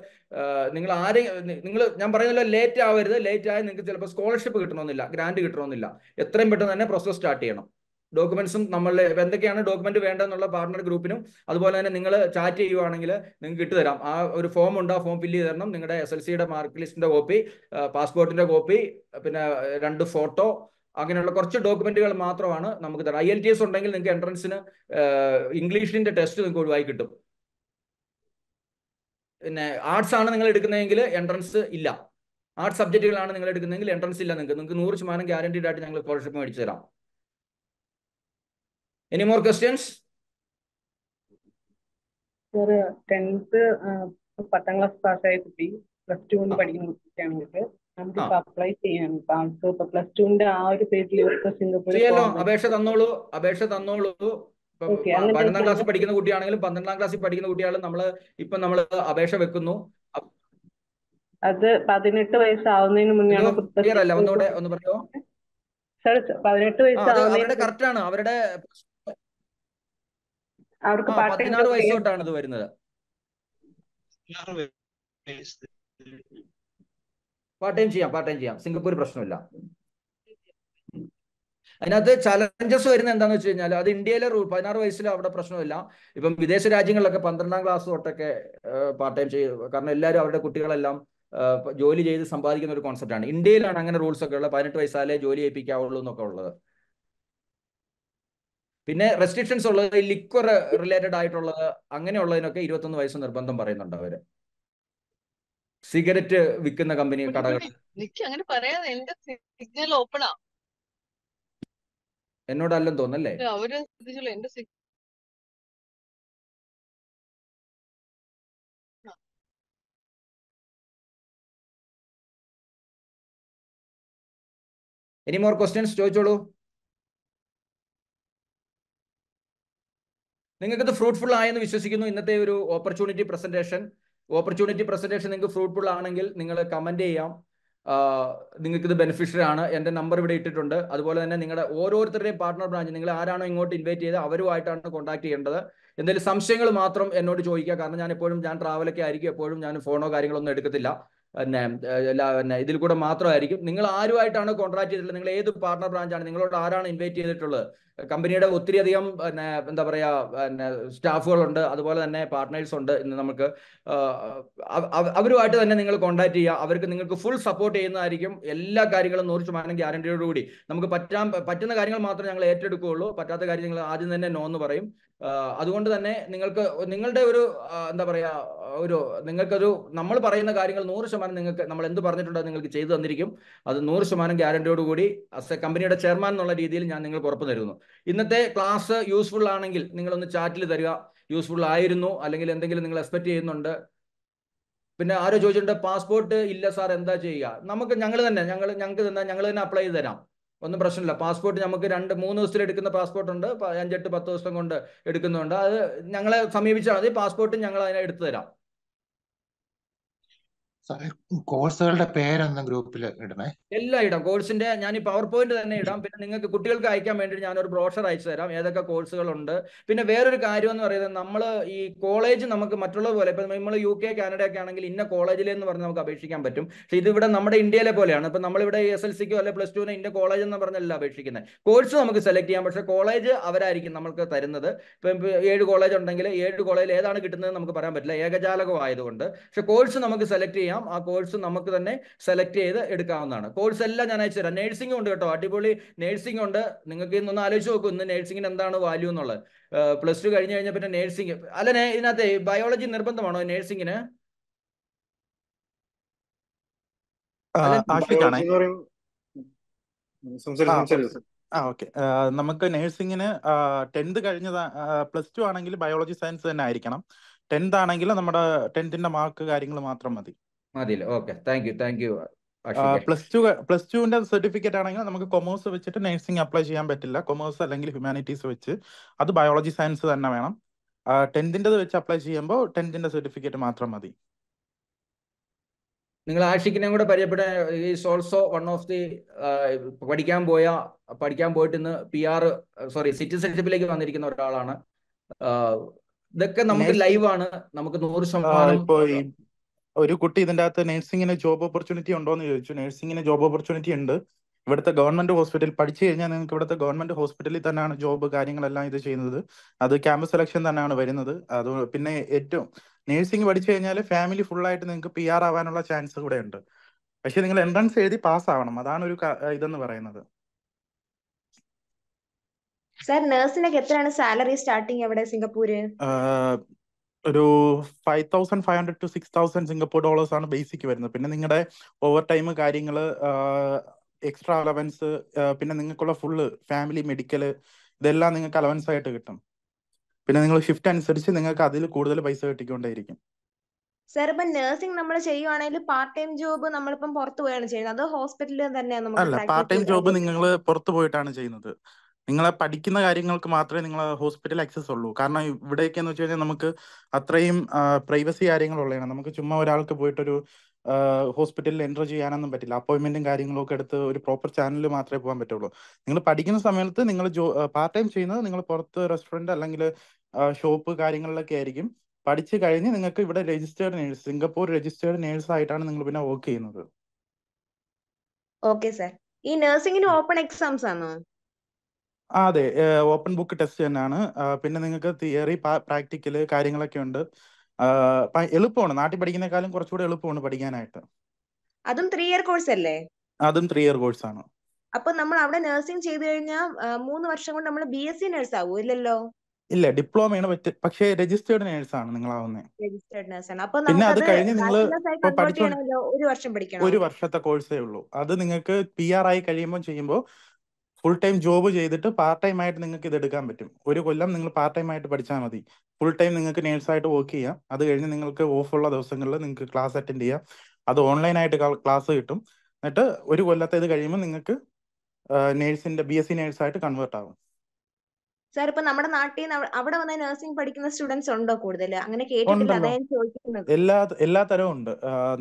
നിങ്ങൾ ആരെ നിങ്ങൾ ഞാൻ പറയുന്നല്ലോ ലേറ്റ് ആവരുത് ലേറ്റ് ആയി നിങ്ങൾക്ക് ചിലപ്പോൾ സ്കോളർഷിപ്പ് കിട്ടണമെന്നില്ല ഗ്രാൻഡ് കിട്ടണമെന്നില്ല എത്രയും പെട്ടെന്ന് തന്നെ പ്രോസസ് സ്റ്റാർട്ട് ചെയ്യണം ഡോക്യുമെന്റ്സും നമ്മൾ എന്തൊക്കെയാണ് ഡോക്യുമെന്റ് വേണ്ടതെന്നുള്ള പാർട്ണർ ഗ്രൂപ്പിനും അതുപോലെ തന്നെ നിങ്ങൾ ചാറ്റ് ചെയ്യുവാണെങ്കിൽ നിങ്ങൾക്ക് ഇട്ടുതരാം ആ ഒരു ഫോം ഉണ്ട് ആ ഫോം ഫില്ല് ചെയ്ത് തരണം നിങ്ങളുടെ എസ് എൽ സിയുടെ മാർക്ക് ലിസ്റ്റിന്റെ കോപ്പി പാസ്പോർട്ടിന്റെ കോപ്പി പിന്നെ രണ്ട് ഫോട്ടോ അങ്ങനെയുള്ള കുറച്ച് ഡോക്യുമെന്റുകൾ മാത്രമാണ് നമുക്ക് തരാം ഐ എൽ ടി എസ് ഉണ്ടെങ്കിൽ നിങ്ങൾക്ക് എൻട്രൻസിന് ഇംഗ്ലീഷിന്റെ ടെസ്റ്റ് നിങ്ങൾക്ക് ഒഴിവായി കിട്ടും പിന്നെ ആർട്സ് ആണ് നിങ്ങൾ എടുക്കുന്നതെങ്കിൽ എൻട്രൻസ് ഇല്ല ആർട്സ് സബ്ജക്റ്റുകളാണ് നിങ്ങൾ എടുക്കുന്നതെങ്കിൽ എൻട്രൻസ് ഇല്ല നിങ്ങൾക്ക് നിങ്ങൾക്ക് നൂറ് ശതമാനം ഗ്യാരണ്ടീഡ് ആയിട്ട് ഞങ്ങൾ സ്കോളർഷിപ്പ് മേടിച്ചു തരാം എനി മോർ ക്വസ്റ്റ്യൻസ് ടെൻത്ത് പത്താം ക്ലാസ് പാസ്സായ കുട്ടി പ്ലസ് ടുവിന് പഠിക്കുന്ന കുട്ടിയാണെങ്കിൽ നമുക്ക് അപ്ലൈ പഠിക്കുന്ന കുട്ടിയാണെങ്കിലും പന്ത്രണ്ടാം ക്ലാസ് പഠിക്കുന്ന കുട്ടിയാണ് നമ്മള് ഇപ്പൊ നമ്മള് അപേക്ഷ വെക്കുന്നു അത് പതിനെട്ട് വയസ്സാവുന്നതിന് മുന്നേ ഒന്നുകൂടെ ഒന്ന് പറയോ പതിനെട്ട് വയസ്സാവുന്ന അവരുടെ കറക്റ്റ് ആണ് അവരുടെ അവർക്ക് പതിനാറ് വയസ്സ് തൊട്ടാണ് ഇത് വരുന്നത് പാർട്ട് ടൈം ചെയ്യാം പാർട്ട് ടൈം ചെയ്യാം സിംഗപ്പൂർ പ്രശ്നമില്ല അതിനകത്ത് ചലഞ്ചസ് വരുന്ന എന്താന്ന് വെച്ച് കഴിഞ്ഞാൽ അത് ഇന്ത്യയിലെ റൂൾ പതിനാറ് വയസ്സിൽ അവിടെ പ്രശ്നമില്ല ഇപ്പം വിദേശ രാജ്യങ്ങളിലൊക്കെ പന്ത്രണ്ടാം ക്ലാസ് തൊട്ടൊക്കെ പാർട്ട് ടൈം ചെയ്യും കാരണം എല്ലാവരും അവരുടെ കുട്ടികളെല്ലാം ജോലി ചെയ്ത് സമ്പാദിക്കുന്ന ഒരു കോൺസെപ്റ്റാണ് ഇന്ത്യയിലാണ് അങ്ങനെ റൂൾസ് ഒക്കെ ഉള്ളത് പതിനെട്ട് വയസ്സാലേ ജോലി ചെയ്യിപ്പിക്കാവുള്ളൂ എന്നൊക്കെ ഉള്ളത് പിന്നെ റെസ്ട്രിക്ഷൻസ് ഉള്ളത് ലിക്വർ റിലേറ്റഡ് ആയിട്ടുള്ളത് അങ്ങനെയുള്ളതിനൊക്കെ ഇരുപത്തൊന്ന് വയസ്സ് നിർബന്ധം പറയുന്നുണ്ട് അവര് സിഗരറ്റ് വിൽക്കുന്ന കമ്പനി കടകൾ അങ്ങനെ പറയാതെ സിഗ്നൽ എന്നോടല്ലെന്ന് തോന്നല്ലേ എനി മോർ ക്വസ്റ്റ്യൻസ് ചോദിച്ചോളൂ നിങ്ങൾക്കത് ഫ്രൂട്ട്ഫുൾ ആയെന്ന് വിശ്വസിക്കുന്നു ഇന്നത്തെ ഒരു ഓപ്പർച്യൂണിറ്റി പ്രസന്റേഷൻ ഓപ്പർച്യൂണിറ്റി പ്രസന്റേഷൻ നിങ്ങൾക്ക് ഫ്രൂട്ട്ഫുൾ ആണെങ്കിൽ നിങ്ങൾ കമന്റ് ചെയ്യാം നിങ്ങൾക്ക് ഇത് ബെനിഫിഷ്യറി ആണ് എൻ്റെ നമ്പർ ഇവിടെ ഇട്ടിട്ടുണ്ട് അതുപോലെ തന്നെ നിങ്ങളുടെ ഓരോരുത്തരുടെയും പാർട്ണർ ബ്രാഞ്ച് നിങ്ങൾ ആരാണോ ഇങ്ങോട്ട് ഇൻവൈറ്റ് ചെയ്ത് അവരുമായിട്ടാണ് കോൺടാക്ട് ചെയ്യേണ്ടത് എന്തെങ്കിലും സംശയങ്ങൾ മാത്രം എന്നോട് ചോദിക്കുക കാരണം ഞാൻ എപ്പോഴും ഞാൻ ട്രാവലൊക്കെ ആയിരിക്കും എപ്പോഴും ഞാൻ ഫോണോ കാര്യങ്ങളൊന്നും എടുക്കത്തില്ല പിന്നെ പിന്നെ ഇതിൽ കൂടെ മാത്രമായിരിക്കും നിങ്ങൾ ആരുമായിട്ടാണ് കോൺട്രാക്ട് ചെയ്തിട്ടുള്ളത് നിങ്ങൾ ഏത് പാർട്ണർ ബ്രാഞ്ചാണ് നിങ്ങളോട് ആരാണ് ഇൻവൈറ്റ് ചെയ്തിട്ടുള്ളത് കമ്പനിയുടെ ഒത്തിരി അധികം പിന്നെ എന്താ പറയാ പിന്നെ സ്റ്റാഫുകളുണ്ട് അതുപോലെ തന്നെ പാർട്ട്നേഴ്സ് ഉണ്ട് ഇന്ന് നമുക്ക് അവരുമായിട്ട് തന്നെ നിങ്ങൾ കോൺടാക്ട് ചെയ്യുക അവർക്ക് നിങ്ങൾക്ക് ഫുൾ സപ്പോർട്ട് ചെയ്യുന്നതായിരിക്കും എല്ലാ കാര്യങ്ങളും നൂറ് ശതമാനം ഗ്യാരണ്ടിയോടുകൂടി നമുക്ക് പറ്റാൻ പറ്റുന്ന കാര്യങ്ങൾ മാത്രമേ ഞങ്ങൾ ഏറ്റെടുക്കുകയുള്ളൂ പറ്റാത്ത കാര്യം ഞങ്ങൾ ആദ്യം തന്നെ നോ എന്ന് പറയും അതുകൊണ്ട് തന്നെ നിങ്ങൾക്ക് നിങ്ങളുടെ ഒരു എന്താ പറയാ ഒരു നിങ്ങൾക്കൊരു നമ്മൾ പറയുന്ന കാര്യങ്ങൾ നൂറ് ശതമാനം നിങ്ങൾക്ക് നമ്മൾ എന്ത് പറഞ്ഞിട്ടുണ്ടോ നിങ്ങൾക്ക് ചെയ്തു തന്നിരിക്കും അത് നൂറ് ശതമാനം ഗ്യാരണ്ടിയോടുകൂടി അസ് എ കമ്പനിയുടെ ചെയർമാൻ എന്നുള്ള രീതിയിൽ ഞാൻ നിങ്ങൾക്ക് ഉറപ്പ് തരുന്നു ഇന്നത്തെ ക്ലാസ് യൂസ്ഫുൾ ആണെങ്കിൽ നിങ്ങൾ ഒന്ന് ചാറ്റിൽ തരിക യൂസ്ഫുൾ ആയിരുന്നു അല്ലെങ്കിൽ എന്തെങ്കിലും നിങ്ങൾ എക്സ്പെക്ട് ചെയ്യുന്നുണ്ട് പിന്നെ ആരോ ചോദിച്ചിട്ടുണ്ട് പാസ്പോർട്ട് ഇല്ല സാർ എന്താ ചെയ്യുക നമുക്ക് ഞങ്ങൾ തന്നെ ഞങ്ങൾ ഞങ്ങൾക്ക് തന്നെ ഞങ്ങൾ തന്നെ അപ്ലൈ ചെയ്ത് തരാം ഒന്നും പ്രശ്നമില്ല പാസ്പോർട്ട് നമുക്ക് രണ്ട് മൂന്ന് ദിവസത്തിൽ എടുക്കുന്ന പാസ്പോർട്ട് ഉണ്ട് അഞ്ചെട്ട് പത്ത് ദിവസം കൊണ്ട് എടുക്കുന്നുണ്ട് അത് ഞങ്ങളെ സമീപിച്ചാൽ മതി പാസ്പോർട്ട് ഞങ്ങൾ അതിനെ എടുത്തു തരാം കോഴ്സുകളുടെ പേരൊന്ന് ഗ്രൂപ്പിൽ ഇടണേ എല്ലാം ഇടാം കോഴ്സിന്റെ ഞാൻ ഈ പവർ പോയിന്റ് തന്നെ ഇടാം പിന്നെ നിങ്ങൾക്ക് കുട്ടികൾക്ക് അയക്കാൻ വേണ്ടി ഞാനൊരു ബ്രോഷർ അയച്ചു തരാം ഏതൊക്കെ കോഴ്സുകളുണ്ട് പിന്നെ വേറൊരു കാര്യം എന്ന് പറയുന്നത് നമ്മൾ ഈ കോളേജ് നമുക്ക് മറ്റുള്ള പോലെ ഇപ്പൊ നമ്മൾ യു കെ കാനഡ ഒക്കെ ആണെങ്കിൽ ഇന്ന കോളേജിലെന്ന് പറഞ്ഞ് നമുക്ക് അപേക്ഷിക്കാൻ പറ്റും പക്ഷെ ഇവിടെ നമ്മുടെ ഇന്ത്യയിലെ പോലെയാണ് ഇപ്പൊ നമ്മളിവിടെ എസ് എൽ സിക്കോ അല്ലെ പ്ലസ് ടുവിനോ ഇന്ത്യ കോളേജ് എന്ന് പറഞ്ഞല്ല അപേക്ഷിക്കുന്നത് കോഴ്സ് നമുക്ക് സെലക്ട് ചെയ്യാം പക്ഷെ കോളേജ് അവരായിരിക്കും നമുക്ക് തരുന്നത് ഇപ്പൊ ഏഴ് കോളേജ് ഉണ്ടെങ്കിൽ ഏഴ് കോളേജിൽ ഏതാണ് കിട്ടുന്നത് നമുക്ക് പറയാൻ പറ്റില്ല ഏകജാലകമായതുകൊണ്ട് പക്ഷെ കോഴ്സ് നമുക്ക് സെലക്ട് ചെയ്യാം ചെയ്യാം ആ കോഴ്സ് നമുക്ക് തന്നെ സെലക്ട് ചെയ്ത് എടുക്കാവുന്നതാണ് കോഴ്സ് എല്ലാം ഞാൻ അയച്ചു തരാം നേഴ്സിംഗ് ഉണ്ട് കേട്ടോ അടിപൊളി നേഴ്സിംഗ് ഉണ്ട് നിങ്ങൾക്ക് ഇന്നൊന്ന് ആലോചിച്ച് നോക്കൂ ഇന്ന് നേഴ്സിംഗിന് എന്താണ് വാല്യൂ എന്നുള്ളത് പ്ലസ് ടു കഴിഞ്ഞ് കഴിഞ്ഞാൽ പിന്നെ നേഴ്സിംഗ് അല്ല ഇതിനകത്ത് ബയോളജി നിർബന്ധമാണോ നേഴ്സിംഗിന് ആ ഓക്കെ നമുക്ക് നേഴ്സിംഗിന് ടെൻത്ത് കഴിഞ്ഞത് പ്ലസ് ടു ആണെങ്കിൽ ബയോളജി സയൻസ് തന്നെ ആയിരിക്കണം ടെൻത്ത് ആണെങ്കിൽ നമ്മുടെ ടെൻത്തിന്റെ മാർക്ക് കാര്യങ്ങൾ മാത്രം മതി മതിയല്ലേ okay thank you thank you plus two plus ടുവിന്റെ സർട്ടിഫിക്കറ്റ് ആണെങ്കിൽ നമുക്ക് കൊമേഴ്സ് വെച്ചിട്ട് നഴ്സിംഗ് അപ്ലൈ ചെയ്യാൻ പറ്റില്ല കൊമേഴ്സ് അല്ലെങ്കിൽ ഹ്യൂമാനിറ്റീസ് വെച്ച് അത് ബയോളജി സയൻസ് തന്നെ വേണം ടെൻത്തിന്റെ വെച്ച് അപ്ലൈ ചെയ്യുമ്പോൾ ടെൻത്തിന്റെ സർട്ടിഫിക്കറ്റ് മാത്രം മതി നിങ്ങൾ ആഷിക്കിനെ കൂടെ പരിചയപ്പെടാൻ is also one of the പഠിക്കാൻ പോയ പഠിക്കാൻ പോയിട്ട് ഇന്ന് പി ആർ സോറി സിറ്റിസൺഷിപ്പിലേക്ക് വന്നിരിക്കുന്ന ഒരാളാണ് ഇതൊക്കെ നമുക്ക് ലൈവാണ് നമുക്ക് നൂറ് ശതമാനം ഒരു കുട്ടി ഇതിൻ്റെ അകത്ത് നഴ്സിംഗിന് ജോബ് ഓപ്പർച്യൂണിറ്റി ഉണ്ടോ എന്ന് ചോദിച്ചു നഴ്സിംഗിന് ജോബ് ഓപ്പർച്യൂണിറ്റി ഉണ്ട് ഇവിടുത്തെ ഗവൺമെന്റ് ഹോസ്പിറ്റൽ പഠിച്ചു കഴിഞ്ഞാൽ നിങ്ങൾക്ക് ഇവിടുത്തെ ഗവൺമെന്റ് ഹോസ്പിറ്റലിൽ തന്നെയാണ് ജോബ് കാര്യങ്ങളെല്ലാം ഇത് ചെയ്യുന്നത് അത് ക്യാമ്പസ് സെലക്ഷൻ തന്നെയാണ് വരുന്നത് അത് പിന്നെ ഏറ്റവും നഴ്സിംഗ് പഠിച്ചു കഴിഞ്ഞാൽ ഫാമിലി ഫുള്ളായിട്ട് നിങ്ങൾക്ക് പി ആർ ആവാനുള്ള ചാൻസ് കൂടെ ഉണ്ട് പക്ഷെ നിങ്ങൾ എൻട്രൻസ് എഴുതി പാസ് ആവണം അതാണ് ഒരു ഇതെന്ന് പറയുന്നത് സാർ നഴ്സിനൊക്കെ എത്രയാണ് സാലറി സ്റ്റാർട്ടിങ് എവിടെ സിംഗപ്പൂര് ഒരു five thousand five hundred to six thousand Singapore dollars ആണ് ബേസിക് വരുന്നത് പിന്നെ നിങ്ങളുടെ ഓവർ ടൈം കാര്യങ്ങൾ എക്സ്ട്രാ അലവൻസ് പിന്നെ നിങ്ങൾക്കുള്ള ഫുള്ള് ഫാമിലി മെഡിക്കൽ ഇതെല്ലാം നിങ്ങൾക്ക് അലവൻസ് ആയിട്ട് കിട്ടും പിന്നെ നിങ്ങൾ ഷിഫ്റ്റ് അനുസരിച്ച് നിങ്ങൾക്ക് അതിൽ കൂടുതൽ പൈസ കിട്ടിക്കൊണ്ടേയിരിക്കും സർ ഇപ്പൊ നഴ്സിംഗ് നമ്മൾ ചെയ്യുവാണെങ്കിൽ പാർട്ട് ടൈം ജോബ് നമ്മളിപ്പം പുറത്തു പോയാണ് ചെയ്യുന്നത് അത് ഹോസ്പിറ്റലിൽ തന്നെയാണ് അല്ല പാർട്ട് ടൈം ജോബ് നിങ്ങൾ പുറത്തു പോയിട്ടാണ് ചെയ്യുന്നത് നിങ്ങളെ പഠിക്കുന്ന കാര്യങ്ങൾക്ക് മാത്രമേ നിങ്ങൾ ഹോസ്പിറ്റൽ ആക്സസ് ഉള്ളൂ കാരണം ഇവിടെയൊക്കെ എന്ന് വെച്ച് കഴിഞ്ഞാൽ നമുക്ക് അത്രയും പ്രൈവസി കാര്യങ്ങളുള്ളതാണ് നമുക്ക് ചുമ്മാ ഒരാൾക്ക് പോയിട്ടൊരു ഹോസ്പിറ്റലിൽ എൻ്റർ ചെയ്യാനൊന്നും പറ്റില്ല അപ്പോയിൻമെന്റും കാര്യങ്ങളൊക്കെ എടുത്ത് ഒരു പ്രോപ്പർ ചാനലിൽ മാത്രമേ പോകാൻ പറ്റുള്ളൂ നിങ്ങൾ പഠിക്കുന്ന സമയത്ത് നിങ്ങൾ ജോ പാർട്ട് ടൈം ചെയ്യുന്നത് നിങ്ങൾ പുറത്ത് റെസ്റ്റോറൻറ്റ് അല്ലെങ്കിൽ ഷോപ്പ് കാര്യങ്ങളിലൊക്കെ ആയിരിക്കും പഠിച്ചു കഴിഞ്ഞ് നിങ്ങൾക്ക് ഇവിടെ registered nurse Singapore registered nurse ആയിട്ടാണ് നിങ്ങൾ പിന്നെ വർക്ക് ചെയ്യുന്നത് ഓക്കെ സർ ഈ നഴ്സിംഗിന് ഓപ്പൺ എക്സാംസ് ആണോ അതെ ഓപ്പൺ ബുക്ക് ടെസ്റ്റ് തന്നെയാണ് പിന്നെ നിങ്ങൾക്ക് തിയറി പ്രാക്ടിക്കല് കാര്യങ്ങളൊക്കെ ഉണ്ട് എളുപ്പമാണ് നാട്ടിൽ പഠിക്കുന്നേക്കാളും കുറച്ചുകൂടെ എളുപ്പമാണ് പഠിക്കാനായിട്ട് അതും ത്രീ ഇയർ കോഴ്സ് അല്ലേ അതും ത്രീ ഇയർ കോഴ്സ് ആണ് അപ്പൊ നമ്മൾ അവിടെ നഴ്സിംഗ് ചെയ്തു കഴിഞ്ഞാൽ മൂന്ന് വർഷം കൊണ്ട് നമ്മൾ ബി എസ് സി നേഴ്സ് ആവൂ ഇല്ലല്ലോ ഇല്ല ഡിപ്ലോമയാണ് പക്ഷേ രജിസ്റ്റേർഡ് നേഴ്സ് ആണ് നിങ്ങൾ ആവുന്നത് രജിസ്റ്റേർഡ് ആണ് പിന്നെ അത് കഴിഞ്ഞ് നിങ്ങൾ ഒരു വർഷം പഠിക്കണം ഒരു വർഷത്തെ കോഴ്സേ ഉള്ളൂ അത് നിങ്ങൾക്ക് പി ആർ ആയി കഴിയുമ്പോൾ ചെയ്യുമ്പോൾ ഫുൾ ടൈം ജോബ് ചെയ്തിട്ട് പാർട്ട് ടൈം ആയിട്ട് നിങ്ങൾക്ക് ഇത് എടുക്കാൻ പറ്റും ഒരു കൊല്ലം നിങ്ങൾ പാർട്ട് ടൈം ആയിട്ട് പഠിച്ചാൽ മതി ഫുൾ ടൈം നിങ്ങൾക്ക് നേഴ്സായിട്ട് വർക്ക് ചെയ്യാം അത് കഴിഞ്ഞ് നിങ്ങൾക്ക് ഓഫുള്ള ദിവസങ്ങളിൽ നിങ്ങൾക്ക് ക്ലാസ് അറ്റൻഡ് ചെയ്യാം അത് ഓൺലൈനായിട്ട് ക്ലാസ് കിട്ടും എന്നിട്ട് ഒരു കൊല്ലത്തെ ഇത് കഴിയുമ്പോൾ നിങ്ങൾക്ക് നേഴ്സിന്റെ ബി എസ് സി നേഴ്സായിട്ട് കൺവേർട്ട് ആകും സാർ ഇപ്പൊ നമ്മുടെ നാട്ടിൽ നിന്ന് അവിടെ വന്ന നഴ്സിംഗ് പഠിക്കുന്ന സ്റ്റുഡൻസ് ഉണ്ടോ കൂടുതൽ അങ്ങനെ കേട്ടിട്ടില്ല അതാ ഞാൻ ചോദിക്കുന്നത് എല്ലാ എല്ലാ തരവും ഉണ്ട്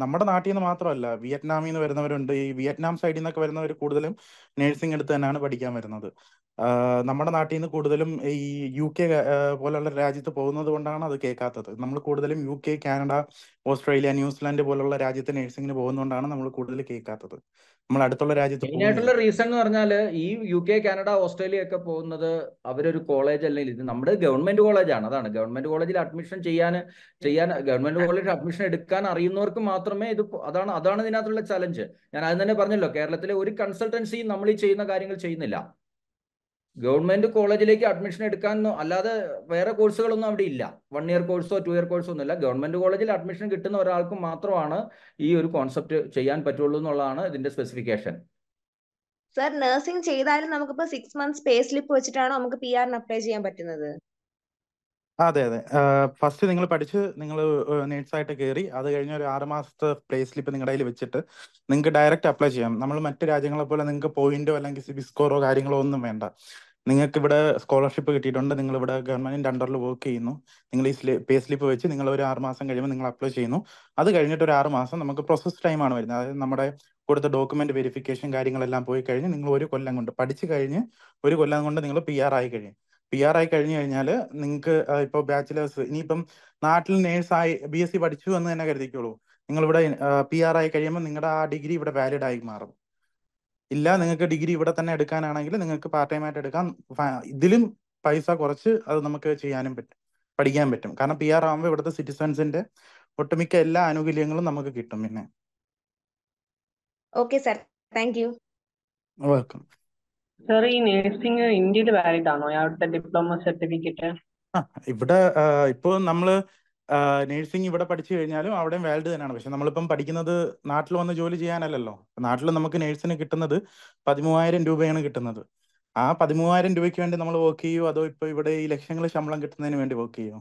നമ്മുടെ നാട്ടിൽ നിന്ന് മാത്രമല്ല വിയറ്റ്നാമിൽ നിന്ന് വരുന്നവരുണ്ട് ഈ വിയറ്റ്നാം സൈഡിൽ നിന്നൊക്കെ വരുന്നവർ കൂടുതലും നഴ്സിംഗ് എടുത്ത് തന്നെയാണ് പഠിക്കാൻ വരുന്നത് നമ്മുടെ നാട്ടിൽ നിന്ന് കൂടുതലും ഈ യു കെ പോലുള്ള രാജ്യത്ത് പോകുന്നത് കൊണ്ടാണ് അത് കേൾക്കാത്തത് നമ്മൾ കൂടുതലും U K Canada Australia New Zealand പോലുള്ള രാജ്യത്ത് നഴ്സിംഗിന് പോകുന്നതുകൊണ്ടാണ് നമ്മൾ കൂടുതൽ കേൾക്കാത്തത് നമ്മൾ അടുത്തുള്ള രാജ്യത്ത് മെയിനായിട്ടുള്ള റീസൺ എന്ന് പറഞ്ഞാല് ഈ യു കെ കാനഡ ഓസ്ട്രേലിയ ഒക്കെ പോകുന്നത് അവരൊരു കോളേജ് അല്ലെങ്കിൽ ഇത് നമ്മുടെ ഗവൺമെന്റ് കോളേജാണ് അതാണ് ഗവൺമെന്റ് കോളേജിൽ അഡ്മിഷൻ ചെയ്യാൻ ചെയ്യാൻ ഗവൺമെന്റ് കോളേജിൽ അഡ്മിഷൻ എടുക്കാൻ അറിയുന്നവർക്ക് മാത്രമേ ഇത് അതാണ് അതാണ് ഇതിനകത്തുള്ള ചലഞ്ച് ഞാൻ അത് തന്നെ പറഞ്ഞല്ലോ കേരളത്തിലെ ഒരു കൺസൾട്ടൻസിയും നമ്മൾ ഈ ചെയ്യുന്ന കാര്യങ്ങൾ ചെയ്യുന്നില്ല ഗവൺമെന്റ് കോളേജിലേക്ക് അഡ്മിഷൻ എടുക്കാൻ അല്ലാതെ വേറെ കോഴ്സുകളൊന്നും അവിടെ ഇല്ല വൺ ഇയർ കോഴ്സോ ടു ഇയർ കോഴ്സോ ഇല്ല ഗവൺമെന്റ് കോളേജിൽ അഡ്മിഷൻ കിട്ടുന്ന ഒരാൾക്ക് മാത്രമാണ് ഈ ഒരു കോൺസെപ്റ്റ് ചെയ്യാൻ പറ്റുള്ളൂ എന്നുള്ളതാണ് ഇതിന്റെ സ്പെസിഫിക്കേഷൻ സർ നഴ്സിംഗ് ചെയ്താലും നമുക്കിപ്പോ സിക്സ് മന്ത്സ് പേ സ്ലിപ്പ് വെച്ചിട്ടാണ് നമുക്ക് പി ആറിന് അപ്ലൈ ചെയ്യാൻ പറ്റുന്നത് അതെ അതെ ഫസ്റ്റ് നിങ്ങൾ പഠിച്ച് നിങ്ങൾ ആയിട്ട് കയറി അത് കഴിഞ്ഞ ഒരു ആറ് മാസത്തെ പ്ലേ സ്ലിപ്പ് നിങ്ങളുടെ കയ്യിൽ വെച്ചിട്ട് നിങ്ങൾക്ക് ഡയറക്റ്റ് അപ്ലൈ ചെയ്യാം നമ്മൾ മറ്റു രാജ്യങ്ങളെ പോലെ നിങ്ങൾക്ക് പോയിന്റോ അല്ലെങ്കിൽ സിബി സ്കോറോ കാര്യങ്ങളോ ഒന്നും വേണ്ട നിങ്ങൾക്ക് ഇവിടെ സ്കോളർഷിപ്പ് കിട്ടിയിട്ടുണ്ട് നിങ്ങൾ ഇവിടെ ഗവൺമെന്റിന്റെ അണ്ടറിൽ വർക്ക് ചെയ്യുന്നു നിങ്ങൾ ഈ പേ സ്ലിപ്പ് വെച്ച് നിങ്ങൾ ഒരു ആറ് മാസം കഴിയുമ്പോൾ നിങ്ങൾ അപ്ലൈ ചെയ്യുന്നു അത് കഴിഞ്ഞിട്ട് ഒരു ആറ് മാസം നമുക്ക് പ്രോസസ് ആണ് വരുന്നത് അതായത് നമ്മുടെ കൊടുത്ത ഡോക്യുമെന്റ് വെരിഫിക്കേഷൻ കാര്യങ്ങളെല്ലാം പോയി കഴിഞ്ഞ് നിങ്ങൾ ഒരു കൊല്ലം കൊണ്ട് പഠിച്ചു കഴിഞ്ഞ് ഒരു കൊല്ലം കൊണ്ട് നിങ്ങൾ പി ആർ ആയി കഴിയും പി ആർ ആയി കഴിഞ്ഞു കഴിഞ്ഞാൽ നിങ്ങൾക്ക് ഇപ്പോൾ ബാച്ചിലേഴ്സ് ഇനിയിപ്പം നാട്ടിൽ നേഴ്സായി ബി എസ് സി പഠിച്ചു എന്ന് തന്നെ കരുതിക്കോളൂ നിങ്ങളിവിടെ പി ആർ ആയി കഴിയുമ്പോൾ നിങ്ങളുടെ ആ ഡിഗ്രി ഇവിടെ വാലിഡ് ആയി മാറും ഇല്ല നിങ്ങൾക്ക് ഡിഗ്രി ഇവിടെ തന്നെ എടുക്കാനാണെങ്കിൽ നിങ്ങൾക്ക് പാർട്ട് ടൈം ആയിട്ട് എടുക്കാം ഇതിലും പൈസ കുറച്ച് അത് നമുക്ക് ചെയ്യാനും പറ്റും പഠിക്കാൻ പറ്റും കാരണം പി ആർ ആകുമ്പോൾ ഇവിടുത്തെ സിറ്റിസൺസിന്റെ ഒട്ടുമിക്ക എല്ലാ ആനുകൂല്യങ്ങളും നമുക്ക് കിട്ടും പിന്നെ okay sir thank you welcome sir ഈ നഴ്സിംഗ് ഇന്ത്യയിൽ വാലിഡ് ആണോ അവിടുത്തെ ഡിപ്ലോമ സർട്ടിഫിക്കറ്റ് ഇവിടെ ഇപ്പോൾ നമ്മള് നേഴ്സിംഗ് ഇവിടെ പഠിച്ചു കഴിഞ്ഞാലും അവിടെ വേൾഡ് തന്നെയാണ് പക്ഷെ നമ്മളിപ്പം പഠിക്കുന്നത് നാട്ടിൽ വന്ന് ജോലി ചെയ്യാനല്ലല്ലോ നാട്ടിൽ നമുക്ക് നേഴ്സിന് കിട്ടുന്നത് പതിമൂവായിരം രൂപയാണ് കിട്ടുന്നത് ആ പതിമൂവായിരം രൂപയ്ക്ക് വേണ്ടി നമ്മൾ വർക്ക് ചെയ്യുമോ അതോ ഇപ്പൊ ഇവിടെ ഈ ലക്ഷങ്ങൾ ശമ്പളം കിട്ടുന്നതിന് വേണ്ടി വർക്ക് ചെയ്യുമോ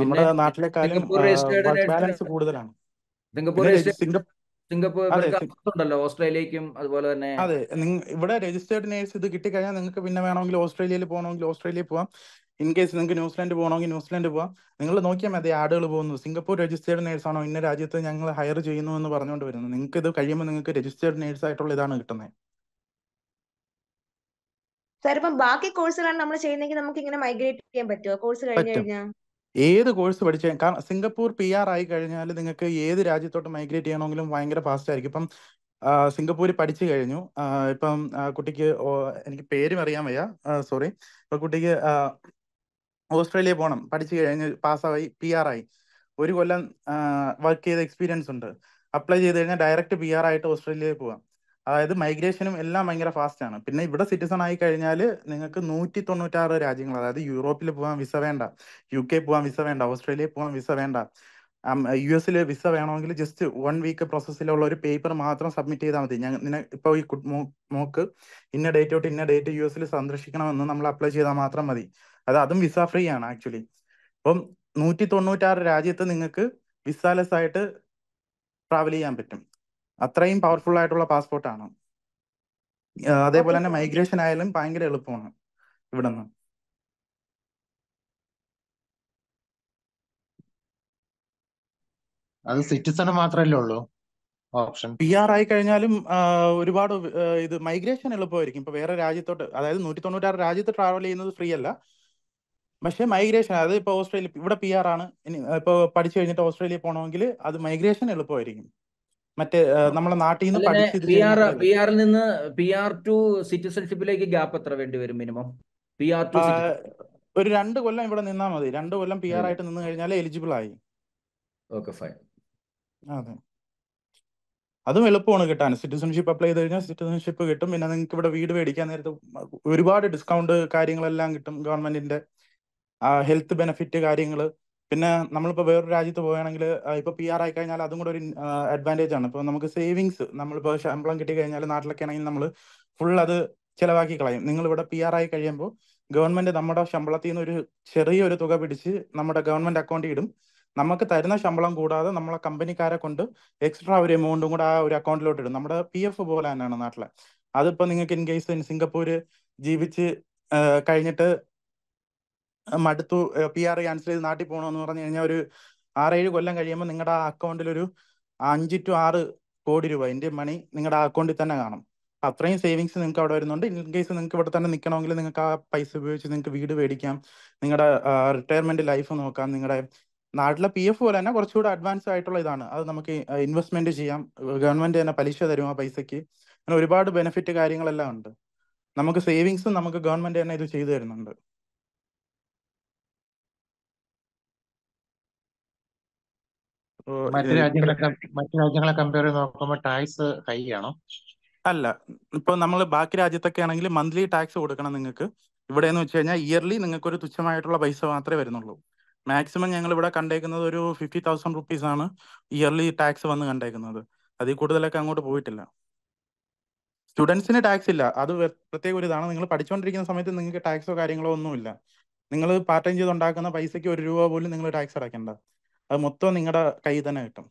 നമ്മുടെ നാട്ടിലെക്കാളും ബാലൻസ് കൂടുതലാണ് സിംഗപ്പൂർ ഓസ്ട്രേലിയക്കും അതുപോലെ തന്നെ അതെ ഇവിടെ രജിസ്റ്റേർഡ് നേഴ്സ് ഇത് കിട്ടിക്കഴിഞ്ഞാൽ നിങ്ങൾക്ക് പിന്നെ വേണമെങ്കിൽ ഓസ്ട്രേലിയയിൽ പോകണമെങ്കിൽ ഓസ്ട്രേലിയയിൽ പോവാം ഇൻ കേസ് നിങ്ങൾക്ക് ന്യൂസിലാൻഡ് പോകണമെങ്കിൽ ന്യൂസിലാൻഡ് പോവാം നിങ്ങൾ നോക്കിയാൽ മതി ആടുകൾ പോകുന്നു സിംഗപ്പൂർ രജിസ്റ്റേർഡ് നേഴ്സാണോ ഇന്ന രാജ്യത്ത് ഞങ്ങൾ ഹയർ ചെയ്യുന്നു എന്ന് പറഞ്ഞുകൊണ്ട് വരുന്നു നിങ്ങൾക്ക് ഇത് കഴിയുമ്പോൾ നിങ്ങൾക്ക് രജിസ്റ്റേർഡ് നേഴ്സ് ആയിട്ടുള്ള ഇതാണ് കിട്ടുന്നത് ബാക്കി നമ്മൾ ചെയ്യുന്നെങ്കിൽ നമുക്ക് ഇങ്ങനെ മൈഗ്രേറ്റ് ചെയ്യാൻ പറ്റുമോ കോഴ്സ് കഴിഞ്ഞു കഴിഞ്ഞാൽ ഏത് കോഴ്സ് പഠിച്ചു കാരണം സിംഗപ്പൂർ പി ആർ ആയി കഴിഞ്ഞാൽ നിങ്ങൾക്ക് ഏത് രാജ്യത്തോട്ട് മൈഗ്രേറ്റ് ചെയ്യണമെങ്കിലും ഭയങ്കര ഫാസ്റ്റ് ആയിരിക്കും ഇപ്പം സിംഗപ്പൂരിൽ പഠിച്ചു കഴിഞ്ഞു ഇപ്പം കുട്ടിക്ക് എനിക്ക് പേരും അറിയാൻ വയ്യ സോറി ഇപ്പൊ കുട്ടിക്ക് ഓസ്ട്രേലിയ പോകണം പഠിച്ചു കഴിഞ്ഞ് പാസ്സായി പി ആർ ആയി ഒരു കൊല്ലം വർക്ക് ചെയ്ത എക്സ്പീരിയൻസ് ഉണ്ട് അപ്ലൈ ചെയ്ത് കഴിഞ്ഞാൽ ഡയറക്റ്റ് പി ആർ ആയിട്ട് ഓസ്ട്രേലിയയിൽ പോകാം അതായത് മൈഗ്രേഷനും എല്ലാം ഭയങ്കര ഫാസ്റ്റ് ആണ് പിന്നെ ഇവിടെ സിറ്റിസൺ ആയി കഴിഞ്ഞാൽ നിങ്ങൾക്ക് നൂറ്റി തൊണ്ണൂറ്റാറ് രാജ്യങ്ങൾ അതായത് യൂറോപ്പിൽ പോകാൻ വിസ വേണ്ട യു കെ പോകാൻ വിസ വേണ്ട ഓസ്ട്രേലിയയിൽ പോകാൻ വിസ വേണ്ട യു എസിൽ വിസ വേണമെങ്കിൽ ജസ്റ്റ് വൺ വീക്ക് പ്രോസസ്സിലുള്ള ഒരു പേപ്പർ മാത്രം സബ്മിറ്റ് ചെയ്താൽ മതി ഞാൻ നിന്നെ ഇപ്പോൾ ഈ മോക്ക് ഇന്ന ഡേറ്റ് തൊട്ട് ഇന്ന ഡേറ്റ് യു എസിൽ സന്ദർശിക്കണമെന്ന് നമ്മൾ അപ്ലൈ ചെയ്താൽ മാത്രം മതി അത് അതും വിസ ഫ്രീ ആണ് ആക്ച്വലി അപ്പം നൂറ്റി തൊണ്ണൂറ്റാറ് രാജ്യത്ത് നിങ്ങൾക്ക് വിസാലെസ് ആയിട്ട് ട്രാവൽ ചെയ്യാൻ പറ്റും അത്രയും പവർഫുൾ ആയിട്ടുള്ള പാസ്പോർട്ടാണ് അതേപോലെ തന്നെ മൈഗ്രേഷൻ ആയാലും ഭയങ്കര എളുപ്പമാണ് ഇവിടെ നിന്ന് അത് സിറ്റിസൺ മാത്രമല്ലേ ഉള്ളൂ ഓപ്ഷൻ പി ആർ ആയി കഴിഞ്ഞാലും ഒരുപാട് ഇത് മൈഗ്രേഷൻ എളുപ്പമായിരിക്കും ഇപ്പൊ വേറെ രാജ്യത്തോട്ട് അതായത് നൂറ്റി തൊണ്ണൂറ്റാറ് രാജ്യത്ത് ട്രാവൽ ചെയ്യുന്നത് ഫ്രീ അല്ല പക്ഷെ മൈഗ്രേഷൻ അത് ഇപ്പൊ ഓസ്ട്രേലിയ ഇവിടെ പി ആർ ആണ് ഇപ്പൊ പഠിച്ചു കഴിഞ്ഞിട്ട് ഓസ്ട്രേലിയ പോകണമെങ്കിൽ അത് മൈഗ്രേഷൻ എളുപ്പമായിരിക്കും മറ്റേ നമ്മുടെ നാട്ടിൽ നിന്ന് പഠിച്ചു നിന്ന് പി ആർ ടു സിറ്റിസൺഷിപ്പിലേക്ക് ഗ്യാപ്പ് എത്ര വേണ്ടി വരും മിനിമം പി ആർ ടു ഒരു രണ്ട് കൊല്ലം ഇവിടെ നിന്നാൽ മതി രണ്ട് കൊല്ലം പി ആർ ആയിട്ട് നിന്ന് കഴിഞ്ഞാൽ എലിജിബിൾ ആയി ഓക്കെ ഫൈൻ അതെ അതും എളുപ്പമാണ് കിട്ടാൻ സിറ്റിസൺഷിപ്പ് അപ്ലൈ ചെയ്ത് കഴിഞ്ഞാൽ സിറ്റിസൺഷിപ്പ് കിട്ടും പിന്നെ നിങ്ങൾക്ക് ഇവിടെ വീട് മേടിക്കാൻ നേരത്തെ ഒരുപാട് ഡിസ്കൗണ്ട് കാര്യങ്ങളെല്ലാം കിട്ടും ഗവൺമെന്റിന്റെ ഹെൽത്ത് ബെനഫിറ്റ് കാര്യങ്ങൾ പിന്നെ നമ്മളിപ്പോൾ വേറൊരു രാജ്യത്ത് പോവുകയാണെങ്കിൽ ഇപ്പോൾ പി ആർ ആയി കഴിഞ്ഞാൽ അതും കൂടെ ഒരു അഡ്വാൻറ്റേജ് ആണ് ഇപ്പോൾ നമുക്ക് സേവിങ്സ് നമ്മളിപ്പോൾ ശമ്പളം കിട്ടി കഴിഞ്ഞാൽ നാട്ടിലൊക്കെ ആണെങ്കിൽ നമ്മൾ ഫുൾ അത് ചിലവാക്കി കളയും നിങ്ങൾ ഇവിടെ പി ആർ ആയി കഴിയുമ്പോൾ ഗവൺമെന്റ് നമ്മുടെ ശമ്പളത്തിൽ നിന്ന് ഒരു ചെറിയൊരു തുക പിടിച്ച് നമ്മുടെ ഗവൺമെന്റ് അക്കൗണ്ടിൽ ഇടും നമുക്ക് തരുന്ന ശമ്പളം കൂടാതെ നമ്മളെ കമ്പനിക്കാരെ കൊണ്ട് എക്സ്ട്രാ ഒരു എമൗണ്ടും കൂടെ ആ ഒരു അക്കൗണ്ടിലോട്ട് ഇടും നമ്മുടെ പി എഫ് പോലെ തന്നെയാണ് നാട്ടിലെ അതിപ്പോൾ നിങ്ങൾക്ക് ഇൻ കേസ് സിംഗപ്പൂർ ജീവിച്ച് കഴിഞ്ഞിട്ട് മടുത്തു പി ആർ ക്യാൻസൽ ചെയ്ത് നാട്ടിൽ പോകണമെന്ന് പറഞ്ഞു കഴിഞ്ഞാൽ ഒരു ആറേഴ് കൊല്ലം കഴിയുമ്പോൾ നിങ്ങളുടെ ആ അക്കൗണ്ടിൽ ഒരു അഞ്ച് ടു ആറ് കോടി രൂപ ഇന്ത്യൻ മണി നിങ്ങളുടെ ആ അക്കൗണ്ടിൽ തന്നെ കാണും അത്രയും സേവിങ്സ് നിങ്ങൾക്ക് അവിടെ വരുന്നുണ്ട് ഇൻ കേസ് നിങ്ങൾക്ക് ഇവിടെ തന്നെ നിൽക്കണമെങ്കിൽ നിങ്ങൾക്ക് ആ പൈസ ഉപയോഗിച്ച് നിങ്ങൾക്ക് വീട് മേടിക്കാം നിങ്ങളുടെ റിട്ടയർമെന്റ് ലൈഫ് നോക്കാം നിങ്ങളുടെ നാട്ടിലെ പി എഫ് പോലെ തന്നെ കുറച്ചുകൂടെ അഡ്വാൻസ് ആയിട്ടുള്ള ഇതാണ് അത് നമുക്ക് ഇൻവെസ്റ്റ്മെന്റ് ചെയ്യാം ഗവൺമെന്റ് തന്നെ പലിശ തരും ആ പൈസക്ക് അങ്ങനെ ഒരുപാട് ബെനിഫിറ്റ് കാര്യങ്ങളെല്ലാം ഉണ്ട് നമുക്ക് സേവിങ്സും നമുക്ക് ഗവൺമെന്റ് തന്നെ ഇത് ചെയ്തു തരുന്നുണ്ട് കമ്പയർ നോക്കുമ്പോൾ ടാക്സ് അല്ല ഇപ്പൊ നമ്മൾ ബാക്കി രാജ്യത്തൊക്കെ ആണെങ്കിൽ മന്ത്ലി ടാക്സ് കൊടുക്കണം നിങ്ങൾക്ക് ഇവിടെ എന്ന് വെച്ച് കഴിഞ്ഞാൽ ഇയർലി നിങ്ങൾക്ക് ഒരു തുച്ഛമായിട്ടുള്ള പൈസ മാത്രമേ വരുന്നുള്ളൂ മാക്സിമം ഞങ്ങൾ ഇവിടെ കണ്ടേക്കുന്നത് ഒരു ഫിഫ്റ്റി തൗസൻഡ് റുപ്പീസ് ആണ് ഇയർലി ടാക്സ് വന്ന് കണ്ടേക്കുന്നത് അതിൽ കൂടുതലൊക്കെ അങ്ങോട്ട് പോയിട്ടില്ല സ്റ്റുഡൻസിന് ടാക്സ് ഇല്ല അത് പ്രത്യേക ഒരു ഇതാണ് നിങ്ങൾ പഠിച്ചുകൊണ്ടിരിക്കുന്ന സമയത്ത് നിങ്ങൾക്ക് ടാക്സോ കാര്യങ്ങളോ ഒന്നുമില്ല നിങ്ങൾ പാർട്ട് ടൈം ചെയ്ത് ഉണ്ടാക്കുന്ന പൈസയ്ക്ക് ഒരു രൂപ പോലും നിങ്ങൾ ടാക്സ് അടയ്ക്കേണ്ട അത് മൊത്തം നിങ്ങളുടെ കയ്യിൽ തന്നെ കിട്ടും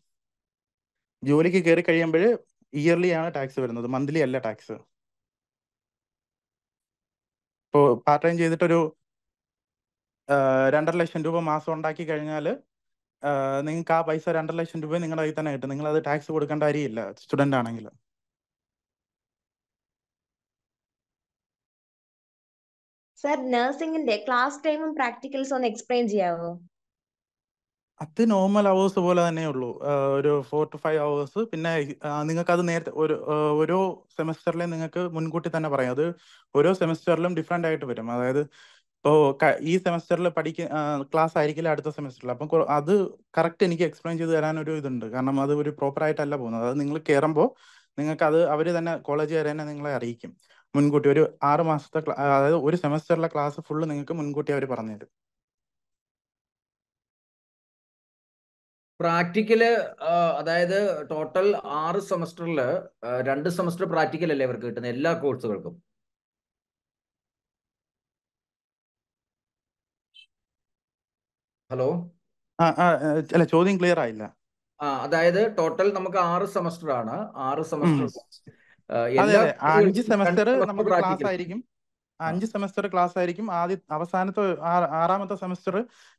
ജോലിക്ക് കയറി കഴിയുമ്പോൾ ഇയർലി ആണ് ടാക്സ് വരുന്നത് മന്ത്ലി അല്ല ടാക്സ് ഇപ്പോൾ പാർട്ട് ടൈം ചെയ്തിട്ടൊരു രണ്ടര ലക്ഷം രൂപ മാസം ഉണ്ടാക്കി കഴിഞ്ഞാൽ നിങ്ങൾക്ക് ആ പൈസ രണ്ടര ലക്ഷം രൂപ നിങ്ങളുടെ കയ്യിൽ തന്നെ കിട്ടും നിങ്ങൾ അത് ടാക്സ് കൊടുക്കേണ്ട കാര്യമില്ല സ്റ്റുഡൻ്റ് ആണെങ്കിൽ സർ നഴ്സിംഗിന്റെ ക്ലാസ് ടൈമും പ്രാക്ടിക്കൽസും ഒന്ന് എക്സ്പ്ലെയിൻ ചെയ്യാമോ അത് നോർമൽ അവേഴ്സ് പോലെ തന്നെ ഉള്ളൂ ഒരു ഫോർ ടു ഫൈവ് അവേഴ്സ് പിന്നെ നിങ്ങൾക്ക് അത് നേരത്തെ ഒരു ഓരോ സെമസ്റ്ററിലെ നിങ്ങൾക്ക് മുൻകൂട്ടി തന്നെ പറയാം അത് ഓരോ സെമസ്റ്ററിലും ഡിഫറെൻ്റ് ആയിട്ട് വരും അതായത് ഇപ്പോൾ ഈ സെമസ്റ്ററിൽ പഠിക്ക ക്ലാസ് ആയിരിക്കില്ല അടുത്ത സെമസ്റ്ററിൽ അപ്പം അത് കറക്റ്റ് എനിക്ക് എക്സ്പ്ലെയിൻ ചെയ്ത് തരാൻ ഒരു ഇതുണ്ട് കാരണം അത് ഒരു പ്രോപ്പർ ആയിട്ടല്ല പോകുന്നത് അത് നിങ്ങൾ കയറുമ്പോൾ നിങ്ങൾക്ക് അത് അവർ തന്നെ വരെ തന്നെ നിങ്ങളെ അറിയിക്കും മുൻകൂട്ടി ഒരു ആറ് മാസത്തെ അതായത് ഒരു സെമസ്റ്ററിലെ ക്ലാസ് ഫുള്ള് നിങ്ങൾക്ക് മുൻകൂട്ടി അവർ പറഞ്ഞു തരും പ്രാക്ടിക്കല് അതായത് ടോട്ടൽ ആറ് സെമസ്റ്ററിൽ രണ്ട് സെമസ്റ്റർ പ്രാക്ടിക്കൽ അല്ലേ ഇവർക്ക് കിട്ടുന്ന എല്ലാ കോഴ്സുകൾക്കും ഹലോ അല്ല ചോദ്യം ക്ലിയർ ആയില്ല ആ അതായത് ടോട്ടൽ നമുക്ക് ആറ് സെമസ്റ്റർ ആണ് ആറ് സെമസ്റ്റർ അഞ്ച് സെമസ്റ്റർ നമുക്ക് ക്ലാസ് ആയിരിക്കും അഞ്ച് സെമസ്റ്റർ ക്ലാസ് ആയിരിക്കും ആദ്യ അവസാനത്തെ ആറാമത്തെ സെമസ്റ്റർ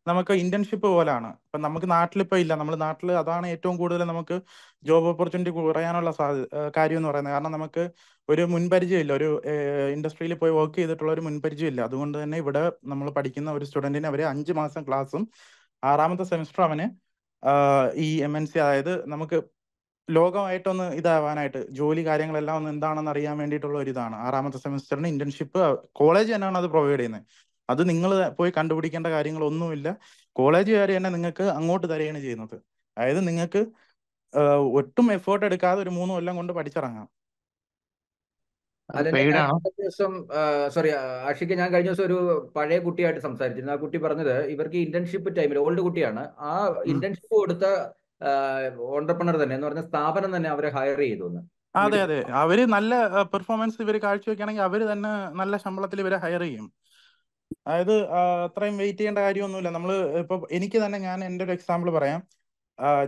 നമുക്ക് ഇന്റേൺഷിപ്പ് പോലാണ് ഇപ്പൊ നമുക്ക് നാട്ടിലിപ്പോ ഇല്ല നമ്മൾ നാട്ടിൽ അതാണ് ഏറ്റവും കൂടുതൽ നമുക്ക് ജോബ് ഓപ്പർച്യൂണിറ്റി കുറയാനുള്ള കാര്യം എന്ന് പറയുന്നത് കാരണം നമുക്ക് ഒരു മുൻപരിചയമില്ല ഒരു ഇൻഡസ്ട്രിയിൽ പോയി വർക്ക് ചെയ്തിട്ടുള്ള ഒരു മുൻപരിചയമില്ല അതുകൊണ്ട് തന്നെ ഇവിടെ നമ്മൾ പഠിക്കുന്ന ഒരു സ്റ്റുഡന്റിന് അവര് അഞ്ച് മാസം ക്ലാസ്സും ആറാമത്തെ സെമസ്റ്റർ അവന് ഈ എം എൻ സി അതായത് നമുക്ക് ലോകമായിട്ടൊന്ന് ഇതാവാനായിട്ട് ജോലി കാര്യങ്ങളെല്ലാം ഒന്ന് എന്താണെന്ന് അറിയാൻ വേണ്ടിയിട്ടുള്ള ഒരു ഇതാണ് ആറാമത്തെ സെമിസ്റ്ററിന് ഇന്റേൺഷിപ്പ് കോളേജ് തന്നെയാണ് അത് പ്രൊവൈഡ് ചെയ്യുന്നത് അത് നിങ്ങൾ പോയി കണ്ടുപിടിക്കേണ്ട കാര്യങ്ങളൊന്നുമില്ല കോളേജുകാർ തന്നെ നിങ്ങൾക്ക് അങ്ങോട്ട് തരികയാണ് ചെയ്യുന്നത് അതായത് നിങ്ങൾക്ക് ഒട്ടും എഫേർട്ട് എടുക്കാതെ ഒരു മൂന്ന് കൊല്ലം കൊണ്ട് പഠിച്ചിറങ്ങാം ദിവസം സോറി അഷിക്ക് ഞാൻ കഴിഞ്ഞ ദിവസം ഒരു പഴയ കുട്ടിയായിട്ട് സംസാരിച്ചിരുന്നു ആ കുട്ടി പറഞ്ഞത് ഇവർക്ക് ഇന്റേൺഷിപ്പ് ടൈമിൽ ഓൾഡ് കുട്ടിയാണ് ആ ഇന്റേൺഷിപ്പ് കൊടുത്ത ഓണ്ടർപ്രണർ തന്നെ എന്ന് പറഞ്ഞ സ്ഥാപനം തന്നെ അവരെ ഹയർ ചെയ്തു അതെ അതെ അവര് നല്ല പെർഫോമൻസ് ഇവര് കാഴ്ചവെക്കുകയാണെങ്കിൽ അവര് തന്നെ നല്ല ശമ്പളത്തിൽ ഇവരെ ഹയർ ചെയ്യും അതായത് അത്രയും വെയിറ്റ് ചെയ്യേണ്ട കാര്യമൊന്നുമില്ല നമ്മള് ഇപ്പൊ എനിക്ക് തന്നെ ഞാൻ എൻ്റെ ഒരു എക്സാമ്പിൾ പറയാം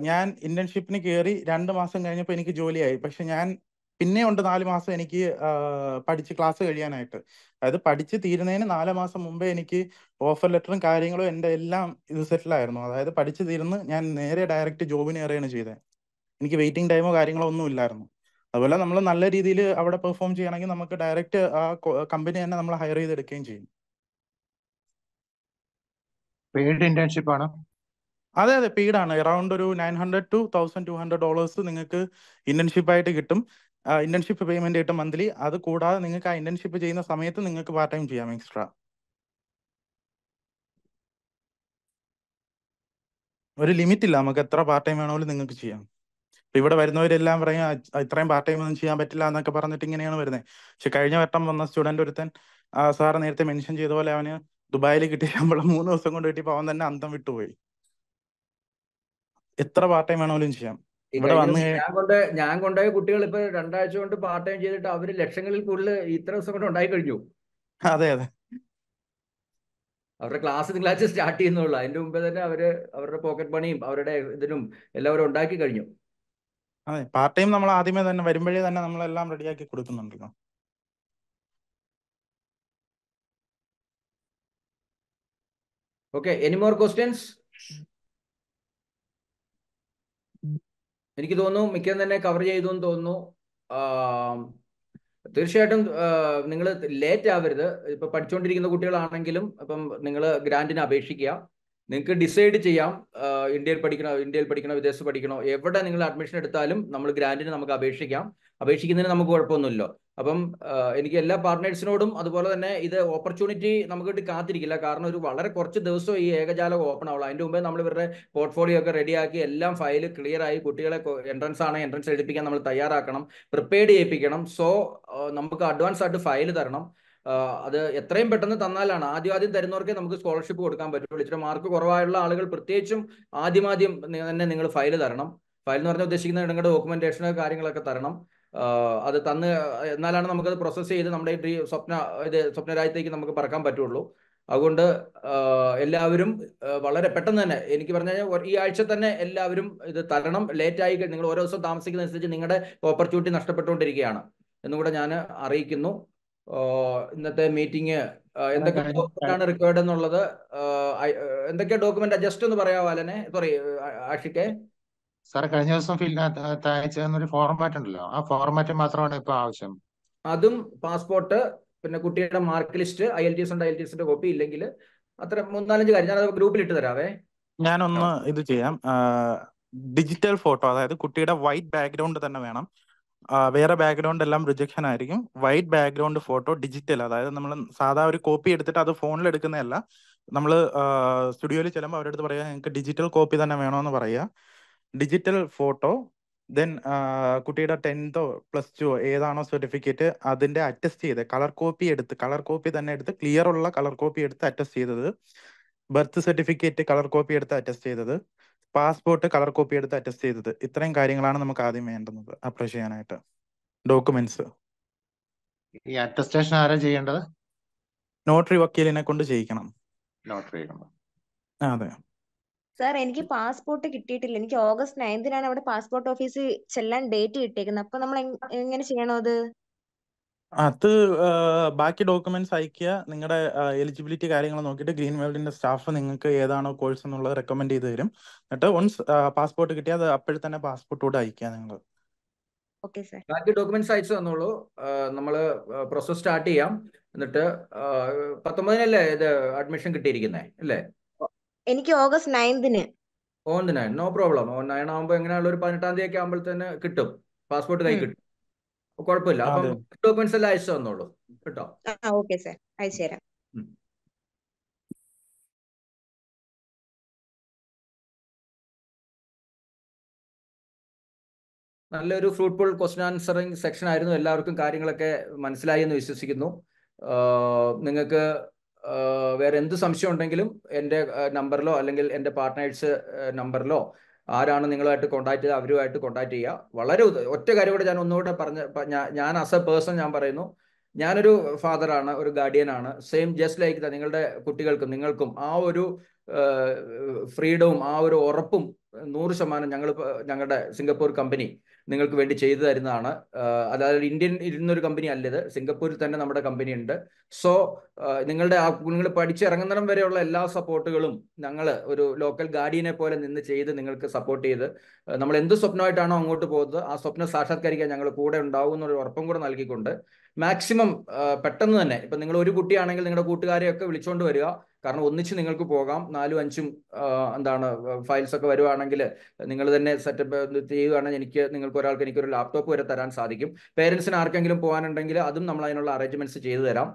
ഞാൻ ഇന്റേൺഷിപ്പിന് കയറി രണ്ട് മാസം കഴിഞ്ഞപ്പോൾ എനിക്ക് ജോലിയായി പക്ഷെ ഞാൻ പിന്നെ ഉണ്ട് നാല് മാസം എനിക്ക് പഠിച്ച് ക്ലാസ് കഴിയാനായിട്ട് അതായത് പഠിച്ച് തീരുന്നതിന് നാല് മാസം മുമ്പേ എനിക്ക് ഓഫർ ലെറ്ററും കാര്യങ്ങളും എൻ്റെ എല്ലാം ഇത് സെറ്റിലായിരുന്നു അതായത് പഠിച്ച് തീർന്ന് ഞാൻ നേരെ ഡയറക്റ്റ് ജോബിന് കയറുകയാണ് ചെയ്തത് എനിക്ക് വെയിറ്റിംഗ് ടൈമോ കാര്യങ്ങളോ ഒന്നും ഇല്ലായിരുന്നു അതുപോലെ നമ്മൾ നല്ല രീതിയിൽ അവിടെ പെർഫോം ചെയ്യണമെങ്കിൽ നമുക്ക് ഡയറക്റ്റ് ആ കമ്പനി തന്നെ നമ്മൾ ഹയർ ചെയ്തെടുക്കുകയും ചെയ്യും പെയ്ഡ് ഇന്റേൺഷിപ്പ് ആണ് അതെ അതെ പെയ്ഡ് ആണ് അറൌണ്ട് ഒരു nine hundred to thousand two hundred dollars നിങ്ങൾക്ക് ഇന്റേൺഷിപ്പ് ആയിട്ട് കിട്ടും ഇന്റേൺഷിപ്പ് പേയ്മെന്റ് കിട്ടും മന്ത്ലി അത് കൂടാതെ നിങ്ങൾക്ക് ആ ഇന്റേൺഷിപ്പ് ചെയ്യുന്ന സമയത്ത് നിങ്ങൾക്ക് പാർട്ട് ടൈം ചെയ്യാം എക്സ്ട്രാ ഒരു ലിമിറ്റ് ഇല്ല നമുക്ക് എത്ര പാർട്ട് ടൈം വേണമെങ്കിലും നിങ്ങൾക്ക് ചെയ്യാം ഇവിടെ വരുന്നവരെല്ലാം പറയും ഇത്രയും പാർട്ട് ടൈം ഒന്നും ചെയ്യാൻ പറ്റില്ല എന്നൊക്കെ പറഞ്ഞിട്ട് ഇങ്ങനെയാണ് വരുന്നത് പക്ഷെ കഴിഞ്ഞ വട്ടം വന്ന സ്റ്റുഡന്റ് ഒരുത്തൻ സാറ് നേരത്തെ മെൻഷൻ ചെയ്ത പോലെ അവന് ദുബായിൽ കിട്ടിയ ശമ്പളം മൂന്ന് ദിവസം കൊണ്ട് കിട്ടിയപ്പോൾ അവൻ തന്നെ അന്തം വിട്ടുപോയി എത്ര പാർട്ട് ടൈം വേണമെങ്കിലും ചെയ്യാം ഇവിടെ ഞാൻ കൊണ്ട് ഞാൻ കൊണ്ടുപോയ കുട്ടികൾ ഇപ്പൊ രണ്ടാഴ്ച കൊണ്ട് പാർട്ട് ടൈം ചെയ്തിട്ട് അവര് ലക്ഷങ്ങളിൽ കൂടുതൽ ഇത്ര ദിവസം കൊണ്ട് ഉണ്ടായി കഴിഞ്ഞു അതെ അതെ അവരുടെ ക്ലാസ് തിങ്കളാഴ്ച സ്റ്റാർട്ട് ചെയ്യുന്നുള്ളൂ അതിന്റെ മുമ്പേ തന്നെ അവര് അവരുടെ പോക്കറ്റ് പണിയും അവരുടെ ഇതിനും എല്ലാം ഉണ്ടാക്കി കഴിഞ്ഞു അതെ പാർട്ട് ടൈം നമ്മൾ ആദ്യമേ തന്നെ വരുമ്പോഴേ തന്നെ നമ്മളെല്ലാം റെഡിയാക്കി കൊടുക്കുന്നുണ്ടല്ലോ ഓക്കെ എനി മോർ ക്വസ്റ്റ്യൻസ് എനിക്ക് തോന്നുന്നു മിക്കതും തന്നെ കവർ ചെയ്തു എന്ന് തോന്നുന്നു തീർച്ചയായിട്ടും നിങ്ങൾ ലേറ്റ് ആവരുത് ഇപ്പൊ പഠിച്ചുകൊണ്ടിരിക്കുന്ന കുട്ടികളാണെങ്കിലും ഇപ്പം നിങ്ങൾ ഗ്രാൻഡിന് അപേക്ഷിക്കുക നിങ്ങൾക്ക് ഡിസൈഡ് ചെയ്യാം ഇന്ത്യയിൽ പഠിക്കണോ ഇന്ത്യയിൽ പഠിക്കണോ വിദേശത്ത് പഠിക്കണോ എവിടെ നിങ്ങൾ അഡ്മിഷൻ എടുത്താലും നമ്മൾ ഗ്രാൻഡിന് നമുക്ക് അപേക്ഷിക്കാം അപേക്ഷിക്കുന്നതിന് നമുക്ക് കുഴപ്പമൊന്നുമില്ലോ അപ്പം എനിക്ക് എല്ലാ പാർട്ട്നേഴ്സിനോടും അതുപോലെ തന്നെ ഇത് ഓപ്പർച്യൂണിറ്റി നമുക്ക് കാത്തിരിക്കില്ല കാരണം ഒരു വളരെ കുറച്ച് ദിവസം ഈ ഏകജാലം ഓപ്പൺ ആവുള്ളൂ അതിന്റെ മുമ്പേ നമ്മൾ ഇവരുടെ പോർട്ട്ഫോളിയോ ഒക്കെ റെഡിയാക്കി എല്ലാം ഫയൽ ക്ലിയർ ആയി കുട്ടികളെ എൻട്രൻസ് ആണ് എൻട്രൻസ് എഴുതിപ്പിക്കാൻ നമ്മൾ തയ്യാറാക്കണം പ്രിപ്പയർഡ് ചെയ്യിപ്പിക്കണം സോ നമുക്ക് അഡ്വാൻസ് ആയിട്ട് ഫയൽ തരണം അത് എത്രയും പെട്ടെന്ന് തന്നാലാണ് ആദ്യം ആദ്യം തരുന്നവർക്കേ നമുക്ക് സ്കോളർഷിപ്പ് കൊടുക്കാൻ പറ്റുള്ളൂ ഇച്ചിരി മാർക്ക് കുറവായുള്ള ആളുകൾ പ്രത്യേകിച്ചും ആദ്യമാദ്യം തന്നെ നിങ്ങൾ ഫയൽ തരണം ഫയൽ എന്ന് പറഞ്ഞാൽ ഉദ്ദേശിക്കുന്നത് നിങ്ങളുടെ ഡോക്യുമെന്റേഷനോ കാര്യങ്ങളൊക്കെ തരണം അത് തന്ന് എന്നാലാണ് നമുക്കത് പ്രോസസ്സ് ചെയ്ത് നമ്മുടെ ഈ സ്വപ്ന ഇത് സ്വപ്നരാജ്യത്തേക്ക് നമുക്ക് പറക്കാൻ പറ്റുള്ളൂ അതുകൊണ്ട് എല്ലാവരും വളരെ പെട്ടെന്ന് തന്നെ എനിക്ക് പറഞ്ഞു കഴിഞ്ഞാൽ ഈ ആഴ്ച തന്നെ എല്ലാവരും ഇത് തരണം ലേറ്റ് ആയി നിങ്ങൾ ഓരോ ദിവസം അനുസരിച്ച് നിങ്ങളുടെ ഓപ്പർച്യൂണിറ്റി നഷ്ടപ്പെട്ടുകൊണ്ടിരിക്കുകയാണ് എന്നുകൂടെ ഞാൻ അറിയിക്കുന്നു ഇന്നത്തെ മീറ്റിംഗ് എന്തൊക്കെ ഡോക്യുമെന്റ് റിക്വയർഡ് എന്നുള്ളത് എന്തൊക്കെ ഡോക്യുമെന്റ് ജസ്റ്റ് ഒന്ന് പറയാവോ അലനെ സോറി ആഷിക്കെ സാർ കഴിഞ്ഞ ദിവസം അയച്ചൊരു ഫോർമാറ്റ് ഉണ്ടല്ലോ ആ ഫോർമാറ്റ് മാത്രമാണ് ഇപ്പൊ ആവശ്യം അതും പാസ്പോർട്ട് പിന്നെ കുട്ടിയുടെ mark list I L IELTS ഉണ്ട് ഐ എൽ ടി എസിന്റെ കോപ്പി ഇല്ലെങ്കിൽ അത്ര മൂന്നാലഞ്ച് കാര്യം ഞാൻ ഗ്രൂപ്പിൽ ഇട്ട് തരാവേ ഞാനൊന്ന് ഇത് ചെയ്യാം ഡിജിറ്റൽ ഫോട്ടോ അതായത് കുട്ടിയുടെ വൈറ്റ് ബാക്ക്ഗ്രൗണ്ട് തന്നെ വേണം വേറെ ബാക്ക്ഗ്രൗണ്ട് എല്ലാം റിജക്ഷൻ ആയിരിക്കും വൈറ്റ് ബാക്ക്ഗ്രൗണ്ട് ഫോട്ടോ ഡിജിറ്റൽ അതായത് നമ്മൾ സാധാ ഒരു കോപ്പി എടുത്തിട്ട് അത് ഫോണിൽ എടുക്കുന്നതല്ല നമ്മൾ സ്റ്റുഡിയോയിൽ ചെല്ലുമ്പോൾ അവരുടെ അടുത്ത് പറയുക ഞങ്ങൾക്ക് ഡിജിറ്റൽ കോപ്പി തന്നെ വേണമെന്ന് പറയുക ഡിജിറ്റൽ ഫോട്ടോ ദെൻ കുട്ടിയുടെ ടെൻത്തോ പ്ലസ് ടുവോ ഏതാണോ സർട്ടിഫിക്കറ്റ് അതിന്റെ അറ്റസ്റ്റ് ചെയ്ത് കളർ കോപ്പി എടുത്ത് കളർ കോപ്പി തന്നെ എടുത്ത് ക്ലിയർ ഉള്ള കളർ കോപ്പി എടുത്ത് അറ്റസ്റ്റ് ചെയ്തത് ബർത്ത് സർട്ടിഫിക്കറ്റ് കളർ കോപ്പി എടുത്ത് അറ്റസ്റ്റ് ചെയ്തത് പാസ്പോർട്ട് കളർ കോപ്പി എടുത്ത് അറ്റസ്റ്റ് ചെയ്തത് ഇത്രയും കാര്യങ്ങളാണ് നമുക്ക് ആദ്യം വേണ്ടുന്നത് അപ്ലൈ ചെയ്യാനായിട്ട് ഡോക്യുമെന്റ്സ് ഈ അറ്റസ്റ്റേഷൻ ആരാ ചെയ്യേണ്ടത് നോട്ടറി വക്കീലിനെ കൊണ്ട് ചെയ്യിക്കണം നോട്ടറി അതെ സാർ എനിക്ക് പാസ്പോർട്ട് കിട്ടിയിട്ടില്ല എനിക്ക് ഓഗസ്റ്റ് നയൻത്തിനാണ് അവിടെ പാസ്പോർട്ട് ഓഫീസിൽ ചെല്ലാൻ ഡേറ്റ് കിട്ടിയേക്കുന്നത് അപ്പൊ നമ്മൾ എങ്ങനെ ചെയ്യണോ അത് അത് ബാക്കി ഡോക്യുമെന്റ്സ് അയക്കുക. നിങ്ങളുടെ എലിജിബിലിറ്റി കാര്യങ്ങൾ നോക്കിയിട്ട് ഗ്രീൻ വേൾഡിന്റെ സ്റ്റാഫ് നിങ്ങൾക്ക് ഏതാണോ കോഴ്സ് എന്നുള്ളത് റെക്കമെൻഡ് ചെയ്ത് തരും. എന്നിട്ട് വൺസ് പാസ്പോർട്ട് കിട്ടിയ അത് അപ്പോഴും തന്നെ പാസ്പോർട്ട് കൂടെ അയക്കുക നിങ്ങൾ. ബാക്കി ഡോക്യുമെന്റ്സ് അയച്ചു തന്നോളൂ നമ്മള് പ്രോസസ് സ്റ്റാർട്ട് ചെയ്യാം എന്നിട്ട് പത്തൊമ്പതിനല്ലേ ഇത് അഡ്മിഷൻ കിട്ടിയിരിക്കുന്നേ അല്ലേ എനിക്ക് ഓഗസ്റ്റ് നയൻതിന് on the nine no problem on nine ആകുമ്പോൾ എങ്ങനെയാണല്ലോ ഒരു പതിനെട്ടാം തീയതി ഒക്കെ തന്നെ കിട്ടും പാസ്പോർട്ട് കൈ കിട്ടും കുഴപ്പമില്ല ഡോക്യുമെന്റ്സ് എല്ലാം അയച്ചു തന്നോളൂ കേട്ടോ ഓക്കെ സർ അയച്ചു തരാം നല്ലൊരു ഫ്രൂട്ട്ഫുൾ ക്വസ്റ്റൻ ആൻസറിങ് സെക്ഷൻ ആയിരുന്നു എല്ലാവർക്കും കാര്യങ്ങളൊക്കെ മനസ്സിലായി എന്ന് വിശ്വസിക്കുന്നു നിങ്ങൾക്ക് വേറെ എന്ത് സംശയം ഉണ്ടെങ്കിലും എൻ്റെ നമ്പറിലോ അല്ലെങ്കിൽ എൻ്റെ പാർട്ട്നേഴ്സ് നമ്പറിലോ ആരാണ് നിങ്ങളുമായിട്ട് കോണ്ടാക്ട് ചെയ്ത് അവരുമായിട്ട് കോണ്ടാക്ട് ചെയ്യുക വളരെ ഒറ്റ കാര്യം കൂടെ ഞാൻ ഒന്നുകൂടെ പറഞ്ഞ ഞാൻ ആസ് എ പേഴ്സൺ ഞാൻ പറയുന്നു ഞാനൊരു ഫാദറാണ് ഒരു ഗാർഡിയനാണ് സെയിം ജസ്റ്റ് ലൈക്ക് ദ നിങ്ങളുടെ കുട്ടികൾക്കും നിങ്ങൾക്കും ആ ഒരു ഫ്രീഡവും ആ ഒരു ഉറപ്പും നൂറ് ശതമാനം ഞങ്ങൾ ഞങ്ങളുടെ സിംഗപ്പൂർ കമ്പനി നിങ്ങൾക്ക് വേണ്ടി ചെയ്തു തരുന്നതാണ് അതായത് ഇന്ത്യൻ ഇരുന്നൊരു കമ്പനി അല്ലത് സിംഗപ്പൂരിൽ തന്നെ നമ്മുടെ കമ്പനി ഉണ്ട് സോ നിങ്ങളുടെ ആ നിങ്ങൾ പഠിച്ചിറങ്ങുന്നിടം വരെയുള്ള എല്ലാ സപ്പോർട്ടുകളും ഞങ്ങൾ ഒരു ലോക്കൽ ഗാർഡിയനെ പോലെ നിന്ന് ചെയ്ത് നിങ്ങൾക്ക് സപ്പോർട്ട് ചെയ്ത് നമ്മൾ എന്ത് സ്വപ്നമായിട്ടാണോ അങ്ങോട്ട് പോകുന്നത് ആ സ്വപ്നം സാക്ഷാത്കരിക്കാൻ ഞങ്ങൾ കൂടെ ഉണ്ടാവും എന്നൊരു ഉറപ്പും കൂടെ നൽകിക്കൊണ്ട് മാക്സിമം പെട്ടെന്ന് തന്നെ ഇപ്പൊ നിങ്ങൾ ഒരു കുട്ടിയാണെങ്കിൽ നിങ്ങളുടെ കൂട്ടുകാരെയൊക്കെ വിളിച്ചുകൊണ്ട് വരിക കാരണം ഒന്നിച്ച് നിങ്ങൾക്ക് പോകാം നാലും അഞ്ചും എന്താണ് ഫയൽസ് ഒക്കെ വരുവാണെങ്കിൽ നിങ്ങൾ തന്നെ സെറ്റപ്പ് ചെയ്യുകയാണെങ്കിൽ എനിക്ക് നിങ്ങൾക്ക് ഒരാൾക്ക് എനിക്കൊരു ലാപ്ടോപ്പ് വരെ തരാൻ സാധിക്കും പേരൻസിന് ആർക്കെങ്കിലും പോകാനുണ്ടെങ്കിൽ അതും നമ്മൾ അതിനുള്ള അറേഞ്ച്മെന്റ്സ് ചെയ്തു തരാം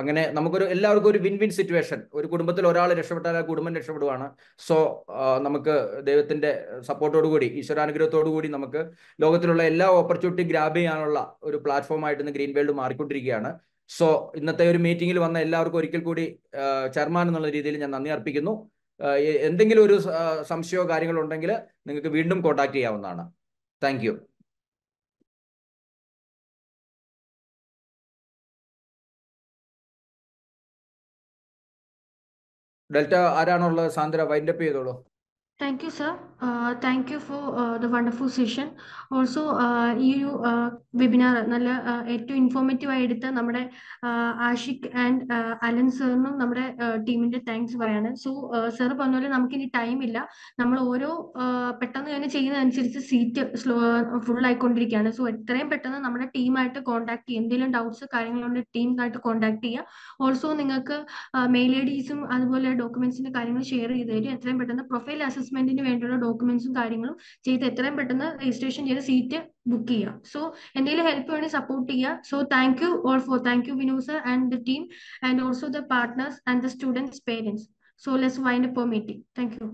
അങ്ങനെ നമുക്കൊരു എല്ലാവർക്കും ഒരു വിൻ വിൻ സിറ്റുവേഷൻ ഒരു കുടുംബത്തിൽ ഒരാൾ രക്ഷപ്പെട്ടാൽ ആ കുടുംബം രക്ഷപ്പെടുവാണ് സോ നമുക്ക് ദൈവത്തിന്റെ സപ്പോർട്ടോടുകൂടി ഈശ്വരാനുഗ്രഹത്തോടുകൂടി നമുക്ക് ലോകത്തിലുള്ള എല്ലാ ഓപ്പർച്യൂണിറ്റി ഗ്രാബ് ചെയ്യാനുള്ള ഒരു പ്ലാറ്റ്ഫോം ആയിട്ട് ഗ്രീൻ വേൾഡ് മാറിക്കൊണ്ടിരിക്കുകയാണ് സോ ഇന്നത്തെ ഒരു മീറ്റിംഗിൽ വന്ന എല്ലാവർക്കും ഒരിക്കൽ കൂടി ചെയർമാൻ എന്നുള്ള രീതിയിൽ ഞാൻ നന്ദി അർപ്പിക്കുന്നു എന്തെങ്കിലും ഒരു സംശയമോ കാര്യങ്ങളോ ഉണ്ടെങ്കിൽ നിങ്ങൾക്ക് വീണ്ടും കോൺടാക്ട് ചെയ്യാവുന്നതാണ് താങ്ക് ഡെൽറ്റ ആരാണുള്ളത് സാന്ദ്ര വൈൻഡപ്പ് ചെയ്തോളൂ thank you sir thank you for the wonderful session also ഈ ഒരു വെബിനാർ uh, നല്ല uh, ഏറ്റവും ഇൻഫോർമേറ്റീവ് ആയി എടുത്ത നമ്മുടെ uh, ആഷിഖ് ആൻഡ് അലൻ സാറിനും നമ്മുടെ ടീമിന്റെ താങ്ക്സ് പറയാണ് സോ സാർ പറഞ്ഞ പോലെ നമുക്കിനി ടൈം ഇല്ല നമ്മൾ ഓരോ പെട്ടെന്ന് തന്നെ ചെയ്യുന്നതനുസരിച്ച് സീറ്റ് സ്ലോ ഫുൾ ആയിക്കൊണ്ടിരിക്കുകയാണ് സോ എത്രയും പെട്ടെന്ന് നമ്മുടെ ടീമായിട്ട് കോൺടാക്ട് ചെയ്യുക എന്തെങ്കിലും ഡൗട്ട്സ് കാര്യങ്ങളുണ്ട് ടീമായിട്ട് കോൺടാക്ട് ചെയ്യുക ഓൾസോ നിങ്ങൾക്ക് മെയിൽ ഐ ഡീസും അതുപോലെ ഡോക്യുമെന്റ്സിന്റെ കാര്യങ്ങൾ ഷെയർ ചെയ്ത് തരും എത്രയും പെട്ടെന്ന് പ്രൊഫൈൽ അസസ്മെന്റിന് വേണ്ടിയുള്ള ഡോക്യുമെന്റ്സും കാര്യങ്ങളും ചെയ്ത് എത്രയും പെട്ടെന്ന് രജിസ്ട്രേഷൻ ചെയ്ത് സീറ്റ് ബുക്ക് ചെയ്യാം സോ എന്തെങ്കിലും ഹെൽപ്പ് വേണമെങ്കിൽ സപ്പോർട്ട് ചെയ്യുക so thank you all for thank you Vinod and the team and also the partners and the students parents so less wind per meeting thank U